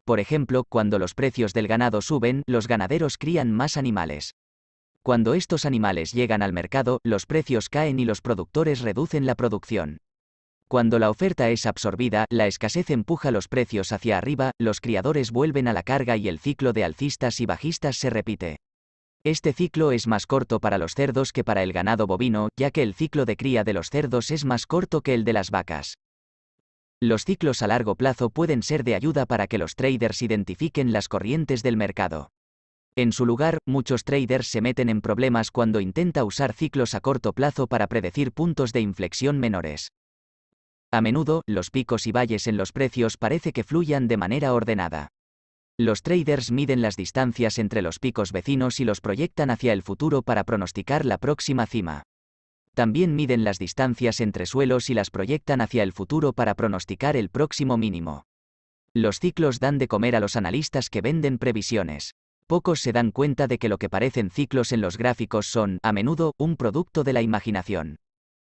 Por ejemplo, cuando los precios del ganado suben, los ganaderos crían más animales. Cuando estos animales llegan al mercado, los precios caen y los productores reducen la producción. Cuando la oferta es absorbida, la escasez empuja los precios hacia arriba, los criadores vuelven a la carga y el ciclo de alcistas y bajistas se repite. Este ciclo es más corto para los cerdos que para el ganado bovino, ya que el ciclo de cría de los cerdos es más corto que el de las vacas. Los ciclos a largo plazo pueden ser de ayuda para que los traders identifiquen las corrientes del mercado. En su lugar, muchos traders se meten en problemas cuando intenta usar ciclos a corto plazo para predecir puntos de inflexión menores. A menudo, los picos y valles en los precios parece que fluyan de manera ordenada. Los traders miden las distancias entre los picos vecinos y los proyectan hacia el futuro para pronosticar la próxima cima. También miden las distancias entre suelos y las proyectan hacia el futuro para pronosticar el próximo mínimo. Los ciclos dan de comer a los analistas que venden previsiones. Pocos se dan cuenta de que lo que parecen ciclos en los gráficos son, a menudo, un producto de la imaginación.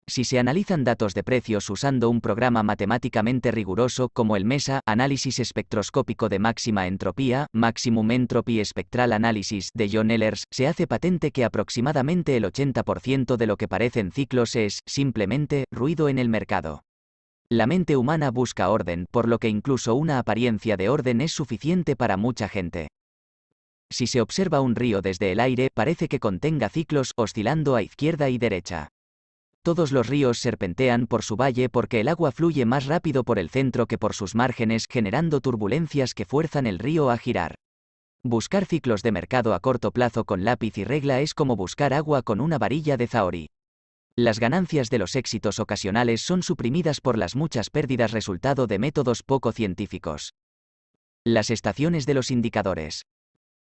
Si se analizan datos de precios usando un programa matemáticamente riguroso como el MESA, Análisis Espectroscópico de Máxima Entropía, Maximum Entropy Spectral Analysis de John Ehlers, se hace patente que aproximadamente el 80% de lo que parecen ciclos es, simplemente, ruido en el mercado. La mente humana busca orden, por lo que incluso una apariencia de orden es suficiente para mucha gente. Si se observa un río desde el aire, parece que contenga ciclos oscilando a izquierda y derecha. Todos los ríos serpentean por su valle porque el agua fluye más rápido por el centro que por sus márgenes generando turbulencias que fuerzan el río a girar. Buscar ciclos de mercado a corto plazo con lápiz y regla es como buscar agua con una varilla de zaori. Las ganancias de los éxitos ocasionales son suprimidas por las muchas pérdidas resultado de métodos poco científicos. Las estaciones de los indicadores.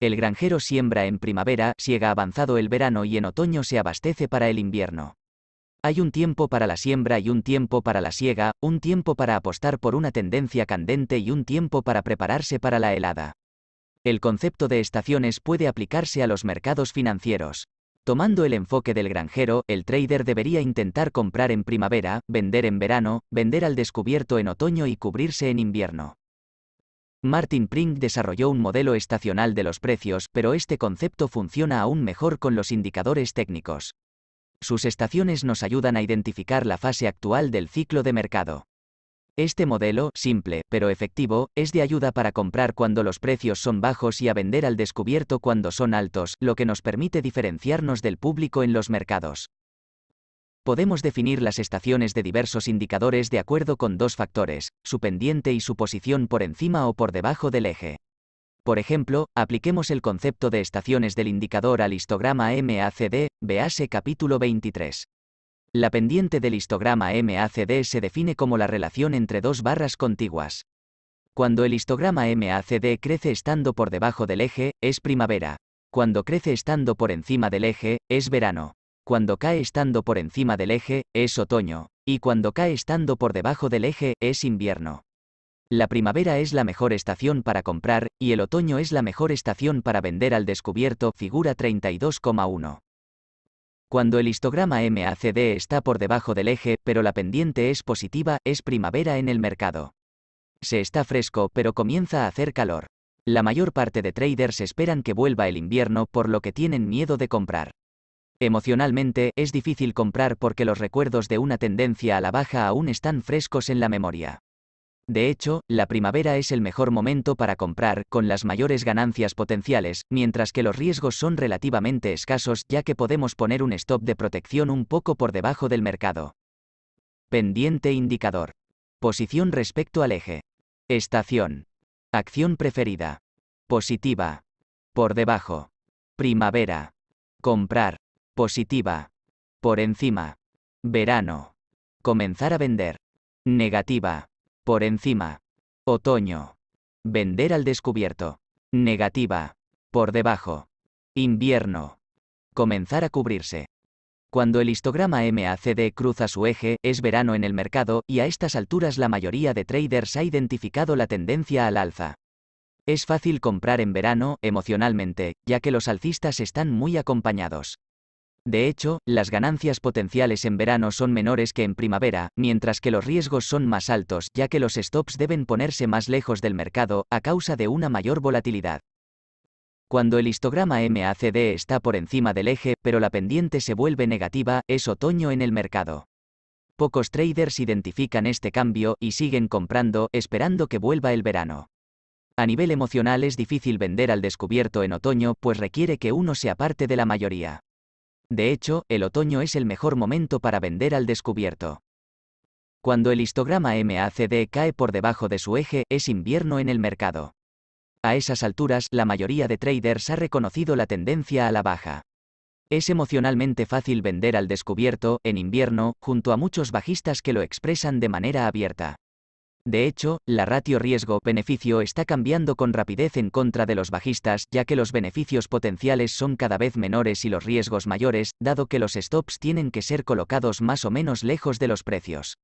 El granjero siembra en primavera, siega avanzado el verano y en otoño se abastece para el invierno. Hay un tiempo para la siembra y un tiempo para la siega, un tiempo para apostar por una tendencia candente y un tiempo para prepararse para la helada. El concepto de estaciones puede aplicarse a los mercados financieros. Tomando el enfoque del granjero, el trader debería intentar comprar en primavera, vender en verano, vender al descubierto en otoño y cubrirse en invierno. Martin Pring desarrolló un modelo estacional de los precios, pero este concepto funciona aún mejor con los indicadores técnicos. Sus estaciones nos ayudan a identificar la fase actual del ciclo de mercado. Este modelo, simple, pero efectivo, es de ayuda para comprar cuando los precios son bajos y a vender al descubierto cuando son altos, lo que nos permite diferenciarnos del público en los mercados. Podemos definir las estaciones de diversos indicadores de acuerdo con dos factores, su pendiente y su posición por encima o por debajo del eje. Por ejemplo, apliquemos el concepto de estaciones del indicador al histograma MACD, véase capítulo 23. La pendiente del histograma MACD se define como la relación entre dos barras contiguas. Cuando el histograma MACD crece estando por debajo del eje, es primavera. Cuando crece estando por encima del eje, es verano. Cuando cae estando por encima del eje, es otoño. Y cuando cae estando por debajo del eje, es invierno. La primavera es la mejor estación para comprar, y el otoño es la mejor estación para vender al descubierto, figura 32,1. Cuando el histograma MACD está por debajo del eje, pero la pendiente es positiva, es primavera en el mercado. Se está fresco, pero comienza a hacer calor. La mayor parte de traders esperan que vuelva el invierno por lo que tienen miedo de comprar. Emocionalmente, es difícil comprar porque los recuerdos de una tendencia a la baja aún están frescos en la memoria. De hecho, la primavera es el mejor momento para comprar, con las mayores ganancias potenciales, mientras que los riesgos son relativamente escasos ya que podemos poner un stop de protección un poco por debajo del mercado. Pendiente indicador. Posición respecto al eje. Estación. Acción preferida. Positiva. Por debajo. Primavera. Comprar. Positiva. Por encima. Verano. Comenzar a vender. Negativa. Por encima. Otoño. Vender al descubierto. Negativa. Por debajo. Invierno. Comenzar a cubrirse. Cuando el histograma MACD cruza su eje, es verano en el mercado, y a estas alturas la mayoría de traders ha identificado la tendencia al alza. Es fácil comprar en verano, emocionalmente, ya que los alcistas están muy acompañados. De hecho, las ganancias potenciales en verano son menores que en primavera, mientras que los riesgos son más altos, ya que los stops deben ponerse más lejos del mercado, a causa de una mayor volatilidad. Cuando el histograma MACD está por encima del eje, pero la pendiente se vuelve negativa, es otoño en el mercado. Pocos traders identifican este cambio y siguen comprando, esperando que vuelva el verano. A nivel emocional es difícil vender al descubierto en otoño, pues requiere que uno sea parte de la mayoría. De hecho, el otoño es el mejor momento para vender al descubierto. Cuando el histograma MACD cae por debajo de su eje, es invierno en el mercado. A esas alturas, la mayoría de traders ha reconocido la tendencia a la baja. Es emocionalmente fácil vender al descubierto, en invierno, junto a muchos bajistas que lo expresan de manera abierta. De hecho, la ratio riesgo-beneficio está cambiando con rapidez en contra de los bajistas, ya que los beneficios potenciales son cada vez menores y los riesgos mayores, dado que los stops tienen que ser colocados más o menos lejos de los precios.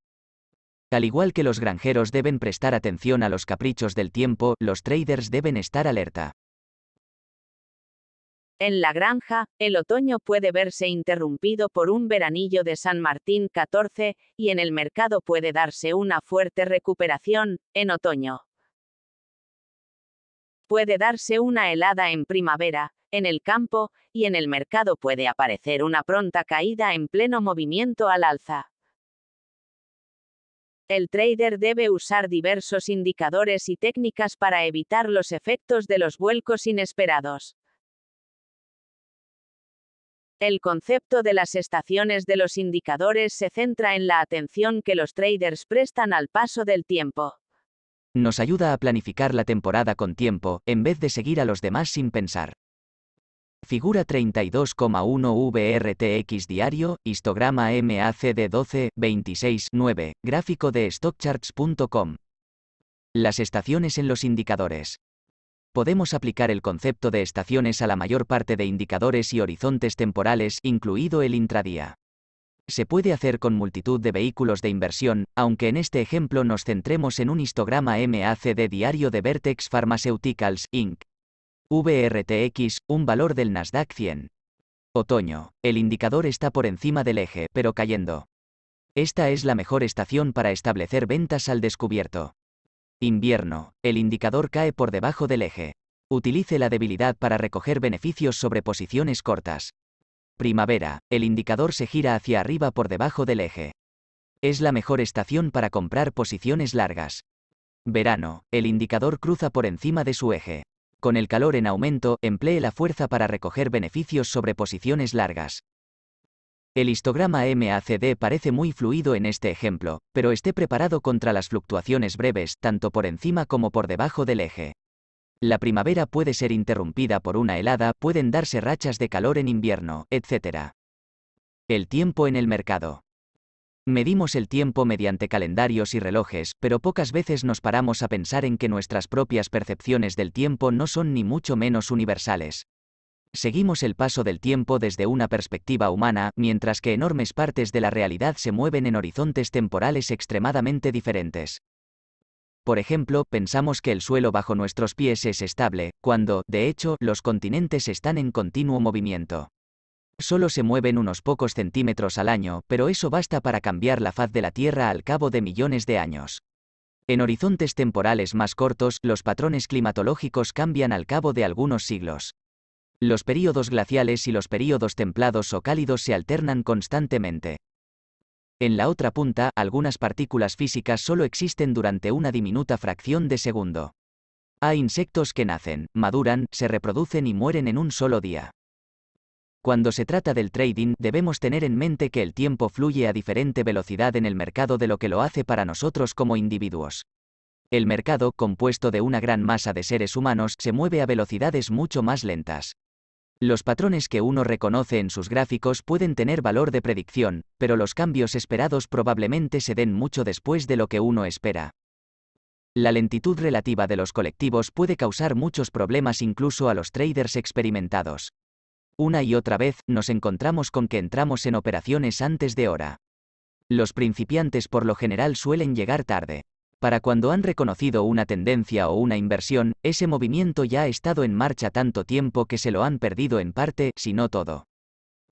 Al igual que los granjeros deben prestar atención a los caprichos del tiempo, los traders deben estar alerta. En la granja, el otoño puede verse interrumpido por un veranillo de San Martín 14, y en el mercado puede darse una fuerte recuperación, en otoño. Puede darse una helada en primavera, en el campo, y en el mercado puede aparecer una pronta caída en pleno movimiento al alza. El trader debe usar diversos indicadores y técnicas para evitar los efectos de los vuelcos inesperados. El concepto de las estaciones de los indicadores se centra en la atención que los traders prestan al paso del tiempo. Nos ayuda a planificar la temporada con tiempo, en vez de seguir a los demás sin pensar. Figura 32,1 VRTX diario, histograma MACD 12, 26, 9, gráfico de stockcharts.com. Las estaciones en los indicadores podemos aplicar el concepto de estaciones a la mayor parte de indicadores y horizontes temporales, incluido el intradía. Se puede hacer con multitud de vehículos de inversión, aunque en este ejemplo nos centremos en un histograma MACD diario de Vertex Pharmaceuticals, Inc. VRTX, un valor del Nasdaq 100. Otoño. El indicador está por encima del eje, pero cayendo. Esta es la mejor estación para establecer ventas al descubierto. Invierno. El indicador cae por debajo del eje. Utilice la debilidad para recoger beneficios sobre posiciones cortas. Primavera. El indicador se gira hacia arriba por debajo del eje. Es la mejor estación para comprar posiciones largas. Verano. El indicador cruza por encima de su eje. Con el calor en aumento, emplee la fuerza para recoger beneficios sobre posiciones largas. El histograma MACD parece muy fluido en este ejemplo, pero esté preparado contra las fluctuaciones breves tanto por encima como por debajo del eje. La primavera puede ser interrumpida por una helada, pueden darse rachas de calor en invierno, etc. El tiempo en el mercado. Medimos el tiempo mediante calendarios y relojes, pero pocas veces nos paramos a pensar en que nuestras propias percepciones del tiempo no son ni mucho menos universales. Seguimos el paso del tiempo desde una perspectiva humana, mientras que enormes partes de la realidad se mueven en horizontes temporales extremadamente diferentes. Por ejemplo, pensamos que el suelo bajo nuestros pies es estable, cuando, de hecho, los continentes están en continuo movimiento. Solo se mueven unos pocos centímetros al año, pero eso basta para cambiar la faz de la Tierra al cabo de millones de años. En horizontes temporales más cortos, los patrones climatológicos cambian al cabo de algunos siglos. Los períodos glaciales y los períodos templados o cálidos se alternan constantemente. En la otra punta, algunas partículas físicas solo existen durante una diminuta fracción de segundo. Hay insectos que nacen, maduran, se reproducen y mueren en un solo día. Cuando se trata del trading, debemos tener en mente que el tiempo fluye a diferente velocidad en el mercado de lo que lo hace para nosotros como individuos. El mercado, compuesto de una gran masa de seres humanos, se mueve a velocidades mucho más lentas. Los patrones que uno reconoce en sus gráficos pueden tener valor de predicción, pero los cambios esperados probablemente se den mucho después de lo que uno espera. La lentitud relativa de los colectivos puede causar muchos problemas incluso a los traders experimentados. Una y otra vez nos encontramos con que entramos en operaciones antes de hora. Los principiantes por lo general suelen llegar tarde para cuando han reconocido una tendencia o una inversión, ese movimiento ya ha estado en marcha tanto tiempo que se lo han perdido en parte, si no todo.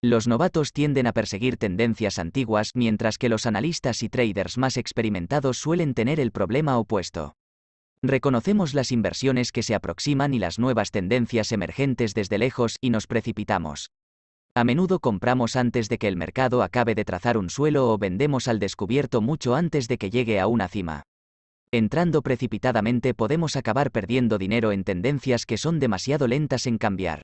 Los novatos tienden a perseguir tendencias antiguas mientras que los analistas y traders más experimentados suelen tener el problema opuesto. Reconocemos las inversiones que se aproximan y las nuevas tendencias emergentes desde lejos y nos precipitamos. A menudo compramos antes de que el mercado acabe de trazar un suelo o vendemos al descubierto mucho antes de que llegue a una cima. Entrando precipitadamente podemos acabar perdiendo dinero en tendencias que son demasiado lentas en cambiar.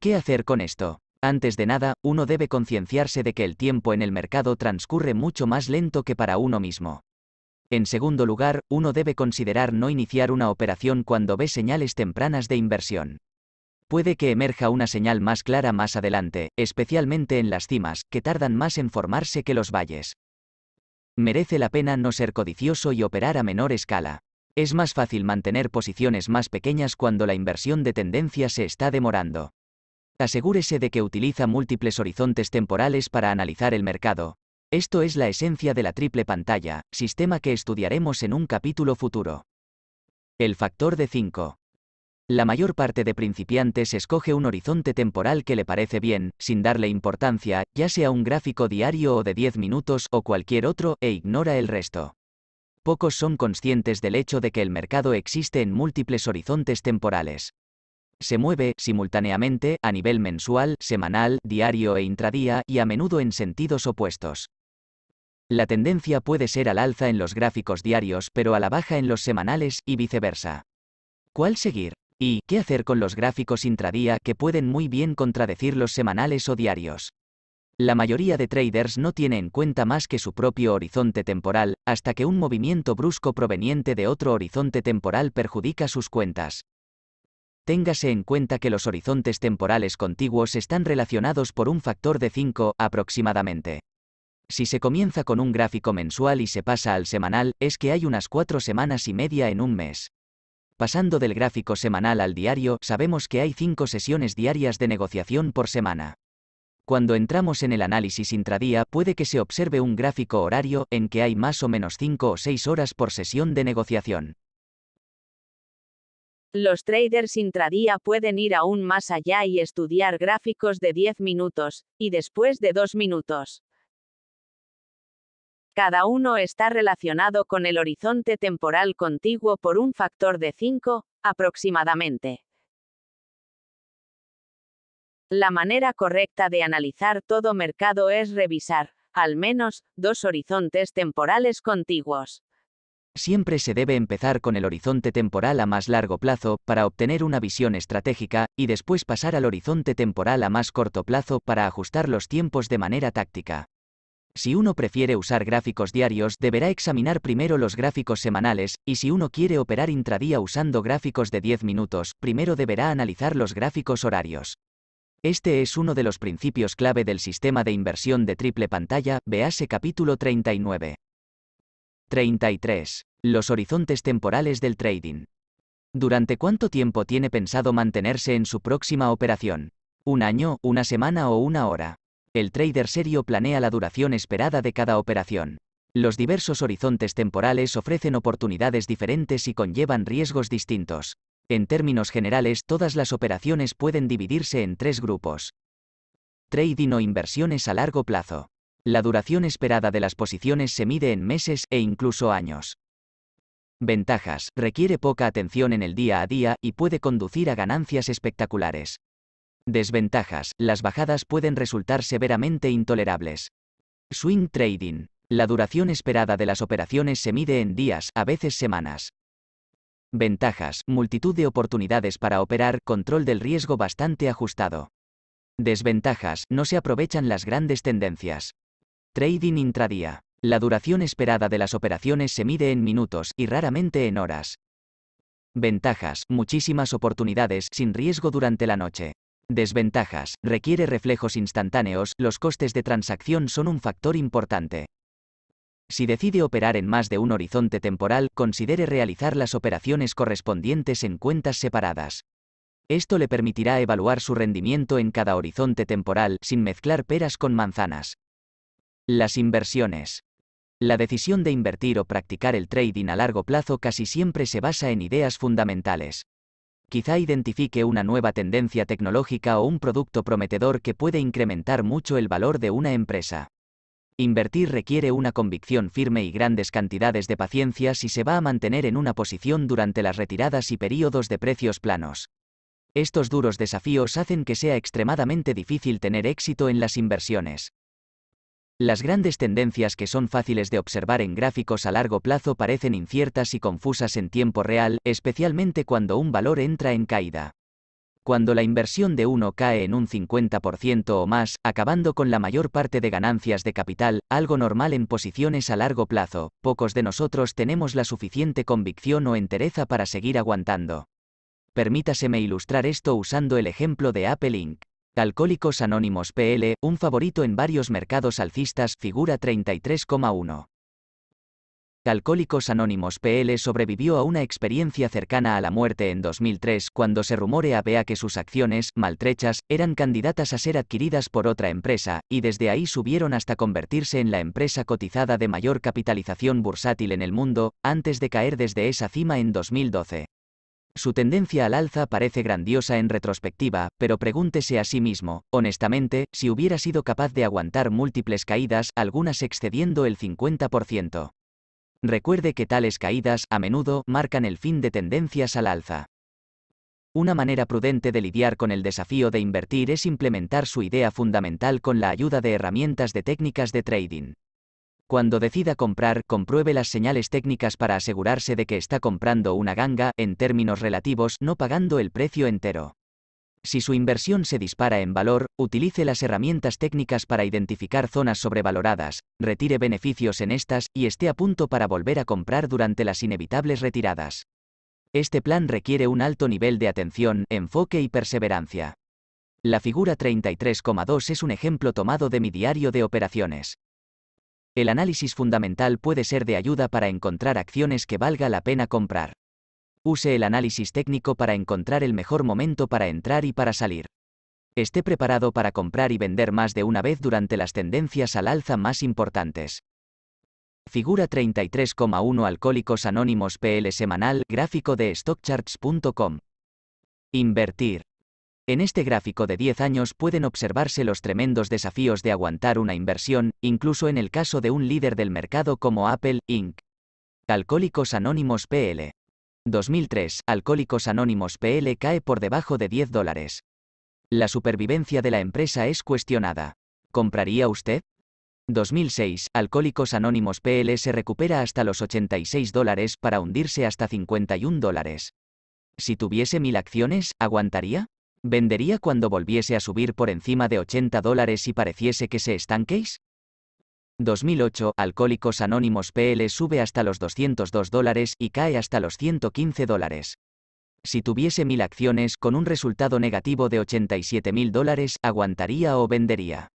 ¿Qué hacer con esto? Antes de nada, uno debe concienciarse de que el tiempo en el mercado transcurre mucho más lento que para uno mismo. En segundo lugar, uno debe considerar no iniciar una operación cuando ve señales tempranas de inversión. Puede que emerja una señal más clara más adelante, especialmente en las cimas, que tardan más en formarse que los valles. Merece la pena no ser codicioso y operar a menor escala. Es más fácil mantener posiciones más pequeñas cuando la inversión de tendencia se está demorando. Asegúrese de que utiliza múltiples horizontes temporales para analizar el mercado. Esto es la esencia de la triple pantalla, sistema que estudiaremos en un capítulo futuro. El factor de 5. La mayor parte de principiantes escoge un horizonte temporal que le parece bien, sin darle importancia, ya sea un gráfico diario o de 10 minutos o cualquier otro, e ignora el resto. Pocos son conscientes del hecho de que el mercado existe en múltiples horizontes temporales. Se mueve, simultáneamente, a nivel mensual, semanal, diario e intradía, y a menudo en sentidos opuestos. La tendencia puede ser al alza en los gráficos diarios, pero a la baja en los semanales, y viceversa. ¿Cuál seguir? ¿Y qué hacer con los gráficos intradía que pueden muy bien contradecir los semanales o diarios? La mayoría de traders no tiene en cuenta más que su propio horizonte temporal, hasta que un movimiento brusco proveniente de otro horizonte temporal perjudica sus cuentas. Téngase en cuenta que los horizontes temporales contiguos están relacionados por un factor de 5 aproximadamente. Si se comienza con un gráfico mensual y se pasa al semanal, es que hay unas cuatro semanas y media en un mes. Pasando del gráfico semanal al diario, sabemos que hay cinco sesiones diarias de negociación por semana. Cuando entramos en el análisis intradía puede que se observe un gráfico horario en que hay más o menos 5 o 6 horas por sesión de negociación. Los traders intradía pueden ir aún más allá y estudiar gráficos de 10 minutos, y después de 2 minutos. Cada uno está relacionado con el horizonte temporal contiguo por un factor de 5, aproximadamente. La manera correcta de analizar todo mercado es revisar, al menos, dos horizontes temporales contiguos. Siempre se debe empezar con el horizonte temporal a más largo plazo para obtener una visión estratégica y después pasar al horizonte temporal a más corto plazo para ajustar los tiempos de manera táctica. Si uno prefiere usar gráficos diarios, deberá examinar primero los gráficos semanales, y si uno quiere operar intradía usando gráficos de 10 minutos, primero deberá analizar los gráficos horarios. Este es uno de los principios clave del sistema de inversión de triple pantalla, véase capítulo 39. 33. Los horizontes temporales del trading. ¿Durante cuánto tiempo tiene pensado mantenerse en su próxima operación? ¿Un año, una semana o una hora? El trader serio planea la duración esperada de cada operación. Los diversos horizontes temporales ofrecen oportunidades diferentes y conllevan riesgos distintos. En términos generales, todas las operaciones pueden dividirse en tres grupos. Trading o inversiones a largo plazo. La duración esperada de las posiciones se mide en meses e incluso años. Ventajas. Requiere poca atención en el día a día y puede conducir a ganancias espectaculares. Desventajas. Las bajadas pueden resultar severamente intolerables. Swing trading. La duración esperada de las operaciones se mide en días, a veces semanas. Ventajas. Multitud de oportunidades para operar, control del riesgo bastante ajustado. Desventajas. No se aprovechan las grandes tendencias. Trading intradía. La duración esperada de las operaciones se mide en minutos y raramente en horas. Ventajas. Muchísimas oportunidades sin riesgo durante la noche. Desventajas. Requiere reflejos instantáneos, los costes de transacción son un factor importante. Si decide operar en más de un horizonte temporal, considere realizar las operaciones correspondientes en cuentas separadas. Esto le permitirá evaluar su rendimiento en cada horizonte temporal sin mezclar peras con manzanas. Las inversiones. La decisión de invertir o practicar el trading a largo plazo casi siempre se basa en ideas fundamentales quizá identifique una nueva tendencia tecnológica o un producto prometedor que puede incrementar mucho el valor de una empresa. Invertir requiere una convicción firme y grandes cantidades de paciencia si se va a mantener en una posición durante las retiradas y períodos de precios planos. Estos duros desafíos hacen que sea extremadamente difícil tener éxito en las inversiones. Las grandes tendencias que son fáciles de observar en gráficos a largo plazo parecen inciertas y confusas en tiempo real, especialmente cuando un valor entra en caída. Cuando la inversión de uno cae en un 50% o más, acabando con la mayor parte de ganancias de capital, algo normal en posiciones a largo plazo, pocos de nosotros tenemos la suficiente convicción o entereza para seguir aguantando. Permítaseme ilustrar esto usando el ejemplo de Apple Inc. Alcohólicos Anónimos PL, un favorito en varios mercados alcistas, figura 33,1. Alcohólicos Anónimos PL sobrevivió a una experiencia cercana a la muerte en 2003 cuando se rumoreaba que sus acciones, maltrechas, eran candidatas a ser adquiridas por otra empresa, y desde ahí subieron hasta convertirse en la empresa cotizada de mayor capitalización bursátil en el mundo, antes de caer desde esa cima en 2012. Su tendencia al alza parece grandiosa en retrospectiva, pero pregúntese a sí mismo, honestamente, si hubiera sido capaz de aguantar múltiples caídas, algunas excediendo el 50%. Recuerde que tales caídas, a menudo, marcan el fin de tendencias al alza. Una manera prudente de lidiar con el desafío de invertir es implementar su idea fundamental con la ayuda de herramientas de técnicas de trading. Cuando decida comprar, compruebe las señales técnicas para asegurarse de que está comprando una ganga, en términos relativos, no pagando el precio entero. Si su inversión se dispara en valor, utilice las herramientas técnicas para identificar zonas sobrevaloradas, retire beneficios en estas y esté a punto para volver a comprar durante las inevitables retiradas. Este plan requiere un alto nivel de atención, enfoque y perseverancia. La figura 33,2 es un ejemplo tomado de mi diario de operaciones. El análisis fundamental puede ser de ayuda para encontrar acciones que valga la pena comprar. Use el análisis técnico para encontrar el mejor momento para entrar y para salir. Esté preparado para comprar y vender más de una vez durante las tendencias al alza más importantes. Figura 33,1 Alcohólicos Anónimos PL Semanal, gráfico de stockcharts.com. Invertir. En este gráfico de 10 años pueden observarse los tremendos desafíos de aguantar una inversión, incluso en el caso de un líder del mercado como Apple, Inc. Alcohólicos Anónimos PL. 2003. Alcohólicos Anónimos PL cae por debajo de 10 dólares. La supervivencia de la empresa es cuestionada. ¿Compraría usted? 2006. Alcohólicos Anónimos PL se recupera hasta los 86 dólares para hundirse hasta 51 dólares. Si tuviese mil acciones, ¿aguantaría? ¿Vendería cuando volviese a subir por encima de 80 dólares y pareciese que se estanqueis? 2008, Alcohólicos Anónimos PL sube hasta los 202 dólares y cae hasta los 115 dólares. Si tuviese 1000 acciones con un resultado negativo de 87 mil dólares, aguantaría o vendería.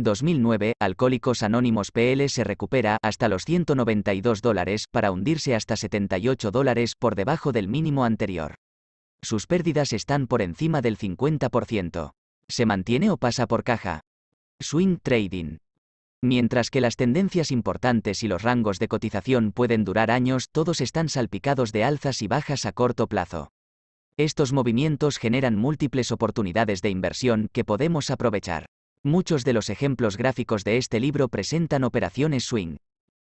2009, Alcohólicos Anónimos PL se recupera hasta los 192 dólares para hundirse hasta 78 dólares por debajo del mínimo anterior. Sus pérdidas están por encima del 50%. Se mantiene o pasa por caja. Swing trading. Mientras que las tendencias importantes y los rangos de cotización pueden durar años, todos están salpicados de alzas y bajas a corto plazo. Estos movimientos generan múltiples oportunidades de inversión que podemos aprovechar. Muchos de los ejemplos gráficos de este libro presentan operaciones swing.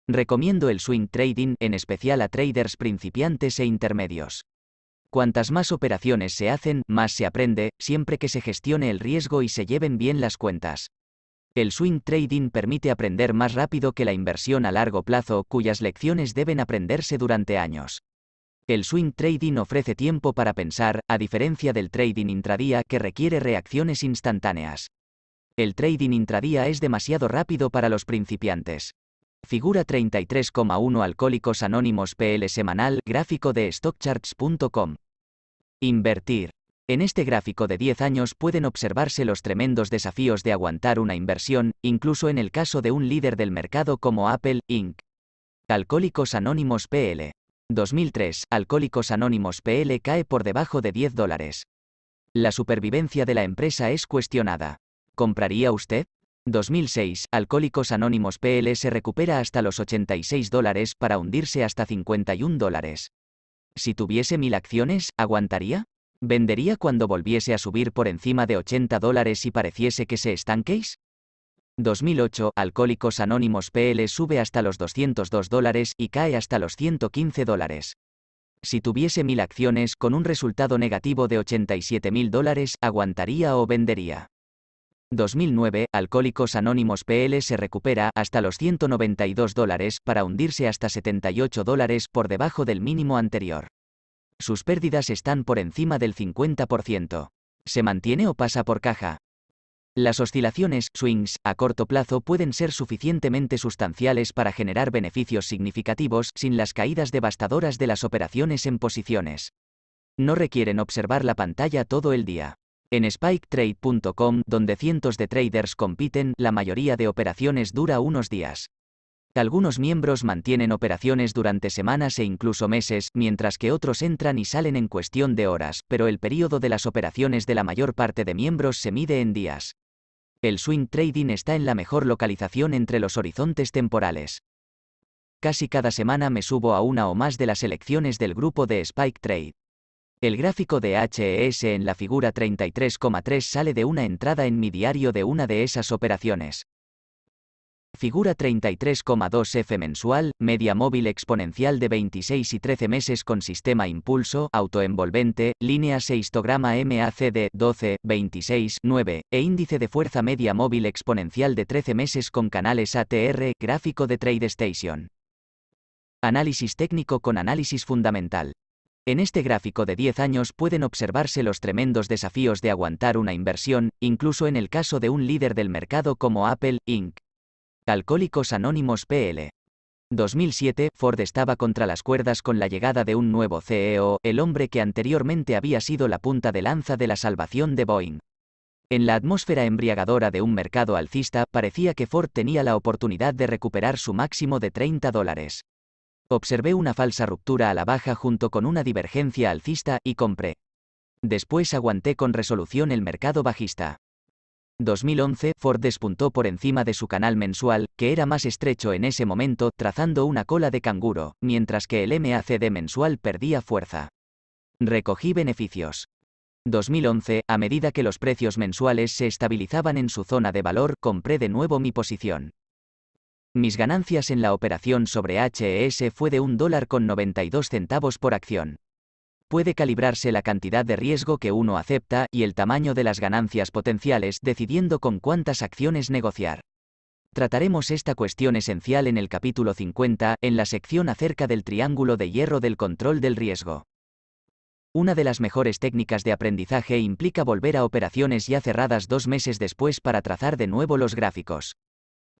Recomiendo el swing trading en especial a traders principiantes e intermedios. Cuantas más operaciones se hacen, más se aprende, siempre que se gestione el riesgo y se lleven bien las cuentas. El swing trading permite aprender más rápido que la inversión a largo plazo, cuyas lecciones deben aprenderse durante años. El swing trading ofrece tiempo para pensar, a diferencia del trading intradía que requiere reacciones instantáneas. El trading intradía es demasiado rápido para los principiantes. Figura 33,1 Alcohólicos Anónimos PL semanal, gráfico de stockcharts.com. Invertir. En este gráfico de 10 años pueden observarse los tremendos desafíos de aguantar una inversión, incluso en el caso de un líder del mercado como Apple, Inc. Alcohólicos Anónimos PL. 2003. Alcohólicos Anónimos PL cae por debajo de 10 dólares. La supervivencia de la empresa es cuestionada. ¿Compraría usted? 2006, Alcohólicos Anónimos PL se recupera hasta los 86 dólares para hundirse hasta 51 dólares. Si tuviese mil acciones, ¿aguantaría? ¿Vendería cuando volviese a subir por encima de 80 dólares y pareciese que se estanquéis? 2008, Alcohólicos Anónimos PL sube hasta los 202 dólares y cae hasta los 115 dólares. Si tuviese mil acciones con un resultado negativo de 87 mil dólares, ¿aguantaría o vendería? 2009, Alcohólicos Anónimos PL se recupera hasta los 192 dólares para hundirse hasta 78 dólares por debajo del mínimo anterior. Sus pérdidas están por encima del 50%. ¿Se mantiene o pasa por caja? Las oscilaciones, swings, a corto plazo pueden ser suficientemente sustanciales para generar beneficios significativos sin las caídas devastadoras de las operaciones en posiciones. No requieren observar la pantalla todo el día. En spiketrade.com, donde cientos de traders compiten, la mayoría de operaciones dura unos días. Algunos miembros mantienen operaciones durante semanas e incluso meses, mientras que otros entran y salen en cuestión de horas, pero el periodo de las operaciones de la mayor parte de miembros se mide en días. El swing trading está en la mejor localización entre los horizontes temporales. Casi cada semana me subo a una o más de las elecciones del grupo de SpikeTrade. El gráfico de HES en la figura 33,3 sale de una entrada en mi diario de una de esas operaciones. Figura 33,2 F mensual, media móvil exponencial de 26 y 13 meses con sistema impulso, autoenvolvente, línea 6 histograma MACD 12, 26, 9, e índice de fuerza media móvil exponencial de 13 meses con canales ATR, gráfico de Trade Station. Análisis técnico con análisis fundamental. En este gráfico de 10 años pueden observarse los tremendos desafíos de aguantar una inversión, incluso en el caso de un líder del mercado como Apple, Inc. Alcohólicos Anónimos PL. 2007, Ford estaba contra las cuerdas con la llegada de un nuevo CEO, el hombre que anteriormente había sido la punta de lanza de la salvación de Boeing. En la atmósfera embriagadora de un mercado alcista, parecía que Ford tenía la oportunidad de recuperar su máximo de 30 dólares. Observé una falsa ruptura a la baja junto con una divergencia alcista y compré. Después aguanté con resolución el mercado bajista. 2011, Ford despuntó por encima de su canal mensual, que era más estrecho en ese momento, trazando una cola de canguro, mientras que el MACD mensual perdía fuerza. Recogí beneficios. 2011, a medida que los precios mensuales se estabilizaban en su zona de valor, compré de nuevo mi posición mis ganancias en la operación sobre HES fue de un dólar con 92 centavos por acción. Puede calibrarse la cantidad de riesgo que uno acepta y el tamaño de las ganancias potenciales decidiendo con cuántas acciones negociar. Trataremos esta cuestión esencial en el capítulo 50, en la sección acerca del triángulo de hierro del control del riesgo. Una de las mejores técnicas de aprendizaje implica volver a operaciones ya cerradas dos meses después para trazar de nuevo los gráficos.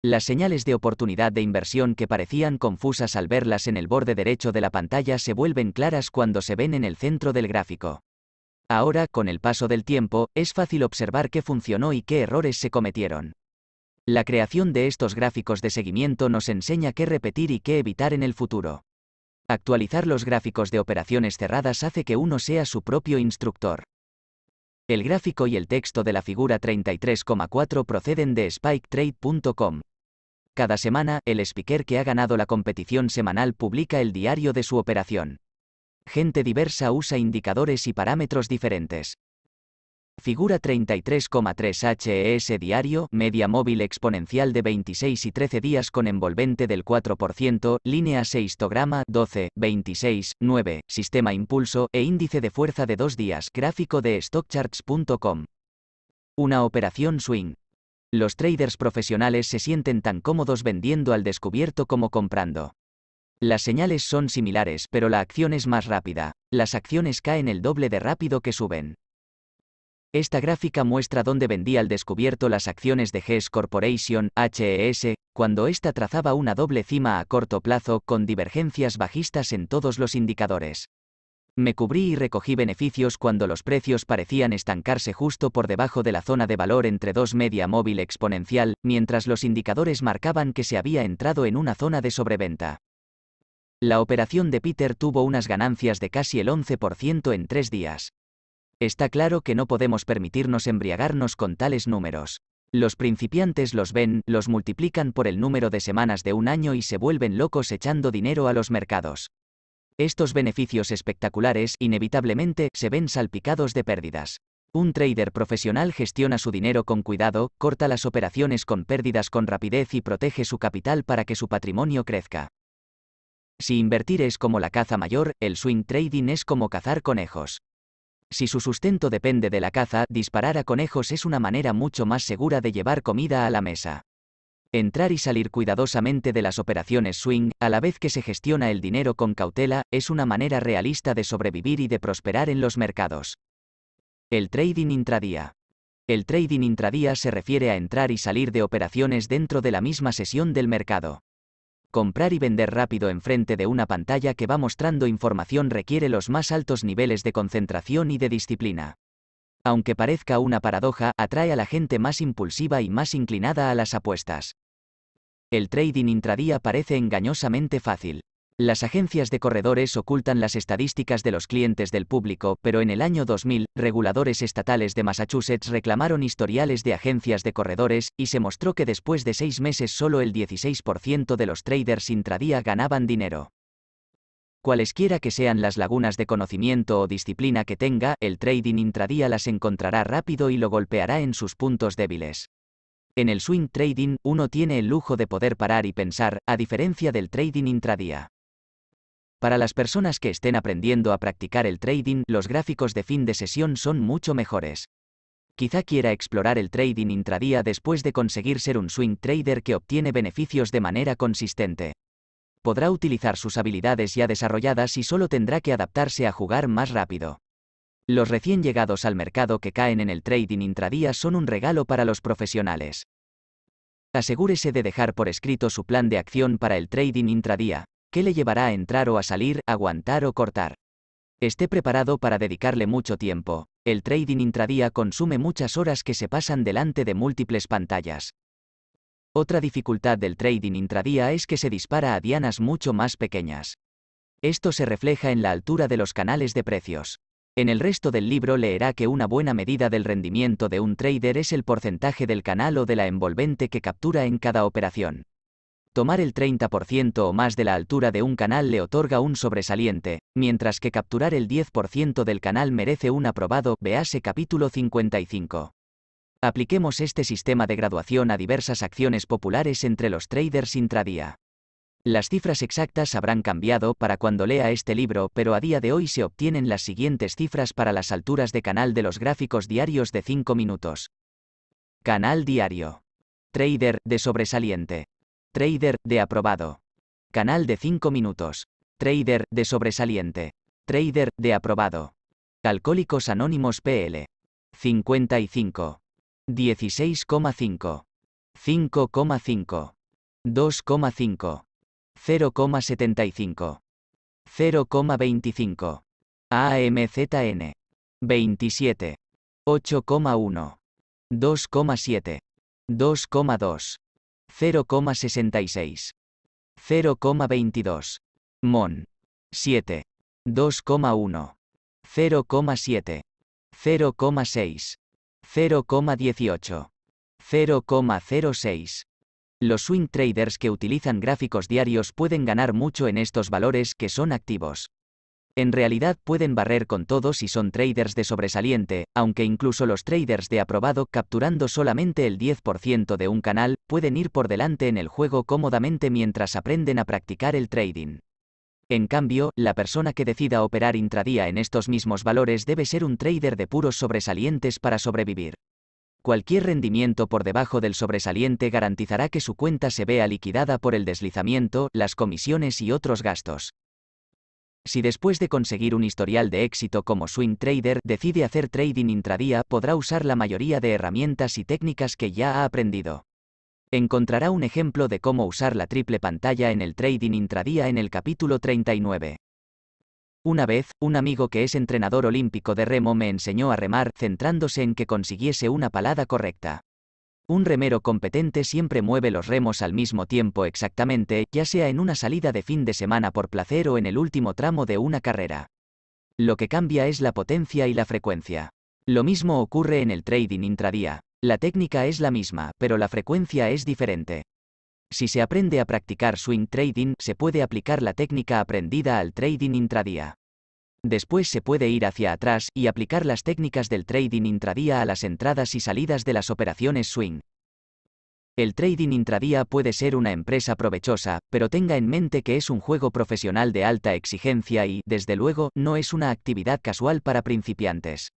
Las señales de oportunidad de inversión que parecían confusas al verlas en el borde derecho de la pantalla se vuelven claras cuando se ven en el centro del gráfico. Ahora, con el paso del tiempo, es fácil observar qué funcionó y qué errores se cometieron. La creación de estos gráficos de seguimiento nos enseña qué repetir y qué evitar en el futuro. Actualizar los gráficos de operaciones cerradas hace que uno sea su propio instructor. El gráfico y el texto de la figura 33,4 proceden de spiketrade.com. Cada semana, el speaker que ha ganado la competición semanal publica el diario de su operación. Gente diversa usa indicadores y parámetros diferentes. Figura 33,3 HES e diario, media móvil exponencial de 26 y 13 días con envolvente del 4%, línea 6 histograma 12, 26, 9, sistema impulso e índice de fuerza de 2 días, gráfico de stockcharts.com. Una operación swing. Los traders profesionales se sienten tan cómodos vendiendo al descubierto como comprando. Las señales son similares, pero la acción es más rápida. Las acciones caen el doble de rápido que suben. Esta gráfica muestra dónde vendía al descubierto las acciones de Hess Corporation, HES, cuando esta trazaba una doble cima a corto plazo con divergencias bajistas en todos los indicadores. Me cubrí y recogí beneficios cuando los precios parecían estancarse justo por debajo de la zona de valor entre dos media móvil exponencial, mientras los indicadores marcaban que se había entrado en una zona de sobreventa. La operación de Peter tuvo unas ganancias de casi el 11% en tres días. Está claro que no podemos permitirnos embriagarnos con tales números. Los principiantes los ven, los multiplican por el número de semanas de un año y se vuelven locos echando dinero a los mercados. Estos beneficios espectaculares inevitablemente se ven salpicados de pérdidas. Un trader profesional gestiona su dinero con cuidado, corta las operaciones con pérdidas con rapidez y protege su capital para que su patrimonio crezca. Si invertir es como la caza mayor, el swing trading es como cazar conejos. Si su sustento depende de la caza, disparar a conejos es una manera mucho más segura de llevar comida a la mesa. Entrar y salir cuidadosamente de las operaciones swing, a la vez que se gestiona el dinero con cautela, es una manera realista de sobrevivir y de prosperar en los mercados. El trading intradía. El trading intradía se refiere a entrar y salir de operaciones dentro de la misma sesión del mercado. Comprar y vender rápido enfrente de una pantalla que va mostrando información requiere los más altos niveles de concentración y de disciplina. Aunque parezca una paradoja, atrae a la gente más impulsiva y más inclinada a las apuestas. El trading intradía parece engañosamente fácil. Las agencias de corredores ocultan las estadísticas de los clientes del público, pero en el año 2000, reguladores estatales de Massachusetts reclamaron historiales de agencias de corredores, y se mostró que después de seis meses solo el 16% de los traders intradía ganaban dinero. Cualesquiera que sean las lagunas de conocimiento o disciplina que tenga, el trading intradía las encontrará rápido y lo golpeará en sus puntos débiles. En el swing trading, uno tiene el lujo de poder parar y pensar, a diferencia del trading intradía. Para las personas que estén aprendiendo a practicar el trading, los gráficos de fin de sesión son mucho mejores. Quizá quiera explorar el trading intradía después de conseguir ser un swing trader que obtiene beneficios de manera consistente. Podrá utilizar sus habilidades ya desarrolladas y solo tendrá que adaptarse a jugar más rápido. Los recién llegados al mercado que caen en el trading intradía son un regalo para los profesionales. Asegúrese de dejar por escrito su plan de acción para el trading intradía, ¿Qué le llevará a entrar o a salir, aguantar o cortar? Esté preparado para dedicarle mucho tiempo. El trading intradía consume muchas horas que se pasan delante de múltiples pantallas. Otra dificultad del trading intradía es que se dispara a dianas mucho más pequeñas. Esto se refleja en la altura de los canales de precios. En el resto del libro leerá que una buena medida del rendimiento de un trader es el porcentaje del canal o de la envolvente que captura en cada operación. Tomar el 30% o más de la altura de un canal le otorga un sobresaliente, mientras que capturar el 10% del canal merece un aprobado, vease capítulo 55. Apliquemos este sistema de graduación a diversas acciones populares entre los traders intradía. Las cifras exactas habrán cambiado para cuando lea este libro, pero a día de hoy se obtienen las siguientes cifras para las alturas de canal de los gráficos diarios de 5 minutos. Canal diario. Trader de sobresaliente. Trader, de aprobado. Canal de 5 minutos. Trader, de sobresaliente. Trader, de aprobado. Alcohólicos Anónimos PL. 55. 16,5. 5,5. 2,5. 0,75. 0,25. AMZN. 27. 8,1. 2,7. 2,2. 0,66. 0,22. Mon. 7. 2,1. 0,7. 0,6. 0,18. 0,06. Los swing traders que utilizan gráficos diarios pueden ganar mucho en estos valores que son activos. En realidad pueden barrer con todo si son traders de sobresaliente, aunque incluso los traders de aprobado capturando solamente el 10% de un canal, pueden ir por delante en el juego cómodamente mientras aprenden a practicar el trading. En cambio, la persona que decida operar intradía en estos mismos valores debe ser un trader de puros sobresalientes para sobrevivir. Cualquier rendimiento por debajo del sobresaliente garantizará que su cuenta se vea liquidada por el deslizamiento, las comisiones y otros gastos. Si después de conseguir un historial de éxito como swing trader decide hacer trading intradía, podrá usar la mayoría de herramientas y técnicas que ya ha aprendido. Encontrará un ejemplo de cómo usar la triple pantalla en el trading intradía en el capítulo 39. Una vez, un amigo que es entrenador olímpico de remo me enseñó a remar centrándose en que consiguiese una palada correcta. Un remero competente siempre mueve los remos al mismo tiempo exactamente, ya sea en una salida de fin de semana por placer o en el último tramo de una carrera. Lo que cambia es la potencia y la frecuencia. Lo mismo ocurre en el trading intradía. La técnica es la misma, pero la frecuencia es diferente. Si se aprende a practicar swing trading, se puede aplicar la técnica aprendida al trading intradía. Después se puede ir hacia atrás y aplicar las técnicas del trading intradía a las entradas y salidas de las operaciones swing. El trading intradía puede ser una empresa provechosa, pero tenga en mente que es un juego profesional de alta exigencia y, desde luego, no es una actividad casual para principiantes.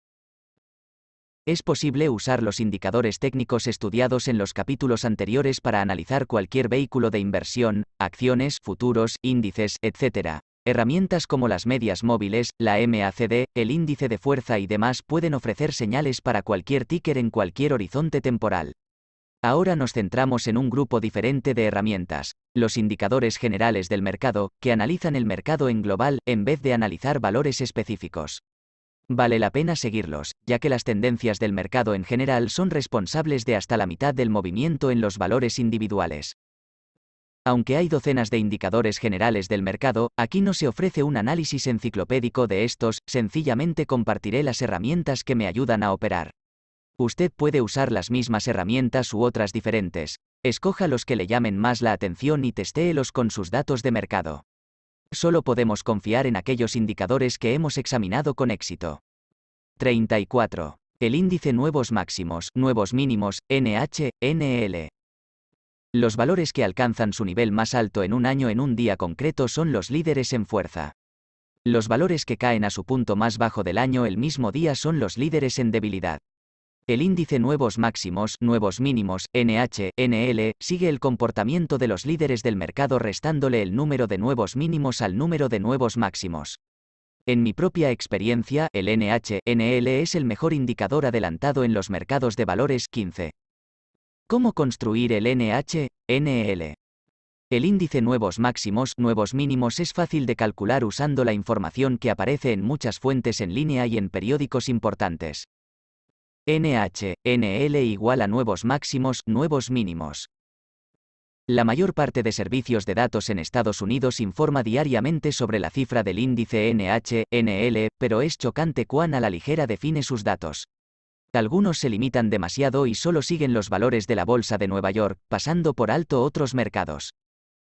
Es posible usar los indicadores técnicos estudiados en los capítulos anteriores para analizar cualquier vehículo de inversión, acciones, futuros, índices, etc. Herramientas como las medias móviles, la MACD, el índice de fuerza y demás pueden ofrecer señales para cualquier ticker en cualquier horizonte temporal. Ahora nos centramos en un grupo diferente de herramientas, los indicadores generales del mercado, que analizan el mercado en global, en vez de analizar valores específicos. Vale la pena seguirlos, ya que las tendencias del mercado en general son responsables de hasta la mitad del movimiento en los valores individuales. Aunque hay docenas de indicadores generales del mercado, aquí no se ofrece un análisis enciclopédico de estos, sencillamente compartiré las herramientas que me ayudan a operar. Usted puede usar las mismas herramientas u otras diferentes. Escoja los que le llamen más la atención y testéelos con sus datos de mercado. Solo podemos confiar en aquellos indicadores que hemos examinado con éxito. 34. El índice nuevos máximos, nuevos mínimos, NH, NL. Los valores que alcanzan su nivel más alto en un año en un día concreto son los líderes en fuerza. Los valores que caen a su punto más bajo del año el mismo día son los líderes en debilidad. El índice nuevos máximos, nuevos mínimos, NH, sigue el comportamiento de los líderes del mercado restándole el número de nuevos mínimos al número de nuevos máximos. En mi propia experiencia, el NHNL es el mejor indicador adelantado en los mercados de valores 15. Cómo construir el NHNL. El índice nuevos máximos, nuevos mínimos es fácil de calcular usando la información que aparece en muchas fuentes en línea y en periódicos importantes. NHNL igual a nuevos máximos, nuevos mínimos. La mayor parte de servicios de datos en Estados Unidos informa diariamente sobre la cifra del índice NHNL, pero es chocante cuán a la ligera define sus datos. Algunos se limitan demasiado y solo siguen los valores de la Bolsa de Nueva York, pasando por alto otros mercados.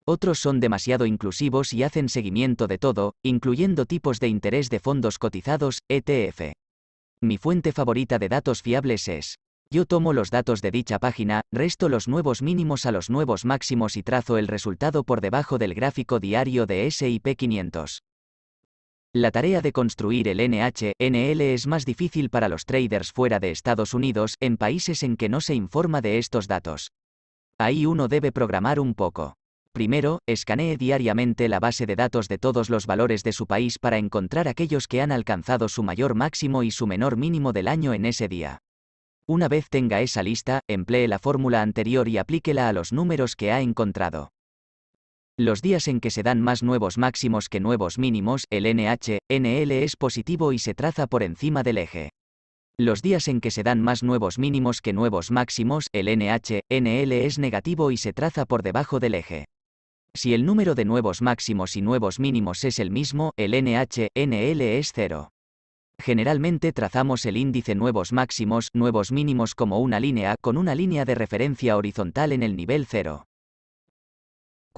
Otros son demasiado inclusivos y hacen seguimiento de todo, incluyendo tipos de interés de fondos cotizados, ETF. Mi fuente favorita de datos fiables es. Yo tomo los datos de dicha página, resto los nuevos mínimos a los nuevos máximos y trazo el resultado por debajo del gráfico diario de SIP 500. La tarea de construir el NHNL es más difícil para los traders fuera de Estados Unidos, en países en que no se informa de estos datos. Ahí uno debe programar un poco. Primero, escanee diariamente la base de datos de todos los valores de su país para encontrar aquellos que han alcanzado su mayor máximo y su menor mínimo del año en ese día. Una vez tenga esa lista, emplee la fórmula anterior y aplíquela a los números que ha encontrado. Los días en que se dan más nuevos máximos que nuevos mínimos, el NH, NL es positivo y se traza por encima del eje. Los días en que se dan más nuevos mínimos que nuevos máximos, el NH, NL es negativo y se traza por debajo del eje. Si el número de nuevos máximos y nuevos mínimos es el mismo, el NH, NL es cero. Generalmente trazamos el índice nuevos máximos, nuevos mínimos como una línea, con una línea de referencia horizontal en el nivel cero.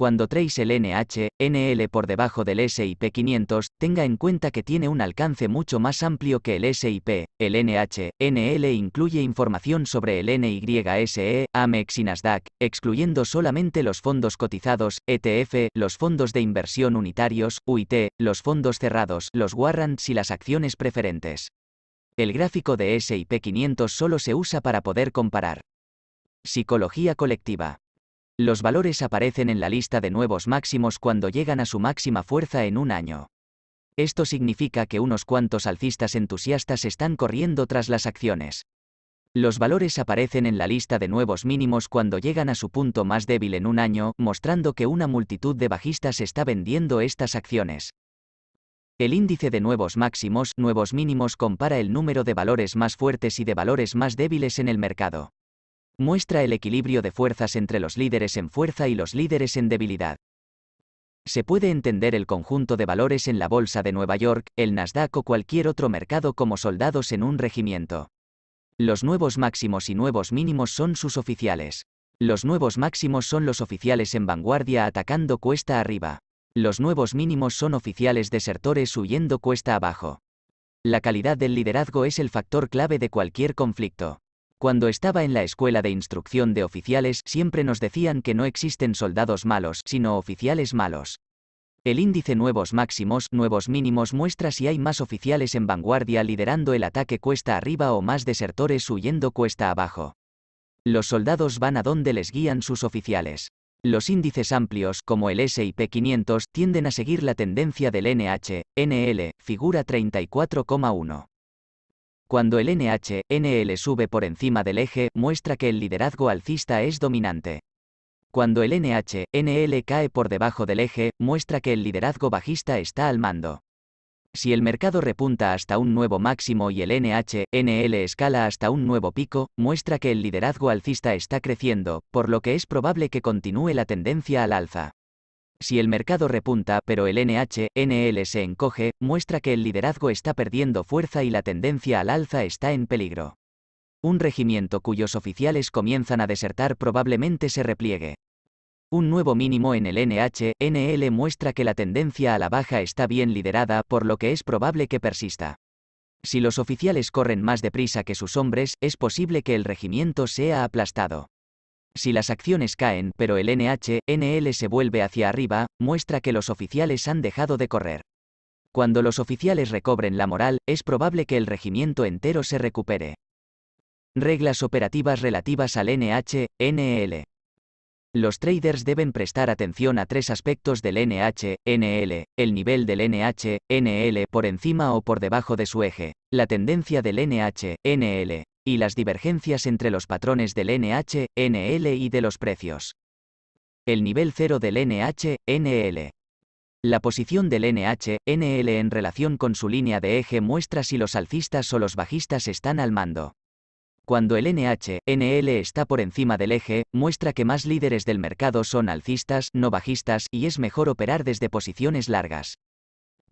Cuando traéis el NH, NL por debajo del SIP 500, tenga en cuenta que tiene un alcance mucho más amplio que el SIP. El NH, NL incluye información sobre el NYSE, AMEX y Nasdaq, excluyendo solamente los fondos cotizados, ETF, los fondos de inversión unitarios, UIT, los fondos cerrados, los warrants y las acciones preferentes. El gráfico de SIP 500 solo se usa para poder comparar. Psicología colectiva. Los valores aparecen en la lista de nuevos máximos cuando llegan a su máxima fuerza en un año. Esto significa que unos cuantos alcistas entusiastas están corriendo tras las acciones. Los valores aparecen en la lista de nuevos mínimos cuando llegan a su punto más débil en un año, mostrando que una multitud de bajistas está vendiendo estas acciones. El índice de nuevos máximos, nuevos mínimos compara el número de valores más fuertes y de valores más débiles en el mercado muestra el equilibrio de fuerzas entre los líderes en fuerza y los líderes en debilidad. Se puede entender el conjunto de valores en la Bolsa de Nueva York, el Nasdaq o cualquier otro mercado como soldados en un regimiento. Los nuevos máximos y nuevos mínimos son sus oficiales. Los nuevos máximos son los oficiales en vanguardia atacando cuesta arriba. Los nuevos mínimos son oficiales desertores huyendo cuesta abajo. La calidad del liderazgo es el factor clave de cualquier conflicto. Cuando estaba en la escuela de instrucción de oficiales siempre nos decían que no existen soldados malos, sino oficiales malos. El índice nuevos máximos, nuevos mínimos muestra si hay más oficiales en vanguardia liderando el ataque cuesta arriba o más desertores huyendo cuesta abajo. Los soldados van a donde les guían sus oficiales. Los índices amplios, como el S&P 500, tienden a seguir la tendencia del NH, NL, figura 34,1. Cuando el NHNL sube por encima del eje, muestra que el liderazgo alcista es dominante. Cuando el NHNL cae por debajo del eje, muestra que el liderazgo bajista está al mando. Si el mercado repunta hasta un nuevo máximo y el NHNL escala hasta un nuevo pico, muestra que el liderazgo alcista está creciendo, por lo que es probable que continúe la tendencia al alza. Si el mercado repunta pero el Nhnl se encoge, muestra que el liderazgo está perdiendo fuerza y la tendencia al alza está en peligro. Un regimiento cuyos oficiales comienzan a desertar probablemente se repliegue. Un nuevo mínimo en el Nhnl muestra que la tendencia a la baja está bien liderada, por lo que es probable que persista. Si los oficiales corren más deprisa que sus hombres, es posible que el regimiento sea aplastado. Si las acciones caen, pero el NHNL se vuelve hacia arriba, muestra que los oficiales han dejado de correr. Cuando los oficiales recobren la moral, es probable que el regimiento entero se recupere. Reglas operativas relativas al NHNL. Los traders deben prestar atención a tres aspectos del NHNL: el nivel del NH-NL por encima o por debajo de su eje, la tendencia del NH-NL y las divergencias entre los patrones del NH, NL y de los precios. El nivel 0 del NH, NL. La posición del NH, NL en relación con su línea de eje muestra si los alcistas o los bajistas están al mando. Cuando el NH, NL está por encima del eje, muestra que más líderes del mercado son alcistas, no bajistas, y es mejor operar desde posiciones largas.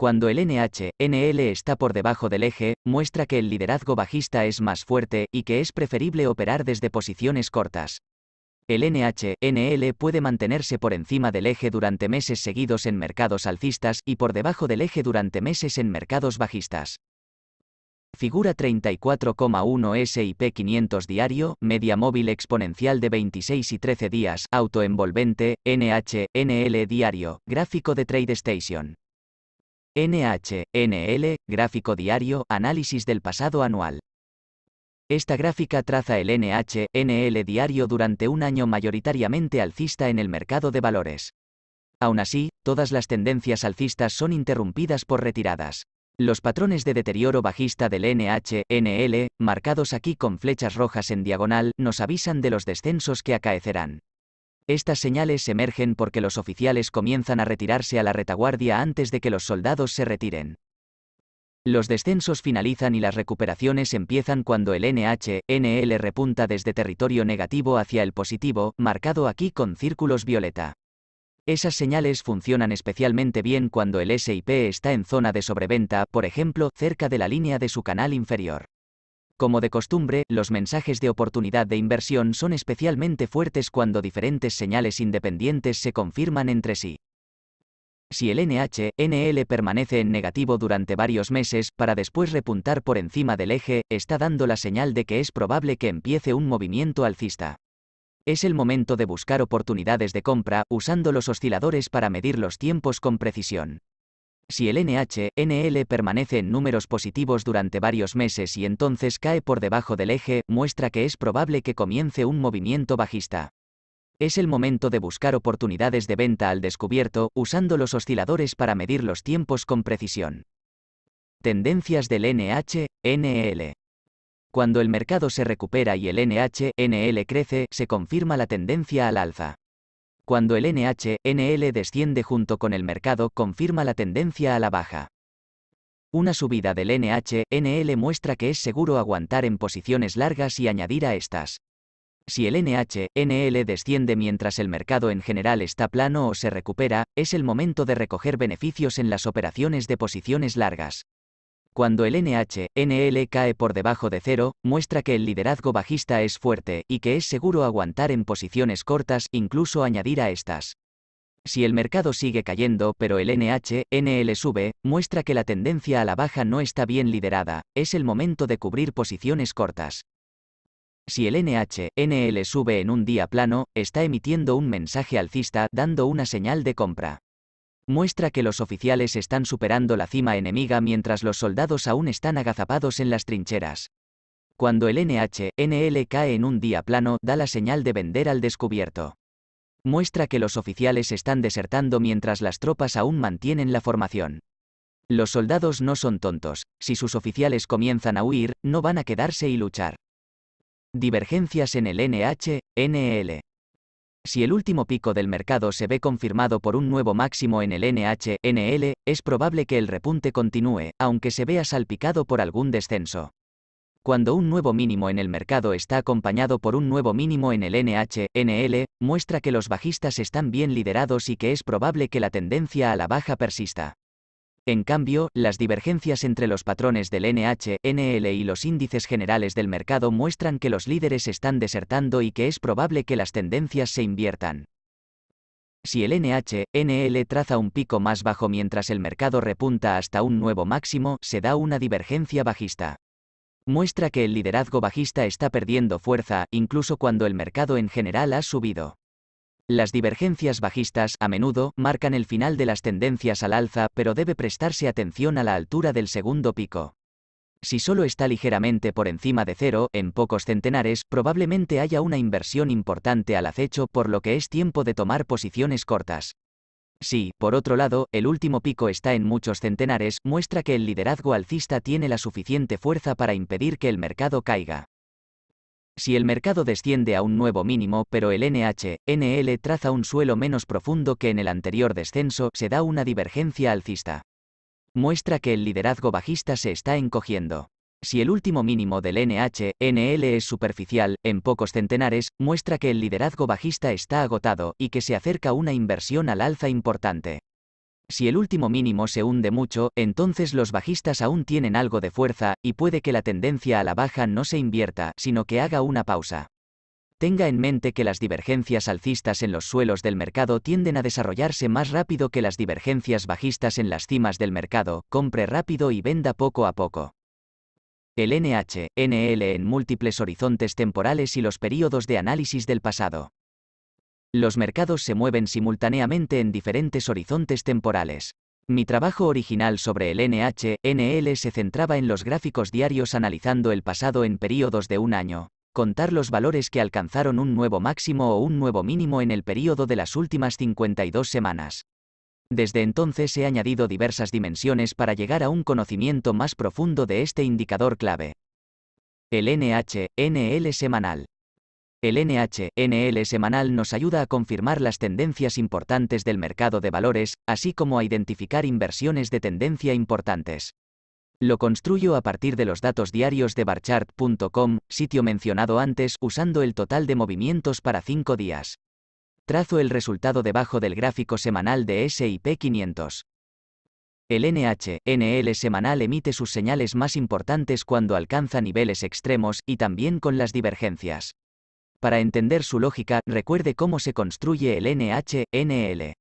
Cuando el Nhnl está por debajo del eje, muestra que el liderazgo bajista es más fuerte y que es preferible operar desde posiciones cortas. El Nhnl puede mantenerse por encima del eje durante meses seguidos en mercados alcistas y por debajo del eje durante meses en mercados bajistas. Figura 34,1 SIP 500 diario, media móvil exponencial de 26 y 13 días, autoenvolvente, Nhnl diario, gráfico de TradeStation. Nhnl NL, gráfico diario, análisis del pasado anual. Esta gráfica traza el Nhnl diario durante un año mayoritariamente alcista en el mercado de valores. Aún así, todas las tendencias alcistas son interrumpidas por retiradas. Los patrones de deterioro bajista del NH, NL, marcados aquí con flechas rojas en diagonal, nos avisan de los descensos que acaecerán. Estas señales emergen porque los oficiales comienzan a retirarse a la retaguardia antes de que los soldados se retiren. Los descensos finalizan y las recuperaciones empiezan cuando el NHNL repunta desde territorio negativo hacia el positivo, marcado aquí con círculos violeta. Esas señales funcionan especialmente bien cuando el SIP está en zona de sobreventa, por ejemplo, cerca de la línea de su canal inferior. Como de costumbre, los mensajes de oportunidad de inversión son especialmente fuertes cuando diferentes señales independientes se confirman entre sí. Si el NH-NL permanece en negativo durante varios meses para después repuntar por encima del eje, está dando la señal de que es probable que empiece un movimiento alcista. Es el momento de buscar oportunidades de compra usando los osciladores para medir los tiempos con precisión. Si el NH, permanece en números positivos durante varios meses y entonces cae por debajo del eje, muestra que es probable que comience un movimiento bajista. Es el momento de buscar oportunidades de venta al descubierto, usando los osciladores para medir los tiempos con precisión. Tendencias del NHNL. Cuando el mercado se recupera y el NHNL crece, se confirma la tendencia al alza cuando el NHNL desciende junto con el mercado confirma la tendencia a la baja. Una subida del NHNL muestra que es seguro aguantar en posiciones largas y añadir a estas. Si el NHNL desciende mientras el mercado en general está plano o se recupera, es el momento de recoger beneficios en las operaciones de posiciones largas. Cuando el NHNL cae por debajo de cero, muestra que el liderazgo bajista es fuerte y que es seguro aguantar en posiciones cortas, incluso añadir a estas. Si el mercado sigue cayendo pero el NHNL sube, muestra que la tendencia a la baja no está bien liderada, es el momento de cubrir posiciones cortas. Si el NHNL sube en un día plano, está emitiendo un mensaje alcista dando una señal de compra muestra que los oficiales están superando la cima enemiga mientras los soldados aún están agazapados en las trincheras. Cuando el Nhnl cae en un día plano, da la señal de vender al descubierto. Muestra que los oficiales están desertando mientras las tropas aún mantienen la formación. Los soldados no son tontos, si sus oficiales comienzan a huir, no van a quedarse y luchar. Divergencias en el Nhnl si el último pico del mercado se ve confirmado por un nuevo máximo en el NHNL, es probable que el repunte continúe, aunque se vea salpicado por algún descenso. Cuando un nuevo mínimo en el mercado está acompañado por un nuevo mínimo en el NHNL, muestra que los bajistas están bien liderados y que es probable que la tendencia a la baja persista. En cambio, las divergencias entre los patrones del NH, y los índices generales del mercado muestran que los líderes están desertando y que es probable que las tendencias se inviertan. Si el NHNL traza un pico más bajo mientras el mercado repunta hasta un nuevo máximo, se da una divergencia bajista. Muestra que el liderazgo bajista está perdiendo fuerza, incluso cuando el mercado en general ha subido. Las divergencias bajistas, a menudo, marcan el final de las tendencias al alza, pero debe prestarse atención a la altura del segundo pico. Si solo está ligeramente por encima de cero, en pocos centenares, probablemente haya una inversión importante al acecho, por lo que es tiempo de tomar posiciones cortas. Si, por otro lado, el último pico está en muchos centenares, muestra que el liderazgo alcista tiene la suficiente fuerza para impedir que el mercado caiga. Si el mercado desciende a un nuevo mínimo pero el NHNL traza un suelo menos profundo que en el anterior descenso, se da una divergencia alcista. Muestra que el liderazgo bajista se está encogiendo. Si el último mínimo del NHNL es superficial, en pocos centenares, muestra que el liderazgo bajista está agotado y que se acerca una inversión al alza importante. Si el último mínimo se hunde mucho, entonces los bajistas aún tienen algo de fuerza, y puede que la tendencia a la baja no se invierta, sino que haga una pausa. Tenga en mente que las divergencias alcistas en los suelos del mercado tienden a desarrollarse más rápido que las divergencias bajistas en las cimas del mercado, compre rápido y venda poco a poco. El NHNL en múltiples horizontes temporales y los periodos de análisis del pasado. Los mercados se mueven simultáneamente en diferentes horizontes temporales. Mi trabajo original sobre el NHNL se centraba en los gráficos diarios analizando el pasado en períodos de un año, contar los valores que alcanzaron un nuevo máximo o un nuevo mínimo en el período de las últimas 52 semanas. Desde entonces he añadido diversas dimensiones para llegar a un conocimiento más profundo de este indicador clave. El NHNL semanal. El NHNL semanal nos ayuda a confirmar las tendencias importantes del mercado de valores, así como a identificar inversiones de tendencia importantes. Lo construyo a partir de los datos diarios de barchart.com, sitio mencionado antes, usando el total de movimientos para 5 días. Trazo el resultado debajo del gráfico semanal de S&P 500. El NHNL semanal emite sus señales más importantes cuando alcanza niveles extremos y también con las divergencias. Para entender su lógica, recuerde cómo se construye el NHNL.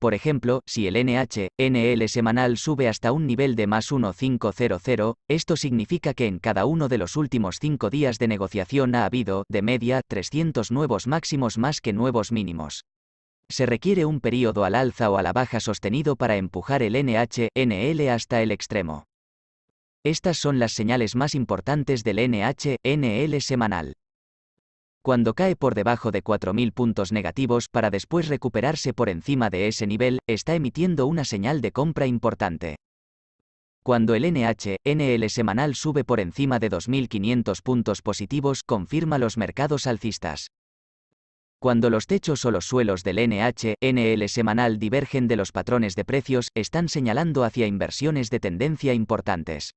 Por ejemplo, si el NHNL semanal sube hasta un nivel de más 1,500, esto significa que en cada uno de los últimos cinco días de negociación ha habido, de media, 300 nuevos máximos más que nuevos mínimos. Se requiere un período al alza o a la baja sostenido para empujar el NHNL hasta el extremo. Estas son las señales más importantes del NHNL semanal cuando cae por debajo de 4.000 puntos negativos para después recuperarse por encima de ese nivel, está emitiendo una señal de compra importante. Cuando el NHNL semanal sube por encima de 2.500 puntos positivos, confirma los mercados alcistas. Cuando los techos o los suelos del NHNL semanal divergen de los patrones de precios, están señalando hacia inversiones de tendencia importantes.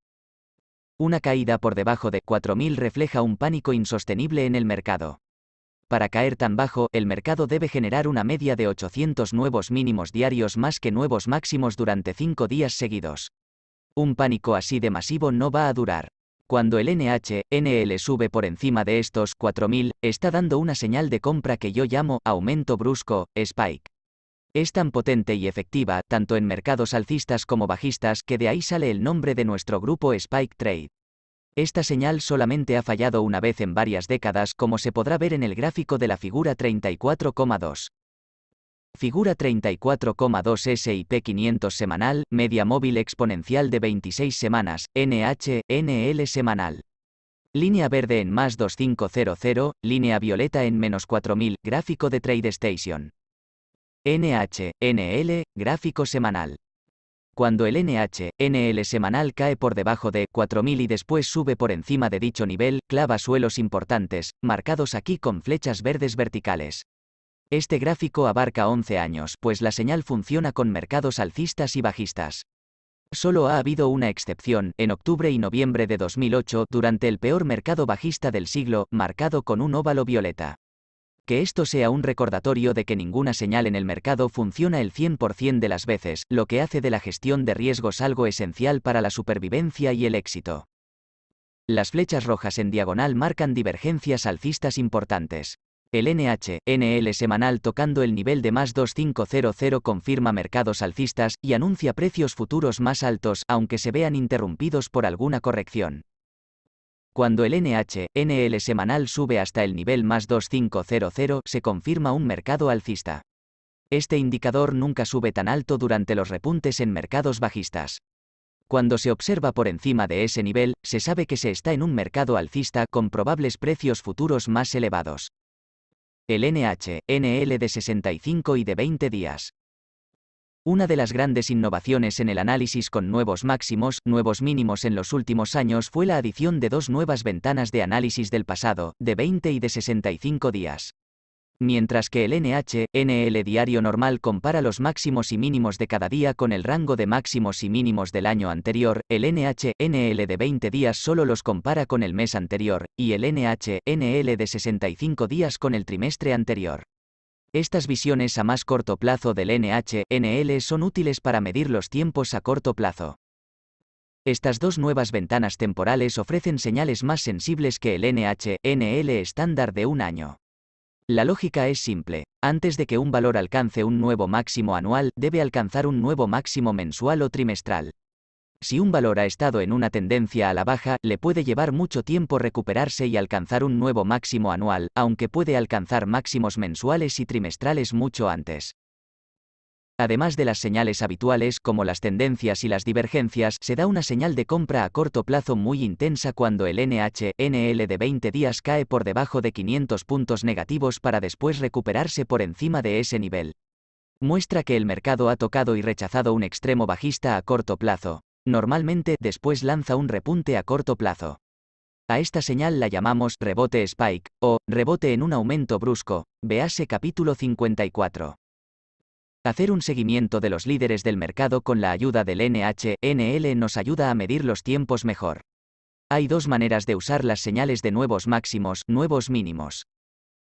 Una caída por debajo de 4.000 refleja un pánico insostenible en el mercado. Para caer tan bajo, el mercado debe generar una media de 800 nuevos mínimos diarios más que nuevos máximos durante 5 días seguidos. Un pánico así de masivo no va a durar. Cuando el NHNL sube por encima de estos 4.000, está dando una señal de compra que yo llamo aumento brusco, spike. Es tan potente y efectiva, tanto en mercados alcistas como bajistas, que de ahí sale el nombre de nuestro grupo Spike Trade. Esta señal solamente ha fallado una vez en varias décadas, como se podrá ver en el gráfico de la figura 34,2. Figura 34,2 SIP 500 semanal, media móvil exponencial de 26 semanas, NH, NL semanal. Línea verde en más 2500, línea violeta en menos 4000, gráfico de TradeStation. NHNL gráfico semanal. Cuando el NH, semanal cae por debajo de 4000 y después sube por encima de dicho nivel, clava suelos importantes, marcados aquí con flechas verdes verticales. Este gráfico abarca 11 años, pues la señal funciona con mercados alcistas y bajistas. Solo ha habido una excepción, en octubre y noviembre de 2008, durante el peor mercado bajista del siglo, marcado con un óvalo violeta que esto sea un recordatorio de que ninguna señal en el mercado funciona el 100% de las veces, lo que hace de la gestión de riesgos algo esencial para la supervivencia y el éxito. Las flechas rojas en diagonal marcan divergencias alcistas importantes. El NH, semanal tocando el nivel de más 2500 confirma mercados alcistas y anuncia precios futuros más altos, aunque se vean interrumpidos por alguna corrección. Cuando el NHNL semanal sube hasta el nivel más 2500 se confirma un mercado alcista. Este indicador nunca sube tan alto durante los repuntes en mercados bajistas. Cuando se observa por encima de ese nivel, se sabe que se está en un mercado alcista con probables precios futuros más elevados. El NHNL de 65 y de 20 días. Una de las grandes innovaciones en el análisis con nuevos máximos, nuevos mínimos en los últimos años fue la adición de dos nuevas ventanas de análisis del pasado, de 20 y de 65 días. Mientras que el NHNL diario normal compara los máximos y mínimos de cada día con el rango de máximos y mínimos del año anterior, el NHNL de 20 días solo los compara con el mes anterior, y el NHNL de 65 días con el trimestre anterior. Estas visiones a más corto plazo del NHNL son útiles para medir los tiempos a corto plazo. Estas dos nuevas ventanas temporales ofrecen señales más sensibles que el NHNL estándar de un año. La lógica es simple. Antes de que un valor alcance un nuevo máximo anual, debe alcanzar un nuevo máximo mensual o trimestral. Si un valor ha estado en una tendencia a la baja, le puede llevar mucho tiempo recuperarse y alcanzar un nuevo máximo anual, aunque puede alcanzar máximos mensuales y trimestrales mucho antes. Además de las señales habituales como las tendencias y las divergencias, se da una señal de compra a corto plazo muy intensa cuando el NHNL de 20 días cae por debajo de 500 puntos negativos para después recuperarse por encima de ese nivel. Muestra que el mercado ha tocado y rechazado un extremo bajista a corto plazo. Normalmente después lanza un repunte a corto plazo. A esta señal la llamamos rebote spike, o rebote en un aumento brusco, véase capítulo 54. Hacer un seguimiento de los líderes del mercado con la ayuda del NHNL nos ayuda a medir los tiempos mejor. Hay dos maneras de usar las señales de nuevos máximos, nuevos mínimos.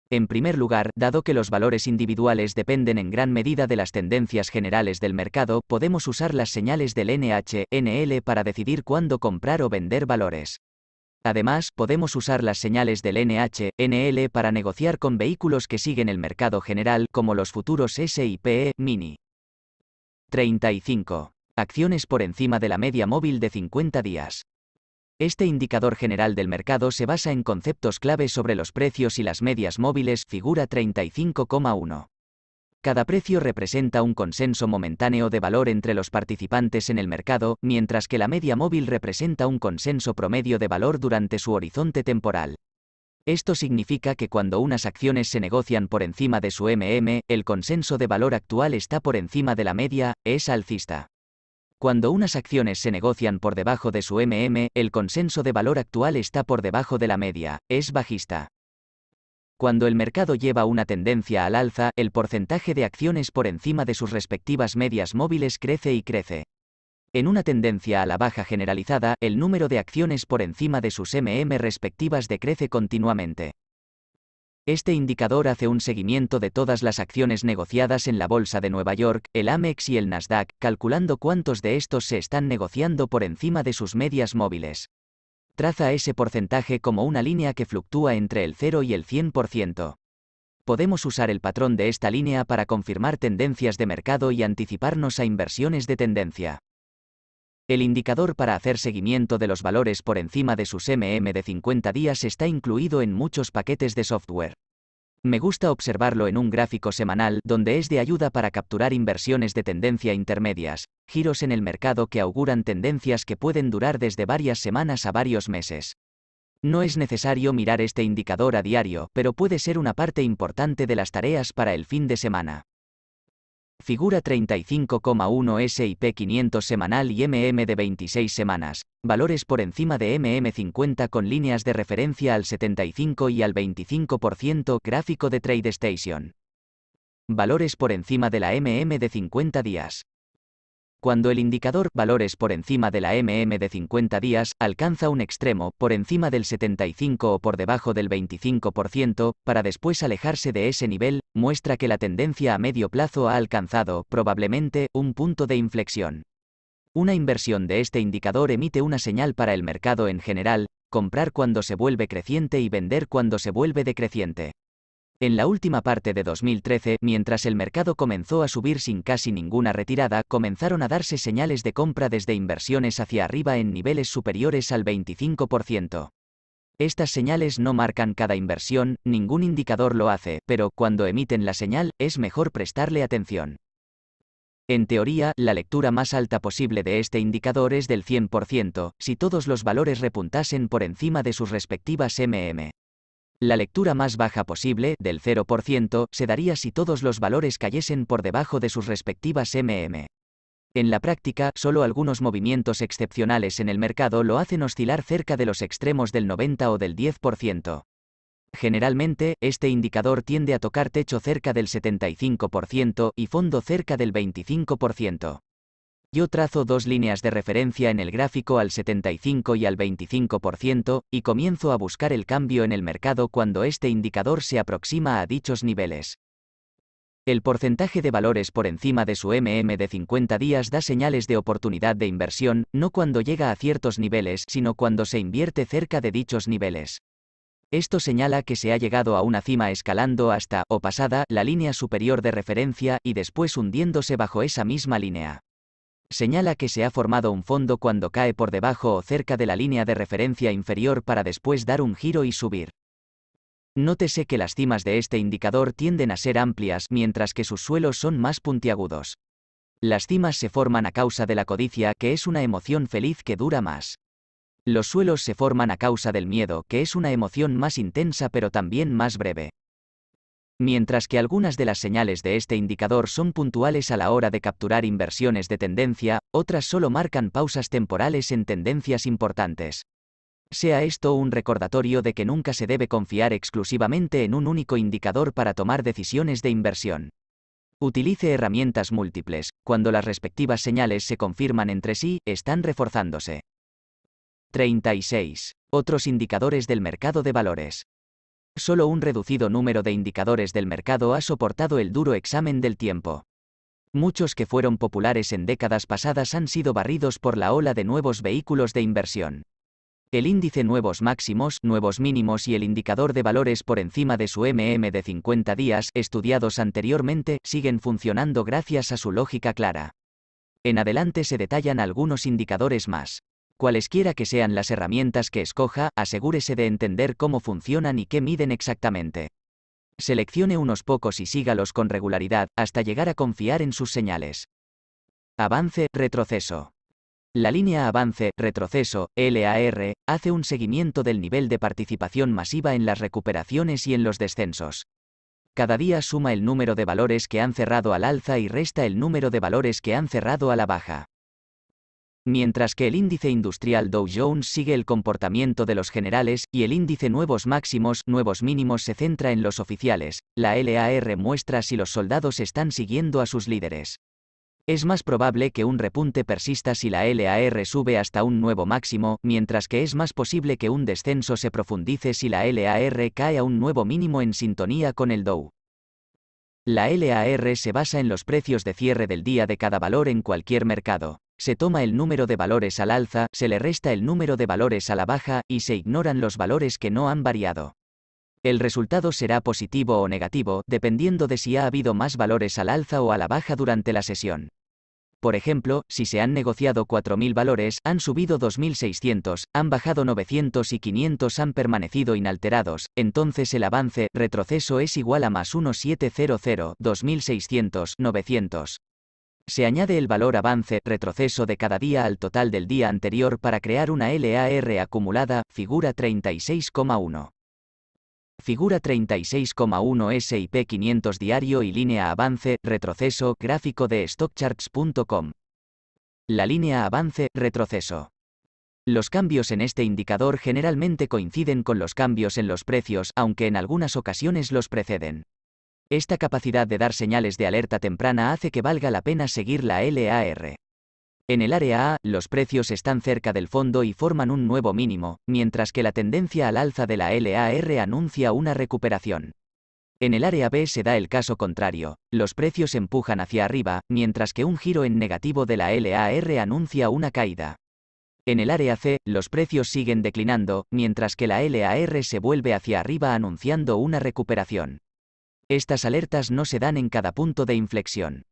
En primer lugar, dado que los valores individuales dependen en gran medida de las tendencias generales del mercado, podemos usar las señales del NHNL para decidir cuándo comprar o vender valores. Además, podemos usar las señales del NHNL para negociar con vehículos que siguen el mercado general, como los futuros SIPE Mini. 35. Acciones por encima de la media móvil de 50 días. Este indicador general del mercado se basa en conceptos clave sobre los precios y las medias móviles, figura 35,1. Cada precio representa un consenso momentáneo de valor entre los participantes en el mercado, mientras que la media móvil representa un consenso promedio de valor durante su horizonte temporal. Esto significa que cuando unas acciones se negocian por encima de su MM, el consenso de valor actual está por encima de la media, es alcista. Cuando unas acciones se negocian por debajo de su MM, el consenso de valor actual está por debajo de la media, es bajista. Cuando el mercado lleva una tendencia al alza, el porcentaje de acciones por encima de sus respectivas medias móviles crece y crece. En una tendencia a la baja generalizada, el número de acciones por encima de sus MM respectivas decrece continuamente. Este indicador hace un seguimiento de todas las acciones negociadas en la Bolsa de Nueva York, el AMEX y el Nasdaq, calculando cuántos de estos se están negociando por encima de sus medias móviles. Traza ese porcentaje como una línea que fluctúa entre el 0 y el 100%. Podemos usar el patrón de esta línea para confirmar tendencias de mercado y anticiparnos a inversiones de tendencia. El indicador para hacer seguimiento de los valores por encima de sus MM de 50 días está incluido en muchos paquetes de software. Me gusta observarlo en un gráfico semanal donde es de ayuda para capturar inversiones de tendencia intermedias, giros en el mercado que auguran tendencias que pueden durar desde varias semanas a varios meses. No es necesario mirar este indicador a diario, pero puede ser una parte importante de las tareas para el fin de semana. Figura 35,1 SIP 500 semanal y MM de 26 semanas, valores por encima de MM50 con líneas de referencia al 75 y al 25% gráfico de TradeStation. Valores por encima de la MM de 50 días cuando el indicador valores por encima de la MM de 50 días alcanza un extremo por encima del 75 o por debajo del 25%, para después alejarse de ese nivel, muestra que la tendencia a medio plazo ha alcanzado, probablemente, un punto de inflexión. Una inversión de este indicador emite una señal para el mercado en general, comprar cuando se vuelve creciente y vender cuando se vuelve decreciente. En la última parte de 2013, mientras el mercado comenzó a subir sin casi ninguna retirada, comenzaron a darse señales de compra desde inversiones hacia arriba en niveles superiores al 25%. Estas señales no marcan cada inversión, ningún indicador lo hace, pero cuando emiten la señal, es mejor prestarle atención. En teoría, la lectura más alta posible de este indicador es del 100%, si todos los valores repuntasen por encima de sus respectivas MM. La lectura más baja posible, del 0%, se daría si todos los valores cayesen por debajo de sus respectivas MM. En la práctica, solo algunos movimientos excepcionales en el mercado lo hacen oscilar cerca de los extremos del 90 o del 10%. Generalmente, este indicador tiende a tocar techo cerca del 75% y fondo cerca del 25%. Yo trazo dos líneas de referencia en el gráfico al 75 y al 25% y comienzo a buscar el cambio en el mercado cuando este indicador se aproxima a dichos niveles. El porcentaje de valores por encima de su MM de 50 días da señales de oportunidad de inversión, no cuando llega a ciertos niveles, sino cuando se invierte cerca de dichos niveles. Esto señala que se ha llegado a una cima escalando hasta, o pasada, la línea superior de referencia y después hundiéndose bajo esa misma línea señala que se ha formado un fondo cuando cae por debajo o cerca de la línea de referencia inferior para después dar un giro y subir. Nótese que las cimas de este indicador tienden a ser amplias mientras que sus suelos son más puntiagudos. Las cimas se forman a causa de la codicia, que es una emoción feliz que dura más. Los suelos se forman a causa del miedo, que es una emoción más intensa pero también más breve. Mientras que algunas de las señales de este indicador son puntuales a la hora de capturar inversiones de tendencia, otras solo marcan pausas temporales en tendencias importantes. Sea esto un recordatorio de que nunca se debe confiar exclusivamente en un único indicador para tomar decisiones de inversión. Utilice herramientas múltiples, cuando las respectivas señales se confirman entre sí, están reforzándose. 36. Otros indicadores del mercado de valores solo un reducido número de indicadores del mercado ha soportado el duro examen del tiempo. Muchos que fueron populares en décadas pasadas han sido barridos por la ola de nuevos vehículos de inversión. El índice nuevos máximos, nuevos mínimos y el indicador de valores por encima de su MM de 50 días, estudiados anteriormente, siguen funcionando gracias a su lógica clara. En adelante se detallan algunos indicadores más. Cualesquiera que sean las herramientas que escoja, asegúrese de entender cómo funcionan y qué miden exactamente. Seleccione unos pocos y sígalos con regularidad, hasta llegar a confiar en sus señales. Avance, retroceso. La línea avance, retroceso, LAR, hace un seguimiento del nivel de participación masiva en las recuperaciones y en los descensos. Cada día suma el número de valores que han cerrado al alza y resta el número de valores que han cerrado a la baja mientras que el índice industrial Dow Jones sigue el comportamiento de los generales y el índice nuevos máximos, nuevos mínimos se centra en los oficiales. La LAR muestra si los soldados están siguiendo a sus líderes. Es más probable que un repunte persista si la LAR sube hasta un nuevo máximo, mientras que es más posible que un descenso se profundice si la LAR cae a un nuevo mínimo en sintonía con el Dow. La LAR se basa en los precios de cierre del día de cada valor en cualquier mercado se toma el número de valores al alza, se le resta el número de valores a la baja, y se ignoran los valores que no han variado. El resultado será positivo o negativo, dependiendo de si ha habido más valores al alza o a la baja durante la sesión. Por ejemplo, si se han negociado 4.000 valores, han subido 2.600, han bajado 900 y 500 han permanecido inalterados, entonces el avance, retroceso es igual a más 1700, 2.600, 900. Se añade el valor avance-retroceso de cada día al total del día anterior para crear una LAR acumulada, figura 36,1. Figura 36,1 SIP 500 diario y línea avance-retroceso gráfico de stockcharts.com. La línea avance-retroceso. Los cambios en este indicador generalmente coinciden con los cambios en los precios, aunque en algunas ocasiones los preceden. Esta capacidad de dar señales de alerta temprana hace que valga la pena seguir la LAR. En el área A, los precios están cerca del fondo y forman un nuevo mínimo, mientras que la tendencia al alza de la LAR anuncia una recuperación. En el área B se da el caso contrario, los precios empujan hacia arriba, mientras que un giro en negativo de la LAR anuncia una caída. En el área C, los precios siguen declinando, mientras que la LAR se vuelve hacia arriba anunciando una recuperación. Estas alertas no se dan en cada punto de inflexión.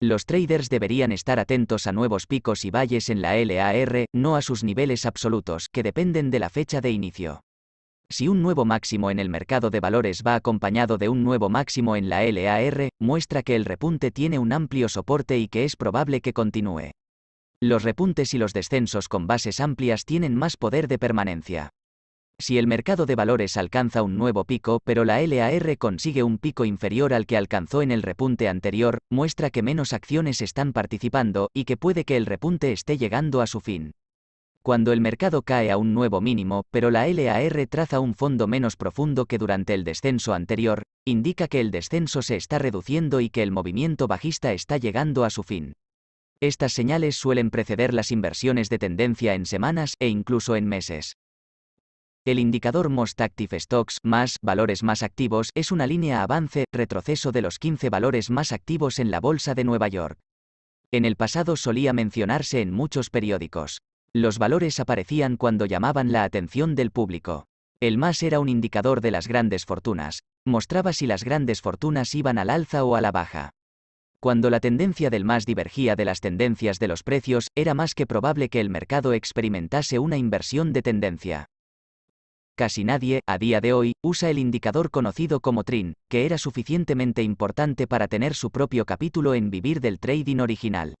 Los traders deberían estar atentos a nuevos picos y valles en la LAR, no a sus niveles absolutos, que dependen de la fecha de inicio. Si un nuevo máximo en el mercado de valores va acompañado de un nuevo máximo en la LAR, muestra que el repunte tiene un amplio soporte y que es probable que continúe. Los repuntes y los descensos con bases amplias tienen más poder de permanencia. Si el mercado de valores alcanza un nuevo pico pero la LAR consigue un pico inferior al que alcanzó en el repunte anterior, muestra que menos acciones están participando y que puede que el repunte esté llegando a su fin. Cuando el mercado cae a un nuevo mínimo, pero la LAR traza un fondo menos profundo que durante el descenso anterior, indica que el descenso se está reduciendo y que el movimiento bajista está llegando a su fin. Estas señales suelen preceder las inversiones de tendencia en semanas e incluso en meses. El indicador Most Active Stocks más valores más activos es una línea avance-retroceso de los 15 valores más activos en la Bolsa de Nueva York. En el pasado solía mencionarse en muchos periódicos. Los valores aparecían cuando llamaban la atención del público. El más era un indicador de las grandes fortunas, mostraba si las grandes fortunas iban al alza o a la baja. Cuando la tendencia del más divergía de las tendencias de los precios, era más que probable que el mercado experimentase una inversión de tendencia. Casi nadie, a día de hoy, usa el indicador conocido como TRIN, que era suficientemente importante para tener su propio capítulo en Vivir del Trading original.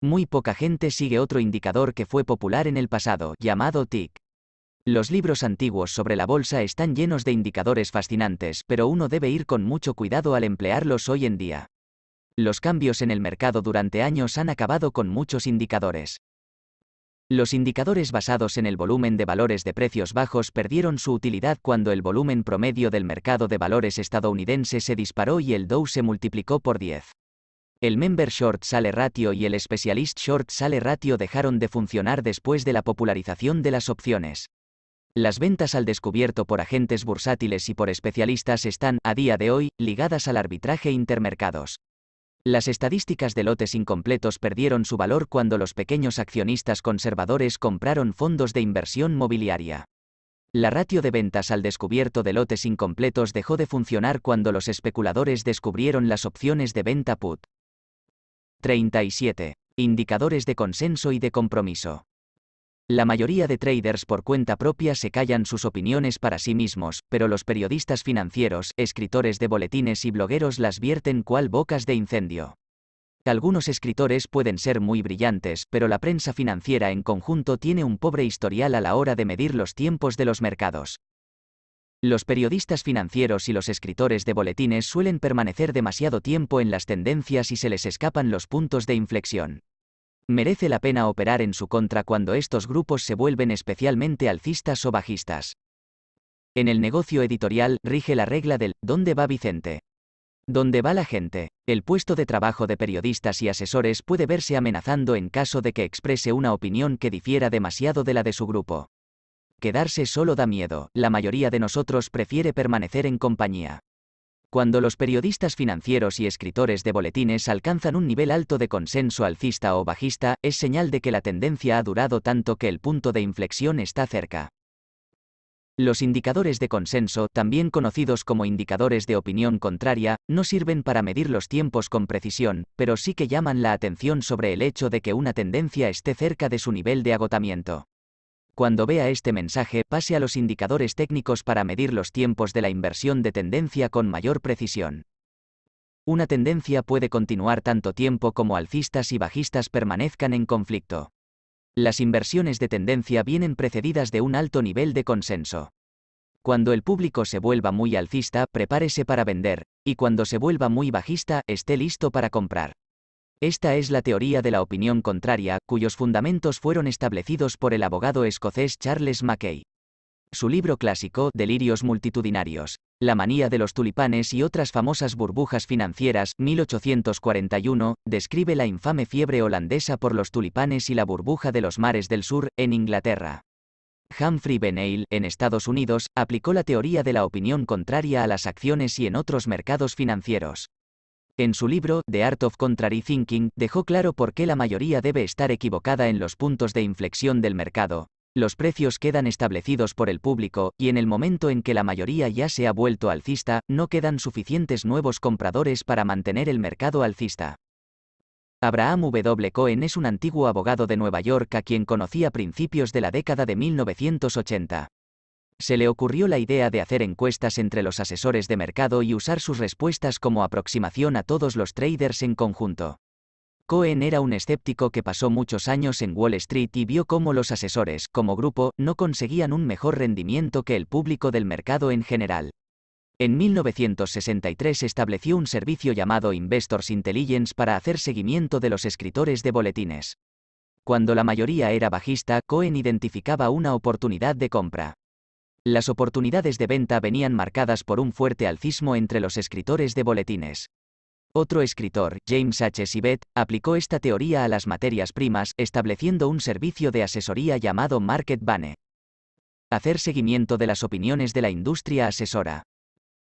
Muy poca gente sigue otro indicador que fue popular en el pasado, llamado TIC. Los libros antiguos sobre la bolsa están llenos de indicadores fascinantes, pero uno debe ir con mucho cuidado al emplearlos hoy en día. Los cambios en el mercado durante años han acabado con muchos indicadores. Los indicadores basados en el volumen de valores de precios bajos perdieron su utilidad cuando el volumen promedio del mercado de valores estadounidense se disparó y el Dow se multiplicó por 10. El member short sale ratio y el specialist short sale ratio dejaron de funcionar después de la popularización de las opciones. Las ventas al descubierto por agentes bursátiles y por especialistas están, a día de hoy, ligadas al arbitraje intermercados. Las estadísticas de lotes incompletos perdieron su valor cuando los pequeños accionistas conservadores compraron fondos de inversión mobiliaria. La ratio de ventas al descubierto de lotes incompletos dejó de funcionar cuando los especuladores descubrieron las opciones de venta put. 37. Indicadores de consenso y de compromiso. La mayoría de traders por cuenta propia se callan sus opiniones para sí mismos, pero los periodistas financieros, escritores de boletines y blogueros las vierten cual bocas de incendio. Algunos escritores pueden ser muy brillantes, pero la prensa financiera en conjunto tiene un pobre historial a la hora de medir los tiempos de los mercados. Los periodistas financieros y los escritores de boletines suelen permanecer demasiado tiempo en las tendencias y se les escapan los puntos de inflexión merece la pena operar en su contra cuando estos grupos se vuelven especialmente alcistas o bajistas. En el negocio editorial rige la regla del ¿dónde va Vicente? ¿Dónde va la gente? El puesto de trabajo de periodistas y asesores puede verse amenazando en caso de que exprese una opinión que difiera demasiado de la de su grupo. Quedarse solo da miedo, la mayoría de nosotros prefiere permanecer en compañía. Cuando los periodistas financieros y escritores de boletines alcanzan un nivel alto de consenso alcista o bajista, es señal de que la tendencia ha durado tanto que el punto de inflexión está cerca. Los indicadores de consenso, también conocidos como indicadores de opinión contraria, no sirven para medir los tiempos con precisión, pero sí que llaman la atención sobre el hecho de que una tendencia esté cerca de su nivel de agotamiento. Cuando vea este mensaje, pase a los indicadores técnicos para medir los tiempos de la inversión de tendencia con mayor precisión. Una tendencia puede continuar tanto tiempo como alcistas y bajistas permanezcan en conflicto. Las inversiones de tendencia vienen precedidas de un alto nivel de consenso. Cuando el público se vuelva muy alcista, prepárese para vender, y cuando se vuelva muy bajista, esté listo para comprar. Esta es la teoría de la opinión contraria, cuyos fundamentos fueron establecidos por el abogado escocés Charles Mackay. Su libro clásico, Delirios Multitudinarios, La manía de los tulipanes y otras famosas burbujas financieras, 1841, describe la infame fiebre holandesa por los tulipanes y la burbuja de los mares del sur, en Inglaterra. Humphrey Benail, en Estados Unidos, aplicó la teoría de la opinión contraria a las acciones y en otros mercados financieros. En su libro, The Art of Contrary Thinking, dejó claro por qué la mayoría debe estar equivocada en los puntos de inflexión del mercado. Los precios quedan establecidos por el público, y en el momento en que la mayoría ya se ha vuelto alcista, no quedan suficientes nuevos compradores para mantener el mercado alcista. Abraham W. Cohen es un antiguo abogado de Nueva York a quien conocía a principios de la década de 1980 se le ocurrió la idea de hacer encuestas entre los asesores de mercado y usar sus respuestas como aproximación a todos los traders en conjunto. Cohen era un escéptico que pasó muchos años en Wall Street y vio cómo los asesores, como grupo, no conseguían un mejor rendimiento que el público del mercado en general. En 1963 estableció un servicio llamado Investors Intelligence para hacer seguimiento de los escritores de boletines. Cuando la mayoría era bajista, Cohen identificaba una oportunidad de compra. Las oportunidades de venta venían marcadas por un fuerte alcismo entre los escritores de boletines. Otro escritor, James H. Sibet, aplicó esta teoría a las materias primas, estableciendo un servicio de asesoría llamado Market Bane. Hacer seguimiento de las opiniones de la industria asesora.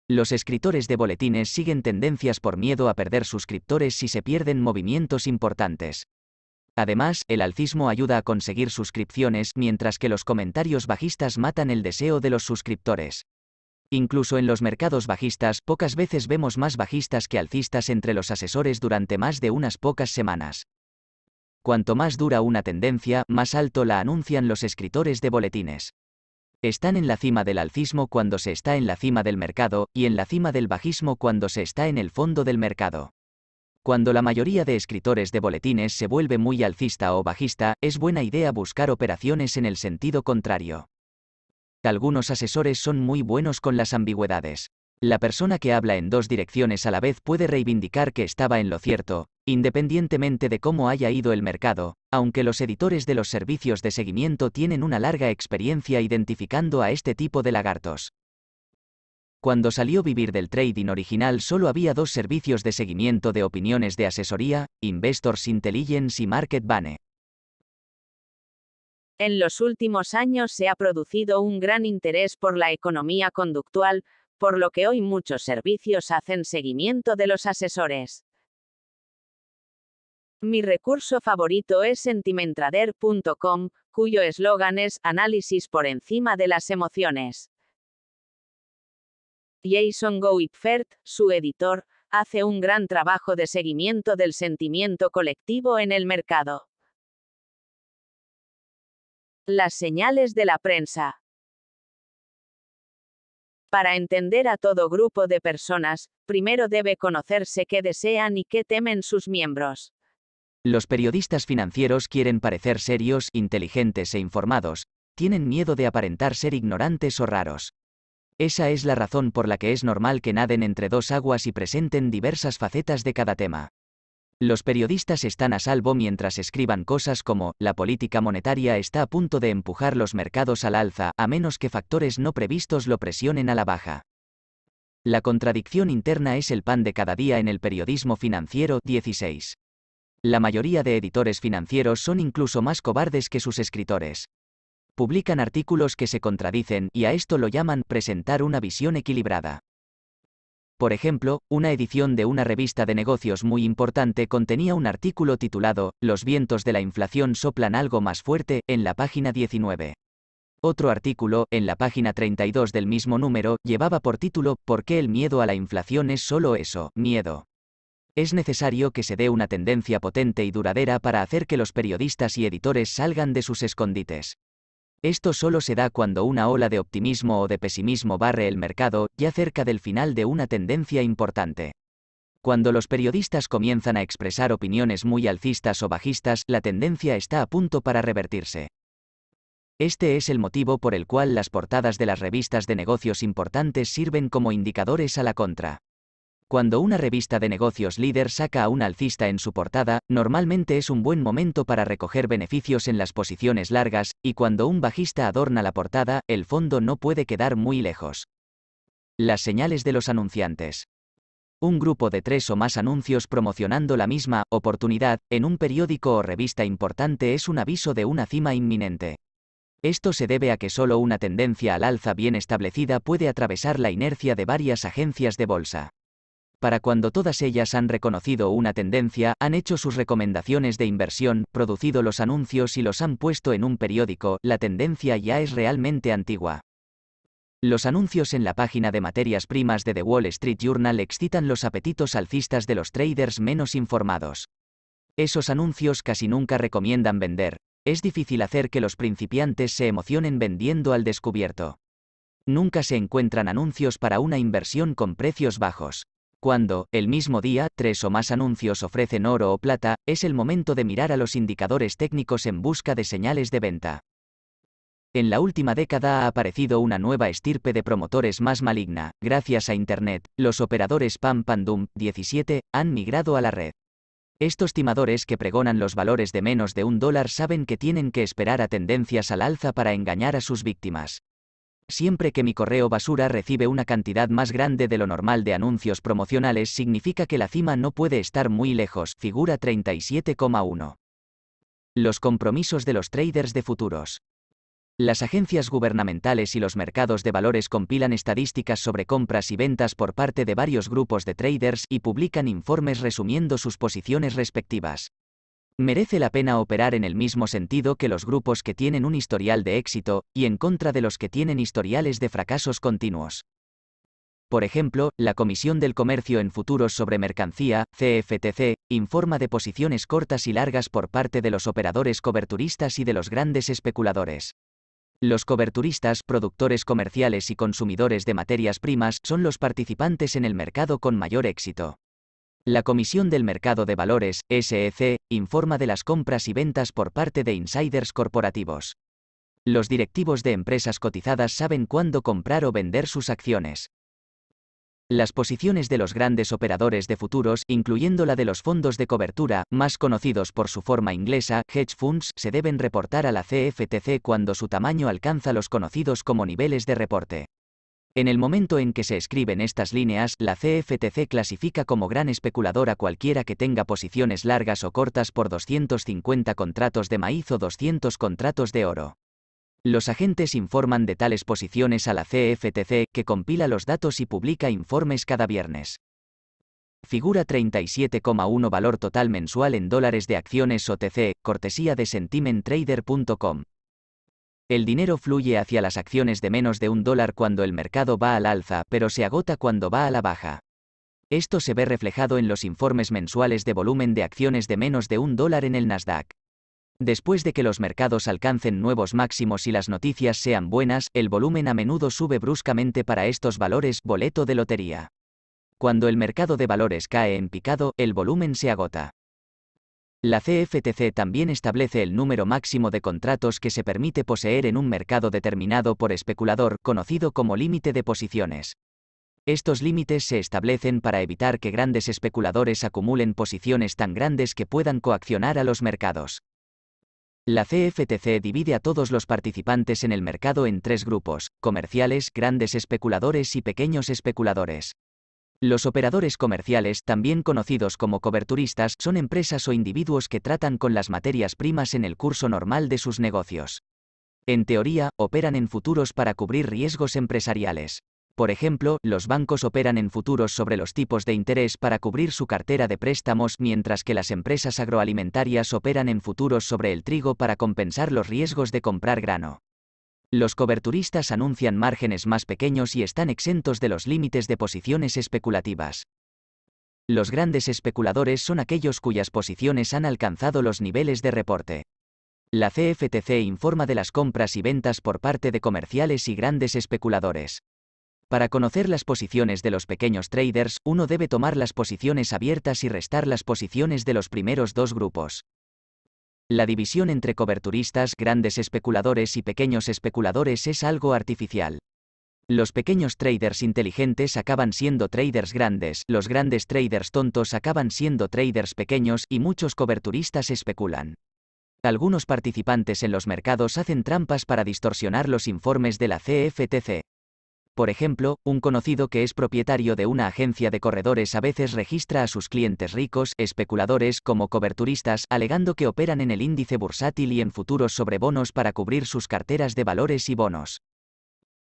Los escritores de boletines siguen tendencias por miedo a perder suscriptores si se pierden movimientos importantes. Además, el alcismo ayuda a conseguir suscripciones, mientras que los comentarios bajistas matan el deseo de los suscriptores. Incluso en los mercados bajistas, pocas veces vemos más bajistas que alcistas entre los asesores durante más de unas pocas semanas. Cuanto más dura una tendencia, más alto la anuncian los escritores de boletines. Están en la cima del alcismo cuando se está en la cima del mercado, y en la cima del bajismo cuando se está en el fondo del mercado. Cuando la mayoría de escritores de boletines se vuelve muy alcista o bajista, es buena idea buscar operaciones en el sentido contrario. Algunos asesores son muy buenos con las ambigüedades. La persona que habla en dos direcciones a la vez puede reivindicar que estaba en lo cierto, independientemente de cómo haya ido el mercado, aunque los editores de los servicios de seguimiento tienen una larga experiencia identificando a este tipo de lagartos. Cuando salió vivir del trading original solo había dos servicios de seguimiento de opiniones de asesoría, Investors Intelligence y Market Bane. En los últimos años se ha producido un gran interés por la economía conductual, por lo que hoy muchos servicios hacen seguimiento de los asesores. Mi recurso favorito es sentimentrader.com, cuyo eslogan es Análisis por encima de las emociones. Jason Goipfert, su editor, hace un gran trabajo de seguimiento del sentimiento colectivo en el mercado. Las señales de la prensa. Para entender a todo grupo de personas, primero debe conocerse qué desean y qué temen sus miembros. Los periodistas financieros quieren parecer serios, inteligentes e informados, tienen miedo de aparentar ser ignorantes o raros. Esa es la razón por la que es normal que naden entre dos aguas y presenten diversas facetas de cada tema. Los periodistas están a salvo mientras escriban cosas como, la política monetaria está a punto de empujar los mercados al alza, a menos que factores no previstos lo presionen a la baja. La contradicción interna es el pan de cada día en el periodismo financiero 16. La mayoría de editores financieros son incluso más cobardes que sus escritores publican artículos que se contradicen y a esto lo llaman presentar una visión equilibrada. Por ejemplo, una edición de una revista de negocios muy importante contenía un artículo titulado Los vientos de la inflación soplan algo más fuerte, en la página 19. Otro artículo, en la página 32 del mismo número, llevaba por título ¿Por qué el miedo a la inflación es solo eso, miedo? Es necesario que se dé una tendencia potente y duradera para hacer que los periodistas y editores salgan de sus escondites. Esto solo se da cuando una ola de optimismo o de pesimismo barre el mercado, ya cerca del final de una tendencia importante. Cuando los periodistas comienzan a expresar opiniones muy alcistas o bajistas, la tendencia está a punto para revertirse. Este es el motivo por el cual las portadas de las revistas de negocios importantes sirven como indicadores a la contra. Cuando una revista de negocios líder saca a un alcista en su portada, normalmente es un buen momento para recoger beneficios en las posiciones largas, y cuando un bajista adorna la portada, el fondo no puede quedar muy lejos. Las señales de los anunciantes. Un grupo de tres o más anuncios promocionando la misma oportunidad en un periódico o revista importante es un aviso de una cima inminente. Esto se debe a que solo una tendencia al alza bien establecida puede atravesar la inercia de varias agencias de bolsa para cuando todas ellas han reconocido una tendencia, han hecho sus recomendaciones de inversión, producido los anuncios y los han puesto en un periódico, la tendencia ya es realmente antigua. Los anuncios en la página de materias primas de The Wall Street Journal excitan los apetitos alcistas de los traders menos informados. Esos anuncios casi nunca recomiendan vender. Es difícil hacer que los principiantes se emocionen vendiendo al descubierto. Nunca se encuentran anuncios para una inversión con precios bajos. Cuando, el mismo día, tres o más anuncios ofrecen oro o plata, es el momento de mirar a los indicadores técnicos en busca de señales de venta. En la última década ha aparecido una nueva estirpe de promotores más maligna. Gracias a Internet, los operadores Pam Pandum 17 han migrado a la red. Estos timadores que pregonan los valores de menos de un dólar saben que tienen que esperar a tendencias al alza para engañar a sus víctimas. Siempre que mi correo basura recibe una cantidad más grande de lo normal de anuncios promocionales significa que la cima no puede estar muy lejos, figura 37,1. Los compromisos de los traders de futuros. Las agencias gubernamentales y los mercados de valores compilan estadísticas sobre compras y ventas por parte de varios grupos de traders y publican informes resumiendo sus posiciones respectivas. Merece la pena operar en el mismo sentido que los grupos que tienen un historial de éxito, y en contra de los que tienen historiales de fracasos continuos. Por ejemplo, la Comisión del Comercio en Futuros sobre Mercancía, CFTC, informa de posiciones cortas y largas por parte de los operadores coberturistas y de los grandes especuladores. Los coberturistas, productores comerciales y consumidores de materias primas son los participantes en el mercado con mayor éxito. La Comisión del Mercado de Valores, SEC, informa de las compras y ventas por parte de insiders corporativos. Los directivos de empresas cotizadas saben cuándo comprar o vender sus acciones. Las posiciones de los grandes operadores de futuros, incluyendo la de los fondos de cobertura, más conocidos por su forma inglesa, hedge funds, se deben reportar a la CFTC cuando su tamaño alcanza los conocidos como niveles de reporte. En el momento en que se escriben estas líneas, la CFTC clasifica como gran especulador a cualquiera que tenga posiciones largas o cortas por 250 contratos de maíz o 200 contratos de oro. Los agentes informan de tales posiciones a la CFTC, que compila los datos y publica informes cada viernes. Figura 37,1 Valor total mensual en dólares de acciones OTC, cortesía de sentimentrader.com. El dinero fluye hacia las acciones de menos de un dólar cuando el mercado va al alza, pero se agota cuando va a la baja. Esto se ve reflejado en los informes mensuales de volumen de acciones de menos de un dólar en el Nasdaq. Después de que los mercados alcancen nuevos máximos y las noticias sean buenas, el volumen a menudo sube bruscamente para estos valores, boleto de lotería. Cuando el mercado de valores cae en picado, el volumen se agota. La CFTC también establece el número máximo de contratos que se permite poseer en un mercado determinado por especulador, conocido como límite de posiciones. Estos límites se establecen para evitar que grandes especuladores acumulen posiciones tan grandes que puedan coaccionar a los mercados. La CFTC divide a todos los participantes en el mercado en tres grupos, comerciales, grandes especuladores y pequeños especuladores. Los operadores comerciales, también conocidos como coberturistas, son empresas o individuos que tratan con las materias primas en el curso normal de sus negocios. En teoría, operan en futuros para cubrir riesgos empresariales. Por ejemplo, los bancos operan en futuros sobre los tipos de interés para cubrir su cartera de préstamos, mientras que las empresas agroalimentarias operan en futuros sobre el trigo para compensar los riesgos de comprar grano. Los coberturistas anuncian márgenes más pequeños y están exentos de los límites de posiciones especulativas. Los grandes especuladores son aquellos cuyas posiciones han alcanzado los niveles de reporte. La CFTC informa de las compras y ventas por parte de comerciales y grandes especuladores. Para conocer las posiciones de los pequeños traders, uno debe tomar las posiciones abiertas y restar las posiciones de los primeros dos grupos. La división entre coberturistas, grandes especuladores y pequeños especuladores es algo artificial. Los pequeños traders inteligentes acaban siendo traders grandes, los grandes traders tontos acaban siendo traders pequeños y muchos coberturistas especulan. Algunos participantes en los mercados hacen trampas para distorsionar los informes de la CFTC. Por ejemplo, un conocido que es propietario de una agencia de corredores a veces registra a sus clientes ricos, especuladores, como coberturistas, alegando que operan en el índice bursátil y en futuros sobre bonos para cubrir sus carteras de valores y bonos.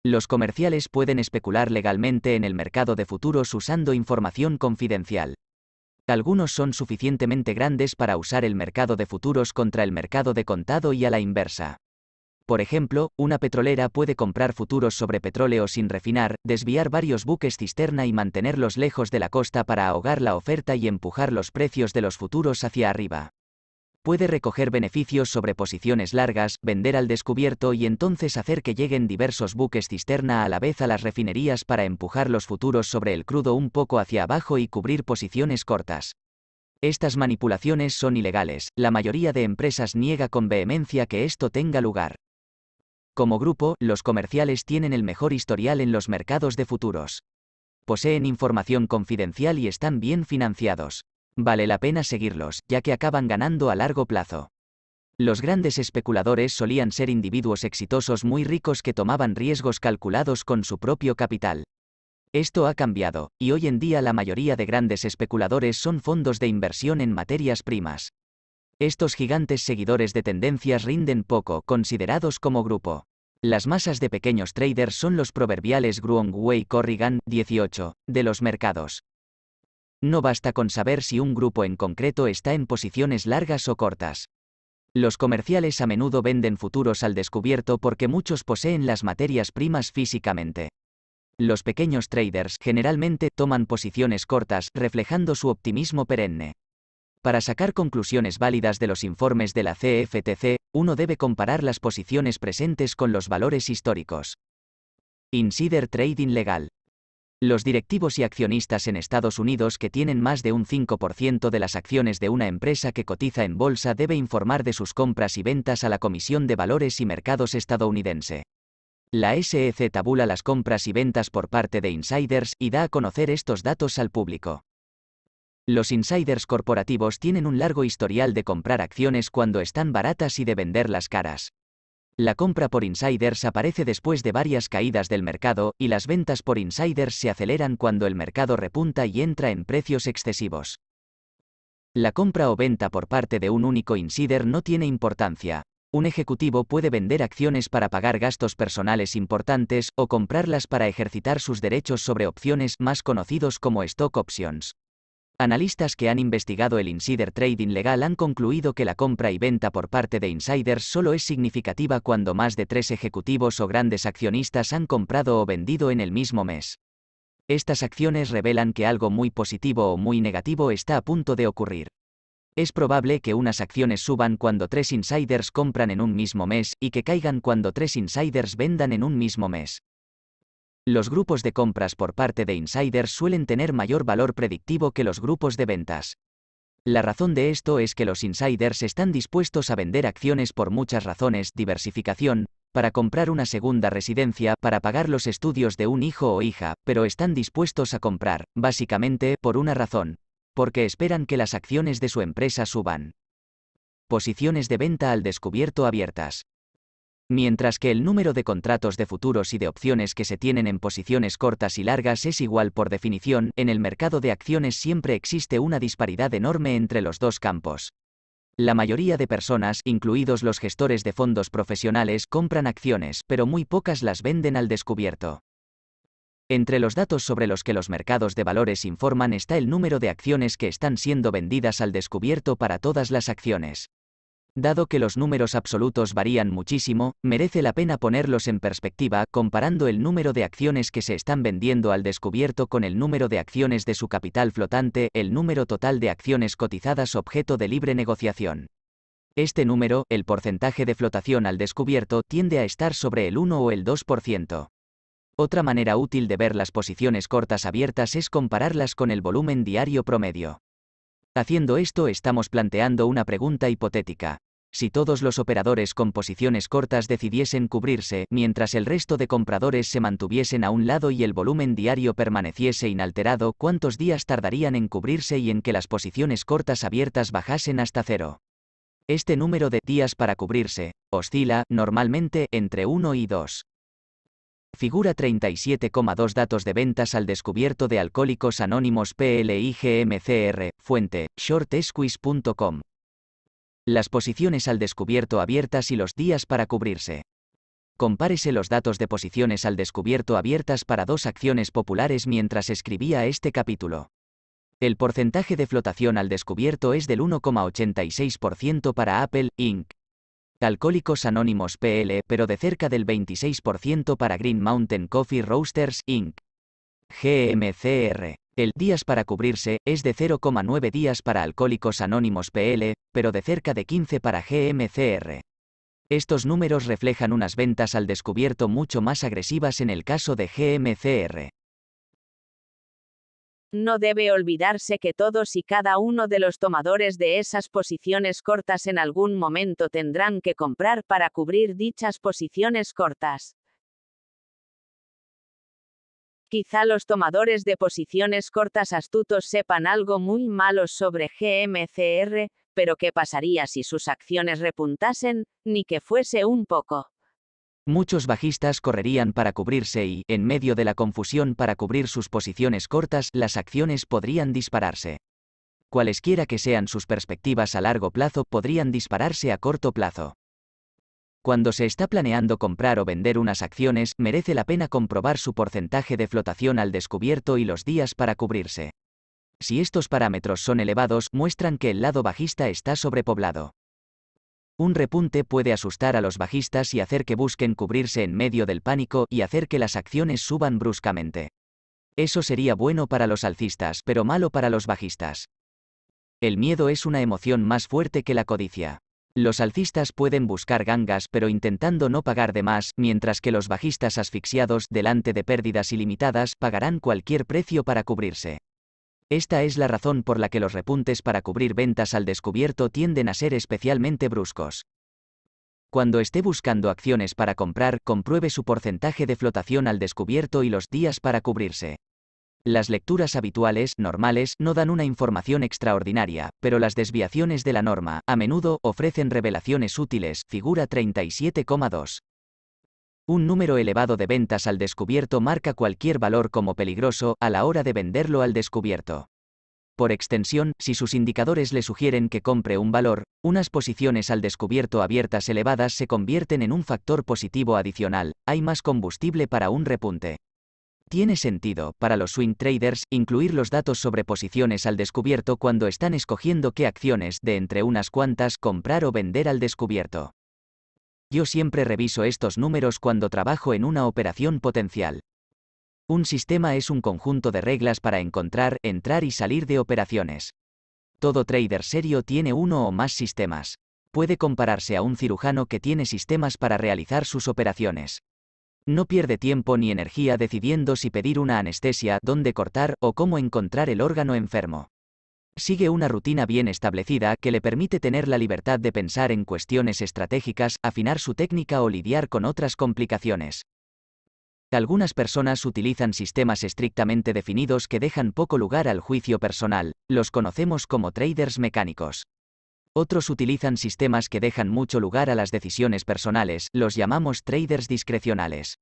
Los comerciales pueden especular legalmente en el mercado de futuros usando información confidencial. Algunos son suficientemente grandes para usar el mercado de futuros contra el mercado de contado y a la inversa. Por ejemplo, una petrolera puede comprar futuros sobre petróleo sin refinar, desviar varios buques cisterna y mantenerlos lejos de la costa para ahogar la oferta y empujar los precios de los futuros hacia arriba. Puede recoger beneficios sobre posiciones largas, vender al descubierto y entonces hacer que lleguen diversos buques cisterna a la vez a las refinerías para empujar los futuros sobre el crudo un poco hacia abajo y cubrir posiciones cortas. Estas manipulaciones son ilegales, la mayoría de empresas niega con vehemencia que esto tenga lugar. Como grupo, los comerciales tienen el mejor historial en los mercados de futuros. Poseen información confidencial y están bien financiados. Vale la pena seguirlos, ya que acaban ganando a largo plazo. Los grandes especuladores solían ser individuos exitosos muy ricos que tomaban riesgos calculados con su propio capital. Esto ha cambiado, y hoy en día la mayoría de grandes especuladores son fondos de inversión en materias primas. Estos gigantes seguidores de tendencias rinden poco, considerados como grupo. Las masas de pequeños traders son los proverbiales y Corrigan 18 de los mercados. No basta con saber si un grupo en concreto está en posiciones largas o cortas. Los comerciales a menudo venden futuros al descubierto porque muchos poseen las materias primas físicamente. Los pequeños traders generalmente toman posiciones cortas, reflejando su optimismo perenne. Para sacar conclusiones válidas de los informes de la CFTC, uno debe comparar las posiciones presentes con los valores históricos. Insider Trading Legal. Los directivos y accionistas en Estados Unidos que tienen más de un 5% de las acciones de una empresa que cotiza en bolsa debe informar de sus compras y ventas a la Comisión de Valores y Mercados estadounidense. La SEC tabula las compras y ventas por parte de insiders y da a conocer estos datos al público. Los insiders corporativos tienen un largo historial de comprar acciones cuando están baratas y de venderlas caras. La compra por insiders aparece después de varias caídas del mercado y las ventas por insiders se aceleran cuando el mercado repunta y entra en precios excesivos. La compra o venta por parte de un único insider no tiene importancia. Un ejecutivo puede vender acciones para pagar gastos personales importantes o comprarlas para ejercitar sus derechos sobre opciones más conocidos como stock options. Analistas que han investigado el insider trading legal han concluido que la compra y venta por parte de insiders solo es significativa cuando más de tres ejecutivos o grandes accionistas han comprado o vendido en el mismo mes. Estas acciones revelan que algo muy positivo o muy negativo está a punto de ocurrir. Es probable que unas acciones suban cuando tres insiders compran en un mismo mes y que caigan cuando tres insiders vendan en un mismo mes. Los grupos de compras por parte de insiders suelen tener mayor valor predictivo que los grupos de ventas. La razón de esto es que los insiders están dispuestos a vender acciones por muchas razones, diversificación, para comprar una segunda residencia, para pagar los estudios de un hijo o hija, pero están dispuestos a comprar, básicamente, por una razón, porque esperan que las acciones de su empresa suban. Posiciones de venta al descubierto abiertas mientras que el número de contratos de futuros y de opciones que se tienen en posiciones cortas y largas es igual por definición, en el mercado de acciones siempre existe una disparidad enorme entre los dos campos. La mayoría de personas, incluidos los gestores de fondos profesionales, compran acciones, pero muy pocas las venden al descubierto. Entre los datos sobre los que los mercados de valores informan está el número de acciones que están siendo vendidas al descubierto para todas las acciones. Dado que los números absolutos varían muchísimo, merece la pena ponerlos en perspectiva comparando el número de acciones que se están vendiendo al descubierto con el número de acciones de su capital flotante, el número total de acciones cotizadas objeto de libre negociación. Este número, el porcentaje de flotación al descubierto, tiende a estar sobre el 1 o el 2%. Otra manera útil de ver las posiciones cortas abiertas es compararlas con el volumen diario promedio. Haciendo esto estamos planteando una pregunta hipotética. Si todos los operadores con posiciones cortas decidiesen cubrirse, mientras el resto de compradores se mantuviesen a un lado y el volumen diario permaneciese inalterado, ¿cuántos días tardarían en cubrirse y en que las posiciones cortas abiertas bajasen hasta cero? Este número de días para cubrirse oscila, normalmente, entre 1 y 2. Figura 37,2 Datos de ventas al descubierto de Alcohólicos Anónimos PLIGMCR, fuente, shortesquiz.com. Las posiciones al descubierto abiertas y los días para cubrirse. Compárese los datos de posiciones al descubierto abiertas para dos acciones populares mientras escribía este capítulo. El porcentaje de flotación al descubierto es del 1,86% para Apple, Inc., Alcohólicos Anónimos PL, pero de cerca del 26% para Green Mountain Coffee Roasters Inc. GMCR. El días para cubrirse es de 0,9 días para Alcohólicos Anónimos PL, pero de cerca de 15 para GMCR. Estos números reflejan unas ventas al descubierto mucho más agresivas en el caso de GMCR no debe olvidarse que todos y cada uno de los tomadores de esas posiciones cortas en algún momento tendrán que comprar para cubrir dichas posiciones cortas. Quizá los tomadores de posiciones cortas astutos sepan algo muy malo sobre GMCR, pero ¿qué pasaría si sus acciones repuntasen, ni que fuese un poco? Muchos bajistas correrían para cubrirse y, en medio de la confusión para cubrir sus posiciones cortas, las acciones podrían dispararse. Cualesquiera que sean sus perspectivas a largo plazo, podrían dispararse a corto plazo. Cuando se está planeando comprar o vender unas acciones, merece la pena comprobar su porcentaje de flotación al descubierto y los días para cubrirse. Si estos parámetros son elevados, muestran que el lado bajista está sobrepoblado. Un repunte puede asustar a los bajistas y hacer que busquen cubrirse en medio del pánico y hacer que las acciones suban bruscamente. Eso sería bueno para los alcistas, pero malo para los bajistas. El miedo es una emoción más fuerte que la codicia. Los alcistas pueden buscar gangas pero intentando no pagar de más, mientras que los bajistas asfixiados delante de pérdidas ilimitadas pagarán cualquier precio para cubrirse. Esta es la razón por la que los repuntes para cubrir ventas al descubierto tienden a ser especialmente bruscos. Cuando esté buscando acciones para comprar, compruebe su porcentaje de flotación al descubierto y los días para cubrirse. Las lecturas habituales, normales, no dan una información extraordinaria, pero las desviaciones de la norma, a menudo, ofrecen revelaciones útiles, figura 37,2. Un número elevado de ventas al descubierto marca cualquier valor como peligroso a la hora de venderlo al descubierto. Por extensión, si sus indicadores le sugieren que compre un valor, unas posiciones al descubierto abiertas elevadas se convierten en un factor positivo adicional, hay más combustible para un repunte. Tiene sentido, para los swing traders, incluir los datos sobre posiciones al descubierto cuando están escogiendo qué acciones, de entre unas cuantas, comprar o vender al descubierto. Yo siempre reviso estos números cuando trabajo en una operación potencial. Un sistema es un conjunto de reglas para encontrar, entrar y salir de operaciones. Todo trader serio tiene uno o más sistemas. Puede compararse a un cirujano que tiene sistemas para realizar sus operaciones. No pierde tiempo ni energía decidiendo si pedir una anestesia, dónde cortar o cómo encontrar el órgano enfermo. Sigue una rutina bien establecida que le permite tener la libertad de pensar en cuestiones estratégicas, afinar su técnica o lidiar con otras complicaciones. Algunas personas utilizan sistemas estrictamente definidos que dejan poco lugar al juicio personal, los conocemos como traders mecánicos. Otros utilizan sistemas que dejan mucho lugar a las decisiones personales, los llamamos traders discrecionales.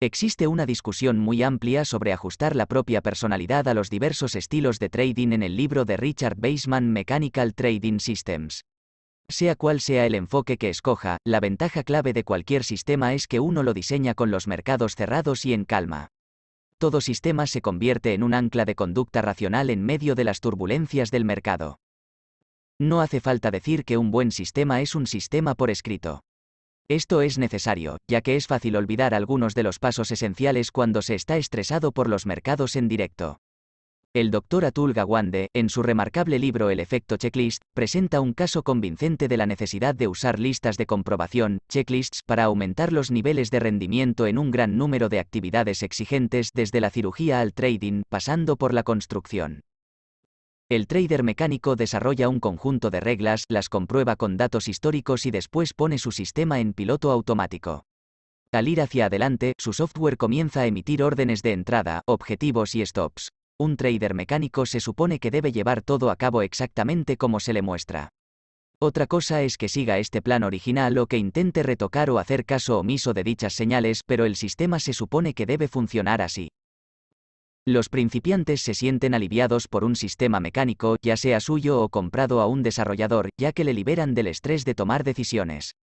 Existe una discusión muy amplia sobre ajustar la propia personalidad a los diversos estilos de trading en el libro de Richard Baseman Mechanical Trading Systems. Sea cual sea el enfoque que escoja, la ventaja clave de cualquier sistema es que uno lo diseña con los mercados cerrados y en calma. Todo sistema se convierte en un ancla de conducta racional en medio de las turbulencias del mercado. No hace falta decir que un buen sistema es un sistema por escrito. Esto es necesario, ya que es fácil olvidar algunos de los pasos esenciales cuando se está estresado por los mercados en directo. El doctor Atul Gawande, en su remarcable libro El efecto checklist, presenta un caso convincente de la necesidad de usar listas de comprobación, checklists, para aumentar los niveles de rendimiento en un gran número de actividades exigentes desde la cirugía al trading, pasando por la construcción. El trader mecánico desarrolla un conjunto de reglas, las comprueba con datos históricos y después pone su sistema en piloto automático. Al ir hacia adelante, su software comienza a emitir órdenes de entrada, objetivos y stops. Un trader mecánico se supone que debe llevar todo a cabo exactamente como se le muestra. Otra cosa es que siga este plan original o que intente retocar o hacer caso omiso de dichas señales, pero el sistema se supone que debe funcionar así. Los principiantes se sienten aliviados por un sistema mecánico, ya sea suyo o comprado a un desarrollador, ya que le liberan del estrés de tomar decisiones.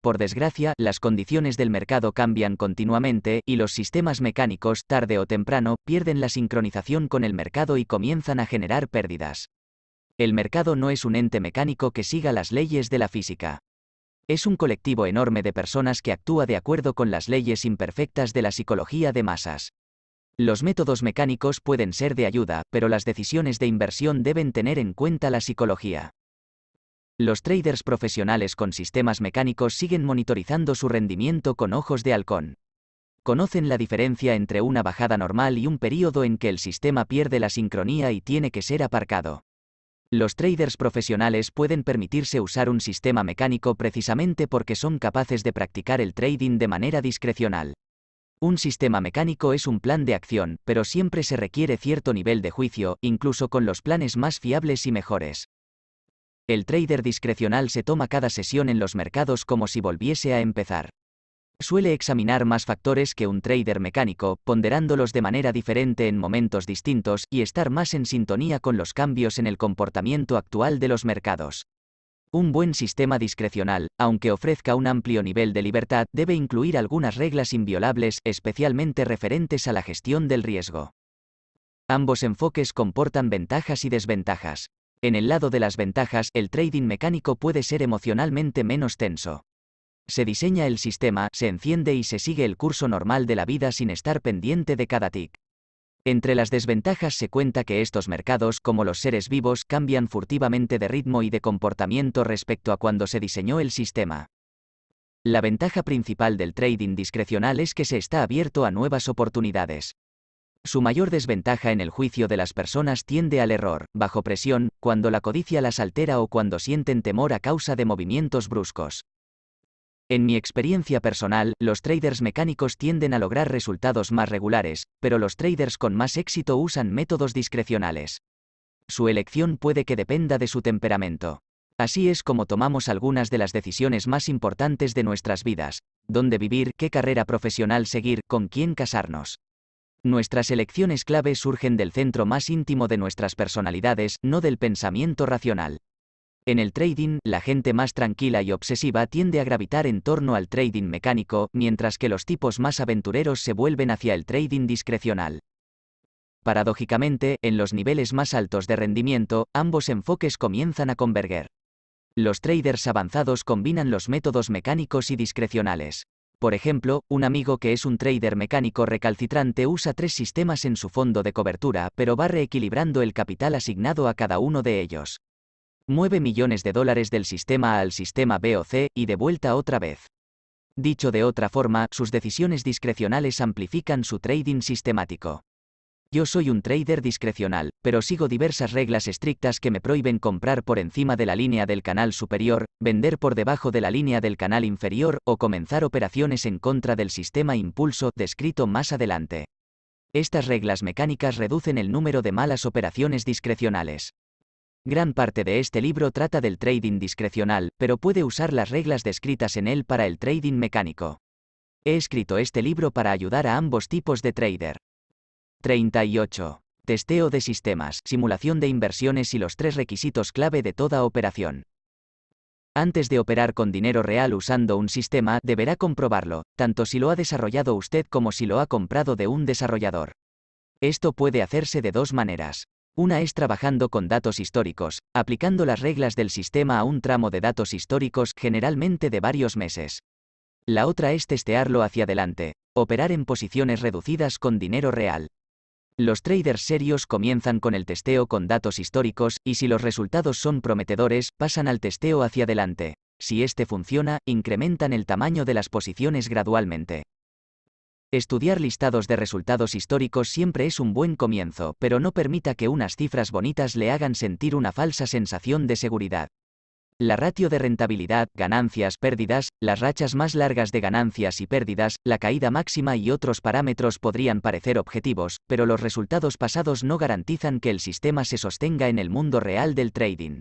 Por desgracia, las condiciones del mercado cambian continuamente, y los sistemas mecánicos, tarde o temprano, pierden la sincronización con el mercado y comienzan a generar pérdidas. El mercado no es un ente mecánico que siga las leyes de la física. Es un colectivo enorme de personas que actúa de acuerdo con las leyes imperfectas de la psicología de masas. Los métodos mecánicos pueden ser de ayuda, pero las decisiones de inversión deben tener en cuenta la psicología. Los traders profesionales con sistemas mecánicos siguen monitorizando su rendimiento con ojos de halcón. Conocen la diferencia entre una bajada normal y un periodo en que el sistema pierde la sincronía y tiene que ser aparcado. Los traders profesionales pueden permitirse usar un sistema mecánico precisamente porque son capaces de practicar el trading de manera discrecional. Un sistema mecánico es un plan de acción, pero siempre se requiere cierto nivel de juicio, incluso con los planes más fiables y mejores. El trader discrecional se toma cada sesión en los mercados como si volviese a empezar. Suele examinar más factores que un trader mecánico, ponderándolos de manera diferente en momentos distintos y estar más en sintonía con los cambios en el comportamiento actual de los mercados. Un buen sistema discrecional, aunque ofrezca un amplio nivel de libertad, debe incluir algunas reglas inviolables, especialmente referentes a la gestión del riesgo. Ambos enfoques comportan ventajas y desventajas. En el lado de las ventajas, el trading mecánico puede ser emocionalmente menos tenso. Se diseña el sistema, se enciende y se sigue el curso normal de la vida sin estar pendiente de cada tick. Entre las desventajas se cuenta que estos mercados, como los seres vivos, cambian furtivamente de ritmo y de comportamiento respecto a cuando se diseñó el sistema. La ventaja principal del trading discrecional es que se está abierto a nuevas oportunidades. Su mayor desventaja en el juicio de las personas tiende al error, bajo presión, cuando la codicia las altera o cuando sienten temor a causa de movimientos bruscos. En mi experiencia personal, los traders mecánicos tienden a lograr resultados más regulares, pero los traders con más éxito usan métodos discrecionales. Su elección puede que dependa de su temperamento. Así es como tomamos algunas de las decisiones más importantes de nuestras vidas, dónde vivir, qué carrera profesional seguir, con quién casarnos. Nuestras elecciones clave surgen del centro más íntimo de nuestras personalidades, no del pensamiento racional. En el trading, la gente más tranquila y obsesiva tiende a gravitar en torno al trading mecánico, mientras que los tipos más aventureros se vuelven hacia el trading discrecional. Paradójicamente, en los niveles más altos de rendimiento, ambos enfoques comienzan a converger. Los traders avanzados combinan los métodos mecánicos y discrecionales. Por ejemplo, un amigo que es un trader mecánico recalcitrante usa tres sistemas en su fondo de cobertura, pero va reequilibrando el capital asignado a cada uno de ellos mueve millones de dólares del sistema A al sistema B o C y de vuelta otra vez. Dicho de otra forma, sus decisiones discrecionales amplifican su trading sistemático. Yo soy un trader discrecional, pero sigo diversas reglas estrictas que me prohíben comprar por encima de la línea del canal superior, vender por debajo de la línea del canal inferior o comenzar operaciones en contra del sistema impulso descrito más adelante. Estas reglas mecánicas reducen el número de malas operaciones discrecionales. Gran parte de este libro trata del trading discrecional, pero puede usar las reglas descritas en él para el trading mecánico. He escrito este libro para ayudar a ambos tipos de trader. 38. Testeo de sistemas, simulación de inversiones y los tres requisitos clave de toda operación. Antes de operar con dinero real usando un sistema, deberá comprobarlo, tanto si lo ha desarrollado usted como si lo ha comprado de un desarrollador. Esto puede hacerse de dos maneras. Una es trabajando con datos históricos, aplicando las reglas del sistema a un tramo de datos históricos generalmente de varios meses. La otra es testearlo hacia adelante, operar en posiciones reducidas con dinero real. Los traders serios comienzan con el testeo con datos históricos y si los resultados son prometedores, pasan al testeo hacia adelante. Si este funciona, incrementan el tamaño de las posiciones gradualmente. Estudiar listados de resultados históricos siempre es un buen comienzo, pero no permita que unas cifras bonitas le hagan sentir una falsa sensación de seguridad. La ratio de rentabilidad, ganancias, pérdidas, las rachas más largas de ganancias y pérdidas, la caída máxima y otros parámetros podrían parecer objetivos, pero los resultados pasados no garantizan que el sistema se sostenga en el mundo real del trading.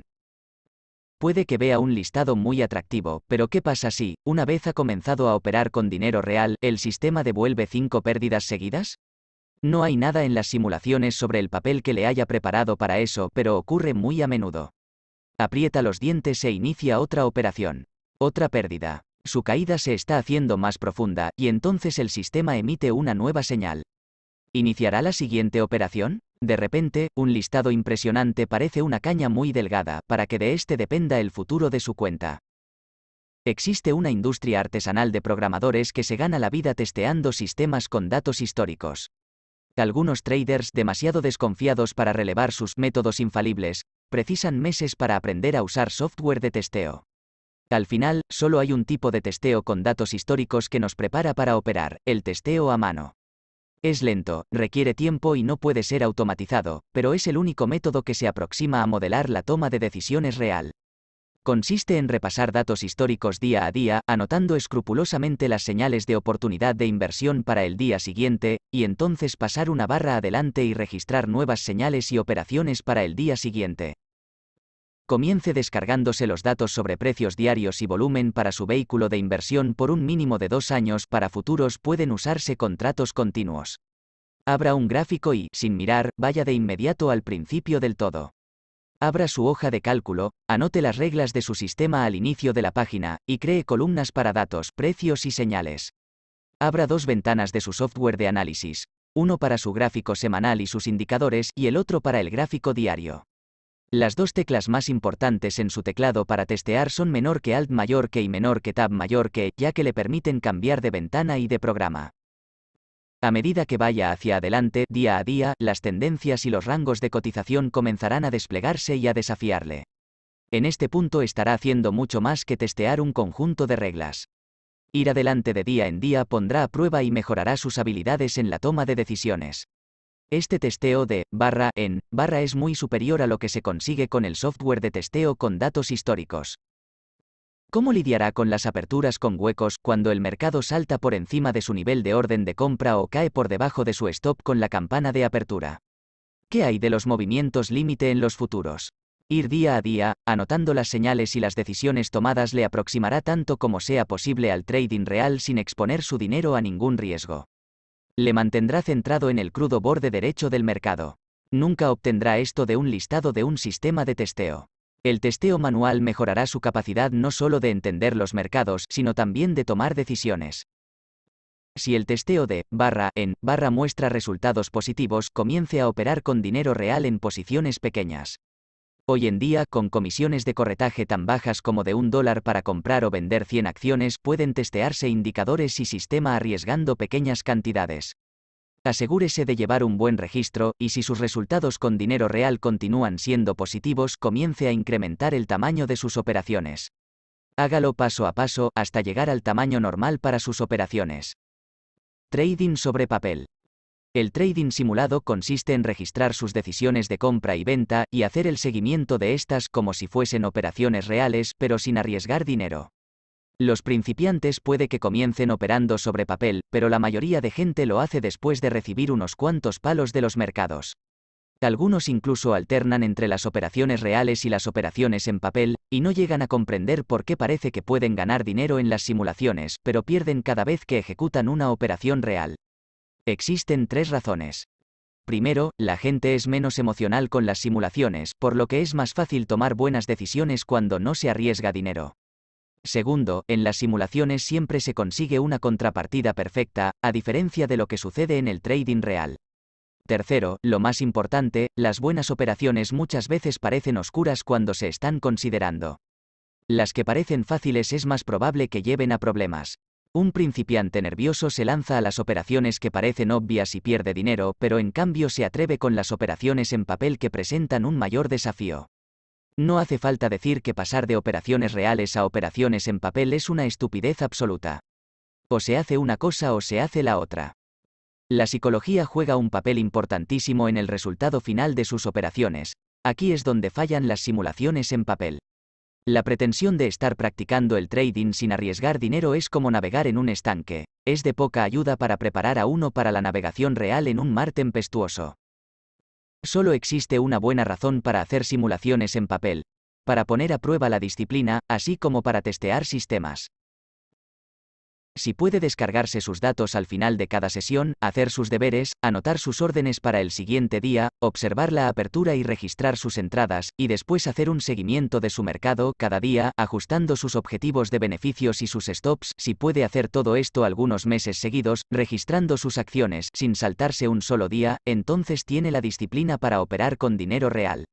Puede que vea un listado muy atractivo, pero ¿qué pasa si, una vez ha comenzado a operar con dinero real, el sistema devuelve cinco pérdidas seguidas? No hay nada en las simulaciones sobre el papel que le haya preparado para eso, pero ocurre muy a menudo. Aprieta los dientes e inicia otra operación. Otra pérdida. Su caída se está haciendo más profunda, y entonces el sistema emite una nueva señal. ¿Iniciará la siguiente operación? De repente, un listado impresionante parece una caña muy delgada, para que de este dependa el futuro de su cuenta. Existe una industria artesanal de programadores que se gana la vida testeando sistemas con datos históricos. Algunos traders demasiado desconfiados para relevar sus métodos infalibles, precisan meses para aprender a usar software de testeo. Al final, solo hay un tipo de testeo con datos históricos que nos prepara para operar, el testeo a mano. Es lento, requiere tiempo y no puede ser automatizado, pero es el único método que se aproxima a modelar la toma de decisiones real. Consiste en repasar datos históricos día a día, anotando escrupulosamente las señales de oportunidad de inversión para el día siguiente, y entonces pasar una barra adelante y registrar nuevas señales y operaciones para el día siguiente comience descargándose los datos sobre precios diarios y volumen para su vehículo de inversión por un mínimo de dos años para futuros pueden usarse contratos continuos. Abra un gráfico y, sin mirar, vaya de inmediato al principio del todo. Abra su hoja de cálculo, anote las reglas de su sistema al inicio de la página, y cree columnas para datos, precios y señales. Abra dos ventanas de su software de análisis, uno para su gráfico semanal y sus indicadores y el otro para el gráfico diario. Las dos teclas más importantes en su teclado para testear son menor que Alt mayor que y menor que Tab mayor que, ya que le permiten cambiar de ventana y de programa. A medida que vaya hacia adelante, día a día, las tendencias y los rangos de cotización comenzarán a desplegarse y a desafiarle. En este punto estará haciendo mucho más que testear un conjunto de reglas. Ir adelante de día en día pondrá a prueba y mejorará sus habilidades en la toma de decisiones. Este testeo de barra en barra es muy superior a lo que se consigue con el software de testeo con datos históricos. ¿Cómo lidiará con las aperturas con huecos cuando el mercado salta por encima de su nivel de orden de compra o cae por debajo de su stop con la campana de apertura? ¿Qué hay de los movimientos límite en los futuros? Ir día a día, anotando las señales y las decisiones tomadas le aproximará tanto como sea posible al trading real sin exponer su dinero a ningún riesgo le mantendrá centrado en el crudo borde derecho del mercado. Nunca obtendrá esto de un listado de un sistema de testeo. El testeo manual mejorará su capacidad no solo de entender los mercados, sino también de tomar decisiones. Si el testeo de barra en barra muestra resultados positivos, comience a operar con dinero real en posiciones pequeñas. Hoy en día, con comisiones de corretaje tan bajas como de un dólar para comprar o vender 100 acciones, pueden testearse indicadores y sistema arriesgando pequeñas cantidades. Asegúrese de llevar un buen registro, y si sus resultados con dinero real continúan siendo positivos, comience a incrementar el tamaño de sus operaciones. Hágalo paso a paso hasta llegar al tamaño normal para sus operaciones. Trading sobre papel. El trading simulado consiste en registrar sus decisiones de compra y venta y hacer el seguimiento de estas como si fuesen operaciones reales pero sin arriesgar dinero. Los principiantes puede que comiencen operando sobre papel, pero la mayoría de gente lo hace después de recibir unos cuantos palos de los mercados. Algunos incluso alternan entre las operaciones reales y las operaciones en papel, y no llegan a comprender por qué parece que pueden ganar dinero en las simulaciones, pero pierden cada vez que ejecutan una operación real. Existen tres razones. Primero, la gente es menos emocional con las simulaciones, por lo que es más fácil tomar buenas decisiones cuando no se arriesga dinero. Segundo, en las simulaciones siempre se consigue una contrapartida perfecta, a diferencia de lo que sucede en el trading real. Tercero, lo más importante, las buenas operaciones muchas veces parecen oscuras cuando se están considerando. Las que parecen fáciles es más probable que lleven a problemas. Un principiante nervioso se lanza a las operaciones que parecen obvias y pierde dinero, pero en cambio se atreve con las operaciones en papel que presentan un mayor desafío. No hace falta decir que pasar de operaciones reales a operaciones en papel es una estupidez absoluta. O se hace una cosa o se hace la otra. La psicología juega un papel importantísimo en el resultado final de sus operaciones, aquí es donde fallan las simulaciones en papel. La pretensión de estar practicando el trading sin arriesgar dinero es como navegar en un estanque, es de poca ayuda para preparar a uno para la navegación real en un mar tempestuoso. Solo existe una buena razón para hacer simulaciones en papel, para poner a prueba la disciplina, así como para testear sistemas si puede descargarse sus datos al final de cada sesión, hacer sus deberes, anotar sus órdenes para el siguiente día, observar la apertura y registrar sus entradas, y después hacer un seguimiento de su mercado cada día, ajustando sus objetivos de beneficios y sus stops, si puede hacer todo esto algunos meses seguidos, registrando sus acciones sin saltarse un solo día, entonces tiene la disciplina para operar con dinero real.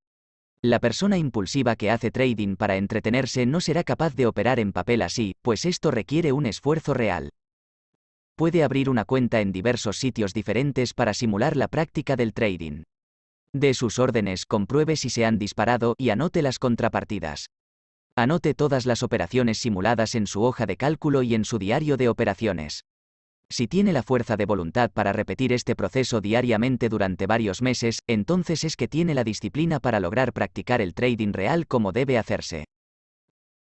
La persona impulsiva que hace trading para entretenerse no será capaz de operar en papel así, pues esto requiere un esfuerzo real. Puede abrir una cuenta en diversos sitios diferentes para simular la práctica del trading. De sus órdenes compruebe si se han disparado y anote las contrapartidas. Anote todas las operaciones simuladas en su hoja de cálculo y en su diario de operaciones. Si tiene la fuerza de voluntad para repetir este proceso diariamente durante varios meses, entonces es que tiene la disciplina para lograr practicar el trading real como debe hacerse.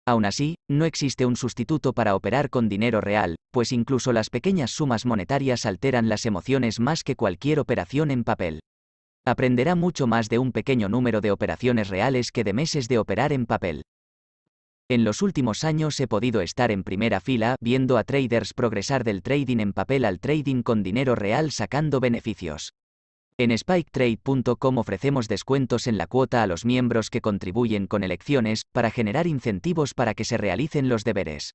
Aún así, no existe un sustituto para operar con dinero real, pues incluso las pequeñas sumas monetarias alteran las emociones más que cualquier operación en papel. Aprenderá mucho más de un pequeño número de operaciones reales que de meses de operar en papel. En los últimos años he podido estar en primera fila viendo a traders progresar del trading en papel al trading con dinero real sacando beneficios. En spiketrade.com ofrecemos descuentos en la cuota a los miembros que contribuyen con elecciones para generar incentivos para que se realicen los deberes.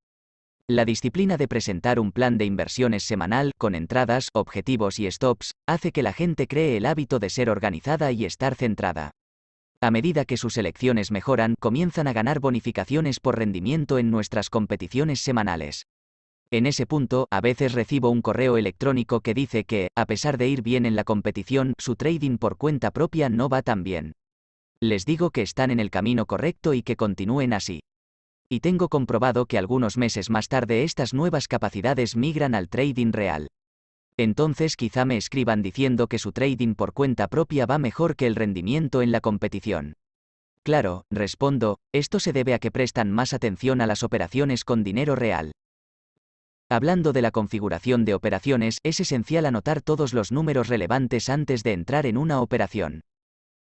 La disciplina de presentar un plan de inversiones semanal, con entradas, objetivos y stops, hace que la gente cree el hábito de ser organizada y estar centrada. A medida que sus elecciones mejoran, comienzan a ganar bonificaciones por rendimiento en nuestras competiciones semanales. En ese punto, a veces recibo un correo electrónico que dice que, a pesar de ir bien en la competición, su trading por cuenta propia no va tan bien. Les digo que están en el camino correcto y que continúen así. Y tengo comprobado que algunos meses más tarde estas nuevas capacidades migran al trading real entonces quizá me escriban diciendo que su trading por cuenta propia va mejor que el rendimiento en la competición. Claro, respondo, esto se debe a que prestan más atención a las operaciones con dinero real. Hablando de la configuración de operaciones, es esencial anotar todos los números relevantes antes de entrar en una operación.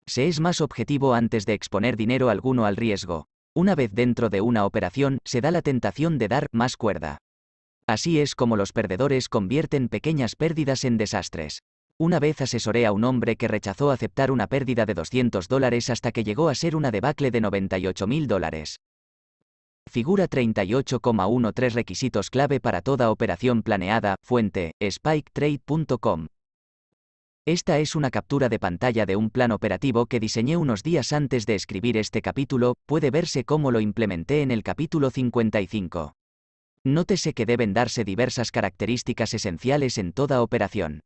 Se es más objetivo antes de exponer dinero alguno al riesgo. Una vez dentro de una operación, se da la tentación de dar más cuerda. Así es como los perdedores convierten pequeñas pérdidas en desastres. Una vez asesoré a un hombre que rechazó aceptar una pérdida de 200 dólares hasta que llegó a ser una debacle de 98 mil dólares. Figura 38,13 Requisitos clave para toda operación planeada, fuente, spiketrade.com. Esta es una captura de pantalla de un plan operativo que diseñé unos días antes de escribir este capítulo, puede verse cómo lo implementé en el capítulo 55. Nótese que deben darse diversas características esenciales en toda operación.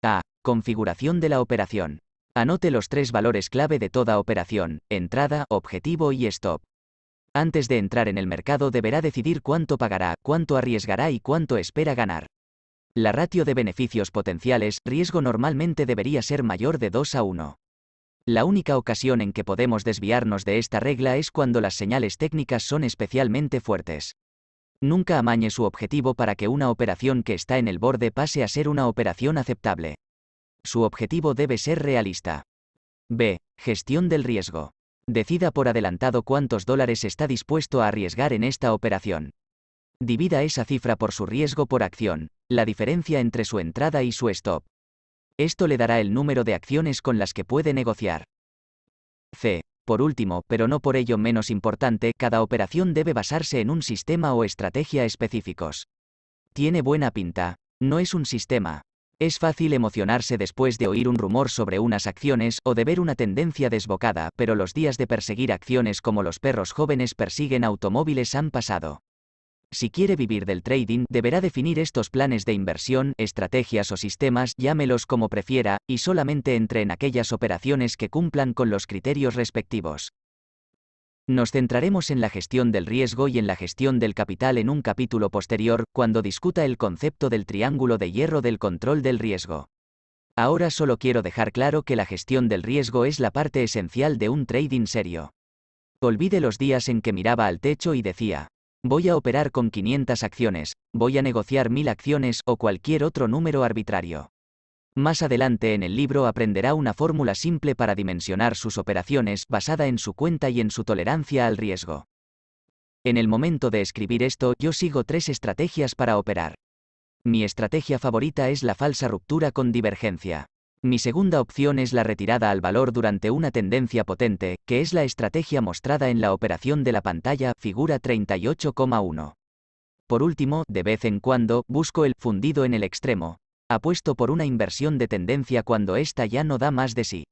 A. Configuración de la operación. Anote los tres valores clave de toda operación, entrada, objetivo y stop. Antes de entrar en el mercado deberá decidir cuánto pagará, cuánto arriesgará y cuánto espera ganar. La ratio de beneficios potenciales, riesgo normalmente debería ser mayor de 2 a 1. La única ocasión en que podemos desviarnos de esta regla es cuando las señales técnicas son especialmente fuertes. Nunca amañe su objetivo para que una operación que está en el borde pase a ser una operación aceptable. Su objetivo debe ser realista. B. Gestión del riesgo. Decida por adelantado cuántos dólares está dispuesto a arriesgar en esta operación. Divida esa cifra por su riesgo por acción, la diferencia entre su entrada y su stop. Esto le dará el número de acciones con las que puede negociar. C. Por último, pero no por ello menos importante, cada operación debe basarse en un sistema o estrategia específicos. Tiene buena pinta. No es un sistema. Es fácil emocionarse después de oír un rumor sobre unas acciones o de ver una tendencia desbocada, pero los días de perseguir acciones como los perros jóvenes persiguen automóviles han pasado. Si quiere vivir del trading, deberá definir estos planes de inversión, estrategias o sistemas, llámelos como prefiera, y solamente entre en aquellas operaciones que cumplan con los criterios respectivos. Nos centraremos en la gestión del riesgo y en la gestión del capital en un capítulo posterior, cuando discuta el concepto del triángulo de hierro del control del riesgo. Ahora solo quiero dejar claro que la gestión del riesgo es la parte esencial de un trading serio. Olvide los días en que miraba al techo y decía, Voy a operar con 500 acciones, voy a negociar 1000 acciones o cualquier otro número arbitrario. Más adelante en el libro aprenderá una fórmula simple para dimensionar sus operaciones basada en su cuenta y en su tolerancia al riesgo. En el momento de escribir esto yo sigo tres estrategias para operar. Mi estrategia favorita es la falsa ruptura con divergencia. Mi segunda opción es la retirada al valor durante una tendencia potente, que es la estrategia mostrada en la operación de la pantalla, figura 38,1. Por último, de vez en cuando, busco el fundido en el extremo. Apuesto por una inversión de tendencia cuando ésta ya no da más de sí.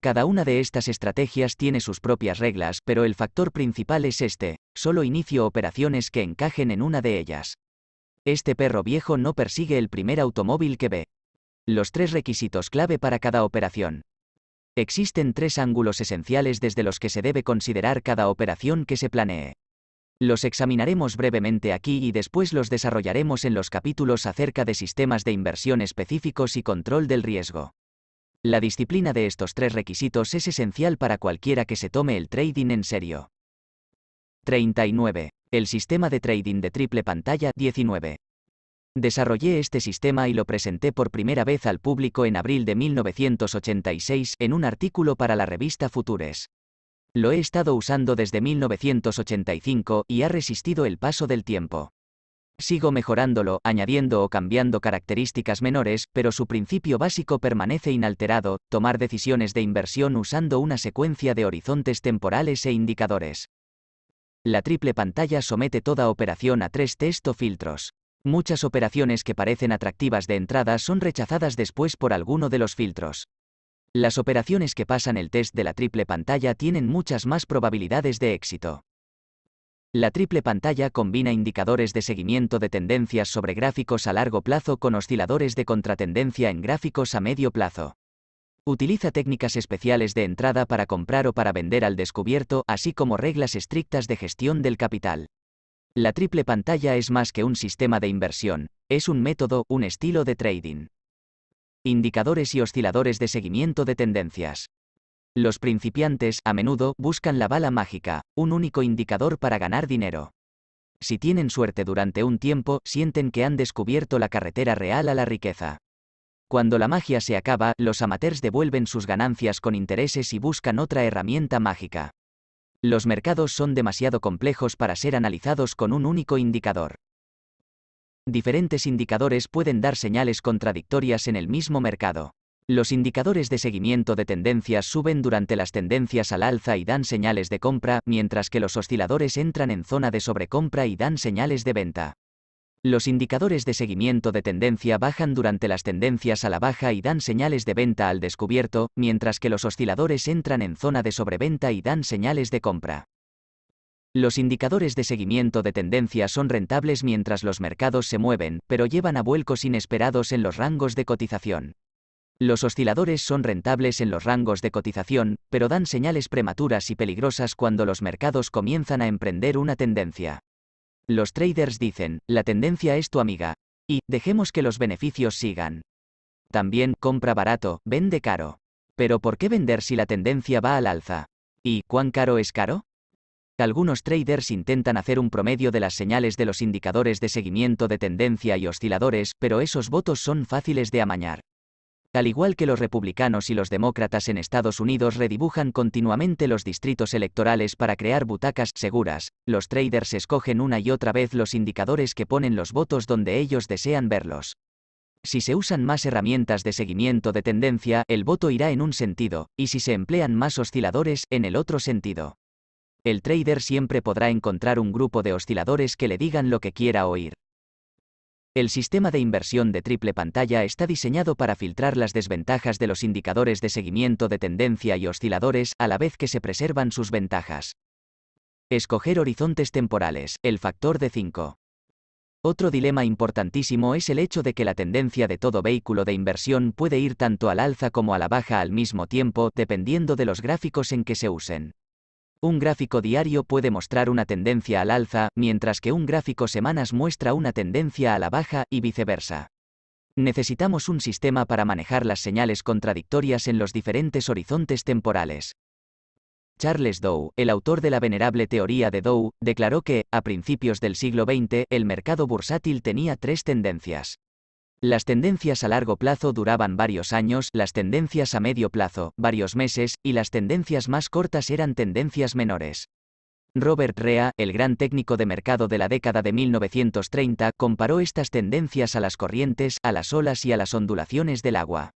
Cada una de estas estrategias tiene sus propias reglas, pero el factor principal es este, solo inicio operaciones que encajen en una de ellas. Este perro viejo no persigue el primer automóvil que ve. Los tres requisitos clave para cada operación. Existen tres ángulos esenciales desde los que se debe considerar cada operación que se planee. Los examinaremos brevemente aquí y después los desarrollaremos en los capítulos acerca de sistemas de inversión específicos y control del riesgo. La disciplina de estos tres requisitos es esencial para cualquiera que se tome el trading en serio. 39. El sistema de trading de triple pantalla 19. Desarrollé este sistema y lo presenté por primera vez al público en abril de 1986 en un artículo para la revista Futures. Lo he estado usando desde 1985 y ha resistido el paso del tiempo. Sigo mejorándolo, añadiendo o cambiando características menores, pero su principio básico permanece inalterado, tomar decisiones de inversión usando una secuencia de horizontes temporales e indicadores. La triple pantalla somete toda operación a tres test o filtros. Muchas operaciones que parecen atractivas de entrada son rechazadas después por alguno de los filtros. Las operaciones que pasan el test de la triple pantalla tienen muchas más probabilidades de éxito. La triple pantalla combina indicadores de seguimiento de tendencias sobre gráficos a largo plazo con osciladores de contratendencia en gráficos a medio plazo. Utiliza técnicas especiales de entrada para comprar o para vender al descubierto, así como reglas estrictas de gestión del capital. La triple pantalla es más que un sistema de inversión, es un método, un estilo de trading. Indicadores y osciladores de seguimiento de tendencias. Los principiantes, a menudo, buscan la bala mágica, un único indicador para ganar dinero. Si tienen suerte durante un tiempo, sienten que han descubierto la carretera real a la riqueza. Cuando la magia se acaba, los amateurs devuelven sus ganancias con intereses y buscan otra herramienta mágica. Los mercados son demasiado complejos para ser analizados con un único indicador. Diferentes indicadores pueden dar señales contradictorias en el mismo mercado. Los indicadores de seguimiento de tendencias suben durante las tendencias al alza y dan señales de compra, mientras que los osciladores entran en zona de sobrecompra y dan señales de venta. Los indicadores de seguimiento de tendencia bajan durante las tendencias a la baja y dan señales de venta al descubierto, mientras que los osciladores entran en zona de sobreventa y dan señales de compra. Los indicadores de seguimiento de tendencia son rentables mientras los mercados se mueven, pero llevan a vuelcos inesperados en los rangos de cotización. Los osciladores son rentables en los rangos de cotización, pero dan señales prematuras y peligrosas cuando los mercados comienzan a emprender una tendencia. Los traders dicen, la tendencia es tu amiga. Y, dejemos que los beneficios sigan. También, compra barato, vende caro. Pero ¿por qué vender si la tendencia va al alza? ¿Y cuán caro es caro? Algunos traders intentan hacer un promedio de las señales de los indicadores de seguimiento de tendencia y osciladores, pero esos votos son fáciles de amañar al igual que los republicanos y los demócratas en Estados Unidos redibujan continuamente los distritos electorales para crear butacas seguras, los traders escogen una y otra vez los indicadores que ponen los votos donde ellos desean verlos. Si se usan más herramientas de seguimiento de tendencia, el voto irá en un sentido, y si se emplean más osciladores, en el otro sentido. El trader siempre podrá encontrar un grupo de osciladores que le digan lo que quiera oír. El sistema de inversión de triple pantalla está diseñado para filtrar las desventajas de los indicadores de seguimiento de tendencia y osciladores a la vez que se preservan sus ventajas. Escoger horizontes temporales, el factor de 5. Otro dilema importantísimo es el hecho de que la tendencia de todo vehículo de inversión puede ir tanto al alza como a la baja al mismo tiempo, dependiendo de los gráficos en que se usen. Un gráfico diario puede mostrar una tendencia al alza, mientras que un gráfico semanas muestra una tendencia a la baja y viceversa. Necesitamos un sistema para manejar las señales contradictorias en los diferentes horizontes temporales. Charles Dow, el autor de la venerable teoría de Dow, declaró que, a principios del siglo XX, el mercado bursátil tenía tres tendencias. Las tendencias a largo plazo duraban varios años, las tendencias a medio plazo, varios meses, y las tendencias más cortas eran tendencias menores. Robert Rea, el gran técnico de mercado de la década de 1930, comparó estas tendencias a las corrientes, a las olas y a las ondulaciones del agua.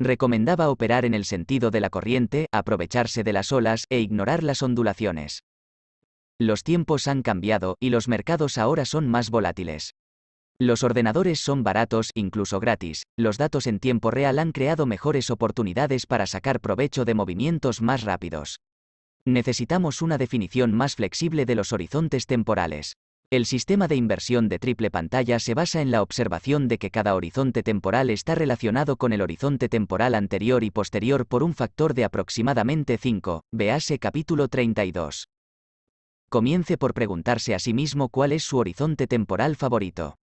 Recomendaba operar en el sentido de la corriente, aprovecharse de las olas e ignorar las ondulaciones. Los tiempos han cambiado y los mercados ahora son más volátiles. Los ordenadores son baratos, incluso gratis. Los datos en tiempo real han creado mejores oportunidades para sacar provecho de movimientos más rápidos. Necesitamos una definición más flexible de los horizontes temporales. El sistema de inversión de triple pantalla se basa en la observación de que cada horizonte temporal está relacionado con el horizonte temporal anterior y posterior por un factor de aproximadamente 5. Vease capítulo 32. Comience por preguntarse a sí mismo cuál es su horizonte temporal favorito.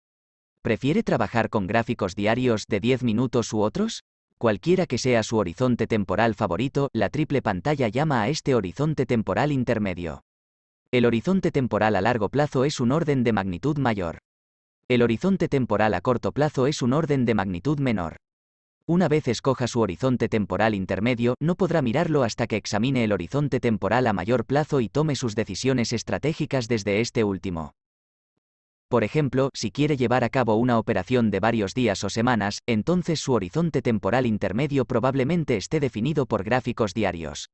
¿Prefiere trabajar con gráficos diarios de 10 minutos u otros? Cualquiera que sea su horizonte temporal favorito, la triple pantalla llama a este horizonte temporal intermedio. El horizonte temporal a largo plazo es un orden de magnitud mayor. El horizonte temporal a corto plazo es un orden de magnitud menor. Una vez escoja su horizonte temporal intermedio, no podrá mirarlo hasta que examine el horizonte temporal a mayor plazo y tome sus decisiones estratégicas desde este último. Por ejemplo, si quiere llevar a cabo una operación de varios días o semanas, entonces su horizonte temporal intermedio probablemente esté definido por gráficos diarios.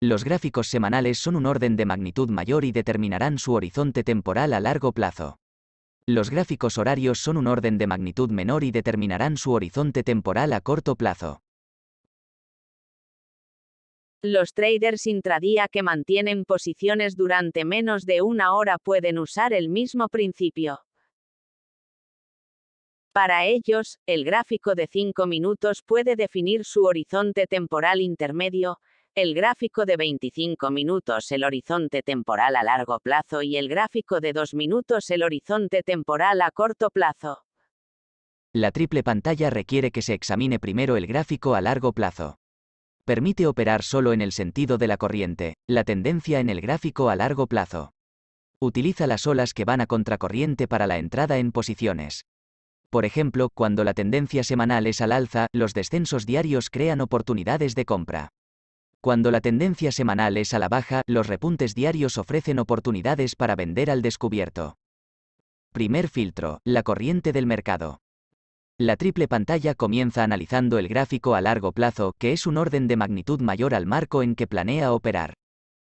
Los gráficos semanales son un orden de magnitud mayor y determinarán su horizonte temporal a largo plazo. Los gráficos horarios son un orden de magnitud menor y determinarán su horizonte temporal a corto plazo. Los traders intradía que mantienen posiciones durante menos de una hora pueden usar el mismo principio. Para ellos, el gráfico de 5 minutos puede definir su horizonte temporal intermedio, el gráfico de 25 minutos el horizonte temporal a largo plazo y el gráfico de 2 minutos el horizonte temporal a corto plazo. La triple pantalla requiere que se examine primero el gráfico a largo plazo permite operar solo en el sentido de la corriente, la tendencia en el gráfico a largo plazo. Utiliza las olas que van a contracorriente para la entrada en posiciones. Por ejemplo, cuando la tendencia semanal es al alza, los descensos diarios crean oportunidades de compra. Cuando la tendencia semanal es a la baja, los repuntes diarios ofrecen oportunidades para vender al descubierto. Primer filtro, la corriente del mercado. La triple pantalla comienza analizando el gráfico a largo plazo, que es un orden de magnitud mayor al marco en que planea operar.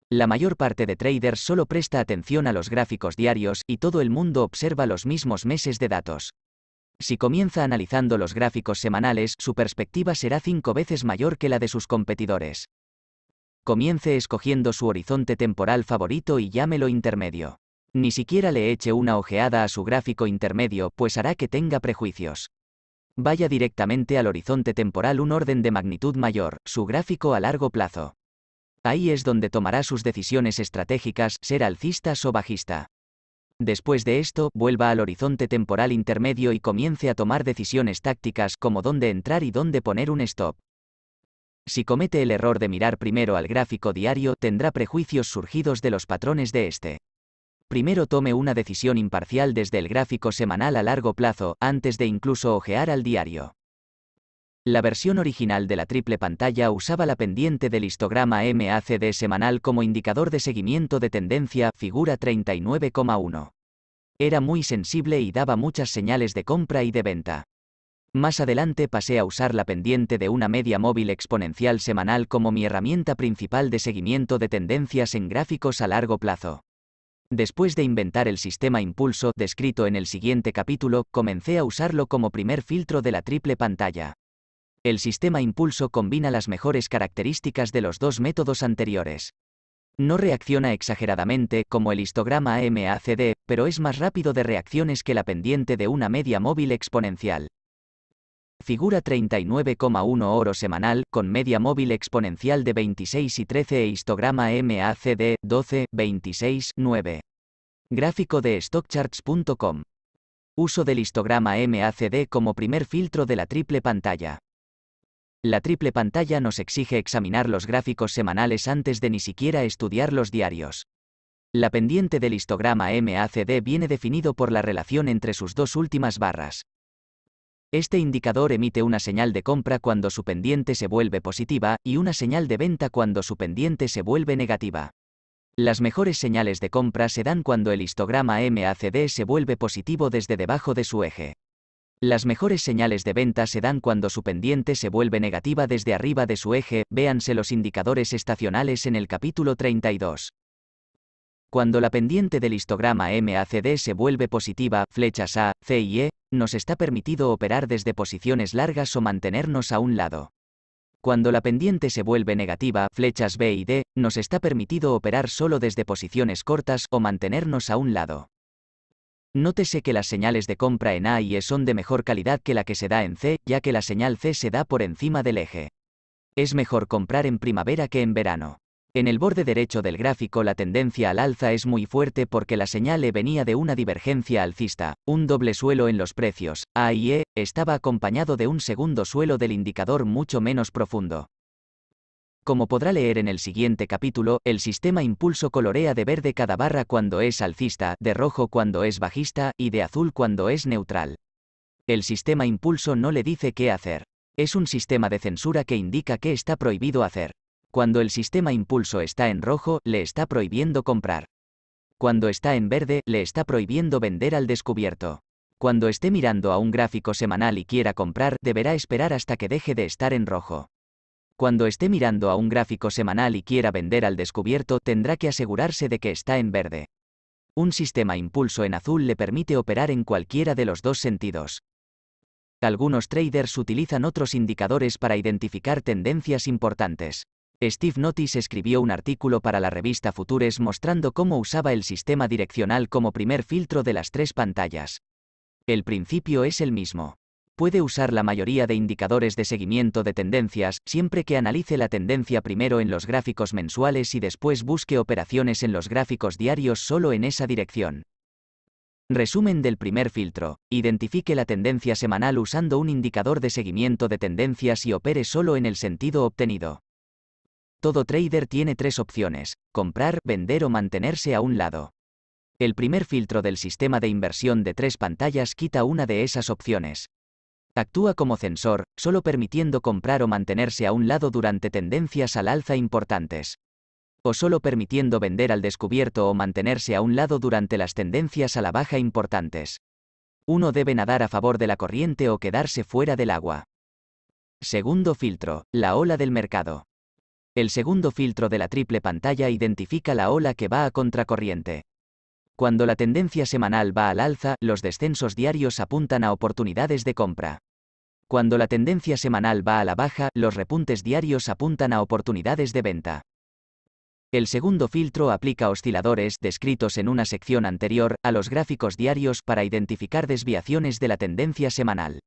La mayor parte de traders solo presta atención a los gráficos diarios y todo el mundo observa los mismos meses de datos. Si comienza analizando los gráficos semanales, su perspectiva será cinco veces mayor que la de sus competidores. Comience escogiendo su horizonte temporal favorito y llámelo intermedio. Ni siquiera le eche una ojeada a su gráfico intermedio, pues hará que tenga prejuicios vaya directamente al horizonte temporal un orden de magnitud mayor, su gráfico a largo plazo. Ahí es donde tomará sus decisiones estratégicas, ser alcista o bajista. Después de esto, vuelva al horizonte temporal intermedio y comience a tomar decisiones tácticas como dónde entrar y dónde poner un stop. Si comete el error de mirar primero al gráfico diario, tendrá prejuicios surgidos de los patrones de este primero tome una decisión imparcial desde el gráfico semanal a largo plazo, antes de incluso ojear al diario. La versión original de la triple pantalla usaba la pendiente del histograma MACD semanal como indicador de seguimiento de tendencia, figura 39,1. Era muy sensible y daba muchas señales de compra y de venta. Más adelante pasé a usar la pendiente de una media móvil exponencial semanal como mi herramienta principal de seguimiento de tendencias en gráficos a largo plazo. Después de inventar el sistema impulso descrito en el siguiente capítulo, comencé a usarlo como primer filtro de la triple pantalla. El sistema impulso combina las mejores características de los dos métodos anteriores. No reacciona exageradamente, como el histograma MACD, pero es más rápido de reacciones que la pendiente de una media móvil exponencial. Figura 39,1 oro semanal, con media móvil exponencial de 26 y 13 e histograma MACD 12, 26, 9. Gráfico de stockcharts.com. Uso del histograma MACD como primer filtro de la triple pantalla. La triple pantalla nos exige examinar los gráficos semanales antes de ni siquiera estudiar los diarios. La pendiente del histograma MACD viene definido por la relación entre sus dos últimas barras. Este indicador emite una señal de compra cuando su pendiente se vuelve positiva y una señal de venta cuando su pendiente se vuelve negativa. Las mejores señales de compra se dan cuando el histograma MACD se vuelve positivo desde debajo de su eje. Las mejores señales de venta se dan cuando su pendiente se vuelve negativa desde arriba de su eje, véanse los indicadores estacionales en el capítulo 32. Cuando la pendiente del histograma MACD se vuelve positiva, flechas A, C y E, nos está permitido operar desde posiciones largas o mantenernos a un lado. Cuando la pendiente se vuelve negativa, flechas B y D, nos está permitido operar solo desde posiciones cortas o mantenernos a un lado. Nótese que las señales de compra en A y E son de mejor calidad que la que se da en C, ya que la señal C se da por encima del eje. Es mejor comprar en primavera que en verano. En el borde derecho del gráfico la tendencia al alza es muy fuerte porque la señal E venía de una divergencia alcista, un doble suelo en los precios, A y E, estaba acompañado de un segundo suelo del indicador mucho menos profundo. Como podrá leer en el siguiente capítulo, el sistema impulso colorea de verde cada barra cuando es alcista, de rojo cuando es bajista y de azul cuando es neutral. El sistema impulso no le dice qué hacer. Es un sistema de censura que indica qué está prohibido hacer. Cuando el sistema impulso está en rojo, le está prohibiendo comprar. Cuando está en verde, le está prohibiendo vender al descubierto. Cuando esté mirando a un gráfico semanal y quiera comprar, deberá esperar hasta que deje de estar en rojo. Cuando esté mirando a un gráfico semanal y quiera vender al descubierto, tendrá que asegurarse de que está en verde. Un sistema impulso en azul le permite operar en cualquiera de los dos sentidos. Algunos traders utilizan otros indicadores para identificar tendencias importantes. Steve Notis escribió un artículo para la revista Futures mostrando cómo usaba el sistema direccional como primer filtro de las tres pantallas. El principio es el mismo. Puede usar la mayoría de indicadores de seguimiento de tendencias siempre que analice la tendencia primero en los gráficos mensuales y después busque operaciones en los gráficos diarios solo en esa dirección. Resumen del primer filtro. Identifique la tendencia semanal usando un indicador de seguimiento de tendencias y opere solo en el sentido obtenido todo trader tiene tres opciones, comprar, vender o mantenerse a un lado. El primer filtro del sistema de inversión de tres pantallas quita una de esas opciones. Actúa como censor, solo permitiendo comprar o mantenerse a un lado durante tendencias al alza importantes. O solo permitiendo vender al descubierto o mantenerse a un lado durante las tendencias a la baja importantes. Uno debe nadar a favor de la corriente o quedarse fuera del agua. Segundo filtro, la ola del mercado. El segundo filtro de la triple pantalla identifica la ola que va a contracorriente. Cuando la tendencia semanal va al alza, los descensos diarios apuntan a oportunidades de compra. Cuando la tendencia semanal va a la baja, los repuntes diarios apuntan a oportunidades de venta. El segundo filtro aplica osciladores, descritos en una sección anterior, a los gráficos diarios para identificar desviaciones de la tendencia semanal.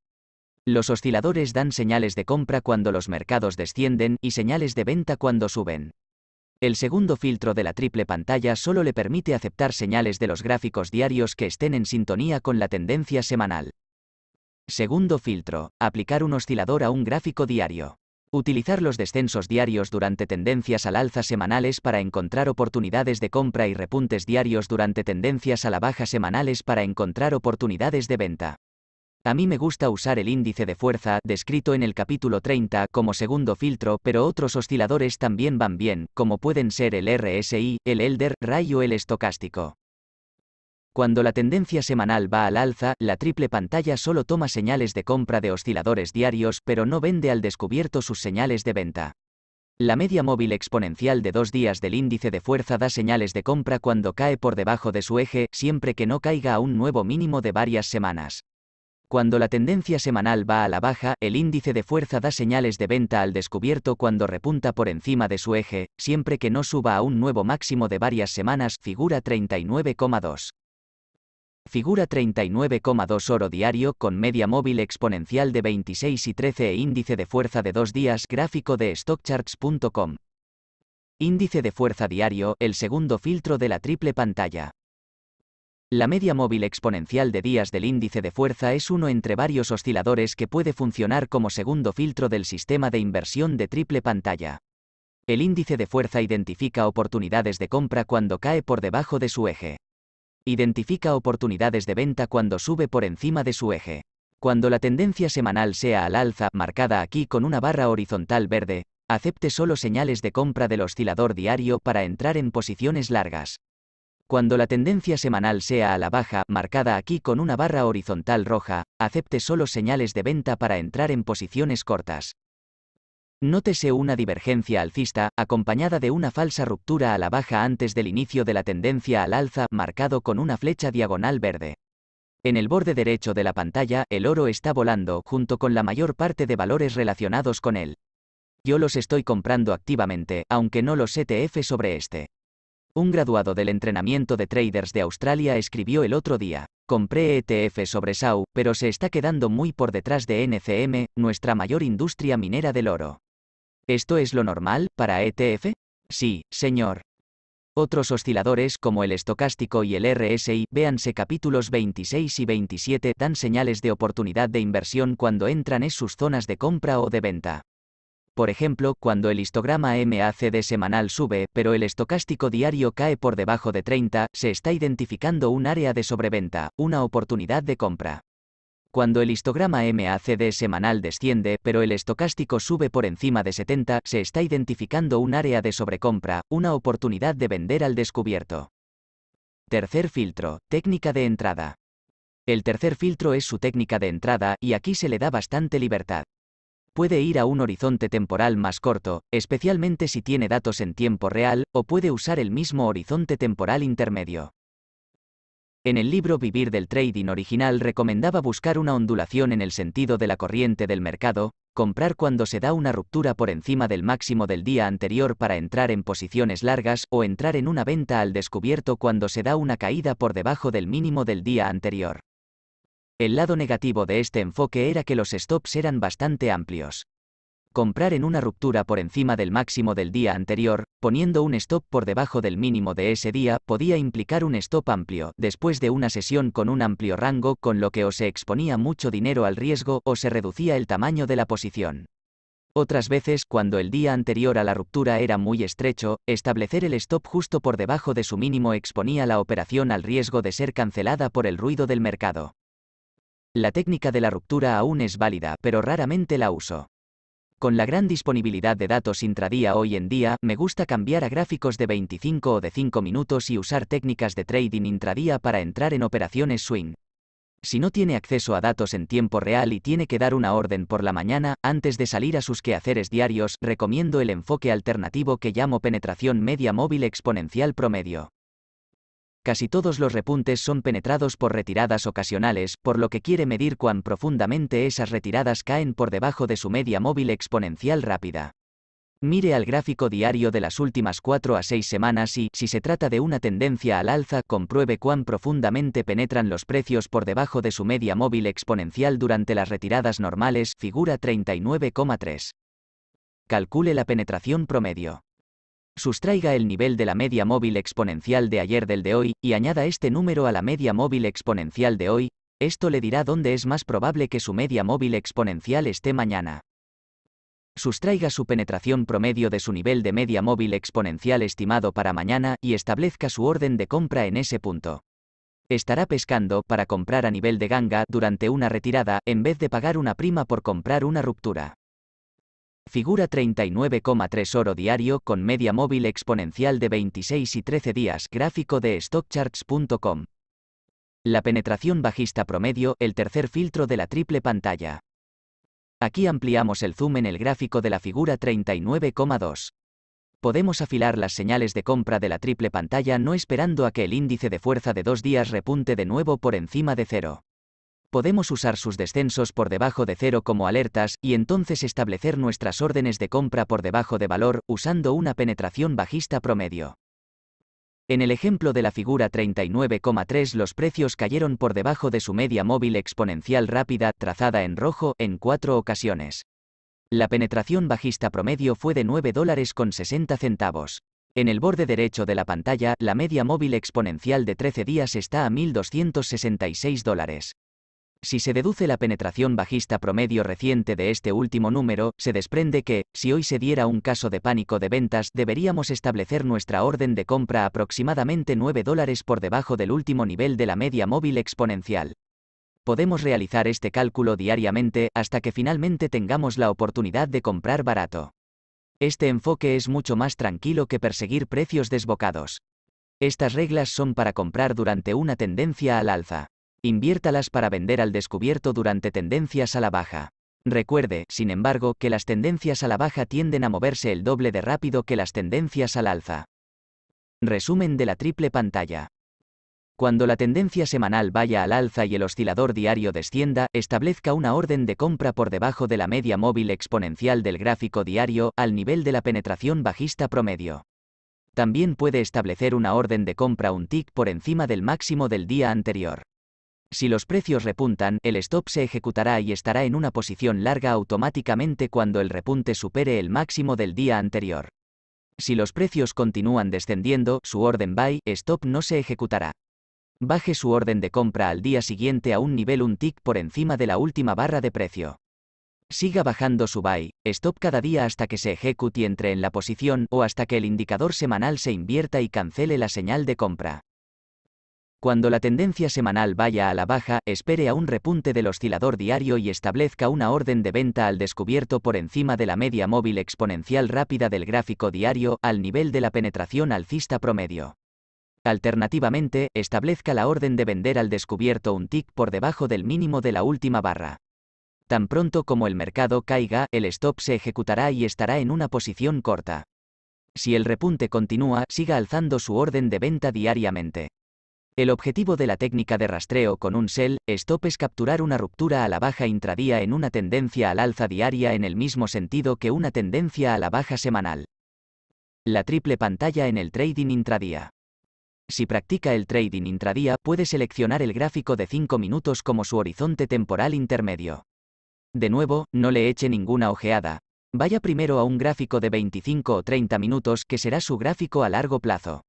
Los osciladores dan señales de compra cuando los mercados descienden y señales de venta cuando suben. El segundo filtro de la triple pantalla solo le permite aceptar señales de los gráficos diarios que estén en sintonía con la tendencia semanal. Segundo filtro, aplicar un oscilador a un gráfico diario. Utilizar los descensos diarios durante tendencias al alza semanales para encontrar oportunidades de compra y repuntes diarios durante tendencias a la baja semanales para encontrar oportunidades de venta. A mí me gusta usar el índice de fuerza, descrito en el capítulo 30, como segundo filtro, pero otros osciladores también van bien, como pueden ser el RSI, el Elder, Ray o el estocástico. Cuando la tendencia semanal va al alza, la triple pantalla solo toma señales de compra de osciladores diarios, pero no vende al descubierto sus señales de venta. La media móvil exponencial de dos días del índice de fuerza da señales de compra cuando cae por debajo de su eje, siempre que no caiga a un nuevo mínimo de varias semanas. Cuando la tendencia semanal va a la baja, el índice de fuerza da señales de venta al descubierto cuando repunta por encima de su eje, siempre que no suba a un nuevo máximo de varias semanas, figura 39,2. Figura 39,2 oro diario con media móvil exponencial de 26 y 13 e índice de fuerza de 2 días gráfico de stockcharts.com. Índice de fuerza diario, el segundo filtro de la triple pantalla. La media móvil exponencial de días del índice de fuerza es uno entre varios osciladores que puede funcionar como segundo filtro del sistema de inversión de triple pantalla. El índice de fuerza identifica oportunidades de compra cuando cae por debajo de su eje. Identifica oportunidades de venta cuando sube por encima de su eje. Cuando la tendencia semanal sea al alza, marcada aquí con una barra horizontal verde, acepte solo señales de compra del oscilador diario para entrar en posiciones largas. Cuando la tendencia semanal sea a la baja, marcada aquí con una barra horizontal roja, acepte solo señales de venta para entrar en posiciones cortas. Nótese una divergencia alcista, acompañada de una falsa ruptura a la baja antes del inicio de la tendencia al alza, marcado con una flecha diagonal verde. En el borde derecho de la pantalla, el oro está volando, junto con la mayor parte de valores relacionados con él. Yo los estoy comprando activamente, aunque no los ETF sobre este. Un graduado del entrenamiento de traders de Australia escribió el otro día, compré ETF sobre SAU, pero se está quedando muy por detrás de NCM, nuestra mayor industria minera del oro. ¿Esto es lo normal para ETF? Sí, señor. Otros osciladores como el estocástico y el RSI, véanse capítulos 26 y 27, dan señales de oportunidad de inversión cuando entran en sus zonas de compra o de venta por ejemplo, cuando el histograma MACD semanal sube, pero el estocástico diario cae por debajo de 30, se está identificando un área de sobreventa, una oportunidad de compra. Cuando el histograma MACD semanal desciende, pero el estocástico sube por encima de 70, se está identificando un área de sobrecompra, una oportunidad de vender al descubierto. Tercer filtro, técnica de entrada. El tercer filtro es su técnica de entrada, y aquí se le da bastante libertad puede ir a un horizonte temporal más corto, especialmente si tiene datos en tiempo real, o puede usar el mismo horizonte temporal intermedio. En el libro Vivir del Trading original recomendaba buscar una ondulación en el sentido de la corriente del mercado, comprar cuando se da una ruptura por encima del máximo del día anterior para entrar en posiciones largas o entrar en una venta al descubierto cuando se da una caída por debajo del mínimo del día anterior. El lado negativo de este enfoque era que los stops eran bastante amplios. Comprar en una ruptura por encima del máximo del día anterior, poniendo un stop por debajo del mínimo de ese día, podía implicar un stop amplio, después de una sesión con un amplio rango, con lo que o se exponía mucho dinero al riesgo o se reducía el tamaño de la posición. Otras veces, cuando el día anterior a la ruptura era muy estrecho, establecer el stop justo por debajo de su mínimo exponía la operación al riesgo de ser cancelada por el ruido del mercado. La técnica de la ruptura aún es válida, pero raramente la uso. Con la gran disponibilidad de datos intradía hoy en día, me gusta cambiar a gráficos de 25 o de 5 minutos y usar técnicas de trading intradía para entrar en operaciones swing. Si no tiene acceso a datos en tiempo real y tiene que dar una orden por la mañana, antes de salir a sus quehaceres diarios, recomiendo el enfoque alternativo que llamo penetración media móvil exponencial promedio. Casi todos los repuntes son penetrados por retiradas ocasionales, por lo que quiere medir cuán profundamente esas retiradas caen por debajo de su media móvil exponencial rápida. Mire al gráfico diario de las últimas 4 a 6 semanas y, si se trata de una tendencia al alza, compruebe cuán profundamente penetran los precios por debajo de su media móvil exponencial durante las retiradas normales, figura 39,3. Calcule la penetración promedio. Sustraiga el nivel de la media móvil exponencial de ayer del de hoy, y añada este número a la media móvil exponencial de hoy, esto le dirá dónde es más probable que su media móvil exponencial esté mañana. Sustraiga su penetración promedio de su nivel de media móvil exponencial estimado para mañana y establezca su orden de compra en ese punto. Estará pescando para comprar a nivel de ganga durante una retirada en vez de pagar una prima por comprar una ruptura. Figura 39,3 oro diario con media móvil exponencial de 26 y 13 días, gráfico de stockcharts.com. La penetración bajista promedio, el tercer filtro de la triple pantalla. Aquí ampliamos el zoom en el gráfico de la figura 39,2. Podemos afilar las señales de compra de la triple pantalla no esperando a que el índice de fuerza de dos días repunte de nuevo por encima de cero podemos usar sus descensos por debajo de cero como alertas y entonces establecer nuestras órdenes de compra por debajo de valor usando una penetración bajista promedio. En el ejemplo de la figura 39,3 los precios cayeron por debajo de su media móvil exponencial rápida trazada en rojo en cuatro ocasiones. La penetración bajista promedio fue de 9 dólares con 60 centavos. En el borde derecho de la pantalla, la media móvil exponencial de 13 días está a 1.266 dólares. Si se deduce la penetración bajista promedio reciente de este último número, se desprende que, si hoy se diera un caso de pánico de ventas, deberíamos establecer nuestra orden de compra aproximadamente 9 dólares por debajo del último nivel de la media móvil exponencial podemos realizar este cálculo diariamente hasta que finalmente tengamos la oportunidad de comprar barato. Este enfoque es mucho más tranquilo que perseguir precios desbocados. Estas reglas son para comprar durante una tendencia al alza. Inviértalas para vender al descubierto durante tendencias a la baja. Recuerde, sin embargo, que las tendencias a la baja tienden a moverse el doble de rápido que las tendencias al alza. Resumen de la triple pantalla. Cuando la tendencia semanal vaya al alza y el oscilador diario descienda, establezca una orden de compra por debajo de la media móvil exponencial del gráfico diario, al nivel de la penetración bajista promedio. También puede establecer una orden de compra un tick por encima del máximo del día anterior. Si los precios repuntan, el stop se ejecutará y estará en una posición larga automáticamente cuando el repunte supere el máximo del día anterior. Si los precios continúan descendiendo, su orden buy, stop no se ejecutará. Baje su orden de compra al día siguiente a un nivel un tick por encima de la última barra de precio. Siga bajando su buy, stop cada día hasta que se ejecute y entre en la posición o hasta que el indicador semanal se invierta y cancele la señal de compra. Cuando la tendencia semanal vaya a la baja, espere a un repunte del oscilador diario y establezca una orden de venta al descubierto por encima de la media móvil exponencial rápida del gráfico diario, al nivel de la penetración alcista promedio. Alternativamente, establezca la orden de vender al descubierto un tick por debajo del mínimo de la última barra. Tan pronto como el mercado caiga, el stop se ejecutará y estará en una posición corta. Si el repunte continúa, siga alzando su orden de venta diariamente. El objetivo de la técnica de rastreo con un sell stop es capturar una ruptura a la baja intradía en una tendencia al alza diaria en el mismo sentido que una tendencia a la baja semanal. La triple pantalla en el trading intradía. Si practica el trading intradía, puede seleccionar el gráfico de 5 minutos como su horizonte temporal intermedio. De nuevo, no le eche ninguna ojeada. Vaya primero a un gráfico de 25 o 30 minutos que será su gráfico a largo plazo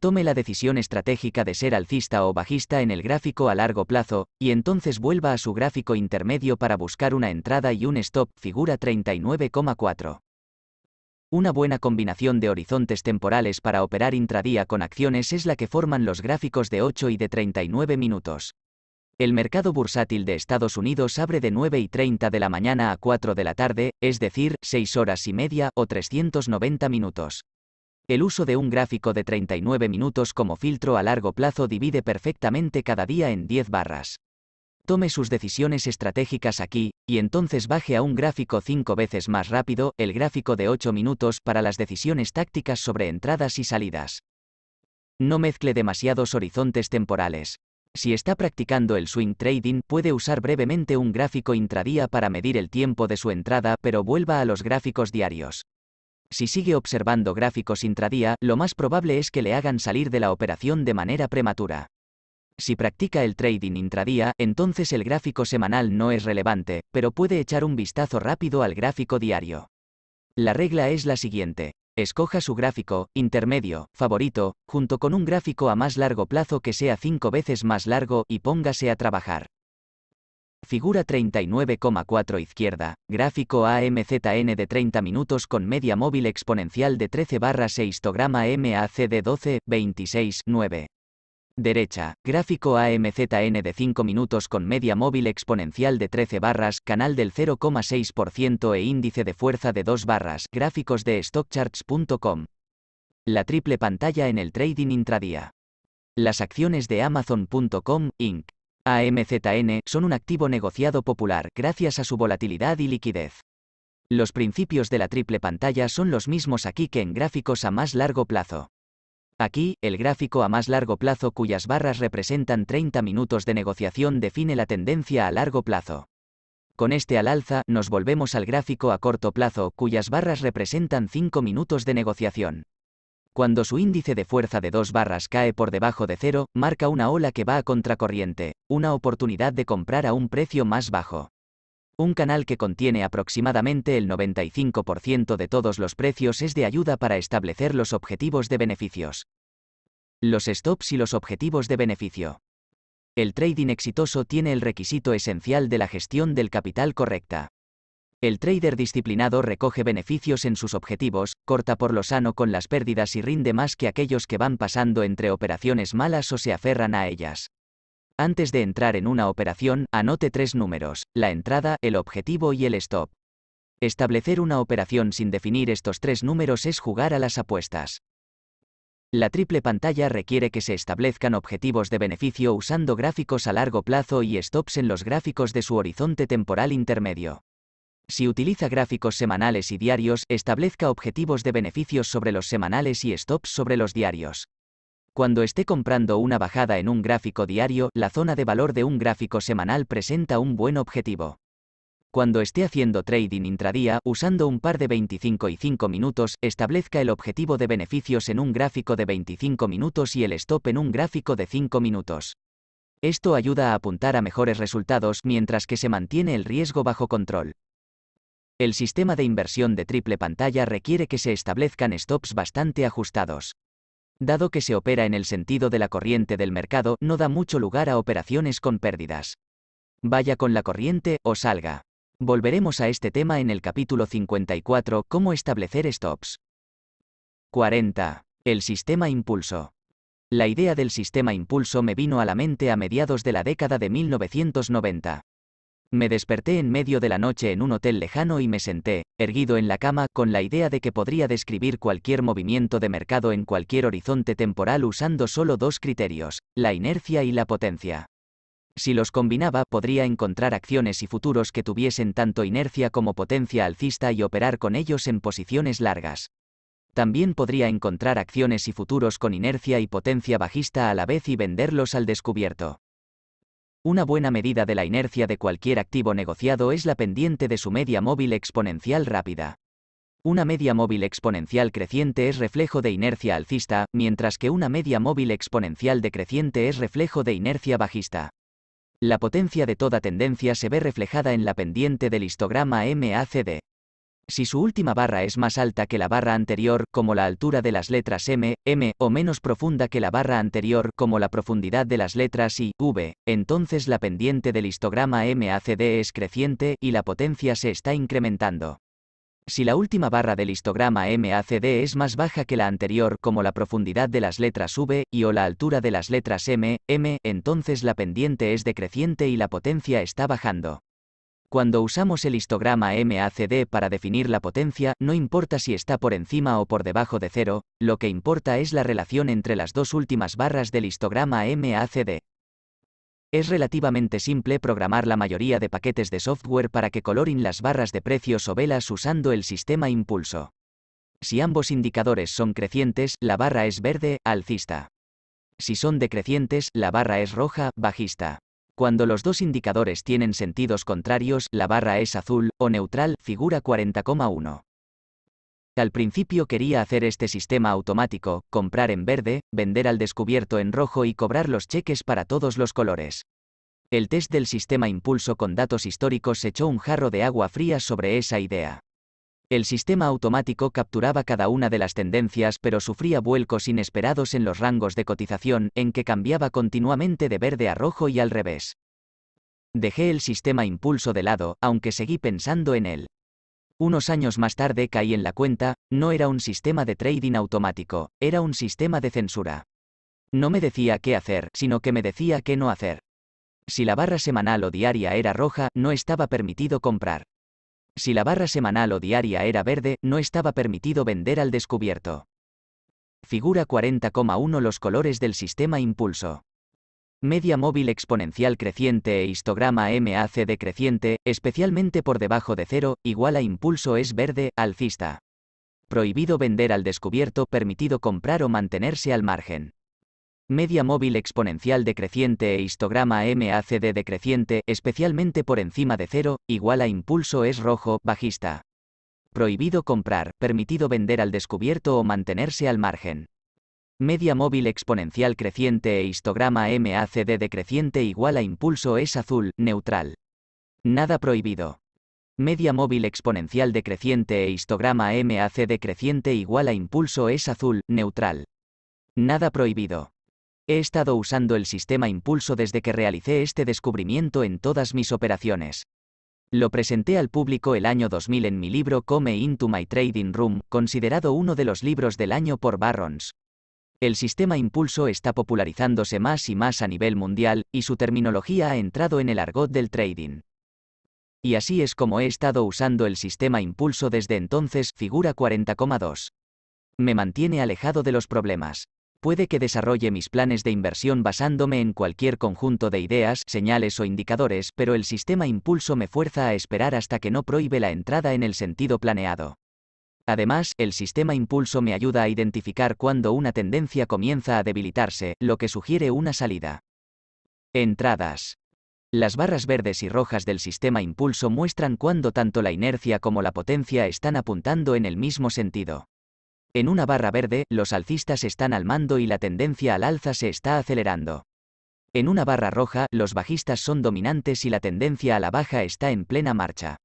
tome la decisión estratégica de ser alcista o bajista en el gráfico a largo plazo, y entonces vuelva a su gráfico intermedio para buscar una entrada y un stop, figura 39,4. Una buena combinación de horizontes temporales para operar intradía con acciones es la que forman los gráficos de 8 y de 39 minutos. El mercado bursátil de Estados Unidos abre de 9 y 30 de la mañana a 4 de la tarde, es decir, 6 horas y media o 390 minutos. El uso de un gráfico de 39 minutos como filtro a largo plazo divide perfectamente cada día en 10 barras. Tome sus decisiones estratégicas aquí, y entonces baje a un gráfico 5 veces más rápido, el gráfico de 8 minutos para las decisiones tácticas sobre entradas y salidas. No mezcle demasiados horizontes temporales. Si está practicando el swing trading, puede usar brevemente un gráfico intradía para medir el tiempo de su entrada, pero vuelva a los gráficos diarios. Si sigue observando gráficos intradía, lo más probable es que le hagan salir de la operación de manera prematura. Si practica el trading intradía, entonces el gráfico semanal no es relevante, pero puede echar un vistazo rápido al gráfico diario. La regla es la siguiente. Escoja su gráfico, intermedio, favorito, junto con un gráfico a más largo plazo que sea cinco veces más largo y póngase a trabajar. Figura 39,4 izquierda, gráfico AMZN de 30 minutos con media móvil exponencial de 13 barras e histograma MACD 12, 26, 9. Derecha, gráfico AMZN de 5 minutos con media móvil exponencial de 13 barras, canal del 0,6% e índice de fuerza de 2 barras, gráficos de stockcharts.com. La triple pantalla en el trading intradía. Las acciones de Amazon.com, Inc. AMZN, son un activo negociado popular, gracias a su volatilidad y liquidez. Los principios de la triple pantalla son los mismos aquí que en gráficos a más largo plazo. Aquí, el gráfico a más largo plazo cuyas barras representan 30 minutos de negociación define la tendencia a largo plazo. Con este al alza, nos volvemos al gráfico a corto plazo cuyas barras representan 5 minutos de negociación. Cuando su índice de fuerza de dos barras cae por debajo de cero, marca una ola que va a contracorriente, una oportunidad de comprar a un precio más bajo. Un canal que contiene aproximadamente el 95% de todos los precios es de ayuda para establecer los objetivos de beneficios. Los stops y los objetivos de beneficio. El trading exitoso tiene el requisito esencial de la gestión del capital correcta. El trader disciplinado recoge beneficios en sus objetivos, corta por lo sano con las pérdidas y rinde más que aquellos que van pasando entre operaciones malas o se aferran a ellas. Antes de entrar en una operación, anote tres números, la entrada, el objetivo y el stop. Establecer una operación sin definir estos tres números es jugar a las apuestas. La triple pantalla requiere que se establezcan objetivos de beneficio usando gráficos a largo plazo y stops en los gráficos de su horizonte temporal intermedio. Si utiliza gráficos semanales y diarios, establezca objetivos de beneficios sobre los semanales y stops sobre los diarios. Cuando esté comprando una bajada en un gráfico diario, la zona de valor de un gráfico semanal presenta un buen objetivo. Cuando esté haciendo trading intradía, usando un par de 25 y 5 minutos, establezca el objetivo de beneficios en un gráfico de 25 minutos y el stop en un gráfico de 5 minutos. Esto ayuda a apuntar a mejores resultados mientras que se mantiene el riesgo bajo control. El sistema de inversión de triple pantalla requiere que se establezcan stops bastante ajustados. Dado que se opera en el sentido de la corriente del mercado, no da mucho lugar a operaciones con pérdidas. Vaya con la corriente o salga. Volveremos a este tema en el capítulo 54, cómo establecer stops. 40. El sistema impulso. La idea del sistema impulso me vino a la mente a mediados de la década de 1990. Me desperté en medio de la noche en un hotel lejano y me senté, erguido en la cama, con la idea de que podría describir cualquier movimiento de mercado en cualquier horizonte temporal usando solo dos criterios, la inercia y la potencia. Si los combinaba, podría encontrar acciones y futuros que tuviesen tanto inercia como potencia alcista y operar con ellos en posiciones largas. También podría encontrar acciones y futuros con inercia y potencia bajista a la vez y venderlos al descubierto. Una buena medida de la inercia de cualquier activo negociado es la pendiente de su media móvil exponencial rápida. Una media móvil exponencial creciente es reflejo de inercia alcista, mientras que una media móvil exponencial decreciente es reflejo de inercia bajista. La potencia de toda tendencia se ve reflejada en la pendiente del histograma MACD. Si su última barra es más alta que la barra anterior, como la altura de las letras M, M, o menos profunda que la barra anterior, como la profundidad de las letras I, V, entonces la pendiente del histograma MACD es creciente y la potencia se está incrementando. Si la última barra del histograma MACD es más baja que la anterior, como la profundidad de las letras V y o la altura de las letras M, M, entonces la pendiente es decreciente y la potencia está bajando. Cuando usamos el histograma MACD para definir la potencia, no importa si está por encima o por debajo de cero, lo que importa es la relación entre las dos últimas barras del histograma MACD. Es relativamente simple programar la mayoría de paquetes de software para que colorin las barras de precios o velas usando el sistema impulso. Si ambos indicadores son crecientes, la barra es verde, alcista. Si son decrecientes, la barra es roja, bajista. Cuando los dos indicadores tienen sentidos contrarios, la barra es azul o neutral, figura 40,1. Al principio quería hacer este sistema automático, comprar en verde, vender al descubierto en rojo y cobrar los cheques para todos los colores. El test del sistema impulso con datos históricos echó un jarro de agua fría sobre esa idea. El sistema automático capturaba cada una de las tendencias pero sufría vuelcos inesperados en los rangos de cotización en que cambiaba continuamente de verde a rojo y al revés. Dejé el sistema impulso de lado, aunque seguí pensando en él. Unos años más tarde caí en la cuenta, no era un sistema de trading automático, era un sistema de censura. No me decía qué hacer, sino que me decía qué no hacer. Si la barra semanal o diaria era roja, no estaba permitido comprar. Si la barra semanal o diaria era verde, no estaba permitido vender al descubierto. Figura 40,1 Los colores del sistema impulso. Media móvil exponencial creciente e histograma MAC decreciente, especialmente por debajo de cero, igual a impulso es verde, alcista. Prohibido vender al descubierto, permitido comprar o mantenerse al margen media móvil exponencial decreciente e histograma MACD decreciente, especialmente por encima de cero, igual a impulso es rojo, bajista. Prohibido comprar, permitido vender al descubierto o mantenerse al margen. Media móvil exponencial creciente e histograma MACD decreciente igual a impulso es azul, neutral. Nada prohibido. Media móvil exponencial decreciente e histograma MACD creciente igual a impulso es azul, neutral. Nada prohibido. He estado usando el sistema impulso desde que realicé este descubrimiento en todas mis operaciones. Lo presenté al público el año 2000 en mi libro Come Into My Trading Room, considerado uno de los libros del año por Barrons. El sistema impulso está popularizándose más y más a nivel mundial, y su terminología ha entrado en el argot del trading. Y así es como he estado usando el sistema impulso desde entonces, figura 40,2. Me mantiene alejado de los problemas puede que desarrolle mis planes de inversión basándome en cualquier conjunto de ideas, señales o indicadores, pero el sistema impulso me fuerza a esperar hasta que no prohíbe la entrada en el sentido planeado. Además, el sistema impulso me ayuda a identificar cuando una tendencia comienza a debilitarse, lo que sugiere una salida. Entradas. Las barras verdes y rojas del sistema impulso muestran cuando tanto la inercia como la potencia están apuntando en el mismo sentido. En una barra verde, los alcistas están al mando y la tendencia al alza se está acelerando. En una barra roja, los bajistas son dominantes y la tendencia a la baja está en plena marcha.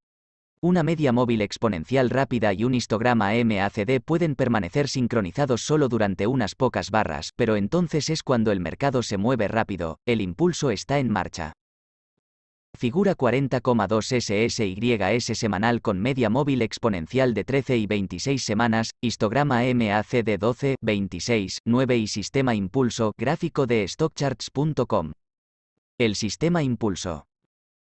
Una media móvil exponencial rápida y un histograma MACD pueden permanecer sincronizados solo durante unas pocas barras, pero entonces es cuando el mercado se mueve rápido, el impulso está en marcha. Figura 40,2 SSYS semanal con media móvil exponencial de 13 y 26 semanas, histograma MACD 12, 26, 9 y sistema impulso, gráfico de stockcharts.com. El sistema impulso.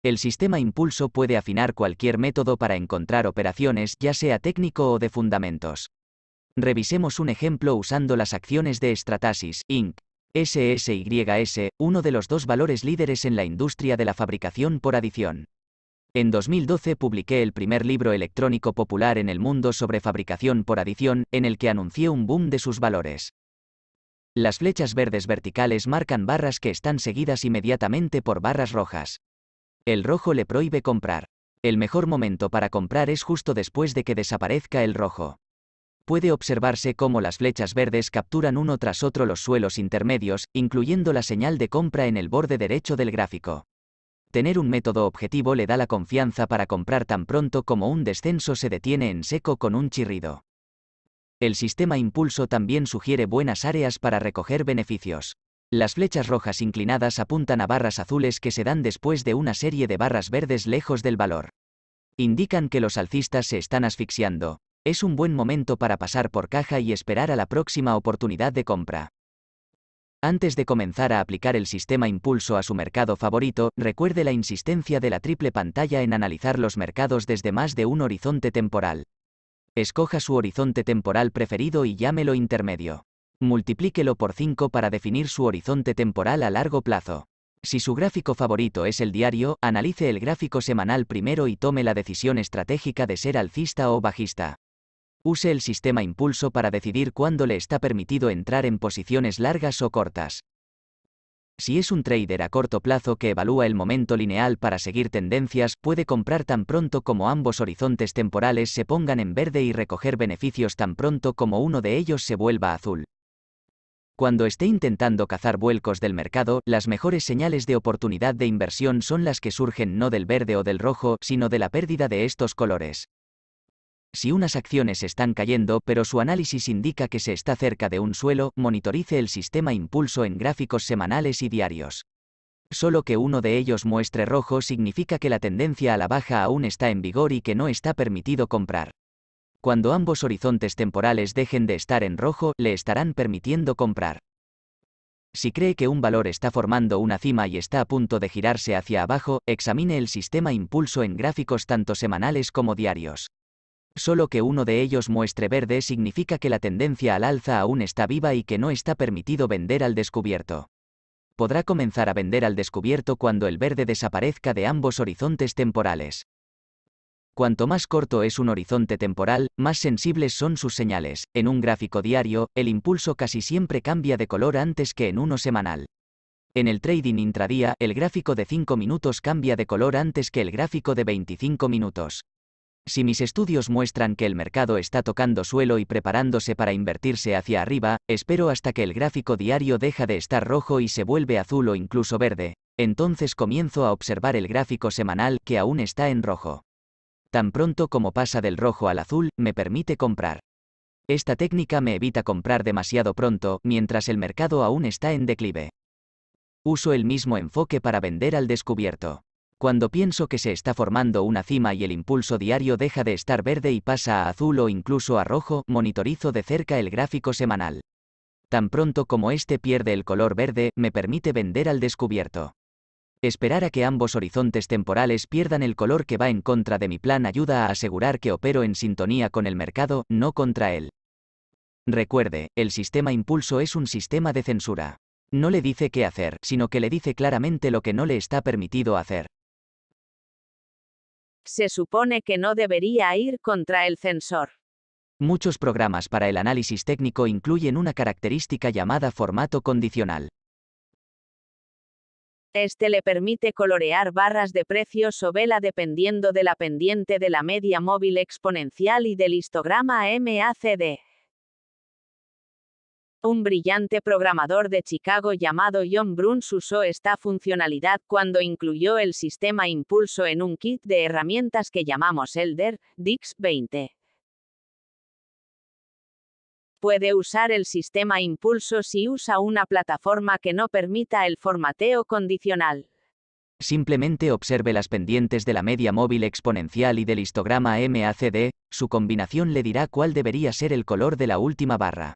El sistema impulso puede afinar cualquier método para encontrar operaciones, ya sea técnico o de fundamentos. Revisemos un ejemplo usando las acciones de Stratasys, Inc. SSYS, uno de los dos valores líderes en la industria de la fabricación por adición. En 2012 publiqué el primer libro electrónico popular en el mundo sobre fabricación por adición, en el que anuncié un boom de sus valores. Las flechas verdes verticales marcan barras que están seguidas inmediatamente por barras rojas. El rojo le prohíbe comprar. El mejor momento para comprar es justo después de que desaparezca el rojo puede observarse cómo las flechas verdes capturan uno tras otro los suelos intermedios, incluyendo la señal de compra en el borde derecho del gráfico. Tener un método objetivo le da la confianza para comprar tan pronto como un descenso se detiene en seco con un chirrido. El sistema impulso también sugiere buenas áreas para recoger beneficios. Las flechas rojas inclinadas apuntan a barras azules que se dan después de una serie de barras verdes lejos del valor. Indican que los alcistas se están asfixiando, es un buen momento para pasar por caja y esperar a la próxima oportunidad de compra. Antes de comenzar a aplicar el sistema impulso a su mercado favorito, recuerde la insistencia de la triple pantalla en analizar los mercados desde más de un horizonte temporal. Escoja su horizonte temporal preferido y llámelo intermedio. Multiplíquelo por 5 para definir su horizonte temporal a largo plazo. Si su gráfico favorito es el diario, analice el gráfico semanal primero y tome la decisión estratégica de ser alcista o bajista. Use el sistema impulso para decidir cuándo le está permitido entrar en posiciones largas o cortas. Si es un trader a corto plazo que evalúa el momento lineal para seguir tendencias, puede comprar tan pronto como ambos horizontes temporales se pongan en verde y recoger beneficios tan pronto como uno de ellos se vuelva azul. Cuando esté intentando cazar vuelcos del mercado, las mejores señales de oportunidad de inversión son las que surgen no del verde o del rojo, sino de la pérdida de estos colores. Si unas acciones están cayendo pero su análisis indica que se está cerca de un suelo, monitorice el sistema impulso en gráficos semanales y diarios. Solo que uno de ellos muestre rojo significa que la tendencia a la baja aún está en vigor y que no está permitido comprar. Cuando ambos horizontes temporales dejen de estar en rojo, le estarán permitiendo comprar. Si cree que un valor está formando una cima y está a punto de girarse hacia abajo, examine el sistema impulso en gráficos tanto semanales como diarios. Solo que uno de ellos muestre verde significa que la tendencia al alza aún está viva y que no está permitido vender al descubierto. Podrá comenzar a vender al descubierto cuando el verde desaparezca de ambos horizontes temporales. Cuanto más corto es un horizonte temporal, más sensibles son sus señales. En un gráfico diario, el impulso casi siempre cambia de color antes que en uno semanal. En el trading intradía, el gráfico de 5 minutos cambia de color antes que el gráfico de 25 minutos. Si mis estudios muestran que el mercado está tocando suelo y preparándose para invertirse hacia arriba, espero hasta que el gráfico diario deja de estar rojo y se vuelve azul o incluso verde. Entonces comienzo a observar el gráfico semanal que aún está en rojo. Tan pronto como pasa del rojo al azul, me permite comprar. Esta técnica me evita comprar demasiado pronto, mientras el mercado aún está en declive. Uso el mismo enfoque para vender al descubierto cuando pienso que se está formando una cima y el impulso diario deja de estar verde y pasa a azul o incluso a rojo, monitorizo de cerca el gráfico semanal. Tan pronto como este pierde el color verde, me permite vender al descubierto. Esperar a que ambos horizontes temporales pierdan el color que va en contra de mi plan ayuda a asegurar que opero en sintonía con el mercado, no contra él. Recuerde, el sistema impulso es un sistema de censura. No le dice qué hacer, sino que le dice claramente lo que no le está permitido hacer se supone que no debería ir contra el censor. Muchos programas para el análisis técnico incluyen una característica llamada formato condicional. Este le permite colorear barras de precios o vela dependiendo de la pendiente de la media móvil exponencial y del histograma MACD. Un brillante programador de Chicago llamado John Bruns usó esta funcionalidad cuando incluyó el sistema impulso en un kit de herramientas que llamamos Elder, Dix 20 puede usar el sistema impulso si usa una plataforma que no permita el formateo condicional. Simplemente observe las pendientes de la media móvil exponencial y del histograma MACD, su combinación le dirá cuál debería ser el color de la última barra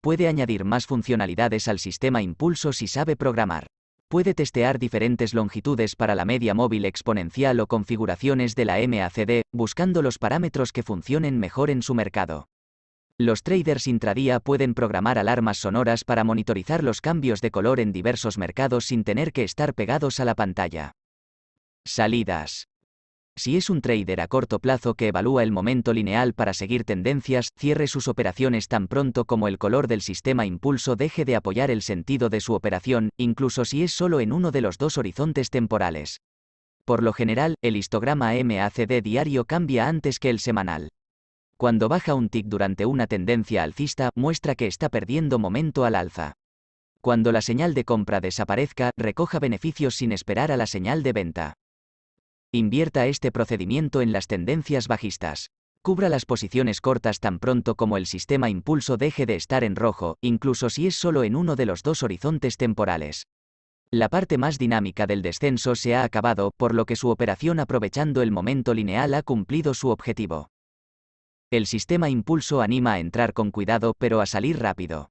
puede añadir más funcionalidades al sistema impulso si sabe programar. Puede testear diferentes longitudes para la media móvil exponencial o configuraciones de la MACD, buscando los parámetros que funcionen mejor en su mercado. Los traders intradía pueden programar alarmas sonoras para monitorizar los cambios de color en diversos mercados sin tener que estar pegados a la pantalla. Salidas. Si es un trader a corto plazo que evalúa el momento lineal para seguir tendencias, cierre sus operaciones tan pronto como el color del sistema impulso deje de apoyar el sentido de su operación, incluso si es solo en uno de los dos horizontes temporales. Por lo general, el histograma MACD diario cambia antes que el semanal. Cuando baja un tick durante una tendencia alcista, muestra que está perdiendo momento al alza. Cuando la señal de compra desaparezca, recoja beneficios sin esperar a la señal de venta. Invierta este procedimiento en las tendencias bajistas. Cubra las posiciones cortas tan pronto como el sistema impulso deje de estar en rojo, incluso si es solo en uno de los dos horizontes temporales. La parte más dinámica del descenso se ha acabado, por lo que su operación aprovechando el momento lineal ha cumplido su objetivo. El sistema impulso anima a entrar con cuidado pero a salir rápido.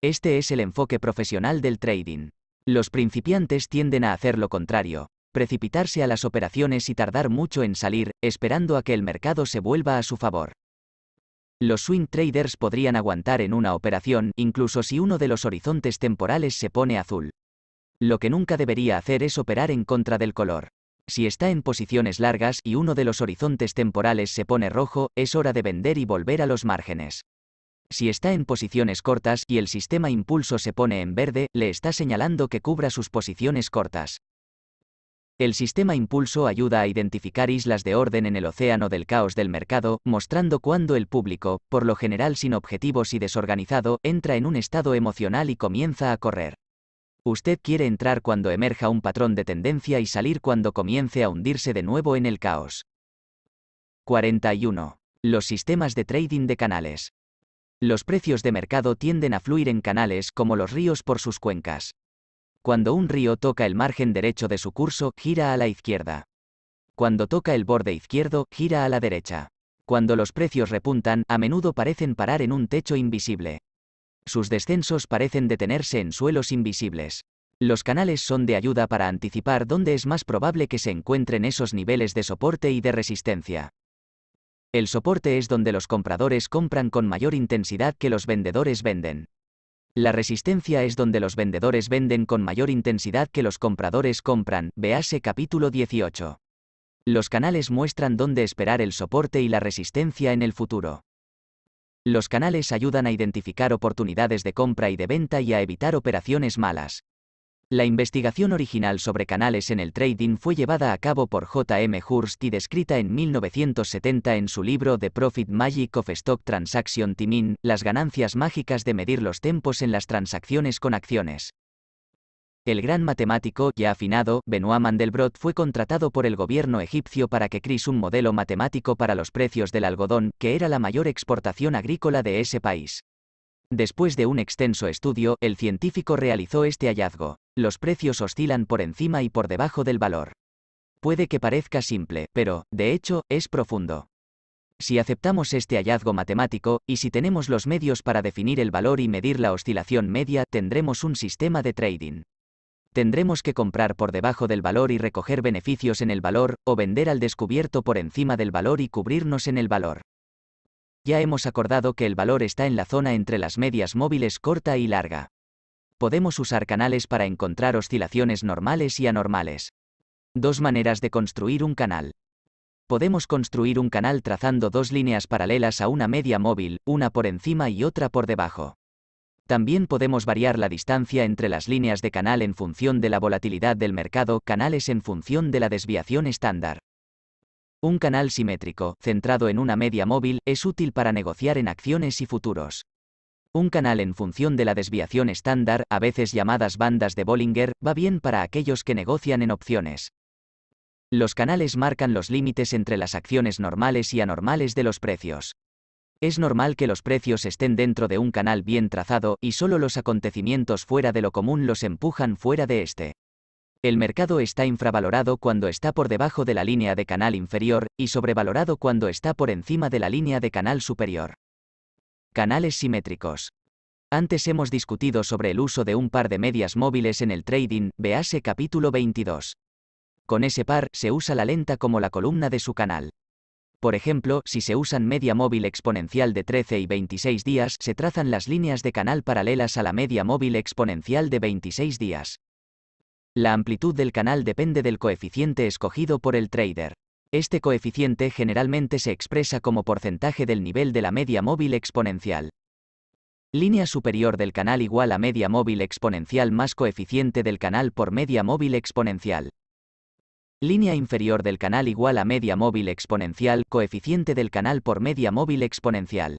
Este es el enfoque profesional del trading. Los principiantes tienden a hacer lo contrario, precipitarse a las operaciones y tardar mucho en salir, esperando a que el mercado se vuelva a su favor. Los swing traders podrían aguantar en una operación incluso si uno de los horizontes temporales se pone azul. Lo que nunca debería hacer es operar en contra del color. Si está en posiciones largas y uno de los horizontes temporales se pone rojo, es hora de vender y volver a los márgenes. Si está en posiciones cortas y el sistema impulso se pone en verde, le está señalando que cubra sus posiciones cortas. El sistema impulso ayuda a identificar islas de orden en el océano del caos del mercado, mostrando cuando el público, por lo general sin objetivos y desorganizado, entra en un estado emocional y comienza a correr. Usted quiere entrar cuando emerja un patrón de tendencia y salir cuando comience a hundirse de nuevo en el caos. 41. Los sistemas de trading de canales. Los precios de mercado tienden a fluir en canales como los ríos por sus cuencas. Cuando un río toca el margen derecho de su curso, gira a la izquierda. Cuando toca el borde izquierdo, gira a la derecha. Cuando los precios repuntan, a menudo parecen parar en un techo invisible. Sus descensos parecen detenerse en suelos invisibles. Los canales son de ayuda para anticipar dónde es más probable que se encuentren esos niveles de soporte y de resistencia. El soporte es donde los compradores compran con mayor intensidad que los vendedores venden. La resistencia es donde los vendedores venden con mayor intensidad que los compradores compran, vease capítulo 18. Los canales muestran dónde esperar el soporte y la resistencia en el futuro. Los canales ayudan a identificar oportunidades de compra y de venta y a evitar operaciones malas. La investigación original sobre canales en el trading fue llevada a cabo por J.M. Hurst y descrita en 1970 en su libro The Profit Magic of Stock Transaction Timing, las ganancias mágicas de medir los tempos en las transacciones con acciones. El gran matemático, ya afinado, Benoit Mandelbrot fue contratado por el gobierno egipcio para que crease un modelo matemático para los precios del algodón, que era la mayor exportación agrícola de ese país. Después de un extenso estudio, el científico realizó este hallazgo. Los precios oscilan por encima y por debajo del valor. Puede que parezca simple, pero, de hecho, es profundo. Si aceptamos este hallazgo matemático, y si tenemos los medios para definir el valor y medir la oscilación media, tendremos un sistema de trading. Tendremos que comprar por debajo del valor y recoger beneficios en el valor, o vender al descubierto por encima del valor y cubrirnos en el valor. Ya hemos acordado que el valor está en la zona entre las medias móviles corta y larga. Podemos usar canales para encontrar oscilaciones normales y anormales. Dos maneras de construir un canal. Podemos construir un canal trazando dos líneas paralelas a una media móvil, una por encima y otra por debajo. También podemos variar la distancia entre las líneas de canal en función de la volatilidad del mercado, canales en función de la desviación estándar. Un canal simétrico, centrado en una media móvil, es útil para negociar en acciones y futuros. Un canal en función de la desviación estándar, a veces llamadas bandas de Bollinger, va bien para aquellos que negocian en opciones. Los canales marcan los límites entre las acciones normales y anormales de los precios. Es normal que los precios estén dentro de un canal bien trazado y solo los acontecimientos fuera de lo común los empujan fuera de este. El mercado está infravalorado cuando está por debajo de la línea de canal inferior y sobrevalorado cuando está por encima de la línea de canal superior. Canales simétricos. Antes hemos discutido sobre el uso de un par de medias móviles en el trading, véase capítulo 22. Con ese par se usa la lenta como la columna de su canal. Por ejemplo, si se usan media móvil exponencial de 13 y 26 días, se trazan las líneas de canal paralelas a la media móvil exponencial de 26 días. La amplitud del canal depende del coeficiente escogido por el trader. Este coeficiente generalmente se expresa como porcentaje del nivel de la media móvil exponencial. Línea superior del canal igual a media móvil exponencial más coeficiente del canal por media móvil exponencial. Línea inferior del canal igual a media móvil exponencial coeficiente del canal por media móvil exponencial.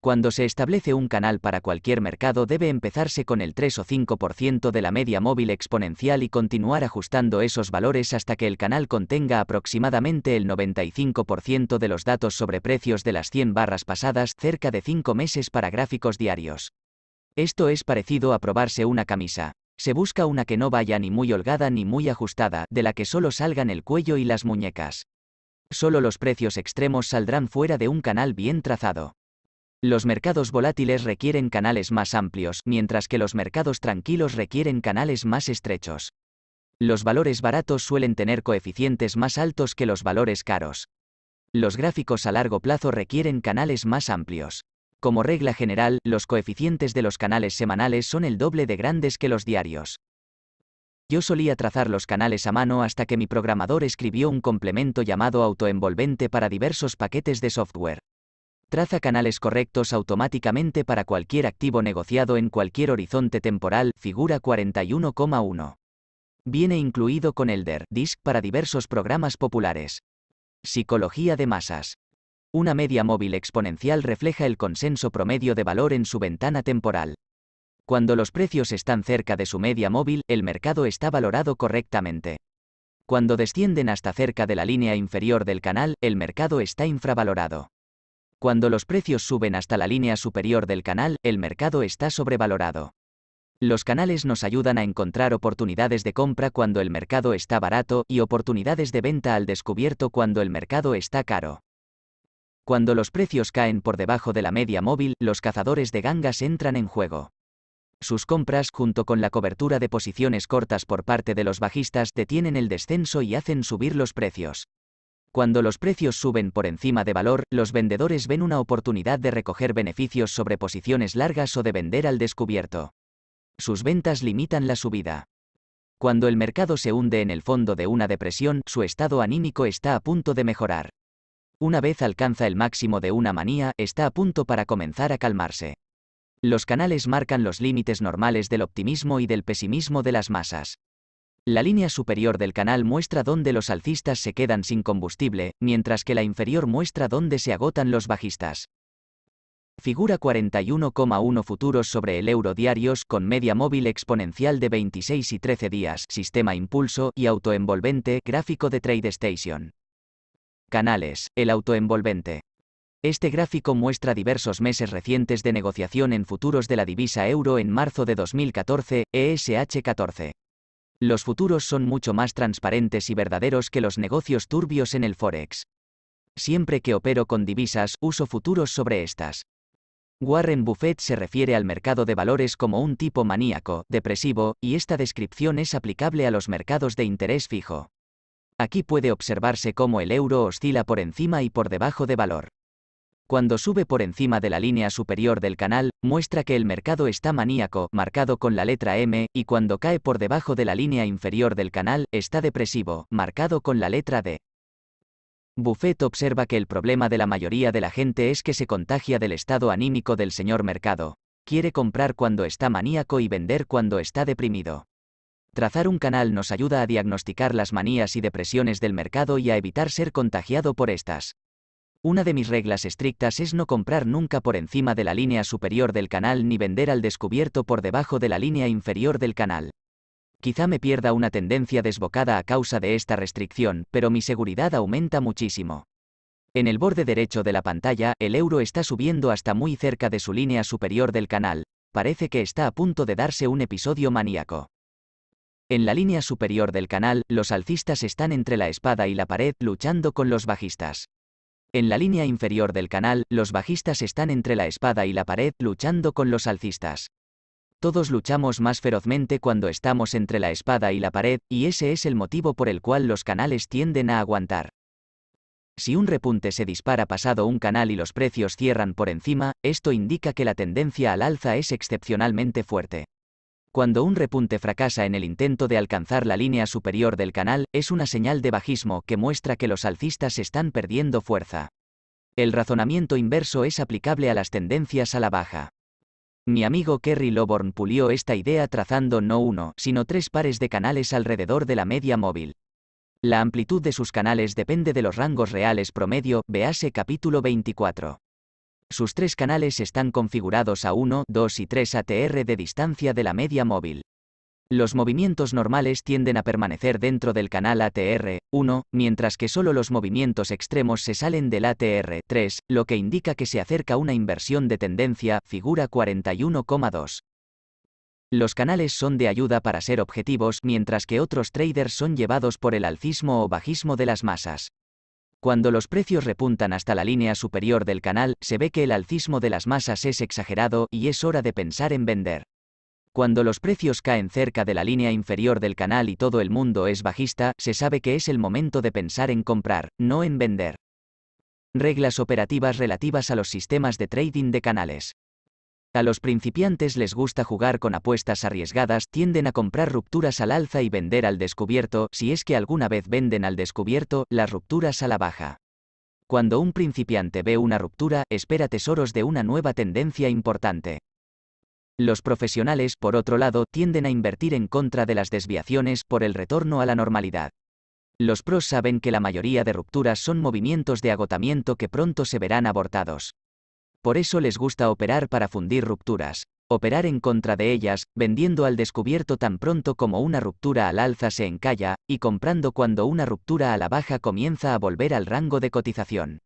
Cuando se establece un canal para cualquier mercado debe empezarse con el 3 o 5% de la media móvil exponencial y continuar ajustando esos valores hasta que el canal contenga aproximadamente el 95% de los datos sobre precios de las 100 barras pasadas cerca de 5 meses para gráficos diarios. Esto es parecido a probarse una camisa. Se busca una que no vaya ni muy holgada ni muy ajustada, de la que solo salgan el cuello y las muñecas. Solo los precios extremos saldrán fuera de un canal bien trazado. Los mercados volátiles requieren canales más amplios, mientras que los mercados tranquilos requieren canales más estrechos. Los valores baratos suelen tener coeficientes más altos que los valores caros. Los gráficos a largo plazo requieren canales más amplios. Como regla general, los coeficientes de los canales semanales son el doble de grandes que los diarios. Yo solía trazar los canales a mano hasta que mi programador escribió un complemento llamado autoenvolvente para diversos paquetes de software traza canales correctos automáticamente para cualquier activo negociado en cualquier horizonte temporal, figura 41,1. Viene incluido con el DER, DISC, para diversos programas populares. Psicología de masas. Una media móvil exponencial refleja el consenso promedio de valor en su ventana temporal. Cuando los precios están cerca de su media móvil, el mercado está valorado correctamente. Cuando descienden hasta cerca de la línea inferior del canal, el mercado está infravalorado. Cuando los precios suben hasta la línea superior del canal, el mercado está sobrevalorado. Los canales nos ayudan a encontrar oportunidades de compra cuando el mercado está barato y oportunidades de venta al descubierto cuando el mercado está caro. Cuando los precios caen por debajo de la media móvil, los cazadores de gangas entran en juego. Sus compras junto con la cobertura de posiciones cortas por parte de los bajistas detienen el descenso y hacen subir los precios. Cuando los precios suben por encima de valor, los vendedores ven una oportunidad de recoger beneficios sobre posiciones largas o de vender al descubierto. Sus ventas limitan la subida. Cuando el mercado se hunde en el fondo de una depresión, su estado anímico está a punto de mejorar. Una vez alcanza el máximo de una manía, está a punto para comenzar a calmarse. Los canales marcan los límites normales del optimismo y del pesimismo de las masas. La línea superior del canal muestra dónde los alcistas se quedan sin combustible, mientras que la inferior muestra dónde se agotan los bajistas. Figura 41,1 futuros sobre el euro diarios con media móvil exponencial de 26 y 13 días, sistema impulso y autoenvolvente, gráfico de TradeStation. Canales, el autoenvolvente. Este gráfico muestra diversos meses recientes de negociación en futuros de la divisa euro en marzo de 2014, ESH 14. Los futuros son mucho más transparentes y verdaderos que los negocios turbios en el Forex. Siempre que opero con divisas, uso futuros sobre estas. Warren Buffett se refiere al mercado de valores como un tipo maníaco, depresivo, y esta descripción es aplicable a los mercados de interés fijo. Aquí puede observarse cómo el euro oscila por encima y por debajo de valor cuando sube por encima de la línea superior del canal, muestra que el mercado está maníaco, marcado con la letra M, y cuando cae por debajo de la línea inferior del canal, está depresivo, marcado con la letra D. Buffett observa que el problema de la mayoría de la gente es que se contagia del estado anímico del señor mercado. Quiere comprar cuando está maníaco y vender cuando está deprimido. Trazar un canal nos ayuda a diagnosticar las manías y depresiones del mercado y a evitar ser contagiado por estas. Una de mis reglas estrictas es no comprar nunca por encima de la línea superior del canal ni vender al descubierto por debajo de la línea inferior del canal. Quizá me pierda una tendencia desbocada a causa de esta restricción, pero mi seguridad aumenta muchísimo. En el borde derecho de la pantalla, el euro está subiendo hasta muy cerca de su línea superior del canal, parece que está a punto de darse un episodio maníaco. En la línea superior del canal, los alcistas están entre la espada y la pared luchando con los bajistas. En la línea inferior del canal, los bajistas están entre la espada y la pared luchando con los alcistas. Todos luchamos más ferozmente cuando estamos entre la espada y la pared, y ese es el motivo por el cual los canales tienden a aguantar. Si un repunte se dispara pasado un canal y los precios cierran por encima, esto indica que la tendencia al alza es excepcionalmente fuerte. Cuando un repunte fracasa en el intento de alcanzar la línea superior del canal, es una señal de bajismo que muestra que los alcistas están perdiendo fuerza. El razonamiento inverso es aplicable a las tendencias a la baja. Mi amigo Kerry Loborn pulió esta idea trazando no uno, sino tres pares de canales alrededor de la media móvil. La amplitud de sus canales depende de los rangos reales promedio, vease capítulo 24. Sus tres canales están configurados a 1, 2 y 3 ATR de distancia de la media móvil. Los movimientos normales tienden a permanecer dentro del canal ATR 1, mientras que solo los movimientos extremos se salen del ATR 3, lo que indica que se acerca una inversión de tendencia, figura 41,2. Los canales son de ayuda para ser objetivos mientras que otros traders son llevados por el alcismo o bajismo de las masas. Cuando los precios repuntan hasta la línea superior del canal, se ve que el alcismo de las masas es exagerado y es hora de pensar en vender. Cuando los precios caen cerca de la línea inferior del canal y todo el mundo es bajista, se sabe que es el momento de pensar en comprar, no en vender. Reglas operativas relativas a los sistemas de trading de canales. A los principiantes les gusta jugar con apuestas arriesgadas, tienden a comprar rupturas al alza y vender al descubierto, si es que alguna vez venden al descubierto, las rupturas a la baja. Cuando un principiante ve una ruptura, espera tesoros de una nueva tendencia importante. Los profesionales, por otro lado, tienden a invertir en contra de las desviaciones por el retorno a la normalidad. Los pros saben que la mayoría de rupturas son movimientos de agotamiento que pronto se verán abortados. Por eso les gusta operar para fundir rupturas, operar en contra de ellas, vendiendo al descubierto tan pronto como una ruptura al alza se encalla, y comprando cuando una ruptura a la baja comienza a volver al rango de cotización.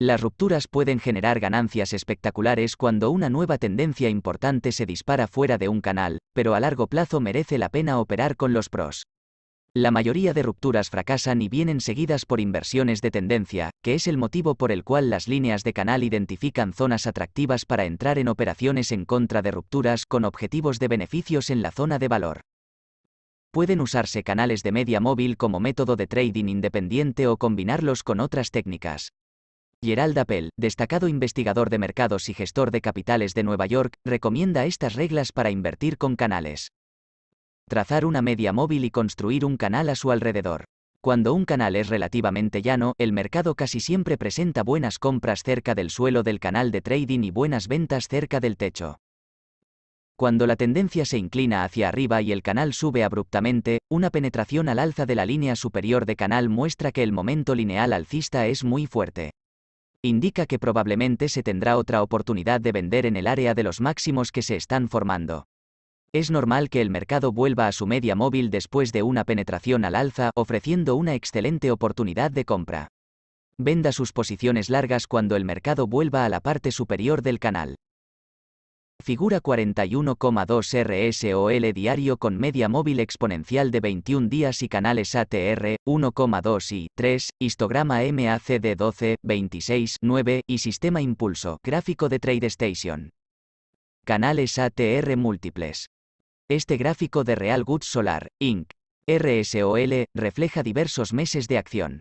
Las rupturas pueden generar ganancias espectaculares cuando una nueva tendencia importante se dispara fuera de un canal, pero a largo plazo merece la pena operar con los pros. La mayoría de rupturas fracasan y vienen seguidas por inversiones de tendencia, que es el motivo por el cual las líneas de canal identifican zonas atractivas para entrar en operaciones en contra de rupturas con objetivos de beneficios en la zona de valor. Pueden usarse canales de media móvil como método de trading independiente o combinarlos con otras técnicas. Gerald Appel, destacado investigador de mercados y gestor de capitales de Nueva York, recomienda estas reglas para invertir con canales trazar una media móvil y construir un canal a su alrededor. Cuando un canal es relativamente llano, el mercado casi siempre presenta buenas compras cerca del suelo del canal de trading y buenas ventas cerca del techo. Cuando la tendencia se inclina hacia arriba y el canal sube abruptamente, una penetración al alza de la línea superior de canal muestra que el momento lineal alcista es muy fuerte. Indica que probablemente se tendrá otra oportunidad de vender en el área de los máximos que se están formando. Es normal que el mercado vuelva a su media móvil después de una penetración al alza, ofreciendo una excelente oportunidad de compra. Venda sus posiciones largas cuando el mercado vuelva a la parte superior del canal. Figura 41,2 RSOL diario con media móvil exponencial de 21 días y canales ATR 1,2 y 3, histograma MACD 12, 26, 9 y sistema impulso, gráfico de TradeStation. Canales ATR múltiples. Este gráfico de Real good Solar, Inc. RSOL, refleja diversos meses de acción.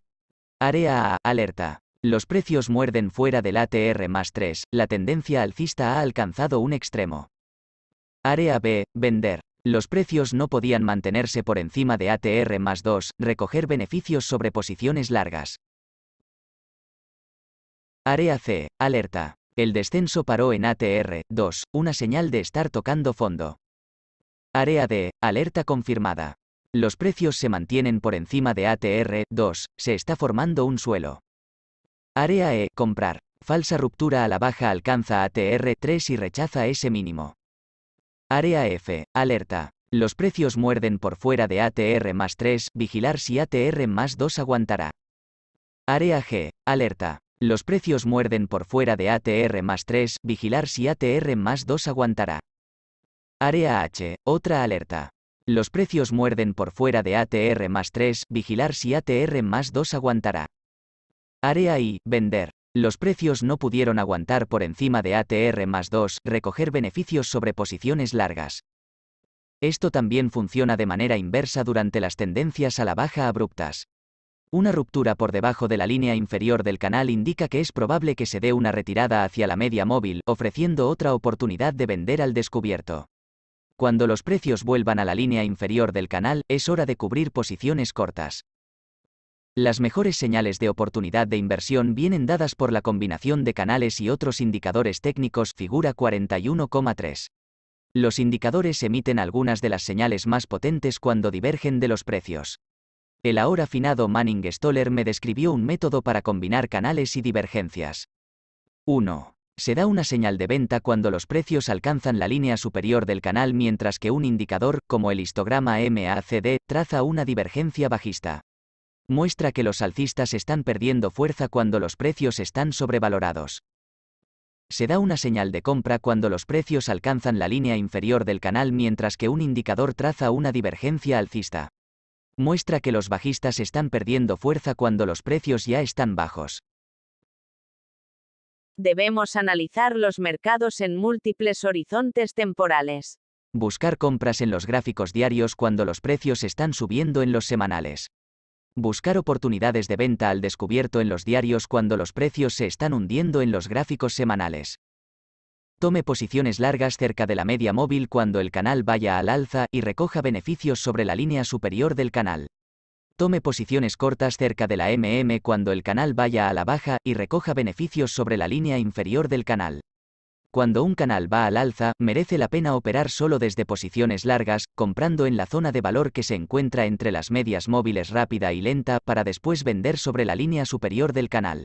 Área A, alerta. Los precios muerden fuera del ATR más 3, la tendencia alcista ha alcanzado un extremo. Área B, vender. Los precios no podían mantenerse por encima de ATR más 2, recoger beneficios sobre posiciones largas. Área C, alerta. El descenso paró en ATR 2, una señal de estar tocando fondo. Área D. alerta confirmada. Los precios se mantienen por encima de ATR 2, se está formando un suelo. Área E, comprar. Falsa ruptura a la baja alcanza ATR 3 y rechaza ese mínimo. Área F, alerta. Los precios muerden por fuera de ATR 3, vigilar si ATR 2 aguantará. Área G, alerta. Los precios muerden por fuera de ATR 3, vigilar si ATR 2 aguantará. Área H, otra alerta. Los precios muerden por fuera de ATR más 3, vigilar si ATR más 2 aguantará. Área I, vender. Los precios no pudieron aguantar por encima de ATR más 2, recoger beneficios sobre posiciones largas. Esto también funciona de manera inversa durante las tendencias a la baja abruptas. Una ruptura por debajo de la línea inferior del canal indica que es probable que se dé una retirada hacia la media móvil, ofreciendo otra oportunidad de vender al descubierto. Cuando los precios vuelvan a la línea inferior del canal, es hora de cubrir posiciones cortas. Las mejores señales de oportunidad de inversión vienen dadas por la combinación de canales y otros indicadores técnicos, figura 41,3. Los indicadores emiten algunas de las señales más potentes cuando divergen de los precios. El ahora afinado Manning Stoller me describió un método para combinar canales y divergencias. 1. Se da una señal de venta cuando los precios alcanzan la línea superior del canal mientras que un indicador, como el histograma MACD, traza una divergencia bajista. Muestra que los alcistas están perdiendo fuerza cuando los precios están sobrevalorados. Se da una señal de compra cuando los precios alcanzan la línea inferior del canal mientras que un indicador traza una divergencia alcista. Muestra que los bajistas están perdiendo fuerza cuando los precios ya están bajos debemos analizar los mercados en múltiples horizontes temporales. Buscar compras en los gráficos diarios cuando los precios están subiendo en los semanales. Buscar oportunidades de venta al descubierto en los diarios cuando los precios se están hundiendo en los gráficos semanales. Tome posiciones largas cerca de la media móvil cuando el canal vaya al alza y recoja beneficios sobre la línea superior del canal tome posiciones cortas cerca de la MM cuando el canal vaya a la baja y recoja beneficios sobre la línea inferior del canal. Cuando un canal va al alza, merece la pena operar solo desde posiciones largas, comprando en la zona de valor que se encuentra entre las medias móviles rápida y lenta para después vender sobre la línea superior del canal.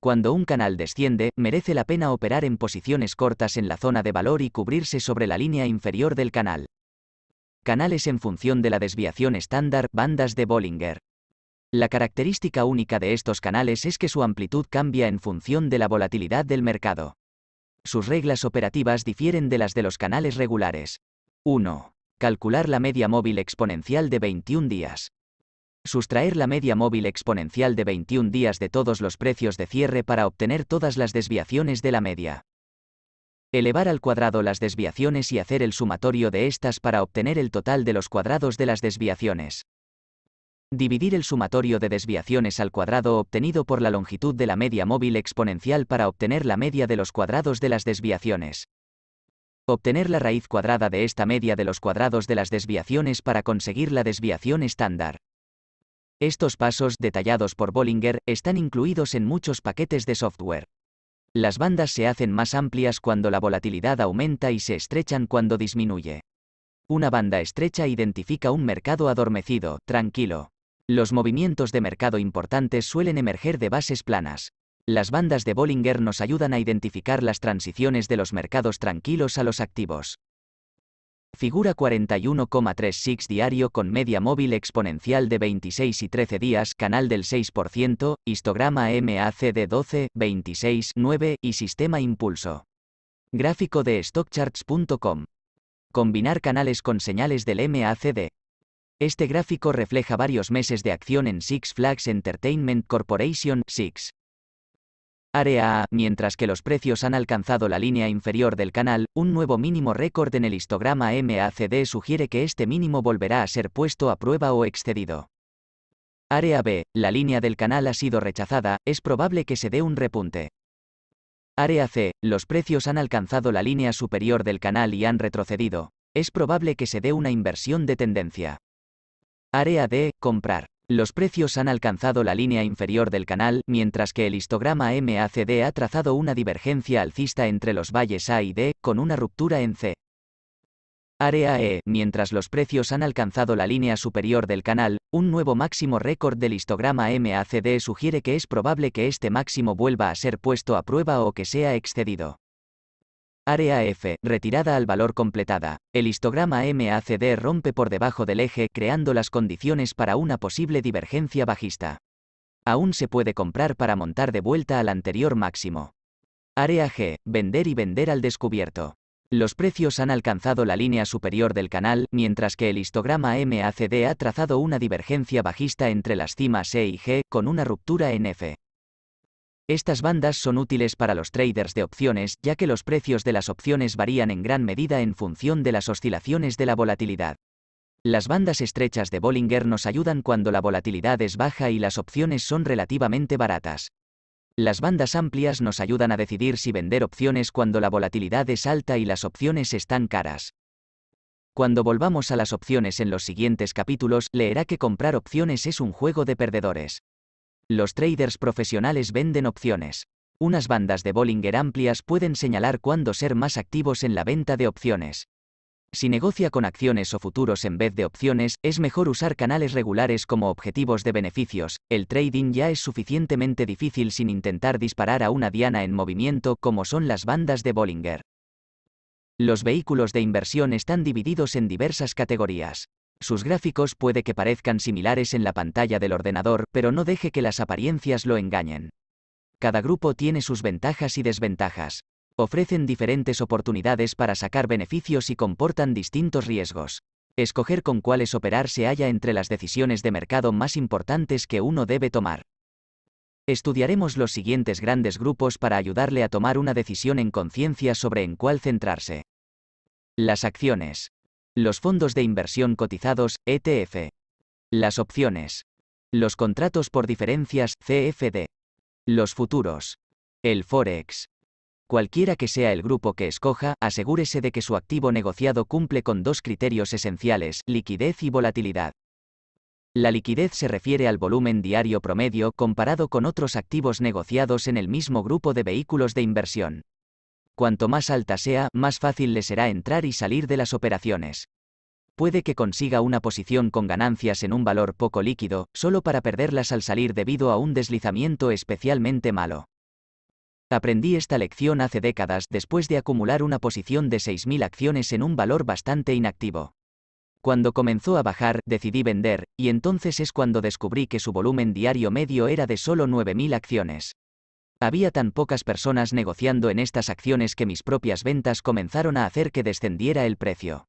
Cuando un canal desciende, merece la pena operar en posiciones cortas en la zona de valor y cubrirse sobre la línea inferior del canal canales en función de la desviación estándar, bandas de Bollinger. La característica única de estos canales es que su amplitud cambia en función de la volatilidad del mercado. Sus reglas operativas difieren de las de los canales regulares. 1. Calcular la media móvil exponencial de 21 días. Sustraer la media móvil exponencial de 21 días de todos los precios de cierre para obtener todas las desviaciones de la media elevar al cuadrado las desviaciones y hacer el sumatorio de estas para obtener el total de los cuadrados de las desviaciones. Dividir el sumatorio de desviaciones al cuadrado obtenido por la longitud de la media móvil exponencial para obtener la media de los cuadrados de las desviaciones. Obtener la raíz cuadrada de esta media de los cuadrados de las desviaciones para conseguir la desviación estándar. Estos pasos, detallados por Bollinger, están incluidos en muchos paquetes de software. Las bandas se hacen más amplias cuando la volatilidad aumenta y se estrechan cuando disminuye. Una banda estrecha identifica un mercado adormecido, tranquilo. Los movimientos de mercado importantes suelen emerger de bases planas. Las bandas de Bollinger nos ayudan a identificar las transiciones de los mercados tranquilos a los activos. Figura 41,36 diario con media móvil exponencial de 26 y 13 días, canal del 6%, histograma MACD 12, 26, 9 y sistema impulso. Gráfico de stockcharts.com. Combinar canales con señales del MACD. Este gráfico refleja varios meses de acción en Six Flags Entertainment Corporation, Six. Área A, mientras que los precios han alcanzado la línea inferior del canal, un nuevo mínimo récord en el histograma MACD sugiere que este mínimo volverá a ser puesto a prueba o excedido. Área B, la línea del canal ha sido rechazada, es probable que se dé un repunte. Área C, los precios han alcanzado la línea superior del canal y han retrocedido, es probable que se dé una inversión de tendencia. Área D, comprar. Los precios han alcanzado la línea inferior del canal, mientras que el histograma MACD ha trazado una divergencia alcista entre los valles A y D, con una ruptura en C. Área E, mientras los precios han alcanzado la línea superior del canal, un nuevo máximo récord del histograma MACD sugiere que es probable que este máximo vuelva a ser puesto a prueba o que sea excedido. Área F, retirada al valor completada. El histograma MACD rompe por debajo del eje creando las condiciones para una posible divergencia bajista. Aún se puede comprar para montar de vuelta al anterior máximo. Área G, vender y vender al descubierto. Los precios han alcanzado la línea superior del canal, mientras que el histograma MACD ha trazado una divergencia bajista entre las cimas E y G, con una ruptura en F. Estas bandas son útiles para los traders de opciones ya que los precios de las opciones varían en gran medida en función de las oscilaciones de la volatilidad. Las bandas estrechas de Bollinger nos ayudan cuando la volatilidad es baja y las opciones son relativamente baratas. Las bandas amplias nos ayudan a decidir si vender opciones cuando la volatilidad es alta y las opciones están caras. Cuando volvamos a las opciones en los siguientes capítulos, leerá que comprar opciones es un juego de perdedores. Los traders profesionales venden opciones. Unas bandas de Bollinger amplias pueden señalar cuándo ser más activos en la venta de opciones. Si negocia con acciones o futuros en vez de opciones, es mejor usar canales regulares como objetivos de beneficios. El trading ya es suficientemente difícil sin intentar disparar a una diana en movimiento como son las bandas de Bollinger. Los vehículos de inversión están divididos en diversas categorías. Sus gráficos puede que parezcan similares en la pantalla del ordenador, pero no deje que las apariencias lo engañen. Cada grupo tiene sus ventajas y desventajas. Ofrecen diferentes oportunidades para sacar beneficios y comportan distintos riesgos. Escoger con cuáles operar se halla entre las decisiones de mercado más importantes que uno debe tomar. Estudiaremos los siguientes grandes grupos para ayudarle a tomar una decisión en conciencia sobre en cuál centrarse. Las acciones. Los fondos de inversión cotizados, ETF. Las opciones. Los contratos por diferencias, CFD. Los futuros. El Forex. Cualquiera que sea el grupo que escoja, asegúrese de que su activo negociado cumple con dos criterios esenciales, liquidez y volatilidad. La liquidez se refiere al volumen diario promedio comparado con otros activos negociados en el mismo grupo de vehículos de inversión. Cuanto más alta sea, más fácil le será entrar y salir de las operaciones. Puede que consiga una posición con ganancias en un valor poco líquido, solo para perderlas al salir debido a un deslizamiento especialmente malo. Aprendí esta lección hace décadas después de acumular una posición de 6.000 acciones en un valor bastante inactivo. Cuando comenzó a bajar, decidí vender, y entonces es cuando descubrí que su volumen diario medio era de solo 9.000 acciones. Había tan pocas personas negociando en estas acciones que mis propias ventas comenzaron a hacer que descendiera el precio.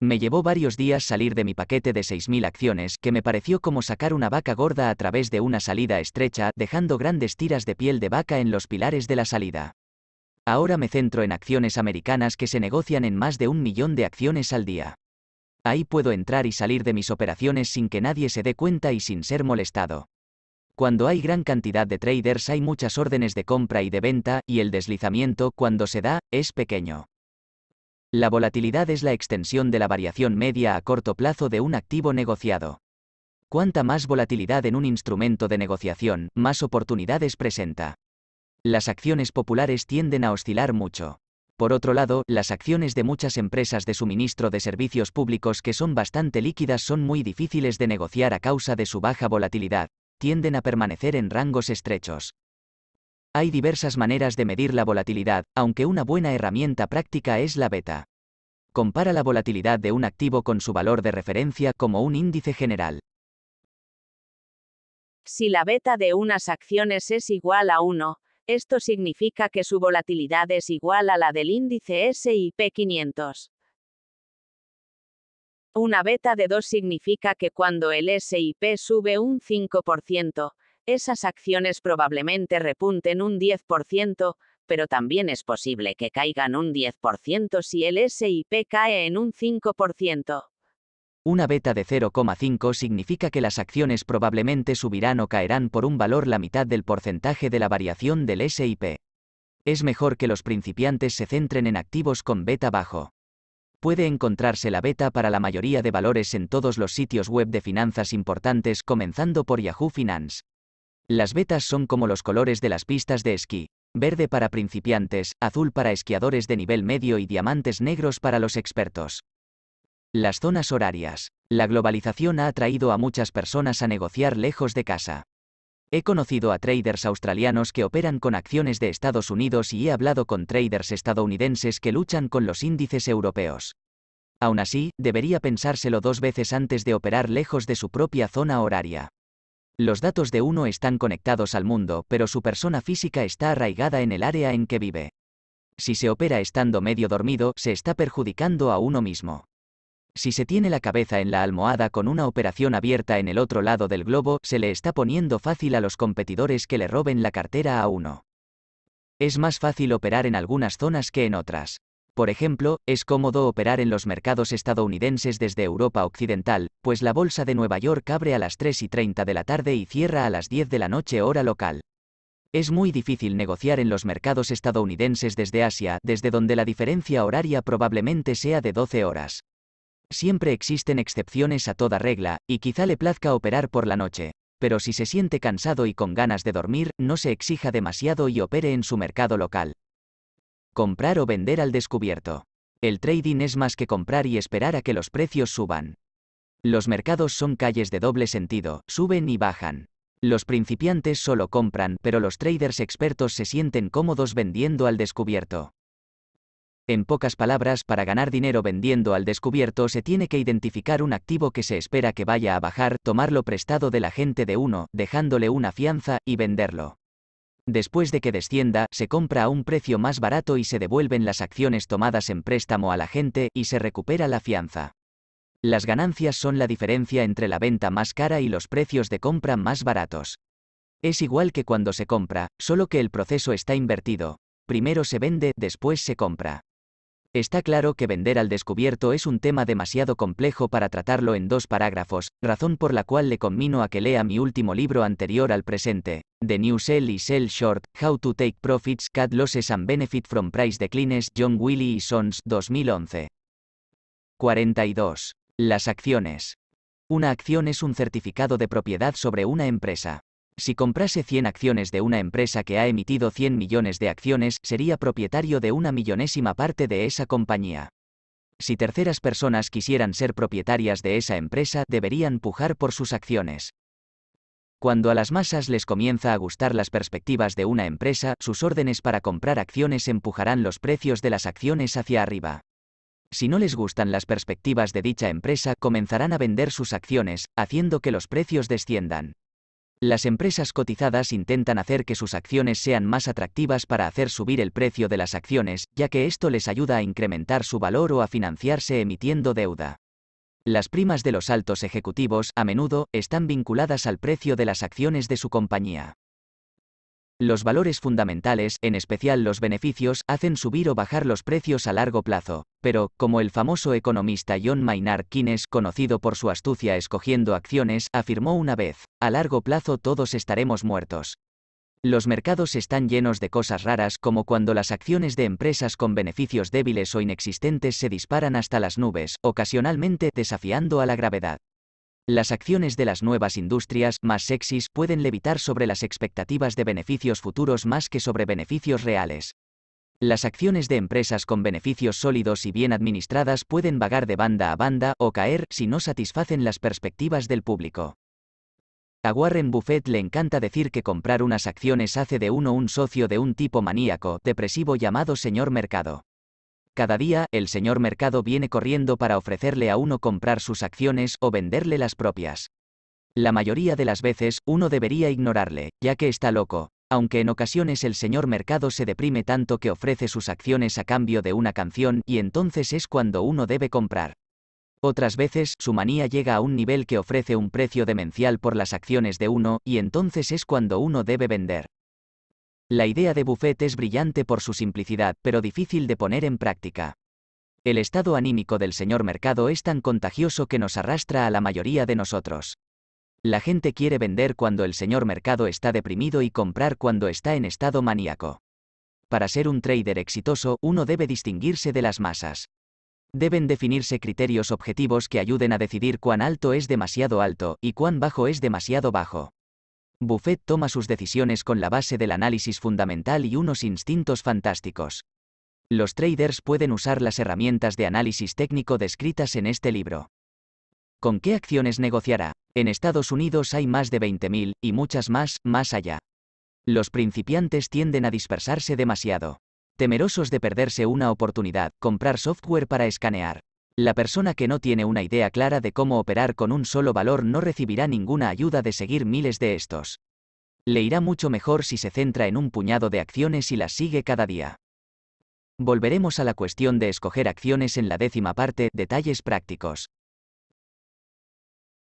Me llevó varios días salir de mi paquete de 6.000 acciones, que me pareció como sacar una vaca gorda a través de una salida estrecha, dejando grandes tiras de piel de vaca en los pilares de la salida. Ahora me centro en acciones americanas que se negocian en más de un millón de acciones al día. Ahí puedo entrar y salir de mis operaciones sin que nadie se dé cuenta y sin ser molestado. Cuando hay gran cantidad de traders hay muchas órdenes de compra y de venta, y el deslizamiento, cuando se da, es pequeño. La volatilidad es la extensión de la variación media a corto plazo de un activo negociado. Cuanta más volatilidad en un instrumento de negociación, más oportunidades presenta. Las acciones populares tienden a oscilar mucho. Por otro lado, las acciones de muchas empresas de suministro de servicios públicos que son bastante líquidas son muy difíciles de negociar a causa de su baja volatilidad, tienden a permanecer en rangos estrechos. Hay diversas maneras de medir la volatilidad, aunque una buena herramienta práctica es la beta. Compara la volatilidad de un activo con su valor de referencia como un índice general. Si la beta de unas acciones es igual a 1, esto significa que su volatilidad es igual a la del índice SIP 500. Una beta de 2 significa que cuando el SIP sube un 5%, esas acciones probablemente repunten un 10%, pero también es posible que caigan un 10% si el SIP cae en un 5%. Una beta de 0,5 significa que las acciones probablemente subirán o caerán por un valor la mitad del porcentaje de la variación del SIP. Es mejor que los principiantes se centren en activos con beta bajo. Puede encontrarse la beta para la mayoría de valores en todos los sitios web de finanzas importantes, comenzando por Yahoo Finance. Las betas son como los colores de las pistas de esquí, verde para principiantes, azul para esquiadores de nivel medio y diamantes negros para los expertos. Las zonas horarias. La globalización ha atraído a muchas personas a negociar lejos de casa. He conocido a traders australianos que operan con acciones de Estados Unidos y he hablado con traders estadounidenses que luchan con los índices europeos. Aún así, debería pensárselo dos veces antes de operar lejos de su propia zona horaria. Los datos de uno están conectados al mundo, pero su persona física está arraigada en el área en que vive. Si se opera estando medio dormido, se está perjudicando a uno mismo. Si se tiene la cabeza en la almohada con una operación abierta en el otro lado del globo, se le está poniendo fácil a los competidores que le roben la cartera a uno. Es más fácil operar en algunas zonas que en otras. Por ejemplo, es cómodo operar en los mercados estadounidenses desde Europa Occidental, pues la bolsa de Nueva York abre a las 3 y 30 de la tarde y cierra a las 10 de la noche hora local. Es muy difícil negociar en los mercados estadounidenses desde Asia, desde donde la diferencia horaria probablemente sea de 12 horas. Siempre existen excepciones a toda regla, y quizá le plazca operar por la noche. Pero si se siente cansado y con ganas de dormir, no se exija demasiado y opere en su mercado local. Comprar o vender al descubierto. El trading es más que comprar y esperar a que los precios suban. Los mercados son calles de doble sentido, suben y bajan. Los principiantes solo compran, pero los traders expertos se sienten cómodos vendiendo al descubierto. En pocas palabras, para ganar dinero vendiendo al descubierto se tiene que identificar un activo que se espera que vaya a bajar, tomarlo prestado de la gente de uno, dejándole una fianza, y venderlo. Después de que descienda, se compra a un precio más barato y se devuelven las acciones tomadas en préstamo a la gente, y se recupera la fianza. Las ganancias son la diferencia entre la venta más cara y los precios de compra más baratos. Es igual que cuando se compra, solo que el proceso está invertido. Primero se vende, después se compra. Está claro que vender al descubierto es un tema demasiado complejo para tratarlo en dos parágrafos, razón por la cual le conmino a que lea mi último libro anterior al presente, The New Sell y Sell Short, How to Take Profits, Cut Losses and Benefit from Price Declines, John Willie e. y Sons, 2011. 42. Las acciones. Una acción es un certificado de propiedad sobre una empresa. Si comprase 100 acciones de una empresa que ha emitido 100 millones de acciones, sería propietario de una millonésima parte de esa compañía. Si terceras personas quisieran ser propietarias de esa empresa, deberían pujar por sus acciones. Cuando a las masas les comienza a gustar las perspectivas de una empresa, sus órdenes para comprar acciones empujarán los precios de las acciones hacia arriba. Si no les gustan las perspectivas de dicha empresa, comenzarán a vender sus acciones, haciendo que los precios desciendan. Las empresas cotizadas intentan hacer que sus acciones sean más atractivas para hacer subir el precio de las acciones, ya que esto les ayuda a incrementar su valor o a financiarse emitiendo deuda. Las primas de los altos ejecutivos, a menudo, están vinculadas al precio de las acciones de su compañía. Los valores fundamentales, en especial los beneficios, hacen subir o bajar los precios a largo plazo. Pero, como el famoso economista John Maynard Keynes, conocido por su astucia escogiendo acciones, afirmó una vez, a largo plazo todos estaremos muertos. Los mercados están llenos de cosas raras como cuando las acciones de empresas con beneficios débiles o inexistentes se disparan hasta las nubes, ocasionalmente desafiando a la gravedad. Las acciones de las nuevas industrias más sexys pueden levitar sobre las expectativas de beneficios futuros más que sobre beneficios reales. Las acciones de empresas con beneficios sólidos y bien administradas pueden vagar de banda a banda o caer si no satisfacen las perspectivas del público. A Warren Buffett le encanta decir que comprar unas acciones hace de uno un socio de un tipo maníaco, depresivo llamado señor mercado. Cada día, el señor mercado viene corriendo para ofrecerle a uno comprar sus acciones o venderle las propias. La mayoría de las veces, uno debería ignorarle, ya que está loco, aunque en ocasiones el señor mercado se deprime tanto que ofrece sus acciones a cambio de una canción y entonces es cuando uno debe comprar. Otras veces, su manía llega a un nivel que ofrece un precio demencial por las acciones de uno, y entonces es cuando uno debe vender. La idea de Buffet es brillante por su simplicidad, pero difícil de poner en práctica. El estado anímico del señor mercado es tan contagioso que nos arrastra a la mayoría de nosotros. La gente quiere vender cuando el señor mercado está deprimido y comprar cuando está en estado maníaco. Para ser un trader exitoso, uno debe distinguirse de las masas. Deben definirse criterios objetivos que ayuden a decidir cuán alto es demasiado alto y cuán bajo es demasiado bajo. Buffett toma sus decisiones con la base del análisis fundamental y unos instintos fantásticos. Los traders pueden usar las herramientas de análisis técnico descritas en este libro. ¿Con qué acciones negociará? En Estados Unidos hay más de 20.000, y muchas más, más allá. Los principiantes tienden a dispersarse demasiado. Temerosos de perderse una oportunidad, comprar software para escanear. La persona que no tiene una idea clara de cómo operar con un solo valor no recibirá ninguna ayuda de seguir miles de estos. Le irá mucho mejor si se centra en un puñado de acciones y las sigue cada día. Volveremos a la cuestión de escoger acciones en la décima parte, detalles prácticos.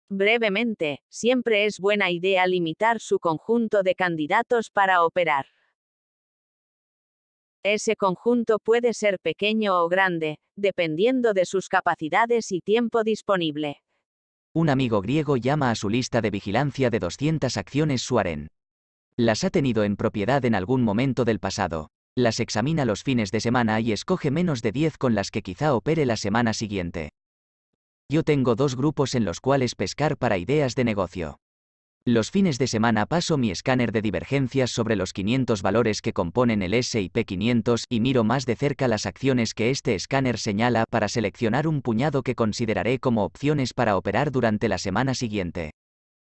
Brevemente, siempre es buena idea limitar su conjunto de candidatos para operar. Ese conjunto puede ser pequeño o grande, dependiendo de sus capacidades y tiempo disponible. Un amigo griego llama a su lista de vigilancia de 200 acciones Suaren. Las ha tenido en propiedad en algún momento del pasado. Las examina los fines de semana y escoge menos de 10 con las que quizá opere la semana siguiente. Yo tengo dos grupos en los cuales pescar para ideas de negocio. Los fines de semana paso mi escáner de divergencias sobre los 500 valores que componen el S&P 500 y miro más de cerca las acciones que este escáner señala para seleccionar un puñado que consideraré como opciones para operar durante la semana siguiente.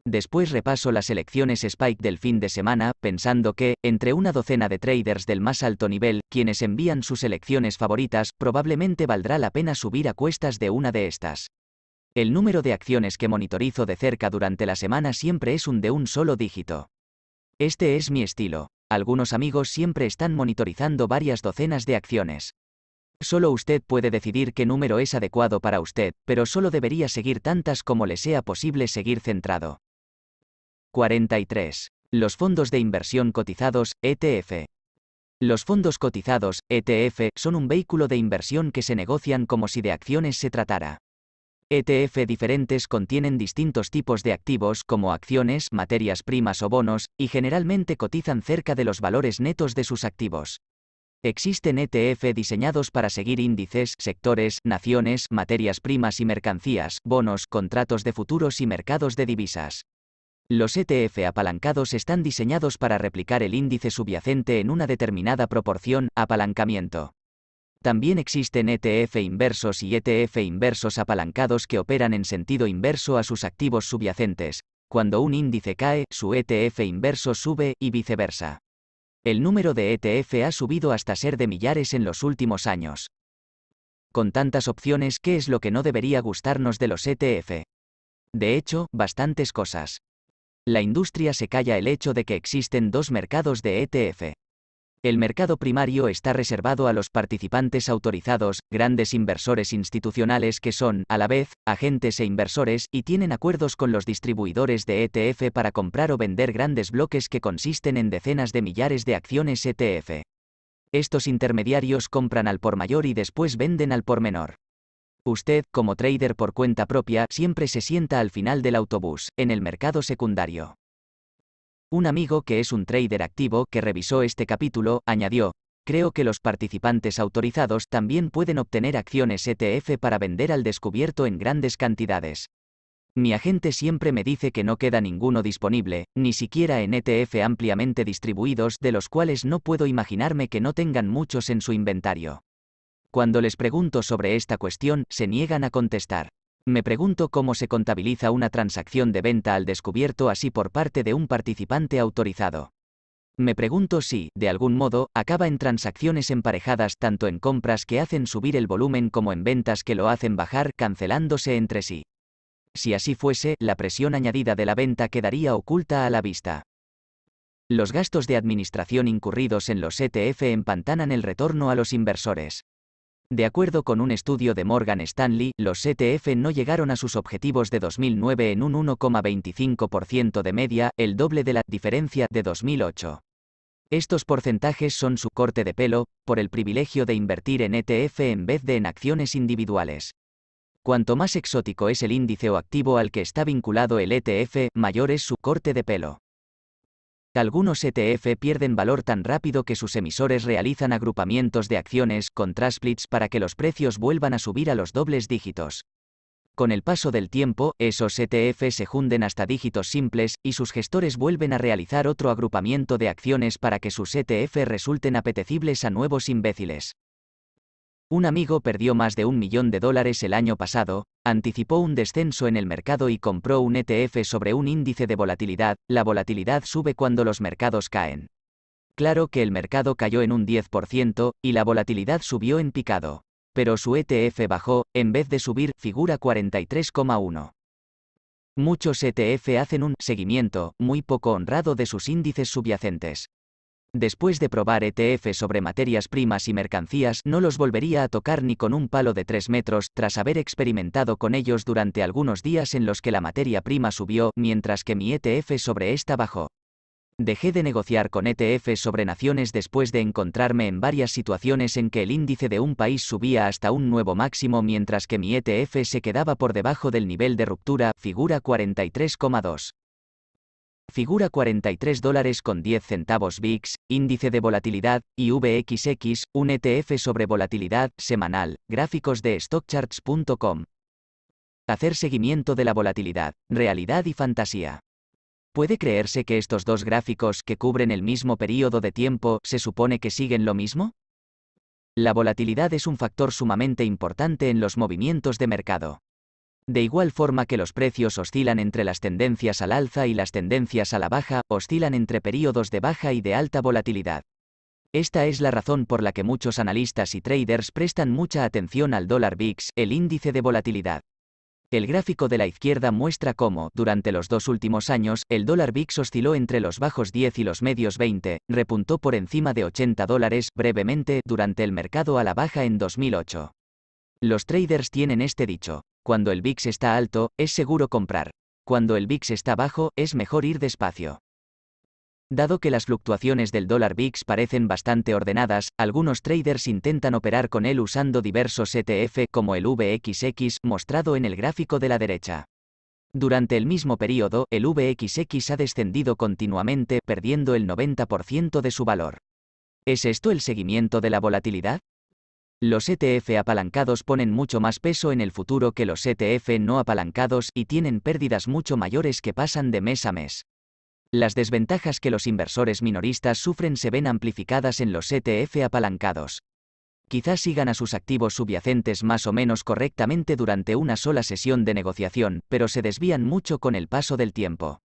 Después repaso las elecciones Spike del fin de semana, pensando que, entre una docena de traders del más alto nivel, quienes envían sus elecciones favoritas, probablemente valdrá la pena subir a cuestas de una de estas. El número de acciones que monitorizo de cerca durante la semana siempre es un de un solo dígito. Este es mi estilo. Algunos amigos siempre están monitorizando varias docenas de acciones. Solo usted puede decidir qué número es adecuado para usted, pero solo debería seguir tantas como le sea posible seguir centrado. 43. Los fondos de inversión cotizados, ETF. Los fondos cotizados, ETF, son un vehículo de inversión que se negocian como si de acciones se tratara. ETF diferentes contienen distintos tipos de activos como acciones, materias primas o bonos, y generalmente cotizan cerca de los valores netos de sus activos. Existen ETF diseñados para seguir índices, sectores, naciones, materias primas y mercancías, bonos, contratos de futuros y mercados de divisas. Los ETF apalancados están diseñados para replicar el índice subyacente en una determinada proporción, apalancamiento. También existen ETF inversos y ETF inversos apalancados que operan en sentido inverso a sus activos subyacentes. Cuando un índice cae, su ETF inverso sube, y viceversa. El número de ETF ha subido hasta ser de millares en los últimos años. Con tantas opciones, ¿qué es lo que no debería gustarnos de los ETF? De hecho, bastantes cosas. La industria se calla el hecho de que existen dos mercados de ETF. El mercado primario está reservado a los participantes autorizados, grandes inversores institucionales que son, a la vez, agentes e inversores, y tienen acuerdos con los distribuidores de ETF para comprar o vender grandes bloques que consisten en decenas de millares de acciones ETF. Estos intermediarios compran al por mayor y después venden al por menor. Usted, como trader por cuenta propia, siempre se sienta al final del autobús, en el mercado secundario. Un amigo que es un trader activo que revisó este capítulo, añadió, creo que los participantes autorizados también pueden obtener acciones ETF para vender al descubierto en grandes cantidades. Mi agente siempre me dice que no queda ninguno disponible, ni siquiera en ETF ampliamente distribuidos de los cuales no puedo imaginarme que no tengan muchos en su inventario. Cuando les pregunto sobre esta cuestión, se niegan a contestar. Me pregunto cómo se contabiliza una transacción de venta al descubierto así por parte de un participante autorizado. Me pregunto si, de algún modo, acaba en transacciones emparejadas tanto en compras que hacen subir el volumen como en ventas que lo hacen bajar, cancelándose entre sí. Si así fuese, la presión añadida de la venta quedaría oculta a la vista. Los gastos de administración incurridos en los ETF empantanan el retorno a los inversores. De acuerdo con un estudio de Morgan Stanley, los ETF no llegaron a sus objetivos de 2009 en un 1,25% de media, el doble de la diferencia de 2008. Estos porcentajes son su corte de pelo, por el privilegio de invertir en ETF en vez de en acciones individuales. Cuanto más exótico es el índice o activo al que está vinculado el ETF, mayor es su corte de pelo. Algunos ETF pierden valor tan rápido que sus emisores realizan agrupamientos de acciones, con splits para que los precios vuelvan a subir a los dobles dígitos. Con el paso del tiempo, esos ETF se hunden hasta dígitos simples, y sus gestores vuelven a realizar otro agrupamiento de acciones para que sus ETF resulten apetecibles a nuevos imbéciles. Un amigo perdió más de un millón de dólares el año pasado, anticipó un descenso en el mercado y compró un ETF sobre un índice de volatilidad, la volatilidad sube cuando los mercados caen. Claro que el mercado cayó en un 10%, y la volatilidad subió en picado. Pero su ETF bajó, en vez de subir, figura 43,1. Muchos ETF hacen un seguimiento muy poco honrado de sus índices subyacentes. Después de probar ETF sobre materias primas y mercancías, no los volvería a tocar ni con un palo de 3 metros, tras haber experimentado con ellos durante algunos días en los que la materia prima subió, mientras que mi ETF sobre esta bajó. Dejé de negociar con ETF sobre naciones después de encontrarme en varias situaciones en que el índice de un país subía hasta un nuevo máximo mientras que mi ETF se quedaba por debajo del nivel de ruptura, figura 43,2. Figura 43 dólares con 10 centavos VIX, índice de volatilidad, IVXX, un ETF sobre volatilidad, semanal, gráficos de stockcharts.com. Hacer seguimiento de la volatilidad, realidad y fantasía. ¿Puede creerse que estos dos gráficos que cubren el mismo período de tiempo se supone que siguen lo mismo? La volatilidad es un factor sumamente importante en los movimientos de mercado. De igual forma que los precios oscilan entre las tendencias al alza y las tendencias a la baja, oscilan entre periodos de baja y de alta volatilidad. Esta es la razón por la que muchos analistas y traders prestan mucha atención al dólar VIX, el índice de volatilidad. El gráfico de la izquierda muestra cómo, durante los dos últimos años, el dólar VIX osciló entre los bajos 10 y los medios 20, repuntó por encima de 80 dólares, brevemente, durante el mercado a la baja en 2008. Los traders tienen este dicho, cuando el VIX está alto, es seguro comprar. Cuando el VIX está bajo, es mejor ir despacio. Dado que las fluctuaciones del dólar VIX parecen bastante ordenadas, algunos traders intentan operar con él usando diversos ETF como el VXX mostrado en el gráfico de la derecha. Durante el mismo periodo, el VXX ha descendido continuamente, perdiendo el 90% de su valor. ¿Es esto el seguimiento de la volatilidad? Los ETF apalancados ponen mucho más peso en el futuro que los ETF no apalancados y tienen pérdidas mucho mayores que pasan de mes a mes. Las desventajas que los inversores minoristas sufren se ven amplificadas en los ETF apalancados. Quizás sigan a sus activos subyacentes más o menos correctamente durante una sola sesión de negociación, pero se desvían mucho con el paso del tiempo.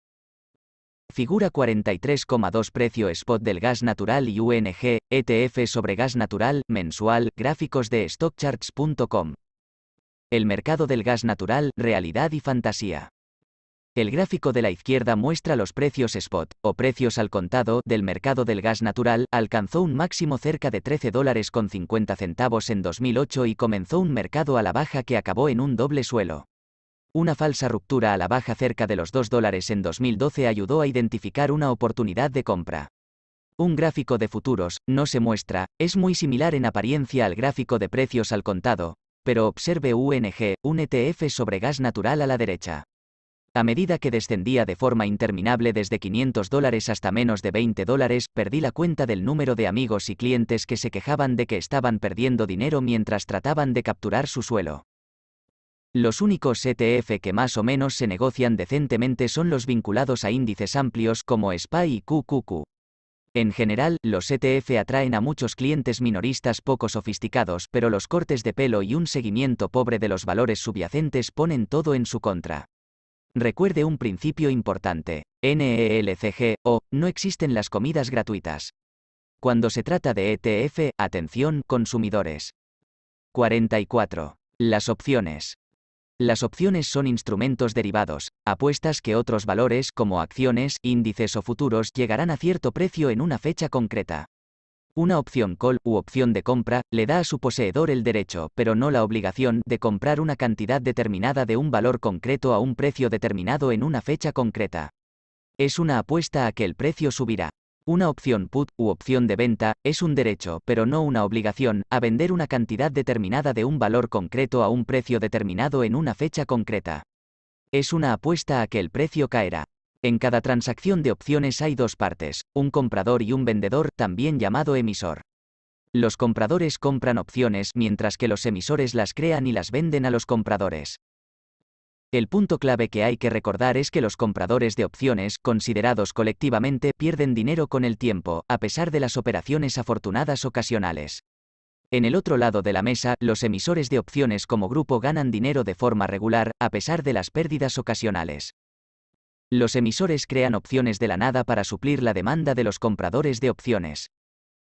Figura 43,2 Precio spot del gas natural y UNG, ETF sobre gas natural, mensual, gráficos de stockcharts.com. El mercado del gas natural, realidad y fantasía. El gráfico de la izquierda muestra los precios spot, o precios al contado, del mercado del gas natural, alcanzó un máximo cerca de 13 dólares con 50 centavos en 2008 y comenzó un mercado a la baja que acabó en un doble suelo. Una falsa ruptura a la baja cerca de los 2 dólares en 2012 ayudó a identificar una oportunidad de compra. Un gráfico de futuros, no se muestra, es muy similar en apariencia al gráfico de precios al contado, pero observe UNG, un ETF sobre gas natural a la derecha. A medida que descendía de forma interminable desde 500 dólares hasta menos de 20 dólares, perdí la cuenta del número de amigos y clientes que se quejaban de que estaban perdiendo dinero mientras trataban de capturar su suelo. Los únicos ETF que más o menos se negocian decentemente son los vinculados a índices amplios como SPY y QQQ. En general, los ETF atraen a muchos clientes minoristas poco sofisticados, pero los cortes de pelo y un seguimiento pobre de los valores subyacentes ponen todo en su contra. Recuerde un principio importante. NELCG o no existen las comidas gratuitas. Cuando se trata de ETF, atención, consumidores. 44. Las opciones. Las opciones son instrumentos derivados, apuestas que otros valores como acciones, índices o futuros llegarán a cierto precio en una fecha concreta. Una opción call u opción de compra le da a su poseedor el derecho, pero no la obligación, de comprar una cantidad determinada de un valor concreto a un precio determinado en una fecha concreta. Es una apuesta a que el precio subirá. Una opción put u opción de venta es un derecho, pero no una obligación, a vender una cantidad determinada de un valor concreto a un precio determinado en una fecha concreta. Es una apuesta a que el precio caerá. En cada transacción de opciones hay dos partes, un comprador y un vendedor, también llamado emisor. Los compradores compran opciones mientras que los emisores las crean y las venden a los compradores. El punto clave que hay que recordar es que los compradores de opciones, considerados colectivamente, pierden dinero con el tiempo, a pesar de las operaciones afortunadas ocasionales. En el otro lado de la mesa, los emisores de opciones como grupo ganan dinero de forma regular, a pesar de las pérdidas ocasionales. Los emisores crean opciones de la nada para suplir la demanda de los compradores de opciones.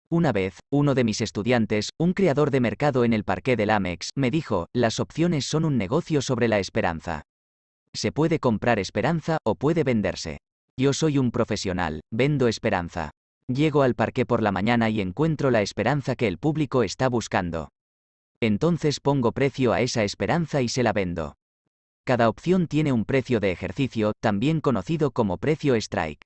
Una vez, uno de mis estudiantes, un creador de mercado en el parque del Amex, me dijo, las opciones son un negocio sobre la esperanza. Se puede comprar esperanza o puede venderse. Yo soy un profesional, vendo esperanza. Llego al parque por la mañana y encuentro la esperanza que el público está buscando. Entonces pongo precio a esa esperanza y se la vendo. Cada opción tiene un precio de ejercicio, también conocido como precio strike.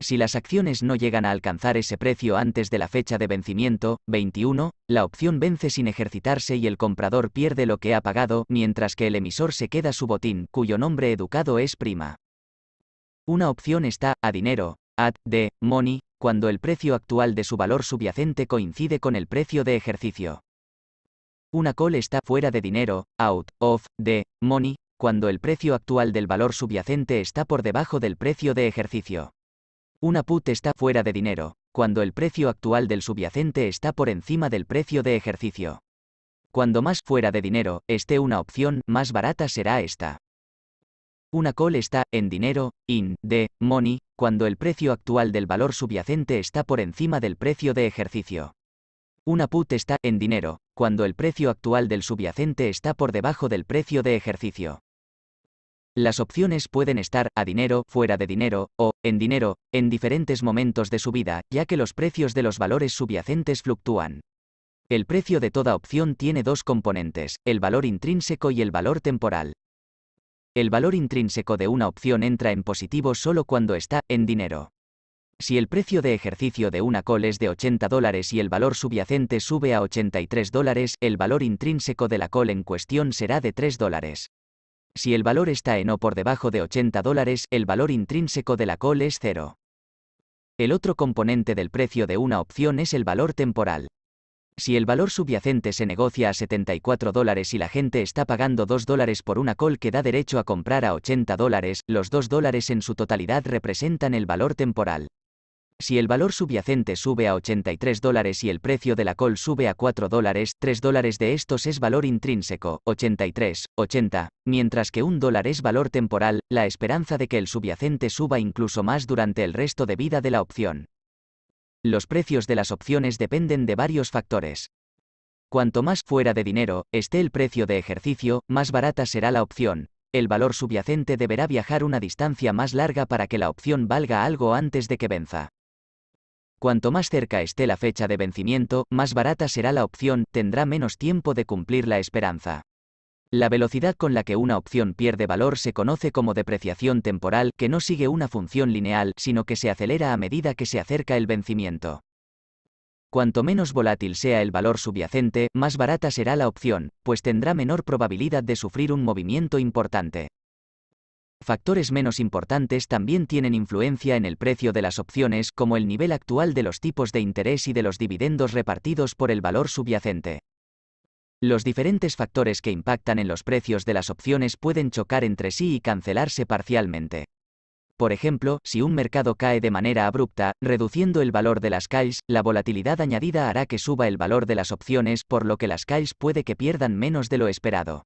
Si las acciones no llegan a alcanzar ese precio antes de la fecha de vencimiento, 21, la opción vence sin ejercitarse y el comprador pierde lo que ha pagado, mientras que el emisor se queda su botín, cuyo nombre educado es prima. Una opción está, a dinero, at de money, cuando el precio actual de su valor subyacente coincide con el precio de ejercicio. Una call está fuera de dinero, out of de money, cuando el precio actual del valor subyacente está por debajo del precio de ejercicio. Una put está fuera de dinero, cuando el precio actual del subyacente está por encima del precio de ejercicio. Cuando más fuera de dinero esté una opción, más barata será esta. Una call está, en dinero, in, de, money, cuando el precio actual del valor subyacente está por encima del precio de ejercicio. Una put está, en dinero, cuando el precio actual del subyacente está por debajo del precio de ejercicio. Las opciones pueden estar a dinero, fuera de dinero, o en dinero, en diferentes momentos de su vida, ya que los precios de los valores subyacentes fluctúan. El precio de toda opción tiene dos componentes, el valor intrínseco y el valor temporal. El valor intrínseco de una opción entra en positivo solo cuando está en dinero. Si el precio de ejercicio de una call es de 80 dólares y el valor subyacente sube a 83 dólares, el valor intrínseco de la call en cuestión será de 3 dólares. Si el valor está en o por debajo de 80 dólares, el valor intrínseco de la call es cero. El otro componente del precio de una opción es el valor temporal. Si el valor subyacente se negocia a 74 dólares y la gente está pagando 2 dólares por una call que da derecho a comprar a 80 dólares, los 2 dólares en su totalidad representan el valor temporal. Si el valor subyacente sube a 83 dólares y el precio de la col sube a 4 dólares, 3 dólares de estos es valor intrínseco, 83, 80, mientras que un dólar es valor temporal, la esperanza de que el subyacente suba incluso más durante el resto de vida de la opción. Los precios de las opciones dependen de varios factores. Cuanto más fuera de dinero esté el precio de ejercicio, más barata será la opción, el valor subyacente deberá viajar una distancia más larga para que la opción valga algo antes de que venza. Cuanto más cerca esté la fecha de vencimiento, más barata será la opción, tendrá menos tiempo de cumplir la esperanza. La velocidad con la que una opción pierde valor se conoce como depreciación temporal, que no sigue una función lineal, sino que se acelera a medida que se acerca el vencimiento. Cuanto menos volátil sea el valor subyacente, más barata será la opción, pues tendrá menor probabilidad de sufrir un movimiento importante factores menos importantes también tienen influencia en el precio de las opciones como el nivel actual de los tipos de interés y de los dividendos repartidos por el valor subyacente. Los diferentes factores que impactan en los precios de las opciones pueden chocar entre sí y cancelarse parcialmente. Por ejemplo, si un mercado cae de manera abrupta, reduciendo el valor de las calls, la volatilidad añadida hará que suba el valor de las opciones, por lo que las calls puede que pierdan menos de lo esperado.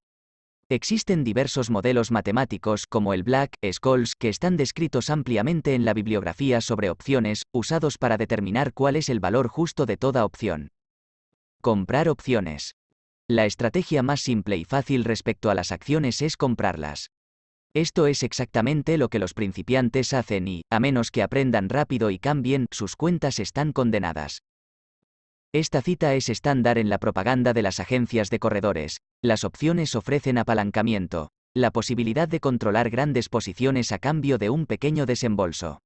Existen diversos modelos matemáticos como el Black, Scholes, que están descritos ampliamente en la bibliografía sobre opciones, usados para determinar cuál es el valor justo de toda opción. Comprar opciones. La estrategia más simple y fácil respecto a las acciones es comprarlas. Esto es exactamente lo que los principiantes hacen y, a menos que aprendan rápido y cambien, sus cuentas están condenadas. Esta cita es estándar en la propaganda de las agencias de corredores, las opciones ofrecen apalancamiento, la posibilidad de controlar grandes posiciones a cambio de un pequeño desembolso.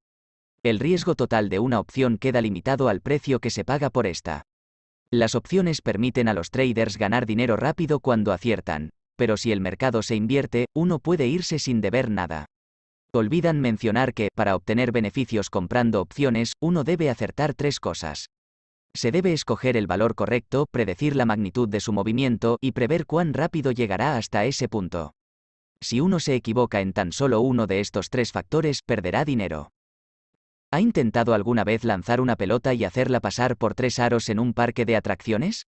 El riesgo total de una opción queda limitado al precio que se paga por esta. Las opciones permiten a los traders ganar dinero rápido cuando aciertan, pero si el mercado se invierte, uno puede irse sin deber nada. Olvidan mencionar que, para obtener beneficios comprando opciones, uno debe acertar tres cosas. Se debe escoger el valor correcto, predecir la magnitud de su movimiento y prever cuán rápido llegará hasta ese punto. Si uno se equivoca en tan solo uno de estos tres factores, perderá dinero. ¿Ha intentado alguna vez lanzar una pelota y hacerla pasar por tres aros en un parque de atracciones?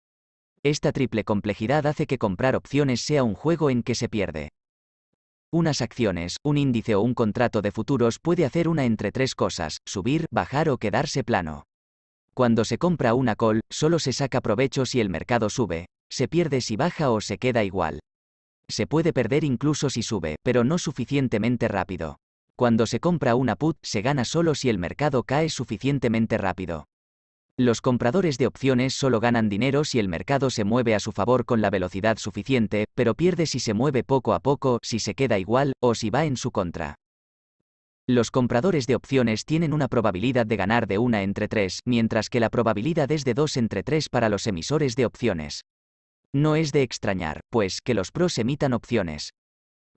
Esta triple complejidad hace que comprar opciones sea un juego en que se pierde. Unas acciones, un índice o un contrato de futuros puede hacer una entre tres cosas, subir, bajar o quedarse plano. Cuando se compra una call, solo se saca provecho si el mercado sube, se pierde si baja o se queda igual. Se puede perder incluso si sube, pero no suficientemente rápido. Cuando se compra una put, se gana solo si el mercado cae suficientemente rápido. Los compradores de opciones solo ganan dinero si el mercado se mueve a su favor con la velocidad suficiente, pero pierde si se mueve poco a poco, si se queda igual, o si va en su contra. Los compradores de opciones tienen una probabilidad de ganar de 1 entre 3, mientras que la probabilidad es de 2 entre 3 para los emisores de opciones. No es de extrañar, pues, que los pros emitan opciones.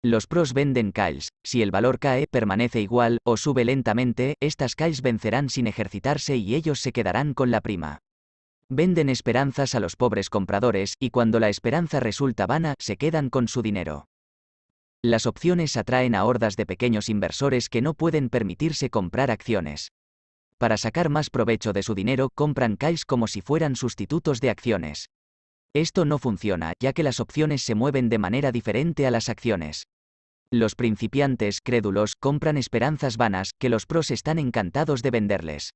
Los pros venden calls. Si el valor cae, permanece igual o sube lentamente, estas calls vencerán sin ejercitarse y ellos se quedarán con la prima. Venden esperanzas a los pobres compradores y cuando la esperanza resulta vana, se quedan con su dinero. Las opciones atraen a hordas de pequeños inversores que no pueden permitirse comprar acciones. Para sacar más provecho de su dinero, compran calls como si fueran sustitutos de acciones. Esto no funciona, ya que las opciones se mueven de manera diferente a las acciones. Los principiantes crédulos compran esperanzas vanas que los pros están encantados de venderles.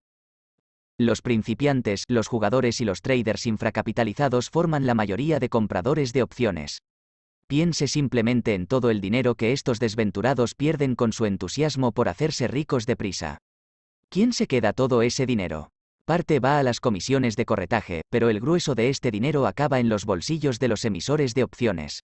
Los principiantes, los jugadores y los traders infracapitalizados forman la mayoría de compradores de opciones piense simplemente en todo el dinero que estos desventurados pierden con su entusiasmo por hacerse ricos deprisa. ¿Quién se queda todo ese dinero? Parte va a las comisiones de corretaje, pero el grueso de este dinero acaba en los bolsillos de los emisores de opciones.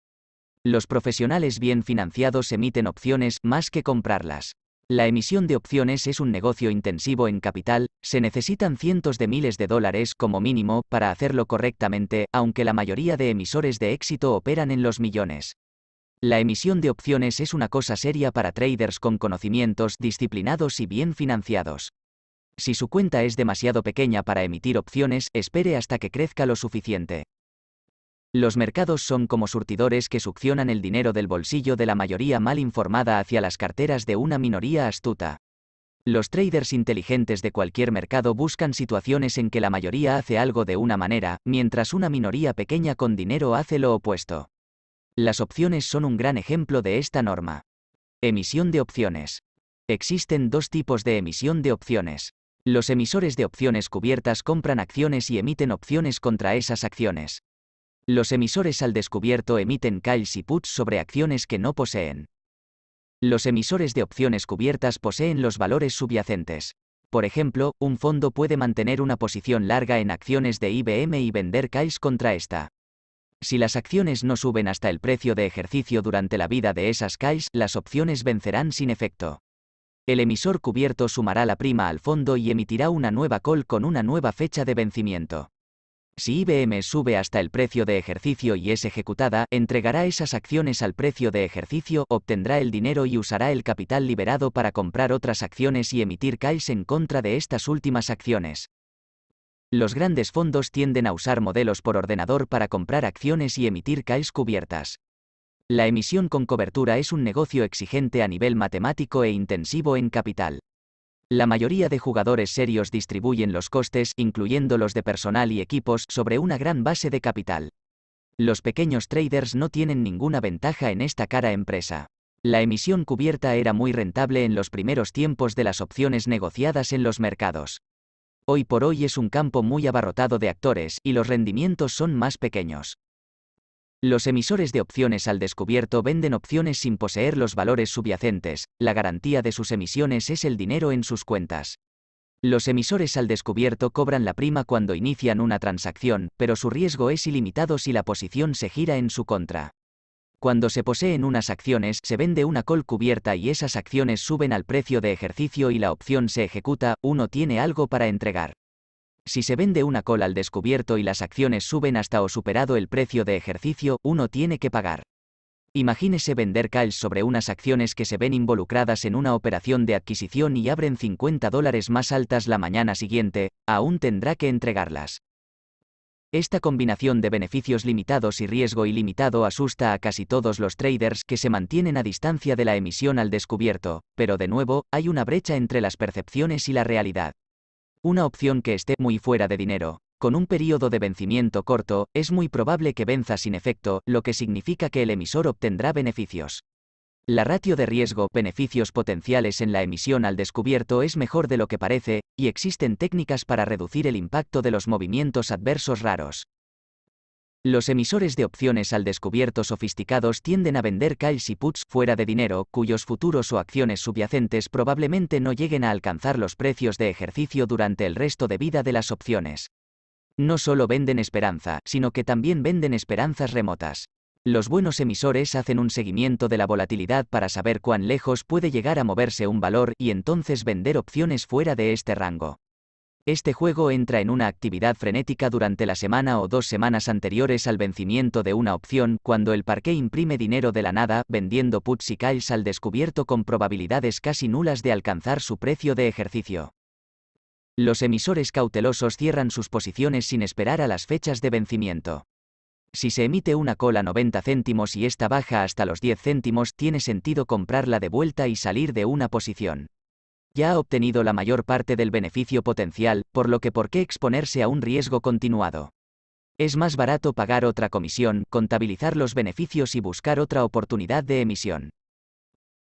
Los profesionales bien financiados emiten opciones más que comprarlas. La emisión de opciones es un negocio intensivo en capital, se necesitan cientos de miles de dólares como mínimo para hacerlo correctamente, aunque la mayoría de emisores de éxito operan en los millones. La emisión de opciones es una cosa seria para traders con conocimientos disciplinados y bien financiados. Si su cuenta es demasiado pequeña para emitir opciones, espere hasta que crezca lo suficiente. Los mercados son como surtidores que succionan el dinero del bolsillo de la mayoría mal informada hacia las carteras de una minoría astuta. Los traders inteligentes de cualquier mercado buscan situaciones en que la mayoría hace algo de una manera, mientras una minoría pequeña con dinero hace lo opuesto. Las opciones son un gran ejemplo de esta norma. Emisión de opciones. Existen dos tipos de emisión de opciones. Los emisores de opciones cubiertas compran acciones y emiten opciones contra esas acciones. Los emisores al descubierto emiten calls y puts sobre acciones que no poseen. Los emisores de opciones cubiertas poseen los valores subyacentes. Por ejemplo, un fondo puede mantener una posición larga en acciones de IBM y vender calls contra esta. Si las acciones no suben hasta el precio de ejercicio durante la vida de esas calls, las opciones vencerán sin efecto. El emisor cubierto sumará la prima al fondo y emitirá una nueva call con una nueva fecha de vencimiento. Si IBM sube hasta el precio de ejercicio y es ejecutada, entregará esas acciones al precio de ejercicio, obtendrá el dinero y usará el capital liberado para comprar otras acciones y emitir CAIS en contra de estas últimas acciones. Los grandes fondos tienden a usar modelos por ordenador para comprar acciones y emitir CAIS cubiertas. La emisión con cobertura es un negocio exigente a nivel matemático e intensivo en capital. La mayoría de jugadores serios distribuyen los costes, incluyendo los de personal y equipos, sobre una gran base de capital. Los pequeños traders no tienen ninguna ventaja en esta cara empresa. La emisión cubierta era muy rentable en los primeros tiempos de las opciones negociadas en los mercados. Hoy por hoy es un campo muy abarrotado de actores, y los rendimientos son más pequeños. Los emisores de opciones al descubierto venden opciones sin poseer los valores subyacentes, la garantía de sus emisiones es el dinero en sus cuentas. Los emisores al descubierto cobran la prima cuando inician una transacción, pero su riesgo es ilimitado si la posición se gira en su contra. Cuando se poseen unas acciones, se vende una call cubierta y esas acciones suben al precio de ejercicio y la opción se ejecuta, uno tiene algo para entregar. Si se vende una cola al descubierto y las acciones suben hasta o superado el precio de ejercicio, uno tiene que pagar. Imagínese vender calls sobre unas acciones que se ven involucradas en una operación de adquisición y abren 50 dólares más altas la mañana siguiente, aún tendrá que entregarlas. Esta combinación de beneficios limitados y riesgo ilimitado asusta a casi todos los traders que se mantienen a distancia de la emisión al descubierto, pero de nuevo, hay una brecha entre las percepciones y la realidad. Una opción que esté muy fuera de dinero, con un periodo de vencimiento corto, es muy probable que venza sin efecto, lo que significa que el emisor obtendrá beneficios. La ratio de riesgo-beneficios potenciales en la emisión al descubierto es mejor de lo que parece, y existen técnicas para reducir el impacto de los movimientos adversos raros. Los emisores de opciones al descubierto sofisticados tienden a vender calls y puts fuera de dinero, cuyos futuros o acciones subyacentes probablemente no lleguen a alcanzar los precios de ejercicio durante el resto de vida de las opciones. No solo venden esperanza, sino que también venden esperanzas remotas. Los buenos emisores hacen un seguimiento de la volatilidad para saber cuán lejos puede llegar a moverse un valor y entonces vender opciones fuera de este rango. Este juego entra en una actividad frenética durante la semana o dos semanas anteriores al vencimiento de una opción, cuando el parque imprime dinero de la nada, vendiendo puts y calls al descubierto con probabilidades casi nulas de alcanzar su precio de ejercicio. Los emisores cautelosos cierran sus posiciones sin esperar a las fechas de vencimiento. Si se emite una cola 90 céntimos y esta baja hasta los 10 céntimos, tiene sentido comprarla de vuelta y salir de una posición ya ha obtenido la mayor parte del beneficio potencial, por lo que por qué exponerse a un riesgo continuado. Es más barato pagar otra comisión, contabilizar los beneficios y buscar otra oportunidad de emisión.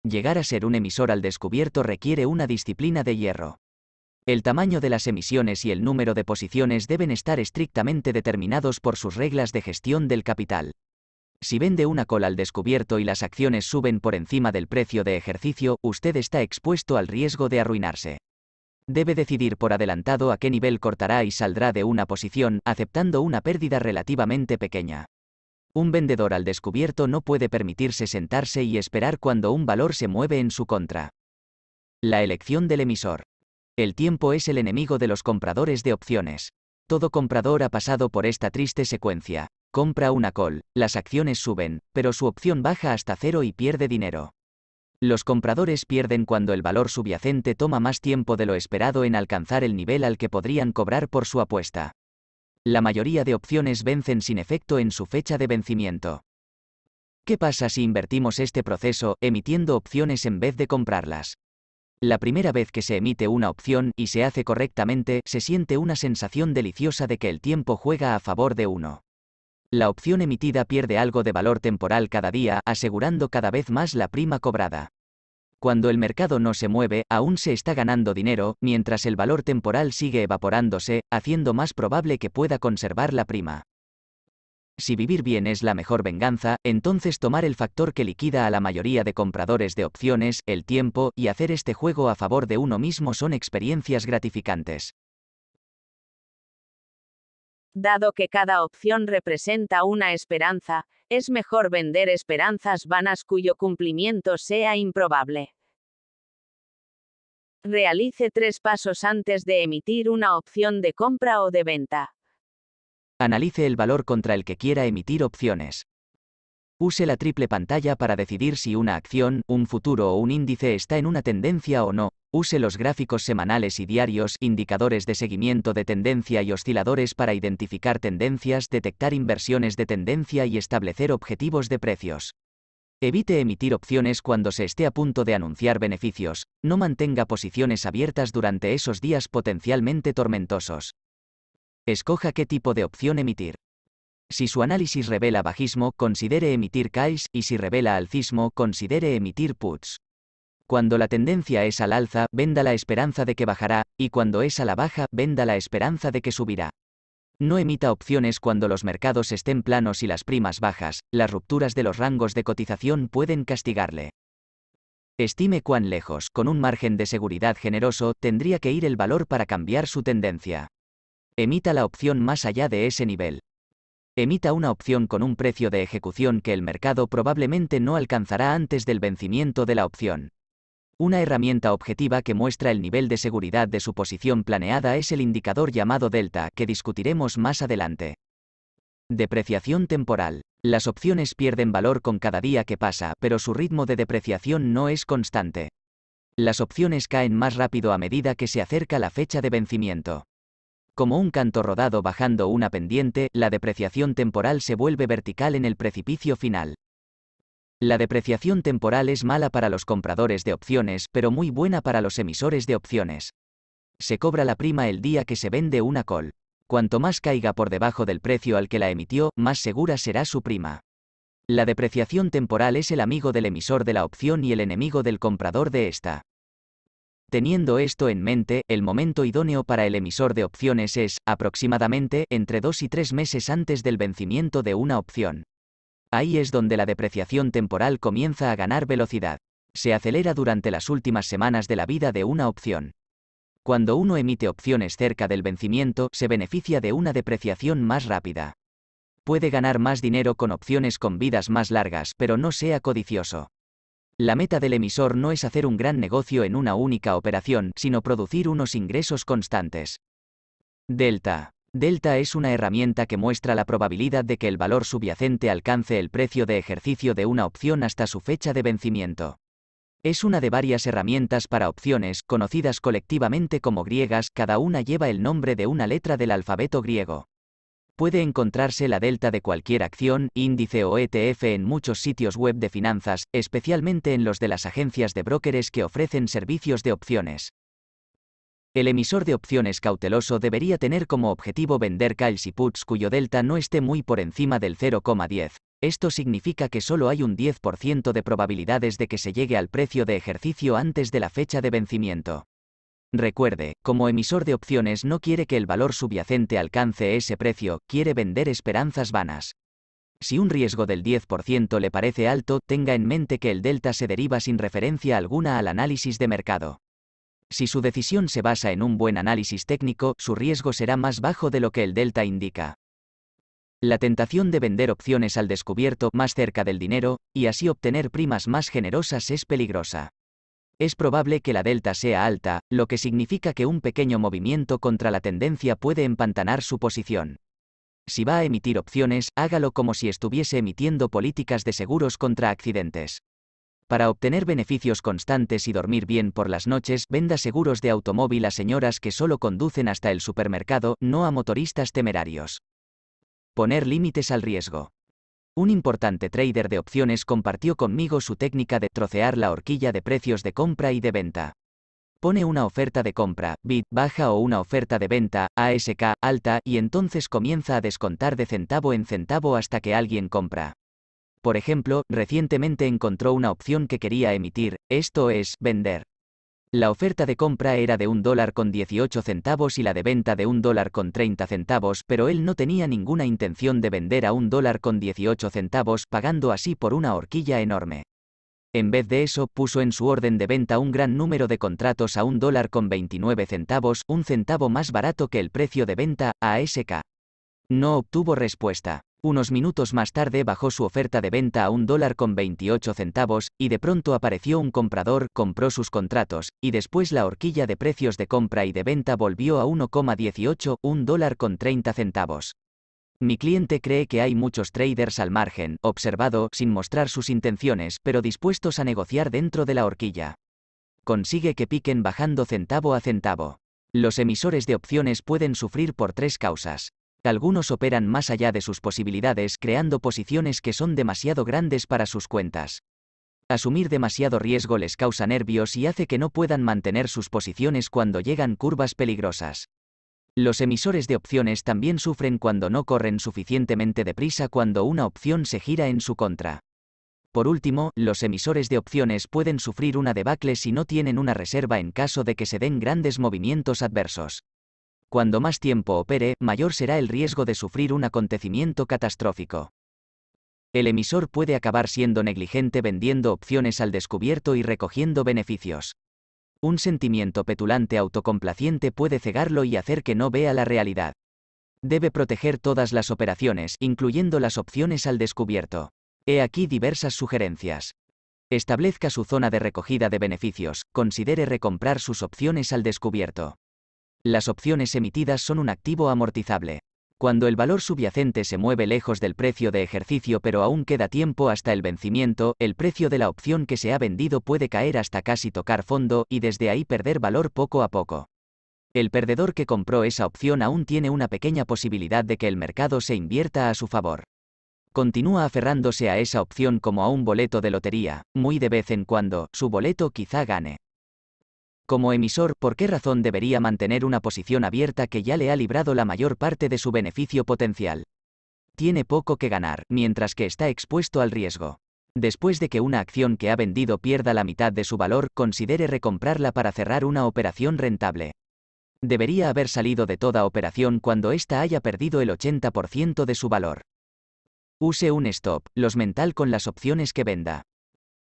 Llegar a ser un emisor al descubierto requiere una disciplina de hierro. El tamaño de las emisiones y el número de posiciones deben estar estrictamente determinados por sus reglas de gestión del capital. Si vende una cola al descubierto y las acciones suben por encima del precio de ejercicio, usted está expuesto al riesgo de arruinarse. Debe decidir por adelantado a qué nivel cortará y saldrá de una posición, aceptando una pérdida relativamente pequeña. Un vendedor al descubierto no puede permitirse sentarse y esperar cuando un valor se mueve en su contra. La elección del emisor. El tiempo es el enemigo de los compradores de opciones. Todo comprador ha pasado por esta triste secuencia compra una call, las acciones suben, pero su opción baja hasta cero y pierde dinero. Los compradores pierden cuando el valor subyacente toma más tiempo de lo esperado en alcanzar el nivel al que podrían cobrar por su apuesta. La mayoría de opciones vencen sin efecto en su fecha de vencimiento. ¿Qué pasa si invertimos este proceso emitiendo opciones en vez de comprarlas? La primera vez que se emite una opción y se hace correctamente, se siente una sensación deliciosa de que el tiempo juega a favor de uno la opción emitida pierde algo de valor temporal cada día, asegurando cada vez más la prima cobrada. Cuando el mercado no se mueve, aún se está ganando dinero, mientras el valor temporal sigue evaporándose, haciendo más probable que pueda conservar la prima. Si vivir bien es la mejor venganza, entonces tomar el factor que liquida a la mayoría de compradores de opciones, el tiempo, y hacer este juego a favor de uno mismo son experiencias gratificantes. Dado que cada opción representa una esperanza, es mejor vender esperanzas vanas cuyo cumplimiento sea improbable. Realice tres pasos antes de emitir una opción de compra o de venta. Analice el valor contra el que quiera emitir opciones. Use la triple pantalla para decidir si una acción, un futuro o un índice está en una tendencia o no. Use los gráficos semanales y diarios, indicadores de seguimiento de tendencia y osciladores para identificar tendencias, detectar inversiones de tendencia y establecer objetivos de precios. Evite emitir opciones cuando se esté a punto de anunciar beneficios, no mantenga posiciones abiertas durante esos días potencialmente tormentosos. Escoja qué tipo de opción emitir. Si su análisis revela bajismo, considere emitir cais, y si revela alcismo, considere emitir puts. Cuando la tendencia es al alza, venda la esperanza de que bajará, y cuando es a la baja, venda la esperanza de que subirá. No emita opciones cuando los mercados estén planos y las primas bajas, las rupturas de los rangos de cotización pueden castigarle. Estime cuán lejos, con un margen de seguridad generoso, tendría que ir el valor para cambiar su tendencia. Emita la opción más allá de ese nivel emita una opción con un precio de ejecución que el mercado probablemente no alcanzará antes del vencimiento de la opción. Una herramienta objetiva que muestra el nivel de seguridad de su posición planeada es el indicador llamado delta, que discutiremos más adelante. Depreciación temporal. Las opciones pierden valor con cada día que pasa, pero su ritmo de depreciación no es constante. Las opciones caen más rápido a medida que se acerca la fecha de vencimiento. Como un canto rodado bajando una pendiente, la depreciación temporal se vuelve vertical en el precipicio final. La depreciación temporal es mala para los compradores de opciones, pero muy buena para los emisores de opciones. Se cobra la prima el día que se vende una col. Cuanto más caiga por debajo del precio al que la emitió, más segura será su prima. La depreciación temporal es el amigo del emisor de la opción y el enemigo del comprador de esta. Teniendo esto en mente, el momento idóneo para el emisor de opciones es, aproximadamente, entre dos y tres meses antes del vencimiento de una opción. Ahí es donde la depreciación temporal comienza a ganar velocidad. Se acelera durante las últimas semanas de la vida de una opción. Cuando uno emite opciones cerca del vencimiento, se beneficia de una depreciación más rápida. Puede ganar más dinero con opciones con vidas más largas, pero no sea codicioso. La meta del emisor no es hacer un gran negocio en una única operación, sino producir unos ingresos constantes. Delta. Delta es una herramienta que muestra la probabilidad de que el valor subyacente alcance el precio de ejercicio de una opción hasta su fecha de vencimiento. Es una de varias herramientas para opciones, conocidas colectivamente como griegas, cada una lleva el nombre de una letra del alfabeto griego puede encontrarse la delta de cualquier acción, índice o ETF en muchos sitios web de finanzas, especialmente en los de las agencias de brokers que ofrecen servicios de opciones. El emisor de opciones cauteloso debería tener como objetivo vender calls y puts cuyo delta no esté muy por encima del 0,10. Esto significa que solo hay un 10% de probabilidades de que se llegue al precio de ejercicio antes de la fecha de vencimiento. Recuerde, como emisor de opciones no quiere que el valor subyacente alcance ese precio, quiere vender esperanzas vanas. Si un riesgo del 10% le parece alto, tenga en mente que el delta se deriva sin referencia alguna al análisis de mercado. Si su decisión se basa en un buen análisis técnico, su riesgo será más bajo de lo que el delta indica. La tentación de vender opciones al descubierto más cerca del dinero, y así obtener primas más generosas es peligrosa. Es probable que la delta sea alta, lo que significa que un pequeño movimiento contra la tendencia puede empantanar su posición. Si va a emitir opciones, hágalo como si estuviese emitiendo políticas de seguros contra accidentes. Para obtener beneficios constantes y dormir bien por las noches, venda seguros de automóvil a señoras que solo conducen hasta el supermercado, no a motoristas temerarios. Poner límites al riesgo. Un importante trader de opciones compartió conmigo su técnica de trocear la horquilla de precios de compra y de venta. Pone una oferta de compra, bid, baja o una oferta de venta, ASK, alta, y entonces comienza a descontar de centavo en centavo hasta que alguien compra. Por ejemplo, recientemente encontró una opción que quería emitir, esto es, vender. La oferta de compra era de un dólar con 18 centavos y la de venta de un dólar con 30 centavos, pero él no tenía ninguna intención de vender a un dólar con 18 centavos pagando así por una horquilla enorme. En vez de eso, puso en su orden de venta un gran número de contratos a un dólar con 29 centavos, un centavo más barato que el precio de venta, a SK. No obtuvo respuesta. Unos minutos más tarde bajó su oferta de venta a un dólar con 28 centavos, y de pronto apareció un comprador, compró sus contratos, y después la horquilla de precios de compra y de venta volvió a 1,18, un dólar con 30 centavos. Mi cliente cree que hay muchos traders al margen, observado, sin mostrar sus intenciones, pero dispuestos a negociar dentro de la horquilla. Consigue que piquen bajando centavo a centavo. Los emisores de opciones pueden sufrir por tres causas. Algunos operan más allá de sus posibilidades creando posiciones que son demasiado grandes para sus cuentas. Asumir demasiado riesgo les causa nervios y hace que no puedan mantener sus posiciones cuando llegan curvas peligrosas. Los emisores de opciones también sufren cuando no corren suficientemente deprisa cuando una opción se gira en su contra. Por último, los emisores de opciones pueden sufrir una debacle si no tienen una reserva en caso de que se den grandes movimientos adversos. Cuando más tiempo opere, mayor será el riesgo de sufrir un acontecimiento catastrófico. El emisor puede acabar siendo negligente vendiendo opciones al descubierto y recogiendo beneficios. Un sentimiento petulante autocomplaciente puede cegarlo y hacer que no vea la realidad. Debe proteger todas las operaciones, incluyendo las opciones al descubierto. He aquí diversas sugerencias. Establezca su zona de recogida de beneficios, considere recomprar sus opciones al descubierto. Las opciones emitidas son un activo amortizable. Cuando el valor subyacente se mueve lejos del precio de ejercicio pero aún queda tiempo hasta el vencimiento, el precio de la opción que se ha vendido puede caer hasta casi tocar fondo y desde ahí perder valor poco a poco. El perdedor que compró esa opción aún tiene una pequeña posibilidad de que el mercado se invierta a su favor. Continúa aferrándose a esa opción como a un boleto de lotería, muy de vez en cuando, su boleto quizá gane. Como emisor, ¿por qué razón debería mantener una posición abierta que ya le ha librado la mayor parte de su beneficio potencial? Tiene poco que ganar, mientras que está expuesto al riesgo. Después de que una acción que ha vendido pierda la mitad de su valor, considere recomprarla para cerrar una operación rentable. Debería haber salido de toda operación cuando ésta haya perdido el 80% de su valor. Use un stop, los mental con las opciones que venda.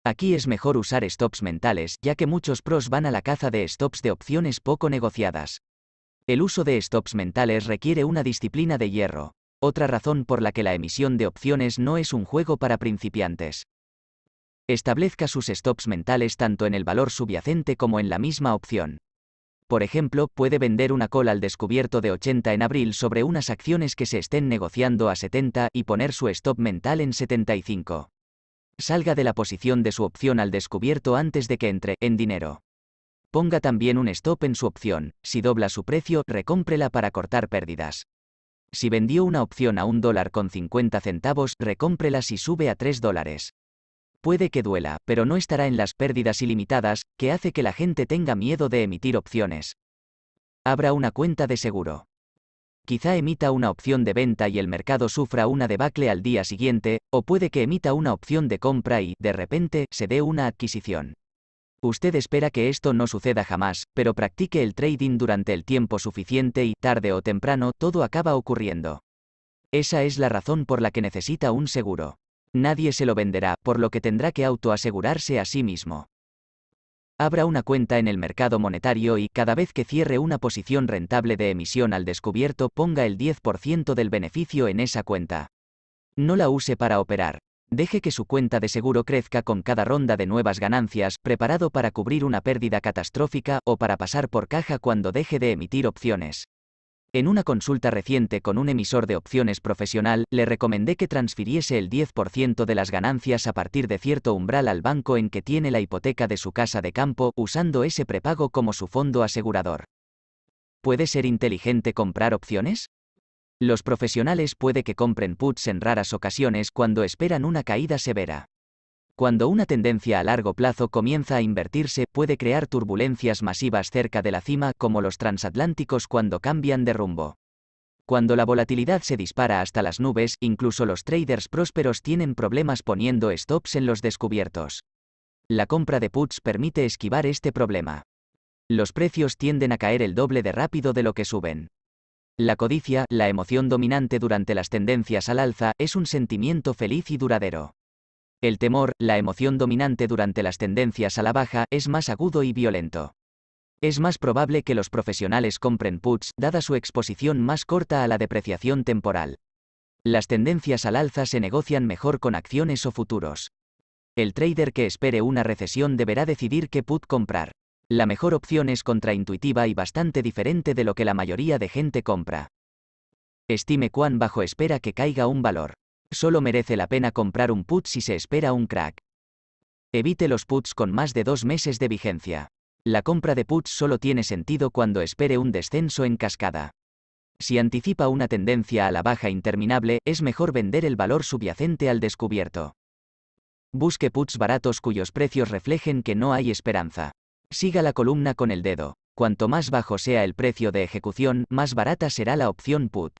Aquí es mejor usar stops mentales, ya que muchos pros van a la caza de stops de opciones poco negociadas. El uso de stops mentales requiere una disciplina de hierro, otra razón por la que la emisión de opciones no es un juego para principiantes. Establezca sus stops mentales tanto en el valor subyacente como en la misma opción. Por ejemplo, puede vender una cola al descubierto de 80 en abril sobre unas acciones que se estén negociando a 70 y poner su stop mental en 75. Salga de la posición de su opción al descubierto antes de que entre en dinero. Ponga también un stop en su opción, si dobla su precio, recómprela para cortar pérdidas. Si vendió una opción a un dólar con 50 centavos, recómprela si sube a 3 dólares. Puede que duela, pero no estará en las pérdidas ilimitadas, que hace que la gente tenga miedo de emitir opciones. Abra una cuenta de seguro quizá emita una opción de venta y el mercado sufra una debacle al día siguiente, o puede que emita una opción de compra y, de repente, se dé una adquisición. Usted espera que esto no suceda jamás, pero practique el trading durante el tiempo suficiente y, tarde o temprano, todo acaba ocurriendo. Esa es la razón por la que necesita un seguro. Nadie se lo venderá, por lo que tendrá que autoasegurarse a sí mismo abra una cuenta en el mercado monetario y cada vez que cierre una posición rentable de emisión al descubierto ponga el 10% del beneficio en esa cuenta. No la use para operar. Deje que su cuenta de seguro crezca con cada ronda de nuevas ganancias, preparado para cubrir una pérdida catastrófica o para pasar por caja cuando deje de emitir opciones. En una consulta reciente con un emisor de opciones profesional, le recomendé que transfiriese el 10% de las ganancias a partir de cierto umbral al banco en que tiene la hipoteca de su casa de campo, usando ese prepago como su fondo asegurador. ¿Puede ser inteligente comprar opciones? Los profesionales puede que compren puts en raras ocasiones cuando esperan una caída severa. Cuando una tendencia a largo plazo comienza a invertirse, puede crear turbulencias masivas cerca de la cima, como los transatlánticos cuando cambian de rumbo. Cuando la volatilidad se dispara hasta las nubes, incluso los traders prósperos tienen problemas poniendo stops en los descubiertos. La compra de puts permite esquivar este problema. Los precios tienden a caer el doble de rápido de lo que suben. La codicia, la emoción dominante durante las tendencias al alza, es un sentimiento feliz y duradero. El temor, la emoción dominante durante las tendencias a la baja, es más agudo y violento. Es más probable que los profesionales compren puts, dada su exposición más corta a la depreciación temporal. Las tendencias al alza se negocian mejor con acciones o futuros. El trader que espere una recesión deberá decidir qué put comprar. La mejor opción es contraintuitiva y bastante diferente de lo que la mayoría de gente compra. Estime cuán bajo espera que caiga un valor. Solo merece la pena comprar un put si se espera un crack. Evite los puts con más de dos meses de vigencia. La compra de puts solo tiene sentido cuando espere un descenso en cascada. Si anticipa una tendencia a la baja interminable, es mejor vender el valor subyacente al descubierto. Busque puts baratos cuyos precios reflejen que no hay esperanza. Siga la columna con el dedo. Cuanto más bajo sea el precio de ejecución, más barata será la opción put.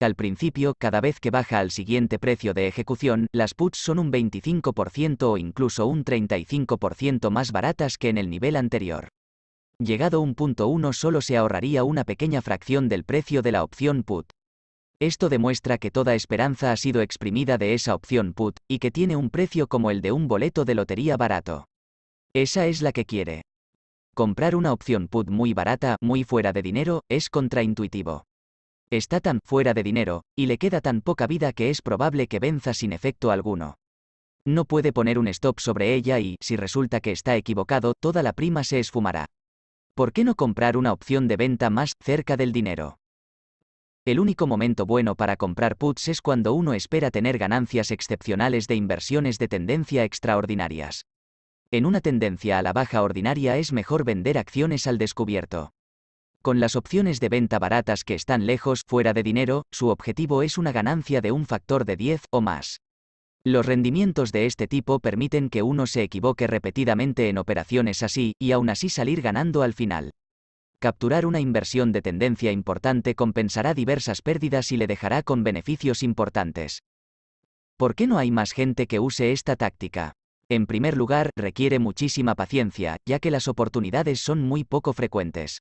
Al principio, cada vez que baja al siguiente precio de ejecución, las puts son un 25% o incluso un 35% más baratas que en el nivel anterior. Llegado un punto 1 solo se ahorraría una pequeña fracción del precio de la opción put. Esto demuestra que toda esperanza ha sido exprimida de esa opción put, y que tiene un precio como el de un boleto de lotería barato. Esa es la que quiere. Comprar una opción put muy barata, muy fuera de dinero, es contraintuitivo. Está tan fuera de dinero, y le queda tan poca vida que es probable que venza sin efecto alguno. No puede poner un stop sobre ella y, si resulta que está equivocado, toda la prima se esfumará. ¿Por qué no comprar una opción de venta más cerca del dinero? El único momento bueno para comprar puts es cuando uno espera tener ganancias excepcionales de inversiones de tendencia extraordinarias. En una tendencia a la baja ordinaria es mejor vender acciones al descubierto. Con las opciones de venta baratas que están lejos fuera de dinero, su objetivo es una ganancia de un factor de 10 o más. Los rendimientos de este tipo permiten que uno se equivoque repetidamente en operaciones así, y aún así salir ganando al final. Capturar una inversión de tendencia importante compensará diversas pérdidas y le dejará con beneficios importantes. ¿Por qué no hay más gente que use esta táctica? En primer lugar, requiere muchísima paciencia, ya que las oportunidades son muy poco frecuentes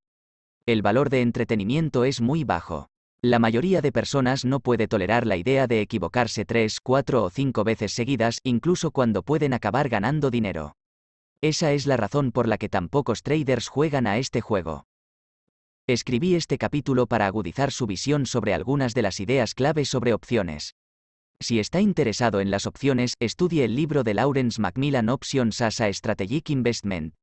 el valor de entretenimiento es muy bajo. La mayoría de personas no puede tolerar la idea de equivocarse tres, cuatro o cinco veces seguidas, incluso cuando pueden acabar ganando dinero. Esa es la razón por la que tan pocos traders juegan a este juego. Escribí este capítulo para agudizar su visión sobre algunas de las ideas clave sobre opciones. Si está interesado en las opciones, estudie el libro de Lawrence Macmillan Options as a Strategic Investment.